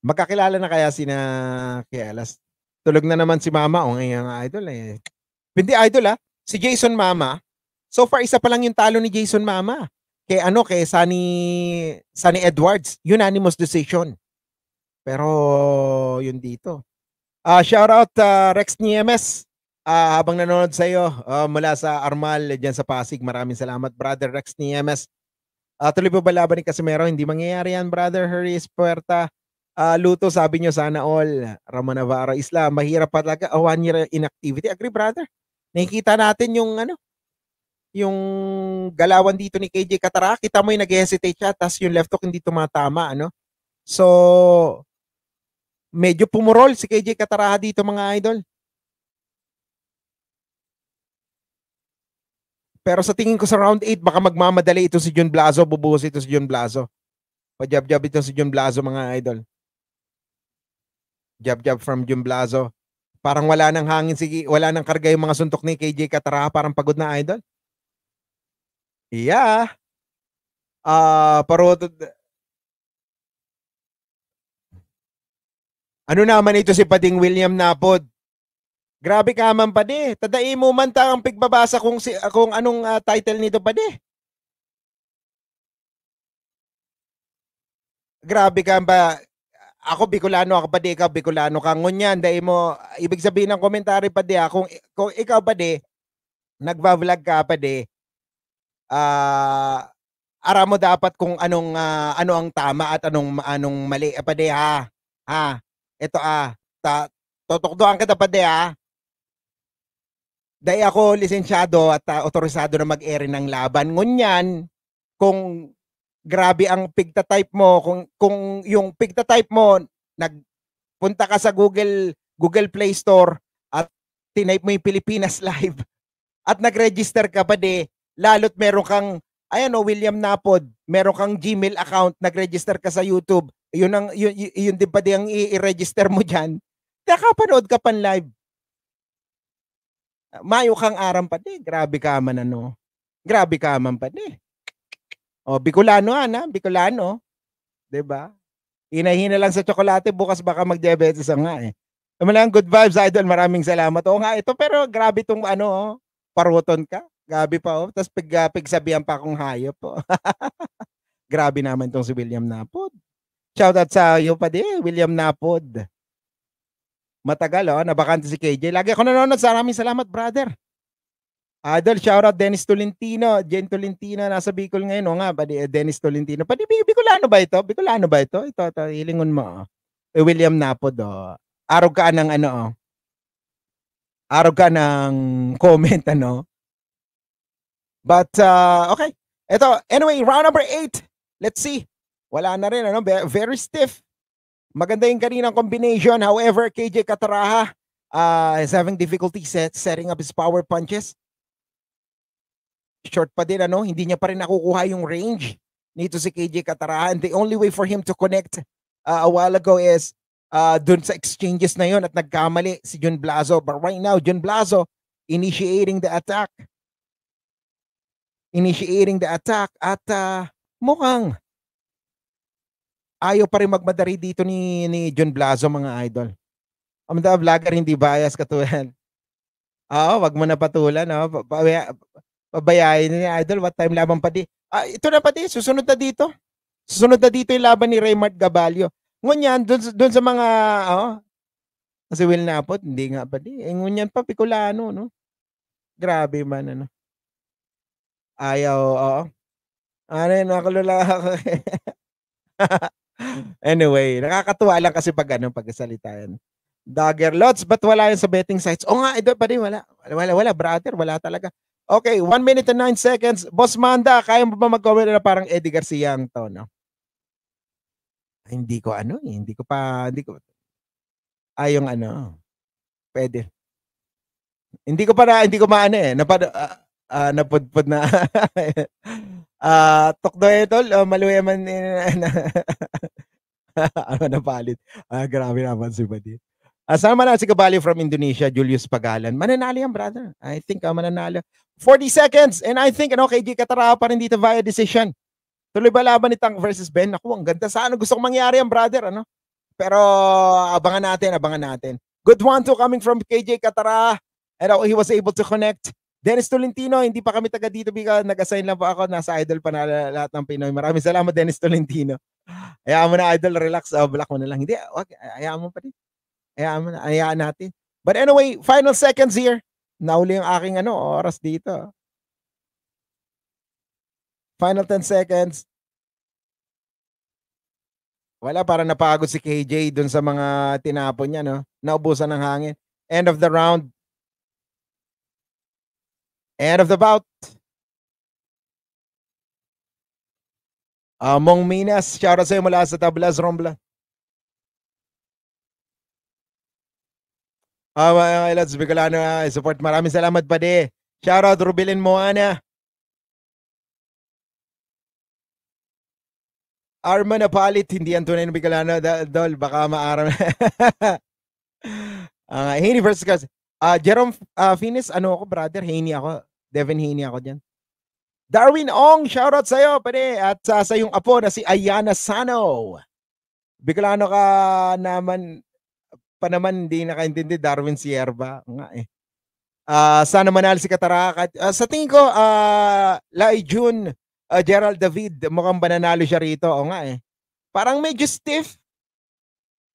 Magkakilala na kaya sina na Tulog na naman si Mama. O ngayon nga Idol eh. Hindi Idol ah. Si Jason Mama. So far, isa pa lang yung talo ni Jason Mama. Kay ano, kay Sunny, Sunny Edwards. Unanimous decision. Pero yun dito. Uh, ah, shout out uh, ah, Rex Niemes uh, habang nanonood sa iyo uh, mula sa Armal diyan sa Pasig. Maraming salamat brother Rex Niemes. Uh, tuloy pa ba laban ni Casimero? Hindi mangyayari yan, brother. Hurry is puerta. Uh, ah, Luto, sabi nyo, sana all. Ramon Navarro, Isla, mahirap pa talaga. Oh, one year inactivity. Agree, brother. Nakikita natin yung ano, yung galawan dito ni KJ Katara. Kita mo yung nag-hesitate siya, tapos yung left hook hindi tumatama, ano? So, medyo pumurol si KJ Katara dito, mga idol. Pero sa tingin ko sa round 8, baka magmamadali ito si John Blazo, bubuhos ito si John Blazo. Pajab-jab ito si John Blazo, mga idol. Jab-jab from John Blazo. Parang wala nang hangin, sige, wala nang karga yung mga suntok ni KJ Katara. Parang pagod na, idol. Yeah. Ah, uh, pero ano naman ito si Pading William Napod? Grabe ka man pa di. Tadai mo man ta ang pigbabasa kung si kung anong uh, title nito pa di. Grabe ka ba? Ako Bicolano ako pa di ka Bicolano ka ngunyan dai mo ibig sabihin ng komentary pa di ah, kung, kung ikaw pa di nagba-vlog ka pa di ah uh, ara mo dapat kung anong uh, ano ang tama at anong anong mali eh, pa di ha. Ha. Ito ah ta, tutukduhan kita pa di ha. Dahil ako lisensyado at uh, otorisado na mag-ere ng laban. Ngunyan, kung grabe ang pigta-type mo, kung, kung yung pigta-type mo, nagpunta ka sa Google, Google Play Store at tinype mo yung Pilipinas Live at nag-register ka pa de, lalo't meron kang, ayan o, William Napod, meron kang Gmail account, nag-register ka sa YouTube, yun, ang, yun, yun din pa di ang i-register mo dyan, nakapanood ka pan live. Mayo kang aram pa di. Grabe ka man ano. Grabe ka man pa di. O, oh, Bicolano ana, Bicolano. 'Di ba? Inahin na lang sa tsokolate, bukas baka mag-diabetes nga eh. lang, good vibes, idol. Maraming salamat. Oo nga, ito. Pero grabe itong ano, oh, paruton ka. Gabi pa, oh. Tapos pig, ah, pigsabihan pa akong hayop, oh. grabe naman itong si William Napod. Shout out sa iyo pa di, William Napod. Matagal, oh, nabakante si KJ. Lagi ako nanonood. Maraming salamat, brother. Idol, shoutout Dennis Tolentino. Jen Tolentino, nasa Bicol ngayon. O nga, padi, eh, Dennis Tolentino. Padi, Bicolano ba ito? Bicolano ba ito? Ito, ito, hilingon mo. Oh. Eh, William Napod, oh. Arog ka ng ano, oh. Arog ka ng comment, ano. But, uh, okay. Ito, anyway, round number 8. Let's see. Wala na rin, ano. Very stiff. Maganda yung kaninang combination. However, KJ Kataraha uh, ah, is having difficulty set, setting up his power punches. Short pa din, ano? Hindi niya pa rin nakukuha yung range nito si KJ Kataraha. And the only way for him to connect uh, a while ago is uh, dun sa exchanges na yon at nagkamali si John Blazo. But right now, John Blazo initiating the attack. Initiating the attack at uh, mukhang ayaw pa rin magmadari dito ni, ni John Blazo, mga idol. Ang mga vlogger, hindi bias ka to katulad. Oo, wag mo na patulan. No? Pabayain ni idol, what time laban pa di? Ah, ito na pa di, susunod na dito. Susunod na dito yung laban ni Raymart Gabalio. Ngunyan, doon dun sa mga, oh, kasi Will Napot, hindi nga pa di. Eh, ngunyan pa, Piculano, no? Grabe man, ano. Ayaw, oo. Ano yun, nakalula ako. anyway, nakakatuwa lang kasi pag ano, pag salitayan. Dagger lots, but wala yan sa betting sites. O nga, ito pa rin, wala. Wala, wala, wala, brother, wala talaga. Okay, 1 minute and 9 seconds. Boss Manda, kaya mo ba mag-comment na parang Eddie Garcia ang to, no? Ay, ah, hindi ko ano eh, hindi ko pa, hindi ko, ay ah, yung ano, pwede. Hindi ko pa na, hindi ko maano eh, napad, uh, uh, napudpud na. uh, ah, Tokdo Etol, uh, ah, maluya man ah, ano na palit. uh, grabe naman si Badin. Asama na si Kabali from Indonesia, Julius Pagalan. Mananali ang brother. I think uh, mananalo. 40 seconds. And I think, ano, kay G. Katara pa rin dito via decision. Tuloy ba laban ni Tank versus Ben? Naku, ang ganda. Saan gusto kong mangyari ang brother. Ano? Pero abangan natin, abangan natin. Good one to coming from KJ Katara. And uh, he was able to connect. Dennis Tolentino, hindi pa kami taga dito bika nag-assign lang pa ako. Nasa idol pa na lahat ng Pinoy. Maraming salamat Dennis Tolentino. Hayaan mo na idol, relax. Oh, black mo na lang. Hindi, wag, hayaan mo pa din. Hayaan mo na, hayaan natin. But anyway, final seconds here. Nauli ang aking ano, oras dito. Final 10 seconds. Wala, para napagod si KJ dun sa mga tinapon niya, no? Naubusan ng hangin. End of the round. End of the bout. Among ah, Minas, shout out sa'yo mula sa Tablas Rombla. Ah, uh, mga ilods, Bicolano, uh, support. Maraming salamat, pa pade. Shout out, Rubilin Moana. Arman Apalit, hindi yan tunay ng Bicolano. Dol, baka maaram. Ang uh, Hini versus Cars. Uh, Jerome uh, Finis, ano ako brother? Haney ako. Devin Haney ako dyan. Darwin Ong, shoutout sa'yo, pare. At uh, sa yung apo na si Ayana Sano. Bicolano ka naman, pa naman hindi nakaintindi, Darwin Sierra. Nga eh. Uh, sana manal si Katarakat. Uh, sa tingin ko, uh, Lai June, uh, Gerald David, mukhang bananalo siya rito. O nga eh. Parang medyo stiff.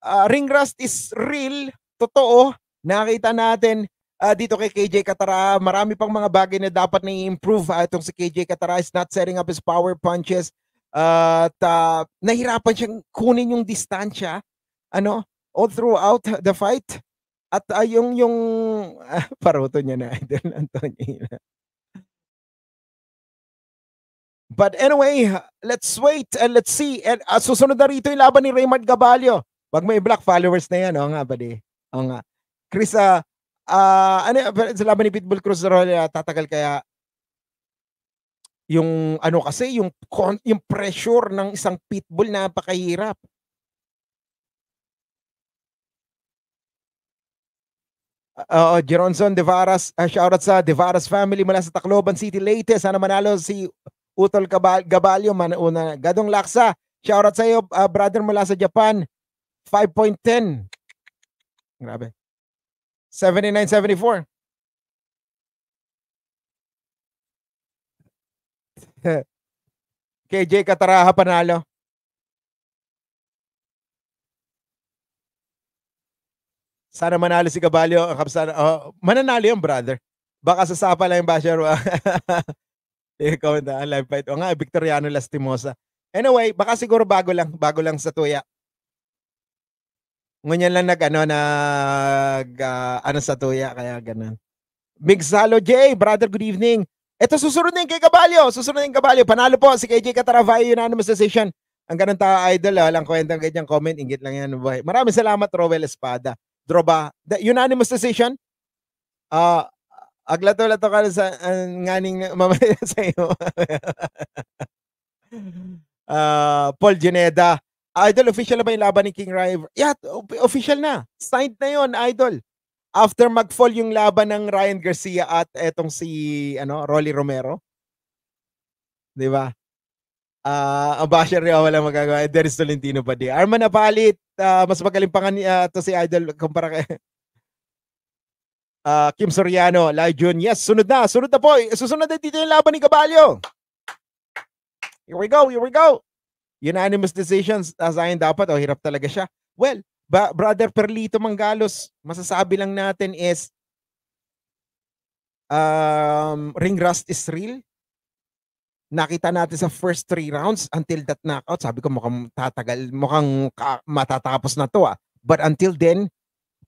Uh, ring rust is real. Totoo nakita natin uh, dito kay KJ Katara, marami pang mga bagay na dapat na i-improve. Uh, itong si KJ Katara is not setting up his power punches. Uh, at uh, nahirapan siyang kunin yung distansya ano all throughout the fight at uh, yung yung uh, paruto niya na idol Antonio But anyway, let's wait and let's see. And uh, susunod na rito yung laban ni Raymond Gabalio. Wag may black followers na yan. O nga, buddy. O nga. Chris, uh, uh, ano, sa laban ni Pitbull Cruz Royal, uh, tatagal kaya yung ano kasi yung yung pressure ng isang pitbull napakahirap Uh, ah, Jeronson Devaras, uh, shoutout sa Devaras family mula sa Tacloban City Leyte. Sana manalo si Utol Gabalio, manauna. Gadong Laksa, shoutout sa iyo, uh, brother mula sa Japan. 5.10. Grabe. 7974. KJ Kataraha panalo. Sana manalo si Gabalio. Sana, oh, mananalo yung brother. Baka sasapa lang yung basher. I-comment na, live fight. O nga, Victoriano Lastimosa. Anyway, baka siguro bago lang, bago lang sa tuya. Ngunyan lang nag ano nag uh, ano sa tuya kaya ganun. Big J, brother, good evening. Ito susunod din kay Kabalyo. Susunod din Kabalyo. Panalo po si KJ Cataravayo unanimous decision. Ang ganun ta idol, ah, walang kwentang ganyan comment, ingit lang yan Boy. Maraming salamat Rowel Espada. Droba, the unanimous decision. Ah, uh, aglato-lato ka sa uh, nganing mamaya sa iyo. uh, Paul Juneda, Idol, official na ba yung laban ni King Ryan? Yeah, official na. Signed na yon Idol. After mag-fall yung laban ng Ryan Garcia at etong si ano, Rolly Romero. 'Di ba? Ah, uh, Abasher ah, niya wala magagawa. Eh, Dennis Tolentino pa di. Arman Apalit, uh, ah, mas magaling pa uh, to si Idol kumpara kay uh, Kim Soriano, Lai Jun. Yes, sunod na. Sunod na po. Susunod na dito yung laban ni Caballo. Here we go, here we go unanimous decisions, Azayan dapat, o oh, hirap talaga siya. Well, ba, Brother Perlito Mangalos, masasabi lang natin is, um, ring rust is real. Nakita natin sa first three rounds until that knockout, sabi ko mukhang tatagal, mukhang ka, matatapos na to ah. But until then,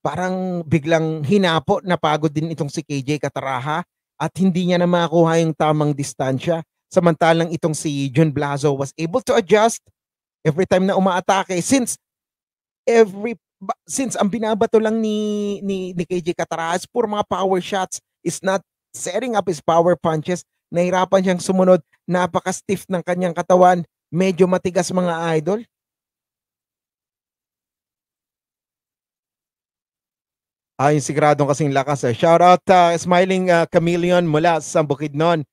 parang biglang hinapo, napagod din itong si KJ Kataraha at hindi niya na makuha yung tamang distansya. Samantalang itong si John Blazo was able to adjust every time na umaatake since every since ang binabato lang ni ni, ni KJ Cataras for mga power shots is not setting up his power punches. Nahirapan siyang sumunod. Napaka-stiff ng kanyang katawan. Medyo matigas mga idol. Ay, siguradong kasing lakas. Eh. Shout out uh, ah, Smiling uh, Chameleon mula sa Bukidnon.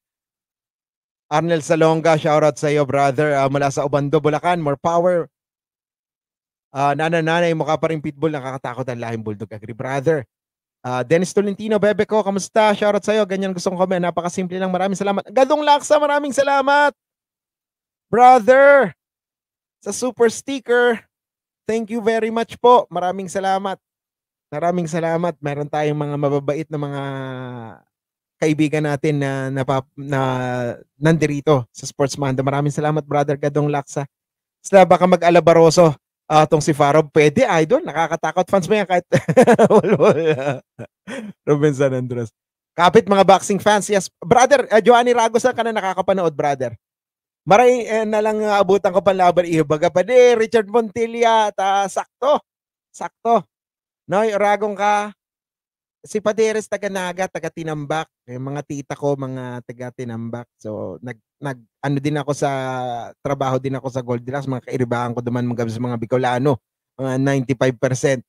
Arnel Salonga, shoutout sa iyo, brother. Uh, mula sa Obando, Bulacan, more power. Uh, ah, nanananay, mukha pa rin pitbull, nakakatakot ang lahing bulldog. Agree, brother. Uh, Dennis Tolentino, bebe ko, kamusta? Shoutout sa iyo. Ganyan gustong comment. Napakasimple lang. Maraming salamat. Gadong Laksa, maraming salamat. Brother, sa super sticker, thank you very much po. Maraming salamat. Maraming salamat. Meron tayong mga mababait na mga kaibigan natin na na, na nandirito sa Sportsmanda. Maraming salamat brother Gadong Laksa. Sla baka mag-alabaroso uh, tong si Farob. Pwede idol, nakakatakot fans mo yan kahit Ruben San Andres. Kapit mga boxing fans. Yes, brother, uh, eh, Giovanni Ragosa ka na nakakapanood, brother. Maray eh, na lang uh, abutan ko panlaban ihibaga pa di Richard Montilla ta sakto. Sakto. Noy, Oragon ka si Paderes taga Naga, taga Tinambak. Yung mga tita ko, mga taga Tinambak. So, nag, nag, ano din ako sa, trabaho din ako sa Goldilocks. Mga kairibahan ko duman mga sa mga Bicolano. Mga 95%.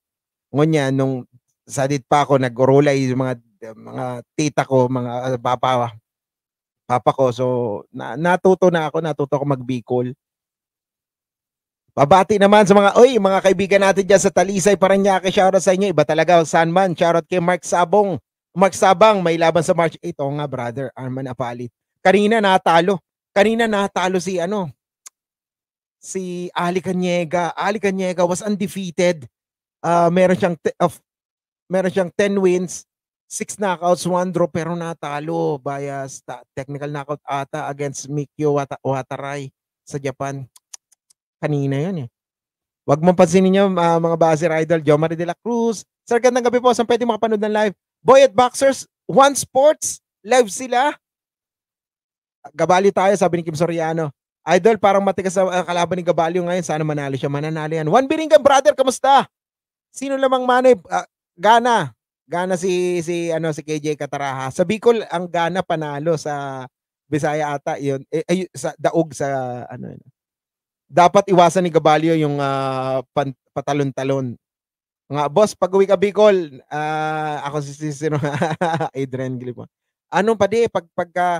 Ngunya, nung sadit pa ako, nag-urulay yung mga, mga tita ko, mga ah, papa, papa ko. So, na, natuto na ako, natuto ako mag-Bicol. Pabati naman sa mga, oy, mga kaibigan natin dyan sa Talisay, Paranaque, shoutout sa inyo. Iba talaga ang oh, Sandman, shoutout kay Mark Sabong. Mark Sabang, may laban sa March 8. Oo nga, brother, Arman Apalit. Kanina natalo. Kanina natalo si, ano, si Ali Caniega. Ali Caniega was undefeated. Uh, meron siyang, of, uh, meron siyang 10 wins, 6 knockouts, 1 draw, pero natalo by uh, technical knockout ata against Mikio Wat Wataray sa Japan Kanina yun eh. Huwag mong pansinin niyo uh, ah, mga buzzer idol, Jomari de la Cruz. Sir, gandang gabi po. Saan pwede makapanood ng live? Boy at Boxers, One Sports, live sila. Gabali tayo, sabi ni Kim Soriano. Idol, parang matikas sa uh, ah, kalaban ni Gabalio ngayon. Sana manalo siya. Mananalo yan. Juan Biringa, brother, kamusta? Sino lamang manay? Uh, ah, Gana. Gana si si ano si KJ Kataraha. Sa Bicol ang Gana panalo sa Bisaya ata 'yun. Eh, ay, sa daog sa ano yun dapat iwasan ni Gabalio yung uh, patalon-talon. Nga, boss, pag uwi ka Bicol, uh, ako si Cicero, Adrian Gilipon. Anong pa di, pag, pagka,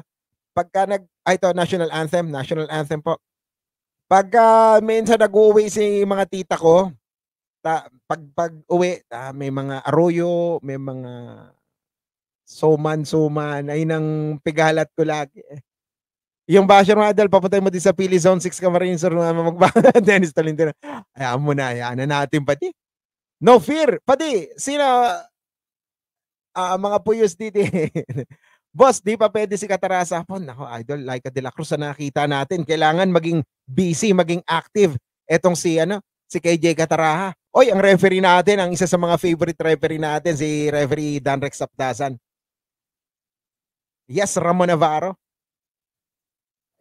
pagka nag, ay to, national anthem, national anthem po. Pag uh, minsan nag-uwi si mga tita ko, ta, pag, pag uwi, ta, ah, may mga arroyo, may mga soman-soman, ay nang pigalat ko lagi. Yung basher mo, Adel, papatay mo din sa Pili Zone 6 ka marin sir naman magba. Dennis Tolentino. Hayaan mo na, hayaan na natin pati. No fear, pati. Sino, uh, mga puyos dito. Boss, di pa pwede si Katarasa. Po, nako, idol, like De La Cruz na nakita natin. Kailangan maging busy, maging active. Etong si, ano, si KJ Kataraha. Oy, ang referee natin, ang isa sa mga favorite referee natin, si referee Dan Sapdasan. Yes, Ramon Navarro.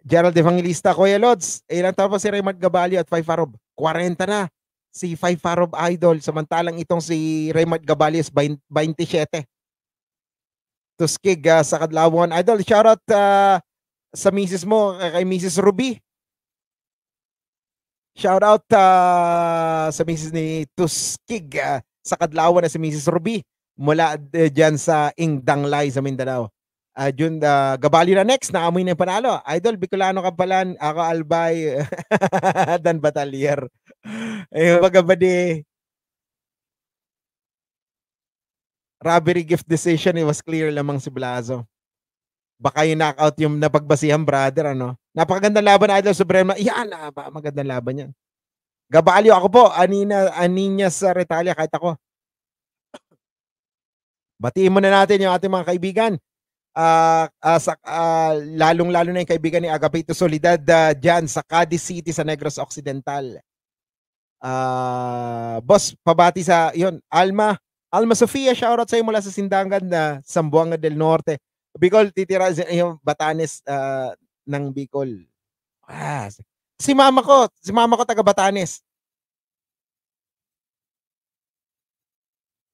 Gerald Evangelista, Kuya Lods, ilan taon si Raymond Gabalio at Five Farob? 40 na. Si Five Farob Idol, samantalang itong si Raymond Gabalio is 27. Tuskig uh, sa Kadlawan Idol. Shoutout uh, sa misis mo, ah, kay Mrs. Ruby. Shoutout uh, sa misis ni Tuskig uh, sa Kadlawan na si Mrs. Ruby mula uh, dyan sa Ingdanglay sa Mindanao. Uh, Jun, uh, ah, Gabali na next, naamoy na yung panalo. Idol, Bicolano ka pala, ako Albay, Dan Batalier. Ayun, eh, magabadi. Robbery gift decision, it was clear lamang si Blazo. Baka yung knockout yung napagbasihan, brother, ano? Napakagandang laban, Idol Suprema. Yan, ah, ba magandang laban yan. Gabalio ako po, anina, aninya sa Retalia, kahit ako. Batiin muna natin yung ating mga kaibigan uh, uh, sa, uh, lalong-lalo na yung kaibigan ni Agapito Solidad uh, dyan sa Cadiz City sa Negros Occidental. Uh, boss, pabati sa, yon Alma, Alma Sofia, shoutout sa iyo mula sa Sindangan na Sambuanga del Norte. Bicol, titira yung Batanes uh, ng Bicol. Ah, si mama ko, si mama ko taga Batanes.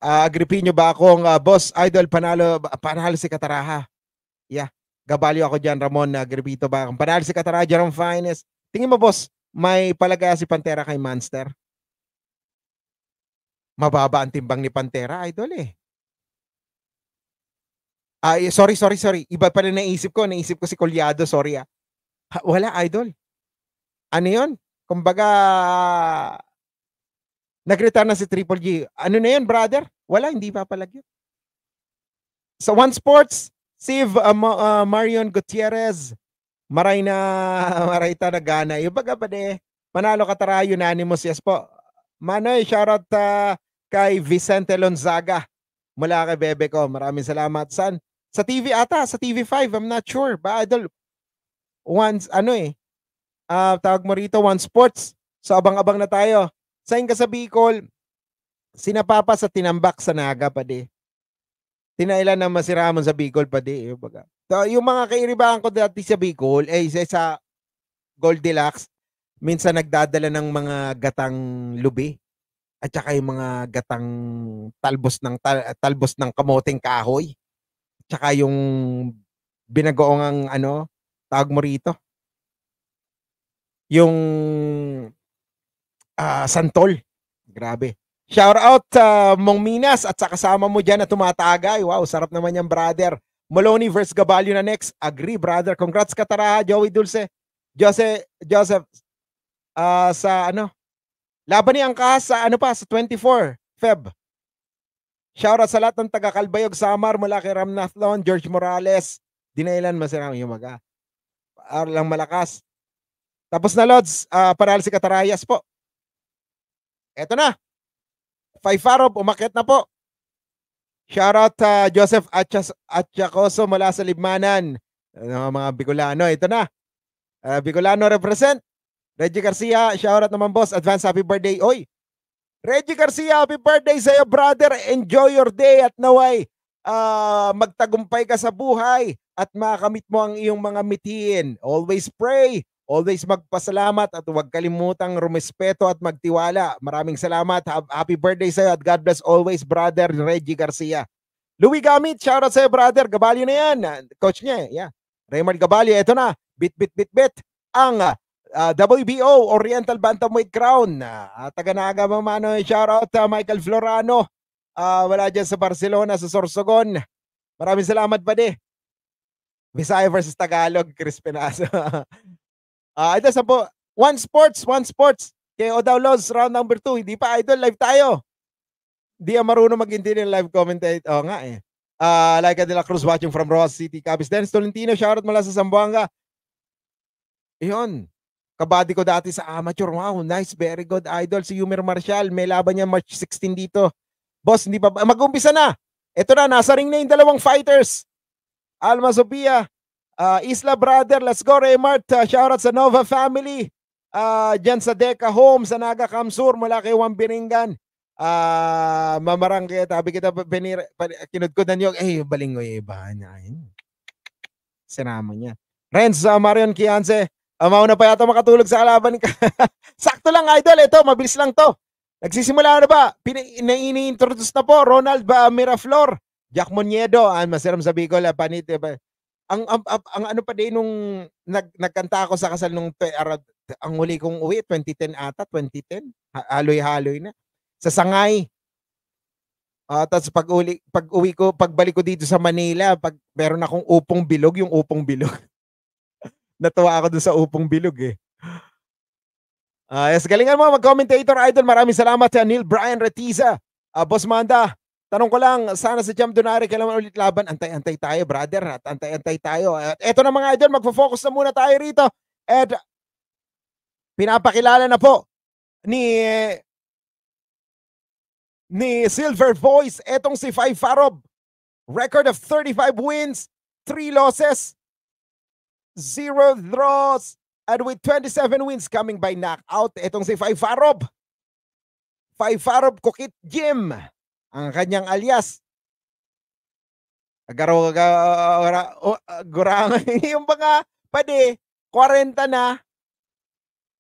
Uh, ah, Agripino ba akong uh, boss, idol, panalo, panalo si Kataraha. Yeah, gabalyo ako diyan Ramon ah, Agripito ba akong panalo si Kataraha, Jerome Finest. Tingin mo, boss, may palagaya si Pantera kay Monster? Mababa ang timbang ni Pantera, idol eh. Ay, uh, sorry, sorry, sorry. Iba pala naisip ko. Naisip ko si Colyado, sorry ah. Ha, wala, idol. Ano yun? Kumbaga, Nag-return na si Triple G. Ano na yun, brother? Wala, hindi pa papalagyan. So, One Sports, Steve uh, uh, Marion Gutierrez. Maray na, maray ta na gana. Yung baga pa de, manalo ka tara, unanimous yes po. Manoy, shoutout uh, kay Vicente Lonzaga mula kay bebe ko. Maraming salamat, San. Sa TV ata, sa TV5, I'm not sure. Ba, idol, once, ano eh, uh, tawag mo rito, One Sports. So abang-abang na tayo. Saan ka sa Bicol? Sinapapa sa tinambak sa naga pa di. Tinailan na masiramon sa Bicol pa di. Yung, So, yung mga kairibahan ko dati sa Bicol, eh isa sa Goldilocks, minsan nagdadala ng mga gatang lubi at saka yung mga gatang talbos ng tal, talbos ng kamoteng kahoy. At saka yung binagoong ang ano, tawag mo rito. Yung uh, Santol. Grabe. Shout out sa uh, Mong Minas at sa kasama mo dyan na tumatagay. Wow, sarap naman yan, brother. Maloney versus Gabalio na next. Agree, brother. Congrats, Kataraha, Joey Dulce. Jose, Joseph, uh, sa ano? Laban ni Angkas sa ano pa, sa 24, Feb. Shout out sa lahat ng taga Kalbayog, Samar, mula kay Ram Nathlon, George Morales, Dinailan Masirang Yumaga. lang Malakas. Tapos na, Lods, uh, ah, Paral si Katarayas po. Eto na. Faifarov, umakyat na po. Shoutout uh, Joseph Achas, Achakoso mula sa Libmanan. Ano, mga Bicolano, ito na. Uh, Bicolano represent. Reggie Garcia, shoutout naman boss. Advance happy birthday. Oy, Reggie Garcia, happy birthday sa iyo brother. Enjoy your day at naway. Uh, magtagumpay ka sa buhay at makamit mo ang iyong mga mithiin. Always pray Always magpasalamat at huwag kalimutang rumespeto at magtiwala. Maraming salamat. Happy birthday sa iyo at God bless always, brother Reggie Garcia. Louis Gamit, shout out sa brother. Gabalyo na yan. Coach niya, yeah. Raymond Gabalyo, eto na. Bit, bit, bit, bit. Ang uh, ah, WBO Oriental Bantamweight Crown. Uh, ah, Taganaga Mamano, shout out uh, ah, Michael Florano. Uh, wala dyan sa Barcelona, sa Sorsogon. Maraming salamat pa di. Visaya versus Tagalog, Chris Penaso. Ah, uh, sa po. One sports, one sports. Kay Odaw Laws, round number two. Hindi pa, idol, live tayo. Hindi ang marunong mag-hindi ng live commentate. Oo oh, nga eh. Uh, ah, like De Cruz watching from Roa City, Capiz. Dennis Tolentino, shoutout mula sa Zamboanga. Iyon. Kabady ko dati sa amateur. Wow, nice. Very good, idol. Si Yumer Marshall. May laban niya March 16 dito. Boss, hindi pa. Mag-umpisa na. Ito na, nasa ring na yung dalawang fighters. Alma Sofia Uh, Isla Brother, let's go Raymart. Uh, shoutout sa Nova Family. Uh, dyan sa Deca Home, sa Naga Kamsur, mula kay Juan Biringan. Uh, mamarang kaya tabi kita binira, kinudkodan eh, yung, eh, balingoy eh, bahan niya. Ayun. Sinama niya. Renz, uh, Marion Kianze, uh, mauna pa yata makatulog sa kalaban. Sakto lang, idol. Ito, mabilis lang to. Nagsisimula na ba? Pinaini-introduce na po Ronald ba Miraflor, Jack Moniedo, and Maseram sa Bicol, Panit, eh, ang, ang, ang, ang ano pa din nung nag, nagkanta ako sa kasal nung around, ang huli kong uwi, 2010 ata, 2010. Haloy-haloy na. Sa Sangay. Uh, ah, tapos pag uwi, pag uwi ko, pagbalik ko dito sa Manila, pag meron akong upong bilog, yung upong bilog. Natuwa ako dun sa upong bilog eh. Uh, yes, galingan mo mag-commentator idol. Maraming salamat sa Neil Brian Retiza. Uh, Boss Manda, Tanong ko lang, sana sa Jam Donari kailan ulit laban? Antay-antay tayo, brother. At antay-antay tayo. At eto na mga idol, magfo-focus na muna tayo rito. At pinapakilala na po ni ni Silver Voice etong si Five Farob. Record of 35 wins, 3 losses, 0 draws, and with 27 wins coming by knockout, etong si Five Farob. Five Farob Kukit Gym ang kanyang alias. Agaraw gurang, yung mga pade 40 na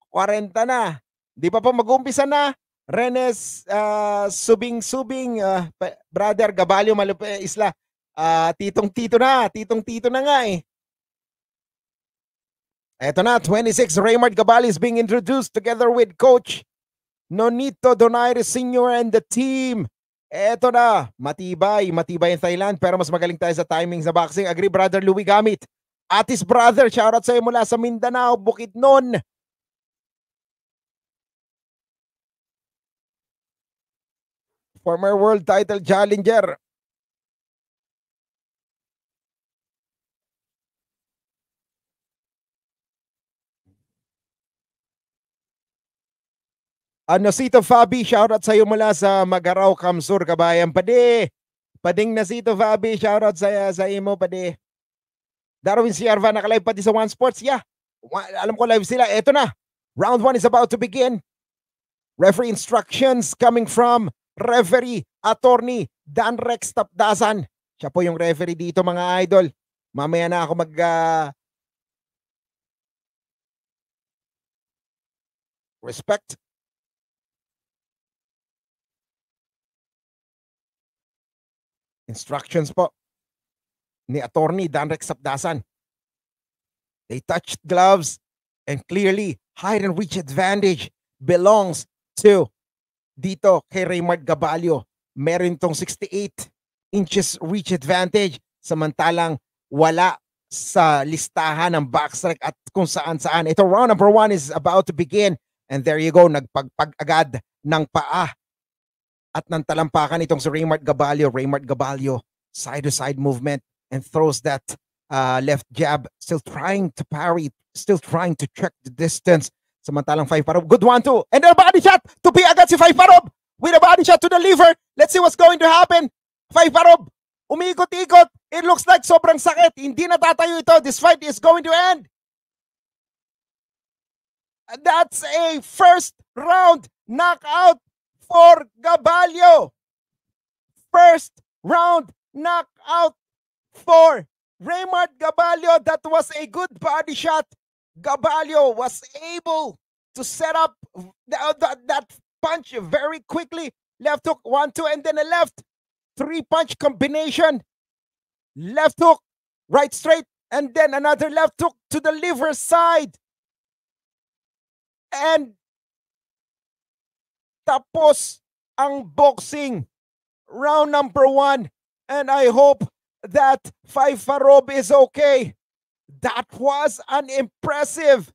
40 na. Di pa pa mag-umpisa na. Renes uh, Subing Subing uh, brother Gabalio Malupe Isla. Uh, titong Tito na, titong Tito na nga eh. Eto na, 26, Raymond Gabali is being introduced together with Coach Nonito Donaire Sr. and the team. Eto na, matibay, matibay in Thailand pero mas magaling tayo sa timing sa boxing. Agree brother Louis Gamit. Atis brother, shoutout sa iyo mula sa Mindanao, Bukidnon. Former world title challenger Nasito Fabi, shoutout sa'yo mula sa Magaraw, Kamsur, Kabayan. Pade! Pading Nasito Fabi, shoutout sa, sa imo, pade. Darwin Sierva, nakalive pati sa One Sports. Yeah, alam ko live sila. Eto na, round 1 is about to begin. Referee instructions coming from referee, attorney, Dan Rex Tapdasan. Siya po yung referee dito mga idol. Mamaya na ako mag... Uh, respect Instructions po ni Attorney Danrex Sapdasan. They touched gloves and clearly high and reach advantage belongs to dito kay Raymond Gabalio. Meron tong 68 inches reach advantage samantalang wala sa listahan ng backstrike at kung saan saan. Ito round number one is about to begin and there you go, nagpagpag agad ng paa at ng talampakan itong si Raymart Gabalio. Raymart Gabalio, side-to-side movement and throws that uh, left jab. Still trying to parry, still trying to check the distance. Samantalang Five Parob, good one too. And a body shot to be agad si Five Parob with a body shot to the liver. Let's see what's going to happen. Five Parob, umiikot-ikot. It looks like sobrang sakit. Hindi natatayo ito. This fight is going to end. That's a first round knockout for Gabalio. First round knockout for Raymond Gabalio. That was a good body shot. Gabalio was able to set up that, uh, that, that punch very quickly. Left hook, one, two, and then a left. Three punch combination. Left hook, right straight, and then another left hook to the liver side. And tapos ang boxing round number one. And I hope that Faifarob is okay. That was an impressive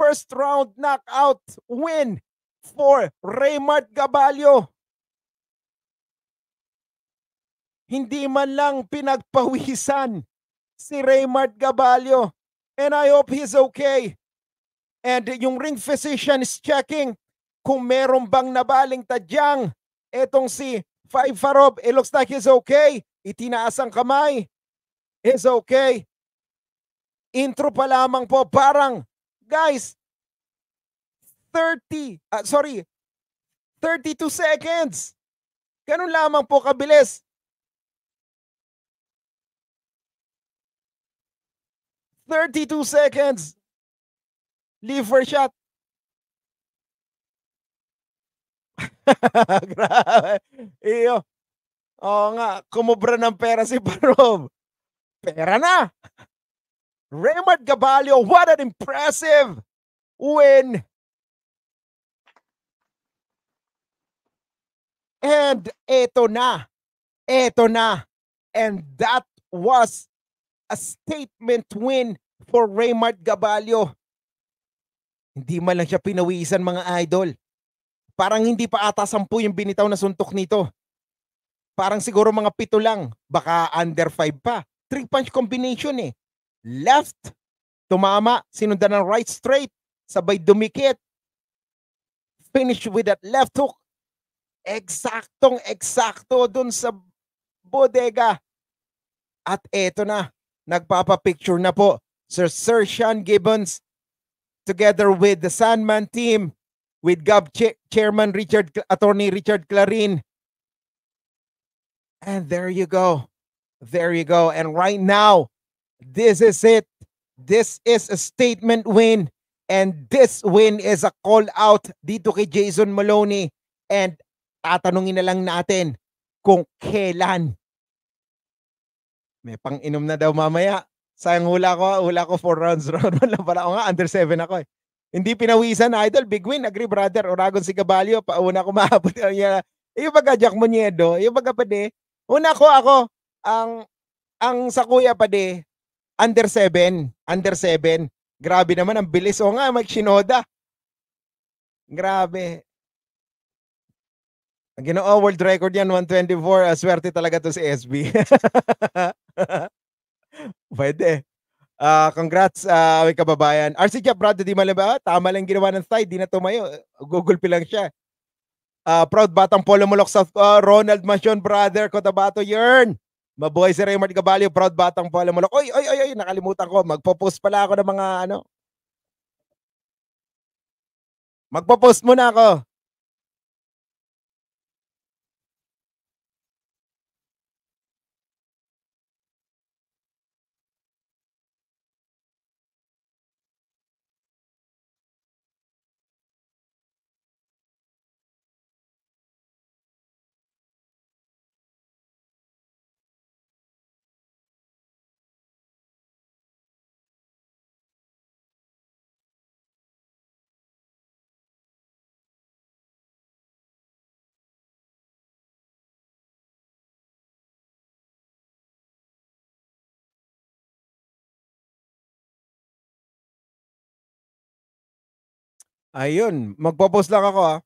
first round knockout win for Raymart Gabalio. Hindi man lang pinagpawisan si Raymart Gabalio. And I hope he's okay. And yung ring physician is checking kung meron bang nabaling tadyang. Etong si Faifarov, it looks like he's okay. Itinaas ang kamay. He's okay. Intro pa lamang po, parang, guys, 30, uh, ah, sorry, 32 seconds. Ganun lamang po kabilis. 32 seconds. Lever shot. Grabe. Iyo. Oo nga, kumubra ng pera si Parov. Pera na. Raymond Gabalio, what an impressive win. And eto na. Eto na. And that was a statement win for Raymond Gabalio. Hindi man lang siya pinawisan mga idol. Parang hindi pa ata sampu yung binitaw na suntok nito. Parang siguro mga pito lang, baka under 5 pa. Three punch combination eh. Left, tumama, sinundan ng right straight, sabay dumikit. Finish with that left hook. Eksaktong eksakto dun sa bodega. At eto na, nagpapa-picture na po Sir Sir Sean Gibbons together with the Sandman team with Gov Ch Chairman Richard Attorney Richard Clarin. And there you go. There you go. And right now, this is it. This is a statement win. And this win is a call out dito kay Jason Maloney. And tatanungin na lang natin kung kailan. May pang-inom na daw mamaya. Sayang hula ko, hula ko four rounds. Round 1 lang pala ako nga, under 7 ako eh. Hindi pinawisan idol, big win, agree brother, Oragon si Caballo, pauna ko maabot niya. Yung pagka Jack Moniedo, yung pagka pade, una ko ako, ang ang sa kuya pade, under 7, under 7. Grabe naman, ang bilis. O nga, Mike Shinoda. Grabe. Ang ginoo, world record yan, 124. Uh, swerte talaga to si SB. Pwede. Uh, congrats, uh, away kababayan. RC Cap, Brad, di malaba. Tama lang ginawa ng side, di na tumayo. Google pa lang siya. Uh, proud batang Polo Molok South, uh, Ronald Mansion, brother, Cotabato, Yearn. Mabuhay si Raymond Gabalio, proud batang Polo Molok. Oy, oy, oy, oy, nakalimutan ko. Magpo-post pala ako ng mga ano. Magpo-post muna ako. Ayun, magpo-post lang ako ah.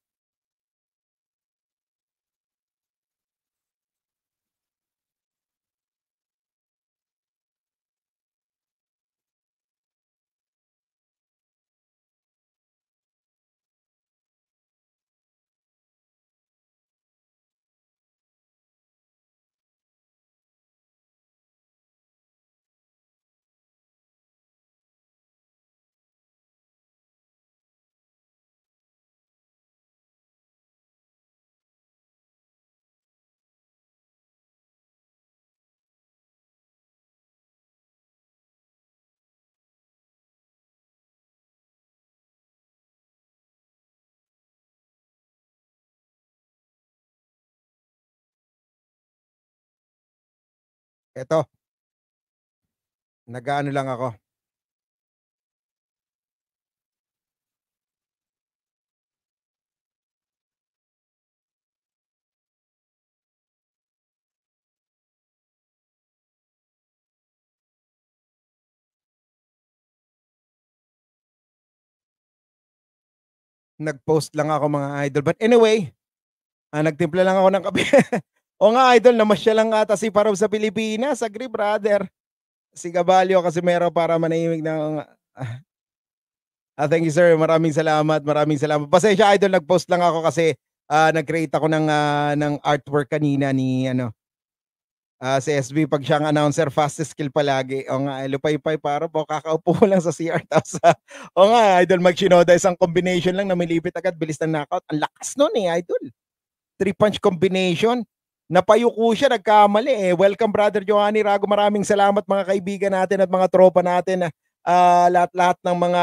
Eto. Nagaano lang ako. nag-post lang ako mga idol. But anyway, ah, nagtimpla lang ako ng kape. O nga, idol, namasyal lang ata si Parov sa Pilipinas. Agree, brother. Si Gabalio kasi meron para manahimik ng... Ah, ah, thank you, sir. Maraming salamat. Maraming salamat. Pasensya, idol. Nag-post lang ako kasi uh, nag-create ako ng, uh, ng artwork kanina ni ano, uh, si SB pag siyang announcer, fastest skill palagi. O nga, eh, lupay-pay para po, kakaupo lang sa CR. Tapos, uh, o nga, idol, mag isang combination lang, namilipit agad, bilis na knockout. Ang lakas nun eh, idol. Three-punch combination. Napayuko siya, nagkamali eh. Welcome brother Johanny Rago. Maraming salamat mga kaibigan natin at mga tropa natin. Uh, ah, lahat-lahat ng mga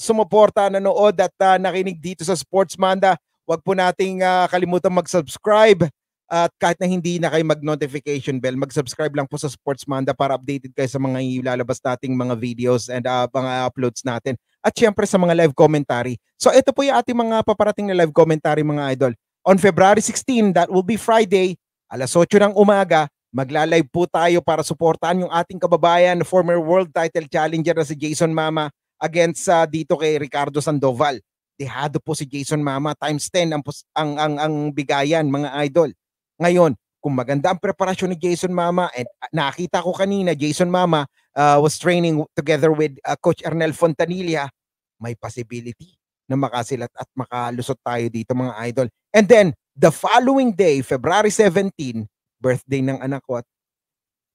sumuporta, nanood at uh, nakinig dito sa Sports Manda. Huwag po nating uh, ah, kalimutan mag-subscribe. At kahit na hindi na kayo mag-notification bell, mag-subscribe lang po sa Sports Manda para updated kayo sa mga ilalabas nating mga videos and uh, mga uploads natin. At syempre sa mga live commentary. So ito po yung ating mga paparating na live commentary mga idol. On February 16, that will be Friday, Alas 8 ng umaga, magla-live po tayo para suportahan yung ating kababayan, former world title challenger na si Jason Mama against sa uh, dito kay Ricardo Sandoval. Dehado po si Jason Mama times 10 ang ang ang, ang bigayan mga idol. Ngayon, kung maganda ang preparasyon ni Jason Mama and ah, nakita ko kanina Jason Mama uh, was training together with uh, coach Ernel Fontanilla, may possibility na makasilat at makalusot tayo dito mga idol. And then The following day, February 17, birthday ng anak ko at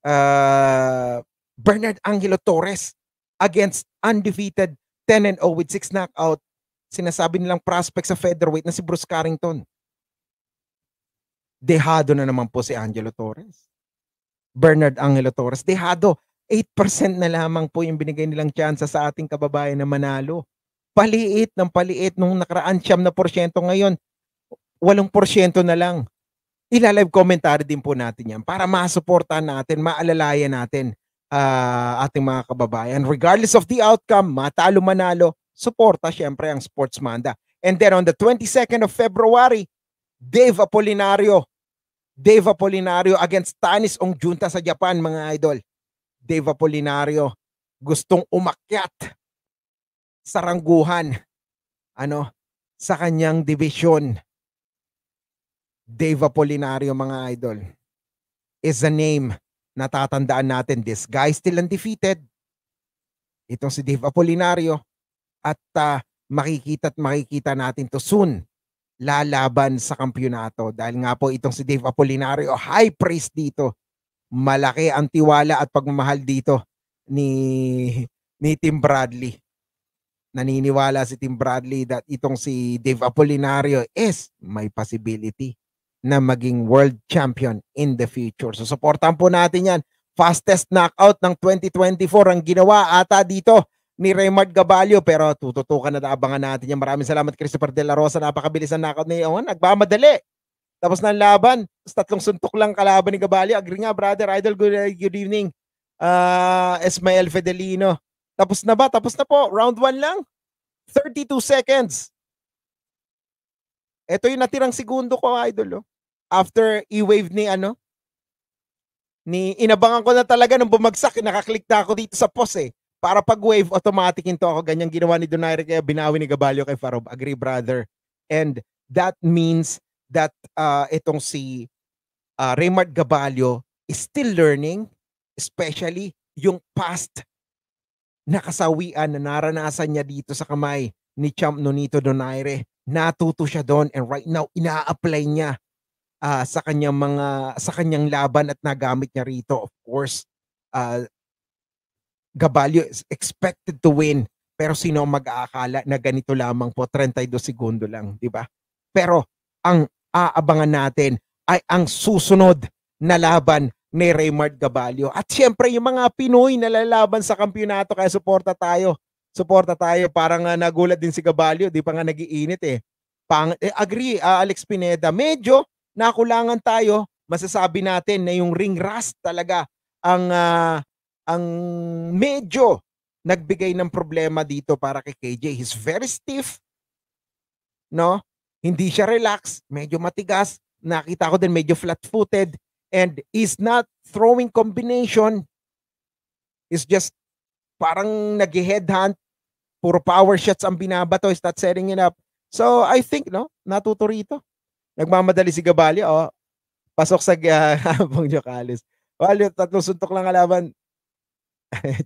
uh, Bernard Angelo Torres against undefeated 10 and 0 with 6 knockout. Sinasabi nilang prospect sa featherweight na si Bruce Carrington. Dehado na naman po si Angelo Torres. Bernard Angelo Torres, dehado. 8% na lamang po yung binigay nilang tsansa sa ating kababayan na manalo. Paliit ng paliit nung nakaraan siyam na porsyento ngayon, 8% na lang. Ilalive commentary din po natin yan para masuportahan natin, maalalayan natin uh, ating mga kababayan. Regardless of the outcome, matalo manalo, suporta syempre ang Sports Manda. And then on the 22nd of February, Dave Apolinario. Dave Apolinario against Tanis Junta sa Japan, mga idol. Dave Apolinario gustong umakyat sa rangguhan ano, sa kanyang division Dave Apolinario mga idol is a name na tatandaan natin. This guy still undefeated. Itong si Dave Apolinario at uh, makikita at makikita natin to soon lalaban sa kampyonato dahil nga po itong si Dave Apolinario high praise dito malaki ang tiwala at pagmamahal dito ni ni Tim Bradley naniniwala si Tim Bradley that itong si Dave Apolinario is may possibility na maging world champion in the future. So supportan po natin yan. Fastest knockout ng 2024 ang ginawa ata dito ni Raymond Gabalio pero tututukan na abangan natin yan. Maraming salamat Christopher De La Rosa. Napakabilis ang knockout niya. Oh, nagmamadali. Tapos na ang laban. Tapos tatlong suntok lang kalaban ni Gabalio. Agree nga brother. Idol, good, uh, good evening. Uh, Esmael Fidelino. Tapos na ba? Tapos na po. Round 1 lang. 32 seconds. Ito yung natirang segundo ko, idol. Oh after i-wave ni ano, ni inabangan ko na talaga nung bumagsak, nakaklik na ako dito sa pause eh. Para pag-wave, automatic into ako. Ganyan ginawa ni Donaire kaya binawi ni Gabalio kay Farob. Agree, brother. And that means that uh, itong si uh, Raymond Gabalio is still learning, especially yung past nakasawian na naranasan niya dito sa kamay ni Champ Nonito Donaire. Natuto siya doon and right now, ina-apply niya uh, sa kanyang mga sa kanyang laban at nagamit niya rito of course uh, ah, Gabalio is expected to win pero sino mag-aakala na ganito lamang po 32 segundo lang di ba pero ang aabangan natin ay ang susunod na laban ni Raymond Gabalio at siyempre yung mga Pinoy na lalaban sa kampiyonato kaya suporta tayo suporta tayo parang uh, nagulat din si Gabalio di pa nga nagiinit eh Pang, eh, agree uh, Alex Pineda medyo nakulangan tayo, masasabi natin na yung ring rust talaga ang uh, ang medyo nagbigay ng problema dito para kay KJ. He's very stiff. No? Hindi siya relax, medyo matigas. Nakita ko din medyo flat-footed and is not throwing combination. Is just parang nag-headhunt. Puro power shots ang binabato. Is not setting it up. So I think, no, natuto rito. Nagmamadali si Gabali, oh. Pasok sa uh, habang Jokalis. Well, oh, tatlong suntok lang kalaban.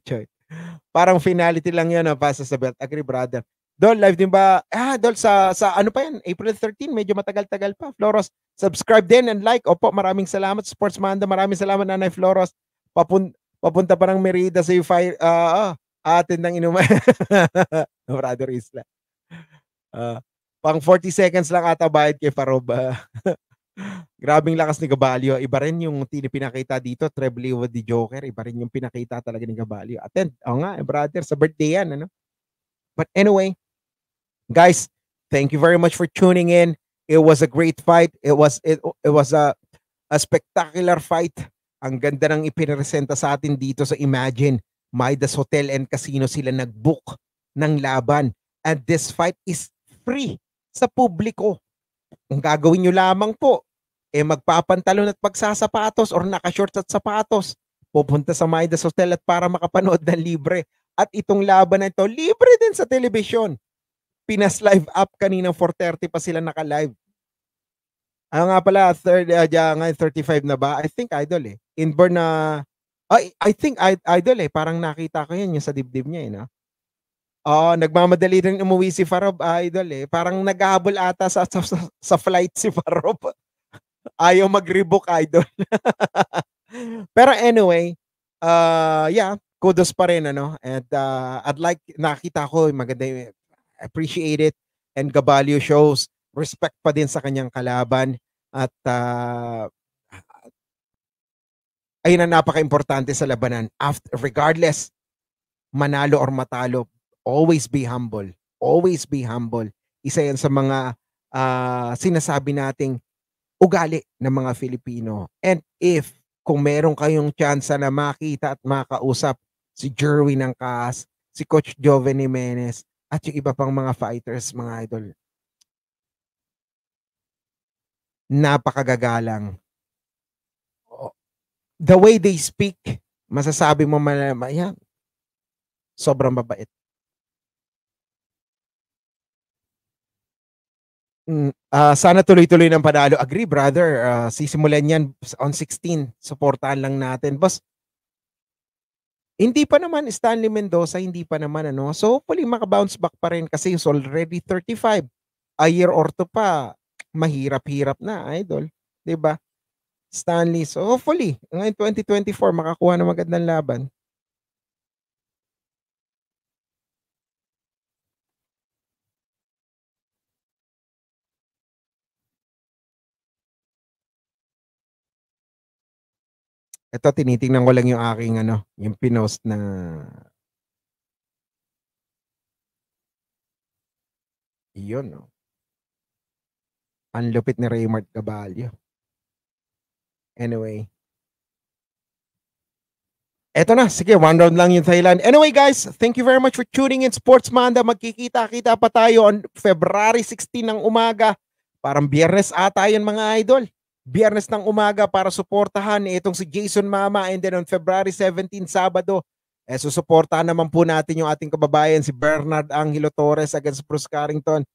Choy. Parang finality lang yun, oh, pasa sa belt. Agree, brother. Dol, live din ba? Ah, Dol, sa, sa ano pa yan? April 13, medyo matagal-tagal pa. Floros, subscribe din and like. Opo, maraming salamat. Sports Manda, maraming salamat, Nanay Floros. Papun papunta pa ng Merida sa fire. Uh, oh, atin ng inuman. Brother Isla. Uh, Pang 40 seconds lang ata bayad kay Faroba. Ah. Grabing lakas ni Gabalio. Iba rin yung pinakita dito, Trebly with the Joker. Iba rin yung pinakita talaga ni Gabalio. Attend. Oo nga, eh, brother, sa birthday yan. Ano? But anyway, guys, thank you very much for tuning in. It was a great fight. It was it, it was a a spectacular fight. Ang ganda ng ipinresenta sa atin dito sa Imagine. Midas Hotel and Casino sila nagbook ng laban. And this fight is free sa publiko. Ang gagawin nyo lamang po, eh magpapantalon at pagsasapatos or nakashorts at sapatos. Pupunta sa Midas Hotel at para makapanood ng libre. At itong laban na ito, libre din sa telebisyon. Pinas live up kanina 4.30 pa sila naka-live. Ano nga pala, third, uh, nga, 35 na ba? I think idol eh. Inborn na, I, I think idol eh. Parang nakita ko yan yung sa dibdib niya eh. No? Oo, oh, nagmamadali rin umuwi si Farob, ah, idol eh. Parang naghahabol ata sa, sa, sa flight si Farob. Ayaw mag-rebook, idol. Pero anyway, uh, yeah, kudos pa rin, ano? And uh, ah, I'd like, nakita ko, maganda yung, appreciate it. And Gabalio shows respect pa din sa kanyang kalaban. At uh, ayun ang napaka-importante sa labanan. After, regardless, manalo or matalo, always be humble. Always be humble. Isa yan sa mga uh, sinasabi nating ugali ng mga Filipino. And if kung meron kayong chance na makita at makausap si Jerwin ng Kaas, si Coach Joven Jimenez, at yung iba pang mga fighters, mga idol. Napakagagalang. The way they speak, masasabi mo, yan, sobrang babait. Uh, sana tuloy-tuloy ng panalo. Agree, brother. Uh, sisimulan yan on 16. Suportahan lang natin. Boss, hindi pa naman Stanley Mendoza, hindi pa naman ano. So hopefully makabounce back pa rin kasi he's already 35. A year or two pa, mahirap-hirap na, idol. ba? Diba? Stanley. So hopefully, ngayon 2024, makakuha na magandang laban. Ito, tinitingnan ko lang yung aking ano, yung pinost na Iyon, no? Oh. Ang lupit ni Raymart Gabalio. Anyway. Eto na. Sige, one round lang yung Thailand. Anyway, guys, thank you very much for tuning in Sports Manda. Magkikita-kita pa tayo on February 16 ng umaga. Parang biyernes ata yun, mga idol. Biyernes ng umaga para suportahan itong si Jason Mama and then on February 17, Sabado, eh, susuportahan naman po natin yung ating kababayan si Bernard Angelo Torres against Bruce Carrington.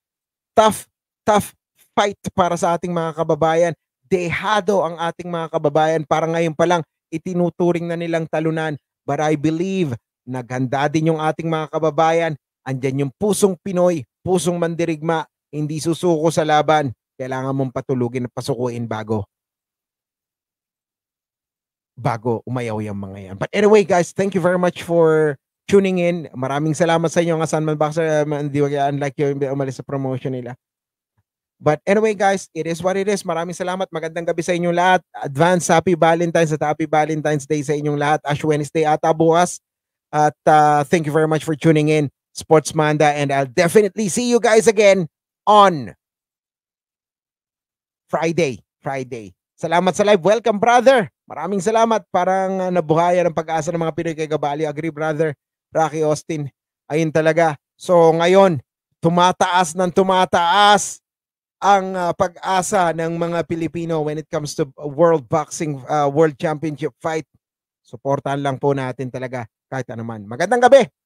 Tough, tough fight para sa ating mga kababayan. Dehado ang ating mga kababayan para ngayon pa lang itinuturing na nilang talunan. But I believe naghanda din yung ating mga kababayan. Andyan yung pusong Pinoy, pusong mandirigma, hindi susuko sa laban kailangan mong patulugin at pasukuin bago bago umayaw yung mga yan. But anyway guys, thank you very much for tuning in. Maraming salamat sa inyo nga Sandman Boxer. Um, hindi um, wag unlike yung umalis sa promotion nila. But anyway guys, it is what it is. Maraming salamat. Magandang gabi sa inyong lahat. Advance Happy Valentine's at Happy Valentine's Day sa inyong lahat. Ash Wednesday ata bukas. At uh, thank you very much for tuning in. Sports Manda and I'll definitely see you guys again on Friday. Friday. Salamat sa live. Welcome, brother. Maraming salamat. Parang uh, nabuhayan ang pag-asa ng mga Pinoy kay Gabali. Agree, brother. Rocky Austin. Ayun talaga. So ngayon, tumataas ng tumataas ang uh, pag-asa ng mga Pilipino when it comes to ah, World Boxing uh, World Championship fight. Suportahan lang po natin talaga kahit anuman. Magandang gabi.